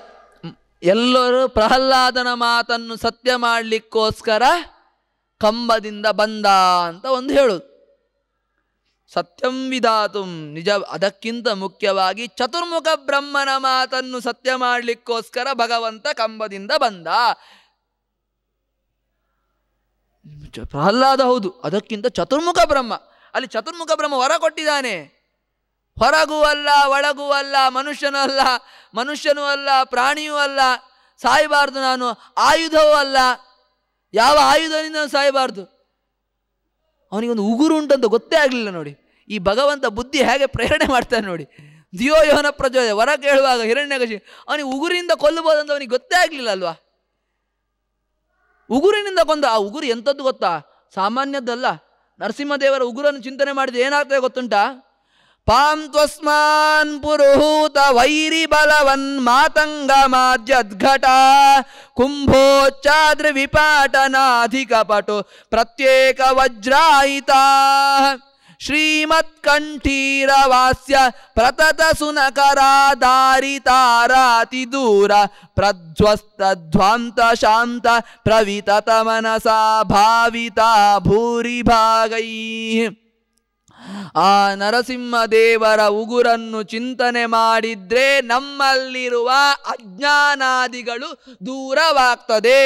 ಎಲ್ಲರೂ ಪ್ರಹ್ಲಾದನ ಮಾತನ್ನು ಸತ್ಯ ಮಾಡಲಿಕ್ಕೋಸ್ಕರ ಕಂಬದಿಂದ ಬಂದ ಅಂತ ಒಂದು ಹೇಳೋದು ಸತ್ಯಂ ವಿಧಾತು ನಿಜ ಅದಕ್ಕಿಂತ ಮುಖ್ಯವಾಗಿ ಚತುರ್ಮುಖ ಬ್ರಹ್ಮನ ಮಾತನ್ನು ಸತ್ಯ ಮಾಡಲಿಕ್ಕೋಸ್ಕರ ಭಗವಂತ ಕಂಬದಿಂದ ಬಂದ ಪ್ರಹ್ಲಾದ ಹೌದು ಅದಕ್ಕಿಂತ ಚತುರ್ಮುಖ ಬ್ರಹ್ಮ ಅಲ್ಲಿ ಚತುರ್ಮುಖ ಬ್ರಹ್ಮ ಹೊರ ಕೊಟ್ಟಿದ್ದಾನೆ ಹೊರಗೂ ಅಲ್ಲ ಒಳಗೂ ಅಲ್ಲ ಮನುಷ್ಯನೂ ಅಲ್ಲ ಮನುಷ್ಯನೂ ಅಲ್ಲ ಪ್ರಾಣಿಯೂ ಅಲ್ಲ ಸಾಯಬಾರ್ದು ನಾನು ಆಯುಧವೂ ಅಲ್ಲ ಯಾವ ಆಯುಧದಿಂದ ನಾನು ಸಾಯಬಾರ್ದು ಅವನಿಗೊಂದು ಉಗುರು ಉಂಟಂತ ಗೊತ್ತೇ ಆಗಲಿಲ್ಲ ನೋಡಿ ಈ ಭಗವಂತ ಬುದ್ಧಿ ಹೇಗೆ ಪ್ರೇರಣೆ ಮಾಡ್ತಾನೆ ನೋಡಿ ದಿಯೋ ಯೋನ ಪ್ರಜೋಯ ವರ ಕೇಳುವಾಗ ಹಿರಣ್ಯಕಶಿ ಅವನಿಗೆ ಉಗುರಿಂದ ಕೊಲ್ಲಬೋದಂತ ಅವನಿಗೆ ಗೊತ್ತೇ ಆಗಲಿಲ್ಲ ಅಲ್ವಾ ಉಗುರಿನಿಂದ ಬಂದ ಆ ಉಗುರು ಎಂಥದ್ದು ಗೊತ್ತಾ ಸಾಮಾನ್ಯದ್ದಲ್ಲ ನರಸಿಂಹದೇವರ ಉಗುರನ್ನು ಚಿಂತನೆ ಮಾಡಿದ ಏನಾಗ್ತದೆ ಗೊತ್ತುಂಟ ಪಾಂ ತ್ವಸ್ಮಾನ್ ಪುರುಹೂತ ವೈರಿ ಬಲವನ್ ಮಾತಂಗ ಮಾಜ್ಯದ್ಘಟ ಕುಂಭೋಚ್ಚಾದ್ರಿ ವಿಪಾಟನಾಧಿಕ ಪಟು ಪ್ರತ್ಯೇಕ ವಜ್ರಾಯಿತಾ ಶ್ರೀಮತ್ಕಂಠೀರವಾಸ್ಯ ಪ್ರತತ ಸುನಕರಾಧಾರಿತಾರಾತಿ ದೂರ ಪ್ರಧ್ವಸ್ತಧ್ವಾಂತ ಶಾಂತ ಪ್ರವಿತತ ಮನಸಾ ಭಾವಿತ ಭಾಗೈ ಆ ನರಸಿಂಹದೇವರ ಉಗುರನ್ನು ಚಿಂತನೆ ಮಾಡಿದ್ರೆ ನಮ್ಮಲ್ಲಿರುವ ಅಜ್ಞಾನಾದಿಗಳು ದೂರವಾಗ್ತದೆ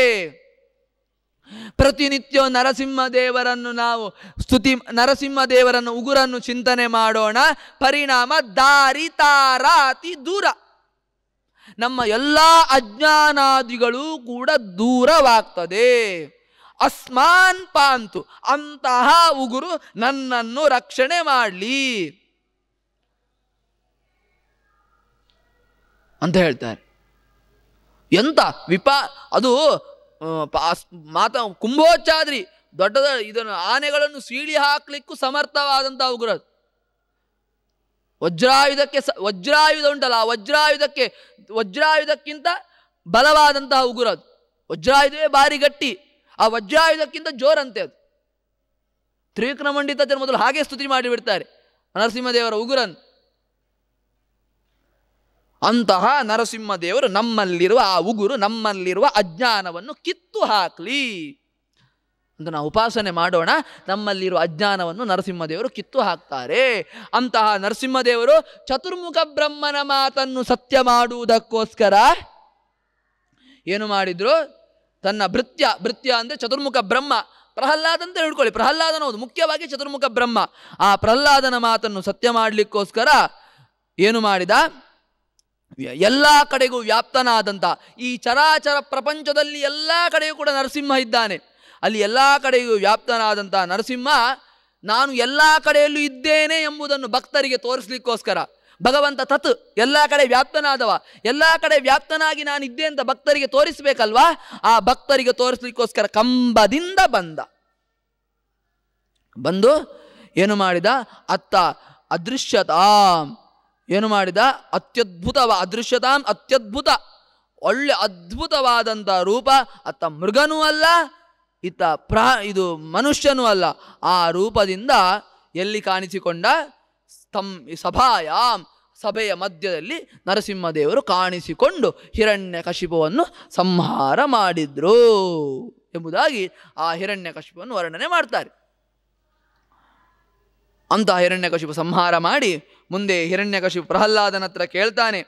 ಪ್ರತಿನಿತ್ಯ ನರಸಿಂಹದೇವರನ್ನು ನಾವು ಸ್ತುತಿ ನರಸಿಂಹದೇವರನ್ನು ಉಗುರನ್ನು ಚಿಂತನೆ ಮಾಡೋಣ ಪರಿಣಾಮ ದಾರಿ ತಾರಾತಿ ದೂರ ನಮ್ಮ ಎಲ್ಲ ಅಜ್ಞಾನಾದಿಗಳು ಕೂಡ ದೂರವಾಗ್ತದೆ ಅಸ್ಮಾನ್ ಪಾಂತು ಅಂತಹ ಉಗುರು ನನ್ನನ್ನು ರಕ್ಷಣೆ ಮಾಡಲಿ ಅಂತ ಹೇಳ್ತಾರೆ ಎಂತ ವಿಪ ಅದು ಮಾತ ಕುಂಭೋಚ್ಚಾದ್ರಿ ದೊಡ್ಡದ ಇದನ್ನು ಆನೆಗಳನ್ನು ಸೀಳಿ ಹಾಕಲಿಕ್ಕೂ ಸಮರ್ಥವಾದಂಥ ಉಗ್ರ ವಜ್ರಾಯುಧಕ್ಕೆ ಸ ವಜ್ರಾಯುಧ ಉಂಟಲ್ಲ ಆ ವಜ್ರಾಯುಧಕ್ಕೆ ವಜ್ರಾಯುಧಕ್ಕಿಂತ ಬಲವಾದಂತಹ ಉಗುರ ಅದು ವಜ್ರಾಯುಧವೇ ಭಾರಿ ಗಟ್ಟಿ ಆ ವಜ್ರಾಯುಧಕ್ಕಿಂತ ಜೋರಂತೆ ಅದು ತ್ರಿವಿಕ್ರಮಂಡಿತ ಮೊದಲು ಹಾಗೆ ಸ್ತುತಿ ಮಾಡಿಬಿಡ್ತಾರೆ ನರಸಿಂಹದೇವರ ಉಗುರನ್ನು ಅಂತಹ ನರಸಿಂಹದೇವರು ನಮ್ಮಲ್ಲಿರುವ ಆ ಉಗುರು ನಮ್ಮಲ್ಲಿರುವ ಅಜ್ಞಾನವನ್ನು ಕಿತ್ತು ಹಾಕಲಿ ಅಂತ ನಾವು ಉಪಾಸನೆ ಮಾಡೋಣ ನಮ್ಮಲ್ಲಿರುವ ಅಜ್ಞಾನವನ್ನು ನರಸಿಂಹದೇವರು ಕಿತ್ತು ಹಾಕ್ತಾರೆ ಅಂತಹ ನರಸಿಂಹದೇವರು ಚತುರ್ಮುಖ ಬ್ರಹ್ಮನ ಮಾತನ್ನು ಸತ್ಯ ಮಾಡುವುದಕ್ಕೋಸ್ಕರ ಏನು ಮಾಡಿದ್ರು ತನ್ನ ಭೃತ್ಯ ಭೃತ್ಯ ಅಂದರೆ ಚತುರ್ಮುಖ ಬ್ರಹ್ಮ ಪ್ರಹ್ಲಾದ ಅಂತ ಪ್ರಹ್ಲಾದನ ಹೌದು ಮುಖ್ಯವಾಗಿ ಚತುರ್ಮುಖ ಬ್ರಹ್ಮ ಆ ಪ್ರಹ್ಲಾದನ ಮಾತನ್ನು ಸತ್ಯ ಮಾಡಲಿಕ್ಕೋಸ್ಕರ ಏನು ಮಾಡಿದ ಎಲ್ಲ ಕಡೆಗೂ ವ್ಯಾಪ್ತನಾದಂಥ ಈ ಚರಾಚರ ಪ್ರಪಂಚದಲ್ಲಿ ಎಲ್ಲ ಕಡೆಯೂ ಕೂಡ ನರಸಿಂಹ ಇದ್ದಾನೆ ಅಲ್ಲಿ ಎಲ್ಲ ಕಡೆಗೂ ವ್ಯಾಪ್ತನಾದಂಥ ನರಸಿಂಹ ನಾನು ಎಲ್ಲ ಕಡೆಯಲ್ಲೂ ಇದ್ದೇನೆ ಎಂಬುದನ್ನು ಭಕ್ತರಿಗೆ ತೋರಿಸ್ಲಿಕ್ಕೋಸ್ಕರ ಭಗವಂತ ತತ್ ಎಲ್ಲ ಕಡೆ ವ್ಯಾಪ್ತನಾದವ ಎಲ್ಲ ಕಡೆ ವ್ಯಾಪ್ತನಾಗಿ ನಾನು ಇದ್ದೆ ಅಂತ ಭಕ್ತರಿಗೆ ತೋರಿಸ್ಬೇಕಲ್ವಾ ಆ ಭಕ್ತರಿಗೆ ತೋರಿಸ್ಲಿಕ್ಕೋಸ್ಕರ ಕಂಬದಿಂದ ಬಂದ ಬಂದು ಏನು ಮಾಡಿದ ಅತ್ತ ಅದೃಶ್ಯತಾಂ ಏನು ಮಾಡಿದ ಅತ್ಯದ್ಭುತವ ಅದೃಶ್ಯತಾಂ ಅತ್ಯದ್ಭುತ ಒಳ್ಳೆ ಅದ್ಭುತವಾದಂಥ ರೂಪ ಅತ್ತ ಮೃಗನೂ ಅಲ್ಲ ಇತ್ತ ಪ್ರಾ ಇದು ಮನುಷ್ಯನೂ ಅಲ್ಲ ಆ ರೂಪದಿಂದ ಎಲ್ಲಿ ಕಾಣಿಸಿಕೊಂಡ ಸ್ತಂ ಸಭಾಯಾಮ್ ಸಭೆಯ ಮಧ್ಯದಲ್ಲಿ ನರಸಿಂಹದೇವರು ಕಾಣಿಸಿಕೊಂಡು ಹಿರಣ್ಯ ಕಶಿಪವನ್ನು ಸಂಹಾರ ಮಾಡಿದ್ರು ಎಂಬುದಾಗಿ ಆ ಹಿರಣ್ಯ ಕಶಿಪವನ್ನು ವರ್ಣನೆ ಮಾಡ್ತಾರೆ ಅಂತ ಹಿರಣ್ಯಕಶಿಪು ಸಂಹಾರ ಮಾಡಿ ಮುಂದೆ ಹಿರಣ್ಯಕಶಿಪು ಪ್ರಹ್ಲಾದನ ಹತ್ರ ಕೇಳ್ತಾನೆ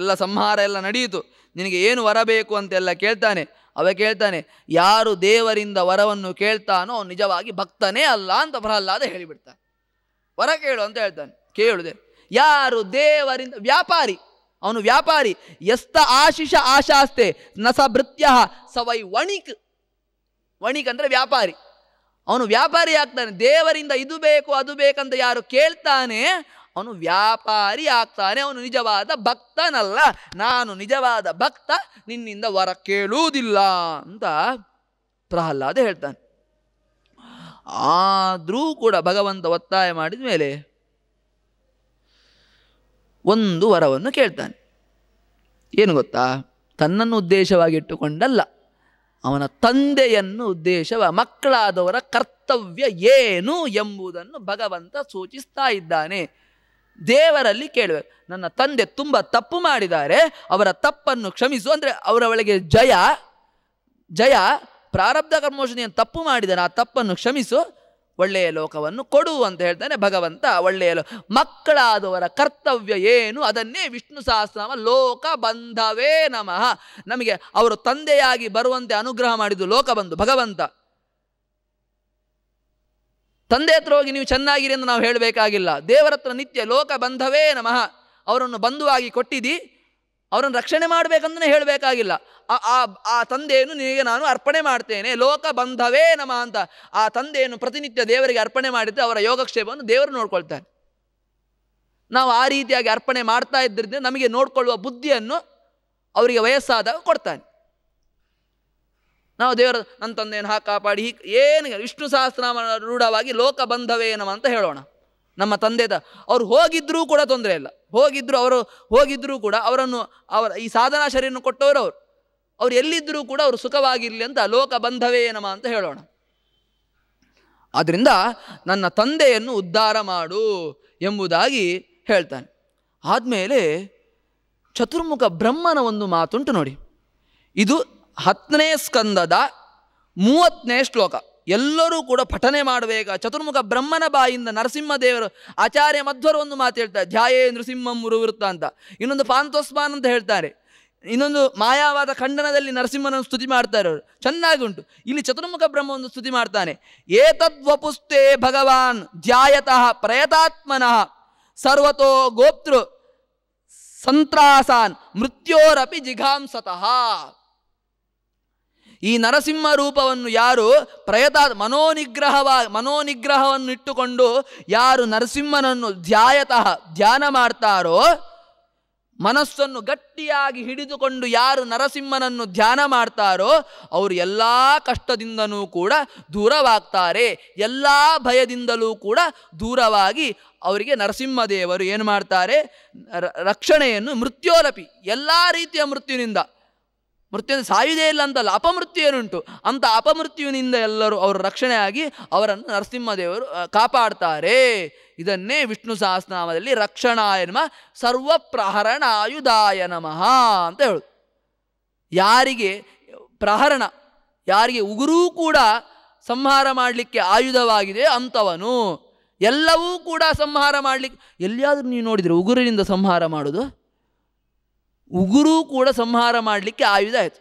ಎಲ್ಲ ಸಂಹಾರ ಎಲ್ಲ ನಡೆಯಿತು ನಿನಗೆ ಏನು ವರಬೇಕು ಬೇಕು ಅಂತೆಲ್ಲ ಕೇಳ್ತಾನೆ ಅವ ಕೇಳ್ತಾನೆ ಯಾರು ದೇವರಿಂದ ವರವನ್ನು ಕೇಳ್ತಾನೋ ನಿಜವಾಗಿ ಭಕ್ತನೇ ಅಲ್ಲ ಅಂತ ಪ್ರಹ್ಲಾದ ಹೇಳಿಬಿಡ್ತಾನೆ ವರ ಕೇಳು ಅಂತ ಹೇಳ್ತಾನೆ ಕೇಳುದೆ ಯಾರು ದೇವರಿಂದ ವ್ಯಾಪಾರಿ ಅವನು ವ್ಯಾಪಾರಿ ಎಸ್ತ ಆಶಿಷ ಆಶಾಸ್ತೆ ನಸ ಭೃತ್ಯ ಸವೈ ವಣಿಕ್ ವಣಿಕ್ ಅಂದರೆ ವ್ಯಾಪಾರಿ ಅವನು ವ್ಯಾಪಾರಿ ಆಗ್ತಾನೆ ದೇವರಿಂದ ಇದು ಬೇಕು ಅದು ಬೇಕಂತ ಯಾರು ಕೇಳ್ತಾನೆ ಅವನು ವ್ಯಾಪಾರಿ ಆಗ್ತಾನೆ ಅವನು ನಿಜವಾದ ಭಕ್ತನಲ್ಲ ನಾನು ನಿಜವಾದ ಭಕ್ತ ನಿನ್ನಿಂದ ವರ ಕೇಳುವುದಿಲ್ಲ ಅಂತ ಪ್ರಹ್ಲಾದ ಹೇಳ್ತಾನೆ ಆದರೂ ಕೂಡ ಭಗವಂತ ಒತ್ತಾಯ ಮಾಡಿದ ಮೇಲೆ ಒಂದು ವರವನ್ನು ಕೇಳ್ತಾನೆ ಏನು ಗೊತ್ತಾ ತನ್ನನ್ನು ಉದ್ದೇಶವಾಗಿಟ್ಟುಕೊಂಡಲ್ಲ ಅವನ ತಂದೆಯನ್ನು ಉದ್ದೇಶವ ಮಕ್ಕಳಾದವರ ಕರ್ತವ್ಯ ಏನು ಎಂಬುದನ್ನು ಭಗವಂತ ಸೂಚಿಸ್ತಾ ಇದ್ದಾನೆ ದೇವರಲ್ಲಿ ಕೇಳಬೇಕು ನನ್ನ ತಂದೆ ತುಂಬ ತಪ್ಪು ಮಾಡಿದ್ದಾರೆ ಅವರ ತಪ್ಪನ್ನು ಕ್ಷಮಿಸು ಅಂದರೆ ಅವರ ಒಳಗೆ ಜಯ ಜಯ ಪ್ರಾರಬ್ಧ ಕರ್ಮೋಷಣೆಯನ್ನು ತಪ್ಪು ಮಾಡಿದ್ದಾನೆ ಆ ತಪ್ಪನ್ನು ಕ್ಷಮಿಸು ಒಳ್ಳೆಯ ಲೋಕವನ್ನು ಕೊಡು ಅಂತ ಹೇಳ್ತಾನೆ ಭಗವಂತ ಒಳ್ಳೆಯ ಲೋ ಮಕ್ಕಳಾದವರ ಕರ್ತವ್ಯ ಏನು ಅದನ್ನೇ ವಿಷ್ಣು ಸಹಸ್ರನಾಮ ಲೋಕ ಬಂಧವೇ ನಮಃ ನಮಗೆ ಅವರು ತಂದೆಯಾಗಿ ಬರುವಂತೆ ಅನುಗ್ರಹ ಮಾಡಿದ್ದು ಲೋಕ ಬಂಧು ಭಗವಂತ ತಂದೆ ಹತ್ರ ಹೋಗಿ ನೀವು ಚೆನ್ನಾಗಿರಿ ಎಂದು ನಾವು ಹೇಳಬೇಕಾಗಿಲ್ಲ ದೇವರತ್ರ ನಿತ್ಯ ಲೋಕ ಬಂಧವೇ ನಮಃ ಅವರನ್ನು ಬಂಧುವಾಗಿ ಕೊಟ್ಟಿದ್ದೀ ಅವರನ್ನು ರಕ್ಷಣೆ ಮಾಡಬೇಕಂತಲೇ ಹೇಳಬೇಕಾಗಿಲ್ಲ ಆ ಆ ತಂದೆಯನ್ನು ನಿನಗೆ ನಾನು ಅರ್ಪಣೆ ಮಾಡ್ತೇನೆ ಲೋಕ ಬಂಧವೇ ನಮ ಅಂತ ಆ ತಂದೆಯನ್ನು ಪ್ರತಿನಿತ್ಯ ದೇವರಿಗೆ ಅರ್ಪಣೆ ಮಾಡಿದರೆ ಅವರ ಯೋಗಕ್ಷೇಪವನ್ನು ದೇವರು ನೋಡ್ಕೊಳ್ತಾರೆ ನಾವು ಆ ರೀತಿಯಾಗಿ ಅರ್ಪಣೆ ಮಾಡ್ತಾ ಇದ್ದರಿಂದ ನಮಗೆ ನೋಡಿಕೊಳ್ಳುವ ಬುದ್ಧಿಯನ್ನು ಅವರಿಗೆ ವಯಸ್ಸಾದಾಗ ಕೊಡ್ತಾನೆ ನಾವು ದೇವರ ನನ್ನ ತಂದೆಯನ್ನು ಹಾಕಾಪಾಡಿ ಹೀಗೆ ಏನು ವಿಷ್ಣು ಸಹಸ್ರನಾಮ ರೂಢವಾಗಿ ಲೋಕ ಬಂಧವೇನಮ ಅಂತ ಹೇಳೋಣ ನಮ್ಮ ತಂದೆದ ಅವ್ರು ಹೋಗಿದ್ದರೂ ಕೂಡ ತೊಂದರೆ ಇಲ್ಲ ಹೋಗಿದ್ದರೂ ಅವರು ಹೋಗಿದ್ದರೂ ಕೂಡ ಅವರನ್ನು ಅವರ ಈ ಸಾಧನಾ ಶರೀರನ್ನು ಕೊಟ್ಟವರು ಅವರು ಅವ್ರು ಎಲ್ಲಿದ್ದರೂ ಕೂಡ ಅವರು ಸುಖವಾಗಿರಲಿ ಅಂತ ಲೋಕ ಬಂಧವೇ ನಮ ಅಂತ ಹೇಳೋಣ ಆದ್ದರಿಂದ ನನ್ನ ತಂದೆಯನ್ನು ಉದ್ಧಾರ ಮಾಡು ಎಂಬುದಾಗಿ ಹೇಳ್ತಾನೆ ಆದಮೇಲೆ ಚತುರ್ಮುಖ ಬ್ರಹ್ಮನ ಒಂದು ಮಾತುಂಟು ನೋಡಿ ಇದು ಹತ್ತನೇ ಸ್ಕಂದದ ಮೂವತ್ತನೇ ಶ್ಲೋಕ ಎಲ್ಲರೂ ಕೂಡ ಪಠನೆ ಮಾಡಬೇಕ ಚತುರ್ಮುಖ ಬ್ರಹ್ಮನ ಬಾಯಿಂದ ನರಸಿಂಹದೇವರು ಆಚಾರ್ಯ ಮಧ್ವರು ಒಂದು ಮಾತು ಹೇಳ್ತಾರೆ ಧ್ಯಾಯೇ ನೃಸಿಂಹಂ ಮುರುವೃತ್ತ ಅಂತ ಇನ್ನೊಂದು ಪಾಂತೋಸ್ಮಾನ್ ಅಂತ ಹೇಳ್ತಾರೆ ಇನ್ನೊಂದು ಮಾಯಾವಾದ ಖಂಡನದಲ್ಲಿ ನರಸಿಂಹನನ್ನು ಸ್ತುತಿ ಮಾಡ್ತಾರೆ ಅವರು ಚೆನ್ನಾಗಿ ಉಂಟು ಇಲ್ಲಿ ಚತುರ್ಮುಖ ಬ್ರಹ್ಮವನ್ನು ಸ್ತುತಿ ಮಾಡ್ತಾನೆ ಏತದ್ವಪುಸ್ತೇ ಭಗವಾನ್ ಧ್ಯಾಯತಃ ಪ್ರಯತಾತ್ಮನಃ ಸರ್ವತೋ ಗೋಪ್ತೃ ಸಂತ್ರಾಸಾನ್ ಮೃತ್ಯೋರಪಿ ಜಿಘಾಂಸತಃ ಈ ನರಸಿಂಹ ರೂಪವನ್ನು ಯಾರು ಪ್ರಯತ ಮನೋನಿಗ್ರಹವನ್ನು ಇಟ್ಟುಕೊಂಡು ಯಾರು ನರಸಿಂಹನನ್ನು ಧ್ಯಾಯತಃ ಧ್ಯಾನ ಮಾಡ್ತಾರೋ ಮನಸ್ಸನ್ನು ಗಟ್ಟಿಯಾಗಿ ಹಿಡಿದುಕೊಂಡು ಯಾರು ನರಸಿಂಹನನ್ನು ಧ್ಯಾನ ಮಾಡ್ತಾರೋ ಅವರು ಎಲ್ಲ ಕಷ್ಟದಿಂದಲೂ ಕೂಡ ದೂರವಾಗ್ತಾರೆ ಎಲ್ಲ ಭಯದಿಂದಲೂ ಕೂಡ ದೂರವಾಗಿ ಅವರಿಗೆ ನರಸಿಂಹದೇವರು ಏನು ಮಾಡ್ತಾರೆ ರಕ್ಷಣೆಯನ್ನು ಮೃತ್ಯೋಲಪಿ ಎಲ್ಲ ರೀತಿಯ ಮೃತ್ಯುವಿನಿಂದ ಮೃತ್ಯು ಸಾಯುವುದೇ ಇಲ್ಲ ಅಂತಲ್ಲ ಅಪಮೃತ್ಯು ಏನುಂಟು ಅಂಥ ಅಪಮೃತ್ಯುವಿನಿಂದ ಎಲ್ಲರೂ ಅವರು ರಕ್ಷಣೆಯಾಗಿ ಅವರನ್ನು ನರಸಿಂಹದೇವರು ಕಾಪಾಡ್ತಾರೆ ಇದನ್ನೇ ವಿಷ್ಣು ಸಹಸ್ರನಾಮದಲ್ಲಿ ರಕ್ಷಣಾಯ ನಮ ಸರ್ವಪ್ರಹರಣಾಯುಧಾಯ ನಮಃ ಅಂತ ಹೇಳು ಯಾರಿಗೆ ಪ್ರಹರಣ ಯಾರಿಗೆ ಉಗುರೂ ಕೂಡ ಸಂಹಾರ ಮಾಡಲಿಕ್ಕೆ ಆಯುಧವಾಗಿದೆ ಅಂಥವನು ಎಲ್ಲವೂ ಕೂಡ ಸಂಹಾರ ಮಾಡಲಿಕ್ಕೆ ಎಲ್ಲಿಯಾದರೂ ನೀವು ನೋಡಿದರೆ ಉಗುರಿನಿಂದ ಸಂಹಾರ ಮಾಡೋದು ಉಗುರೂ ಕೂಡ ಸಂಹಾರ ಮಾಡಲಿಕ್ಕೆ ಆಯುಧ ಆಯಿತು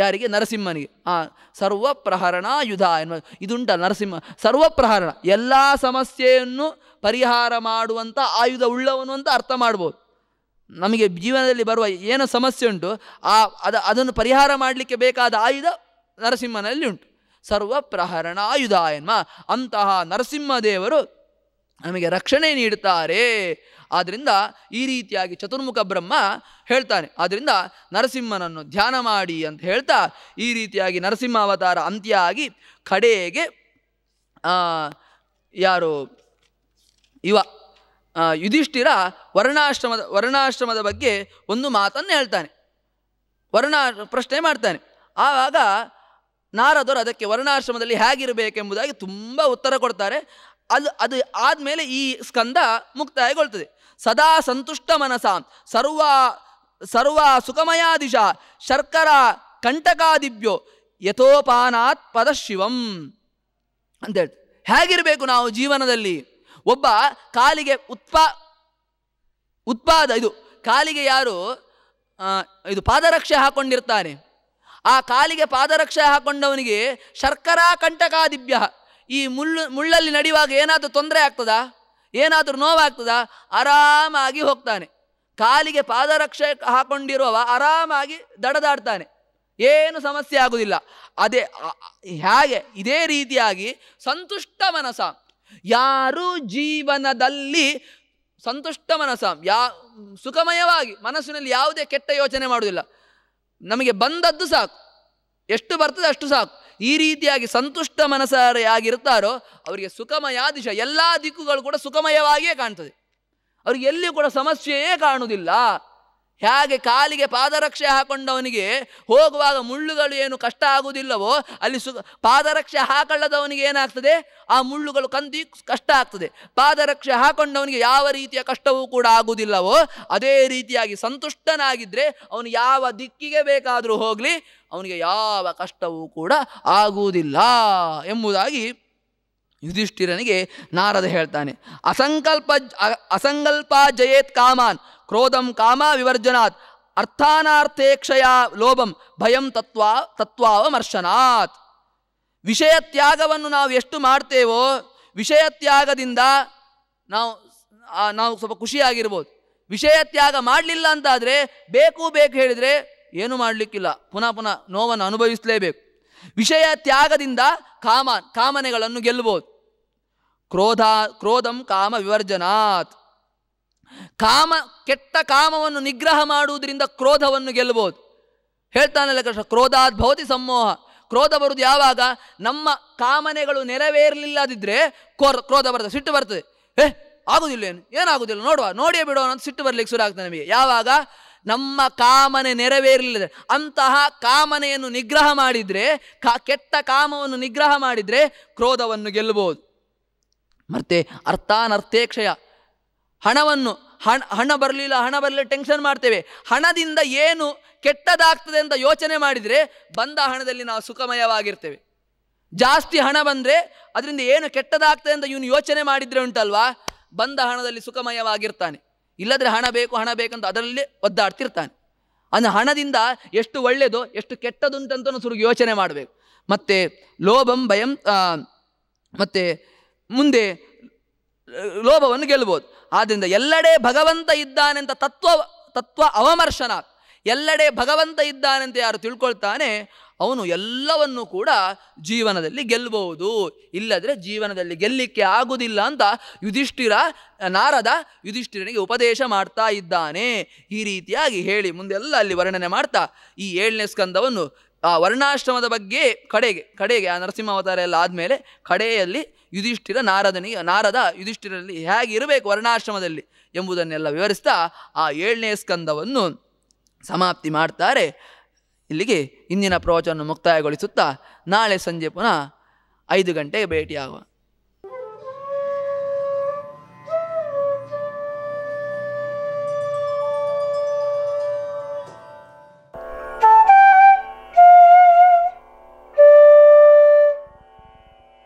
ಯಾರಿಗೆ ನರಸಿಂಹನಿಗೆ ಆ ಪ್ರಹರಣಾಯುಧ ಎನ್ನುವ ಇದುಂಟ ನರಸಿಂಹ ಸರ್ವಪ್ರಹರಣ ಎಲ್ಲ ಸಮಸ್ಯೆಯನ್ನು ಪರಿಹಾರ ಮಾಡುವಂಥ ಆಯುಧ ಉಳ್ಳವನು ಅಂತ ಅರ್ಥ ಮಾಡ್ಬೋದು ನಮಗೆ ಜೀವನದಲ್ಲಿ ಬರುವ ಏನೋ ಸಮಸ್ಯೆ ಉಂಟು ಆ ಅದ ಅದನ್ನು ಪರಿಹಾರ ಮಾಡಲಿಕ್ಕೆ ಬೇಕಾದ ಆಯುಧ ನರಸಿಂಹನಲ್ಲಿ ಉಂಟು ಸರ್ವಪ್ರಹರಣ ಆಯುಧ ಎನ್ಮ ಅಂತಹ ನರಸಿಂಹದೇವರು ನಮಗೆ ರಕ್ಷಣೆ ನೀಡುತ್ತಾರೆ ಆದ್ದರಿಂದ ಈ ರೀತಿಯಾಗಿ ಚತುರ್ಮುಖ ಬ್ರಹ್ಮ ಹೇಳ್ತಾನೆ ಆದ್ದರಿಂದ ನರಸಿಂಹನನ್ನು ಧ್ಯಾನ ಮಾಡಿ ಅಂತ ಹೇಳ್ತಾ ಈ ರೀತಿಯಾಗಿ ಅವತಾರ ಅಂತ್ಯ ಆಗಿ ಕಡೆಗೆ ಯಾರು ಇವ ಯುಧಿಷ್ಠಿರ ವರ್ಣಾಶ್ರಮದ ವರ್ಣಾಶ್ರಮದ ಬಗ್ಗೆ ಒಂದು ಮಾತನ್ನು ಹೇಳ್ತಾನೆ ವರ್ಣ ಪ್ರಶ್ನೆ ಮಾಡ್ತಾನೆ ಆವಾಗ ನಾರದರು ಅದಕ್ಕೆ ವರ್ಣಾಶ್ರಮದಲ್ಲಿ ಹೇಗಿರಬೇಕೆಂಬುದಾಗಿ ತುಂಬ ಉತ್ತರ ಕೊಡ್ತಾರೆ ಅದು ಅದು ಆದಮೇಲೆ ಈ ಸ್ಕಂದ ಮುಕ್ತಾಯಗೊಳ್ತದೆ ಸದಾ ಸಂತುಷ್ಟ ಮನಸ ಸರ್ವ ಸರ್ವ ಸುಖಮಯಾ ದಿಶ ಶರ್ಕರ ಕಂಟಕಾದಿಬ್ಯೋ ಯಥೋಪಾನಾತ್ ಅಂತ ಅಂತೇಳಿ ಹೇಗಿರಬೇಕು ನಾವು ಜೀವನದಲ್ಲಿ ಒಬ್ಬ ಕಾಲಿಗೆ ಉತ್ಪಾ ಉತ್ಪಾದ ಇದು ಕಾಲಿಗೆ ಯಾರು ಇದು ಪಾದರಕ್ಷೆ ಹಾಕೊಂಡಿರ್ತಾನೆ ಆ ಕಾಲಿಗೆ ಪಾದರಕ್ಷೆ ಹಾಕೊಂಡವನಿಗೆ ಶರ್ಕರಾ ಕಂಟಕಾದಿಭ್ಯ ಈ ಮುಳ್ಳು ಮುಳ್ಳಲ್ಲಿ ನಡೆಯುವಾಗ ಏನಾದರೂ ತೊಂದರೆ ಆಗ್ತದಾ ಏನಾದರೂ ನೋವಾಗ್ತದ ಆರಾಮಾಗಿ ಹೋಗ್ತಾನೆ ಕಾಲಿಗೆ ಪಾದರಕ್ಷೆ ಹಾಕೊಂಡಿರುವವ ಆರಾಮಾಗಿ ದಡದಾಡ್ತಾನೆ ಏನು ಸಮಸ್ಯೆ ಆಗುವುದಿಲ್ಲ ಅದೇ ಹೇಗೆ ಇದೇ ರೀತಿಯಾಗಿ ಸಂತುಷ್ಟ ಮನಸ ಯಾರು ಜೀವನದಲ್ಲಿ ಸಂತುಷ್ಟ ಮನಸ ಯಾ ಸುಖಮಯವಾಗಿ ಮನಸ್ಸಿನಲ್ಲಿ ಯಾವುದೇ ಕೆಟ್ಟ ಯೋಚನೆ ಮಾಡುವುದಿಲ್ಲ ನಮಗೆ ಬಂದದ್ದು ಸಾಕು ಎಷ್ಟು ಬರ್ತದೆ ಅಷ್ಟು ಸಾಕು ಈ ರೀತಿಯಾಗಿ ಸಂತುಷ್ಟ ಮನಸಾರೆಯಾಗಿರ್ತಾರೋ ಅವರಿಗೆ ದಿಶ ಎಲ್ಲ ದಿಕ್ಕುಗಳು ಕೂಡ ಸುಖಮಯವಾಗಿಯೇ ಕಾಣ್ತದೆ ಅವ್ರಿಗೆ ಎಲ್ಲಿಯೂ ಕೂಡ ಸಮಸ್ಯೆಯೇ ಕಾಣುವುದಿಲ್ಲ ಹೇಗೆ ಕಾಲಿಗೆ ಪಾದರಕ್ಷೆ ಹಾಕೊಂಡವನಿಗೆ ಹೋಗುವಾಗ ಮುಳ್ಳುಗಳು ಏನು ಕಷ್ಟ ಆಗುವುದಿಲ್ಲವೋ ಅಲ್ಲಿ ಸು ಪಾದರಕ್ಷೆ ಹಾಕಳ್ಳದವನಿಗೆ ಏನಾಗ್ತದೆ ಆ ಮುಳ್ಳುಗಳು ಕಂದಿ ಕಷ್ಟ ಆಗ್ತದೆ ಪಾದರಕ್ಷೆ ಹಾಕೊಂಡವನಿಗೆ ಯಾವ ರೀತಿಯ ಕಷ್ಟವೂ ಕೂಡ ಆಗುವುದಿಲ್ಲವೋ ಅದೇ ರೀತಿಯಾಗಿ ಸಂತುಷ್ಟನಾಗಿದ್ದರೆ ಅವನು ಯಾವ ದಿಕ್ಕಿಗೆ ಬೇಕಾದರೂ ಹೋಗಲಿ ಅವನಿಗೆ ಯಾವ ಕಷ್ಟವೂ ಕೂಡ ಆಗುವುದಿಲ್ಲ ಎಂಬುದಾಗಿ ಯುಧಿಷ್ಠಿರನಿಗೆ ನಾರದ ಹೇಳ್ತಾನೆ ಅಸಂಕಲ್ಪ ಅಸಂಕಲ್ಪ ಜಯೇತ್ ಕಾಮಾನ್ ಕ್ರೋಧಂ ಕಾಮ ವಿವರ್ಜನಾತ್ ಅರ್ಥಾನಾರ್ಥೇಕ್ಷಯ ಲೋಭಂ ಭಯಂ ತತ್ವ ತತ್ವಾವಮರ್ಶನಾತ್ ವಿಷಯ ತ್ಯಾಗವನ್ನು ನಾವು ಎಷ್ಟು ಮಾಡ್ತೇವೋ ವಿಷಯ ತ್ಯಾಗದಿಂದ ನಾವು ನಾವು ಸ್ವಲ್ಪ ಖುಷಿಯಾಗಿರ್ಬೋದು ವಿಷಯ ತ್ಯಾಗ ಮಾಡಲಿಲ್ಲ ಅಂತಾದರೆ ಬೇಕು ಬೇಕು ಹೇಳಿದರೆ ಏನು ಮಾಡಲಿಕ್ಕಿಲ್ಲ ಪುನಃ ಪುನಃ ನೋವನ್ನು ಅನುಭವಿಸಲೇಬೇಕು ವಿಷಯ ತ್ಯಾಗದಿಂದ ಕಾಮ ಕಾಮನೆಗಳನ್ನು ಗೆಲ್ಲಬಹುದು ಕ್ರೋಧ ಕ್ರೋಧಂ ಕಾಮ ವಿವರ್ಜನಾತ್ ಕಾಮ ಕೆಟ್ಟ ಕಾಮವನ್ನು ನಿಗ್ರಹ ಮಾಡುವುದರಿಂದ ಕ್ರೋಧವನ್ನು ಗೆಲ್ಲಬಹುದು ಹೇಳ್ತಾನಲ್ಲ ಕೃಷ್ಣ ಕ್ರೋಧಾತ್ ಭವತಿ ಸಮೋಹ ಕ್ರೋಧ ಬರುವುದು ಯಾವಾಗ ನಮ್ಮ ಕಾಮನೆಗಳು ನೆರವೇರಲಿಲ್ಲದಿದ್ದರೆ ಕೋರ್ ಕ್ರೋಧ ಬರ್ತದೆ ಸಿಟ್ಟು ಬರ್ತದೆ ಏ ಆಗುದಿಲ್ಲ ಏನು ಏನಾಗುದಿಲ್ಲ ನೋಡುವ ನೋಡಿಯೇ ಬಿಡೋಣ ಅಂತ ಸಿಟ್ಟು ಬರ್ಲಿಕ್ಕೆ ಶುರು ಆಗ್ತದೆ ನಮಗೆ ಯಾವಾಗ ನಮ್ಮ ಕಾಮನೆ ನೆರವೇರಲಿಲ್ಲ ಅಂತಹ ಕಾಮನೆಯನ್ನು ನಿಗ್ರಹ ಮಾಡಿದರೆ ಕಾ ಕೆಟ್ಟ ಕಾಮವನ್ನು ನಿಗ್ರಹ ಮಾಡಿದರೆ ಕ್ರೋಧವನ್ನು ಗೆಲ್ಲಬಹುದು ಮತ್ತೆ ಅರ್ಥಾನರ್ಥೇಕ್ಷಯ ಹಣವನ್ನು ಹಣ ಹಣ ಬರಲಿಲ್ಲ ಹಣ ಬರಲಿಲ್ಲ ಟೆನ್ಷನ್ ಮಾಡ್ತೇವೆ ಹಣದಿಂದ ಏನು ಕೆಟ್ಟದಾಗ್ತದೆ ಅಂತ ಯೋಚನೆ ಮಾಡಿದರೆ ಬಂದ ಹಣದಲ್ಲಿ ನಾವು ಸುಖಮಯವಾಗಿರ್ತೇವೆ ಜಾಸ್ತಿ ಹಣ ಬಂದರೆ ಅದರಿಂದ ಏನು ಕೆಟ್ಟದಾಗ್ತದೆ ಅಂತ ಇವನು ಯೋಚನೆ ಮಾಡಿದರೆ ಉಂಟಲ್ವಾ ಬಂದ ಹಣದಲ್ಲಿ ಸುಖಮಯವಾಗಿರ್ತಾನೆ ಇಲ್ಲದ್ರೆ ಹಣ ಬೇಕು ಹಣ ಬೇಕಂತ ಅದರಲ್ಲೇ ಒದ್ದಾಡ್ತಿರ್ತಾನೆ ಅಂದರೆ ಹಣದಿಂದ ಎಷ್ಟು ಒಳ್ಳೆಯದು ಎಷ್ಟು ಅಂತ ಸುರು ಯೋಚನೆ ಮಾಡಬೇಕು ಮತ್ತು ಲೋಭಂ ಭಯಂ ಮತ್ತು ಮುಂದೆ ಲೋಭವನ್ನು ಗೆಲ್ಬೋದು ಆದ್ದರಿಂದ ಎಲ್ಲೆಡೆ ಭಗವಂತ ಇದ್ದಾನೆ ತತ್ವ ತತ್ವ ಅವಮರ್ಶನ ಎಲ್ಲೆಡೆ ಭಗವಂತ ಇದ್ದಾನೆ ಅಂತ ಯಾರು ತಿಳ್ಕೊಳ್ತಾನೆ ಅವನು ಎಲ್ಲವನ್ನೂ ಕೂಡ ಜೀವನದಲ್ಲಿ ಗೆಲ್ಲಬಹುದು ಇಲ್ಲದ್ರೆ ಜೀವನದಲ್ಲಿ ಗೆಲ್ಲಿಕ್ಕೆ ಆಗುವುದಿಲ್ಲ ಅಂತ ಯುಧಿಷ್ಠಿರ ನಾರದ ಯುಧಿಷ್ಠಿರನಿಗೆ ಉಪದೇಶ ಮಾಡ್ತಾ ಇದ್ದಾನೆ ಈ ರೀತಿಯಾಗಿ ಹೇಳಿ ಮುಂದೆಲ್ಲ ಅಲ್ಲಿ ವರ್ಣನೆ ಮಾಡ್ತಾ ಈ ಏಳನೇ ಸ್ಕಂದವನ್ನು ಆ ವರ್ಣಾಶ್ರಮದ ಬಗ್ಗೆ ಕಡೆಗೆ ಕಡೆಗೆ ಆ ನರಸಿಂಹಾವತಾರ ಎಲ್ಲ ಆದಮೇಲೆ ಕಡೆಯಲ್ಲಿ ಯುಧಿಷ್ಠಿರ ನಾರದನಿಗೆ ನಾರದ ಯುಧಿಷ್ಠಿರಲ್ಲಿ ಹೇಗಿರಬೇಕು ವರ್ಣಾಶ್ರಮದಲ್ಲಿ ಎಂಬುದನ್ನೆಲ್ಲ ವಿವರಿಸ್ತಾ ಆ ಏಳನೇ ಸ್ಕಂದವನ್ನು ಸಮಾಪ್ತಿ ಮಾಡ್ತಾರೆ ಇಲ್ಲಿಗೆ ಇಂದಿನ ಪ್ರವಚನವನ್ನು ಮುಕ್ತಾಯಗೊಳಿಸುತ್ತಾ ನಾಳೆ ಸಂಜೆ ಪುನಃ ಐದು ಗಂಟೆಗೆ ಭೇಟಿಯಾಗುವ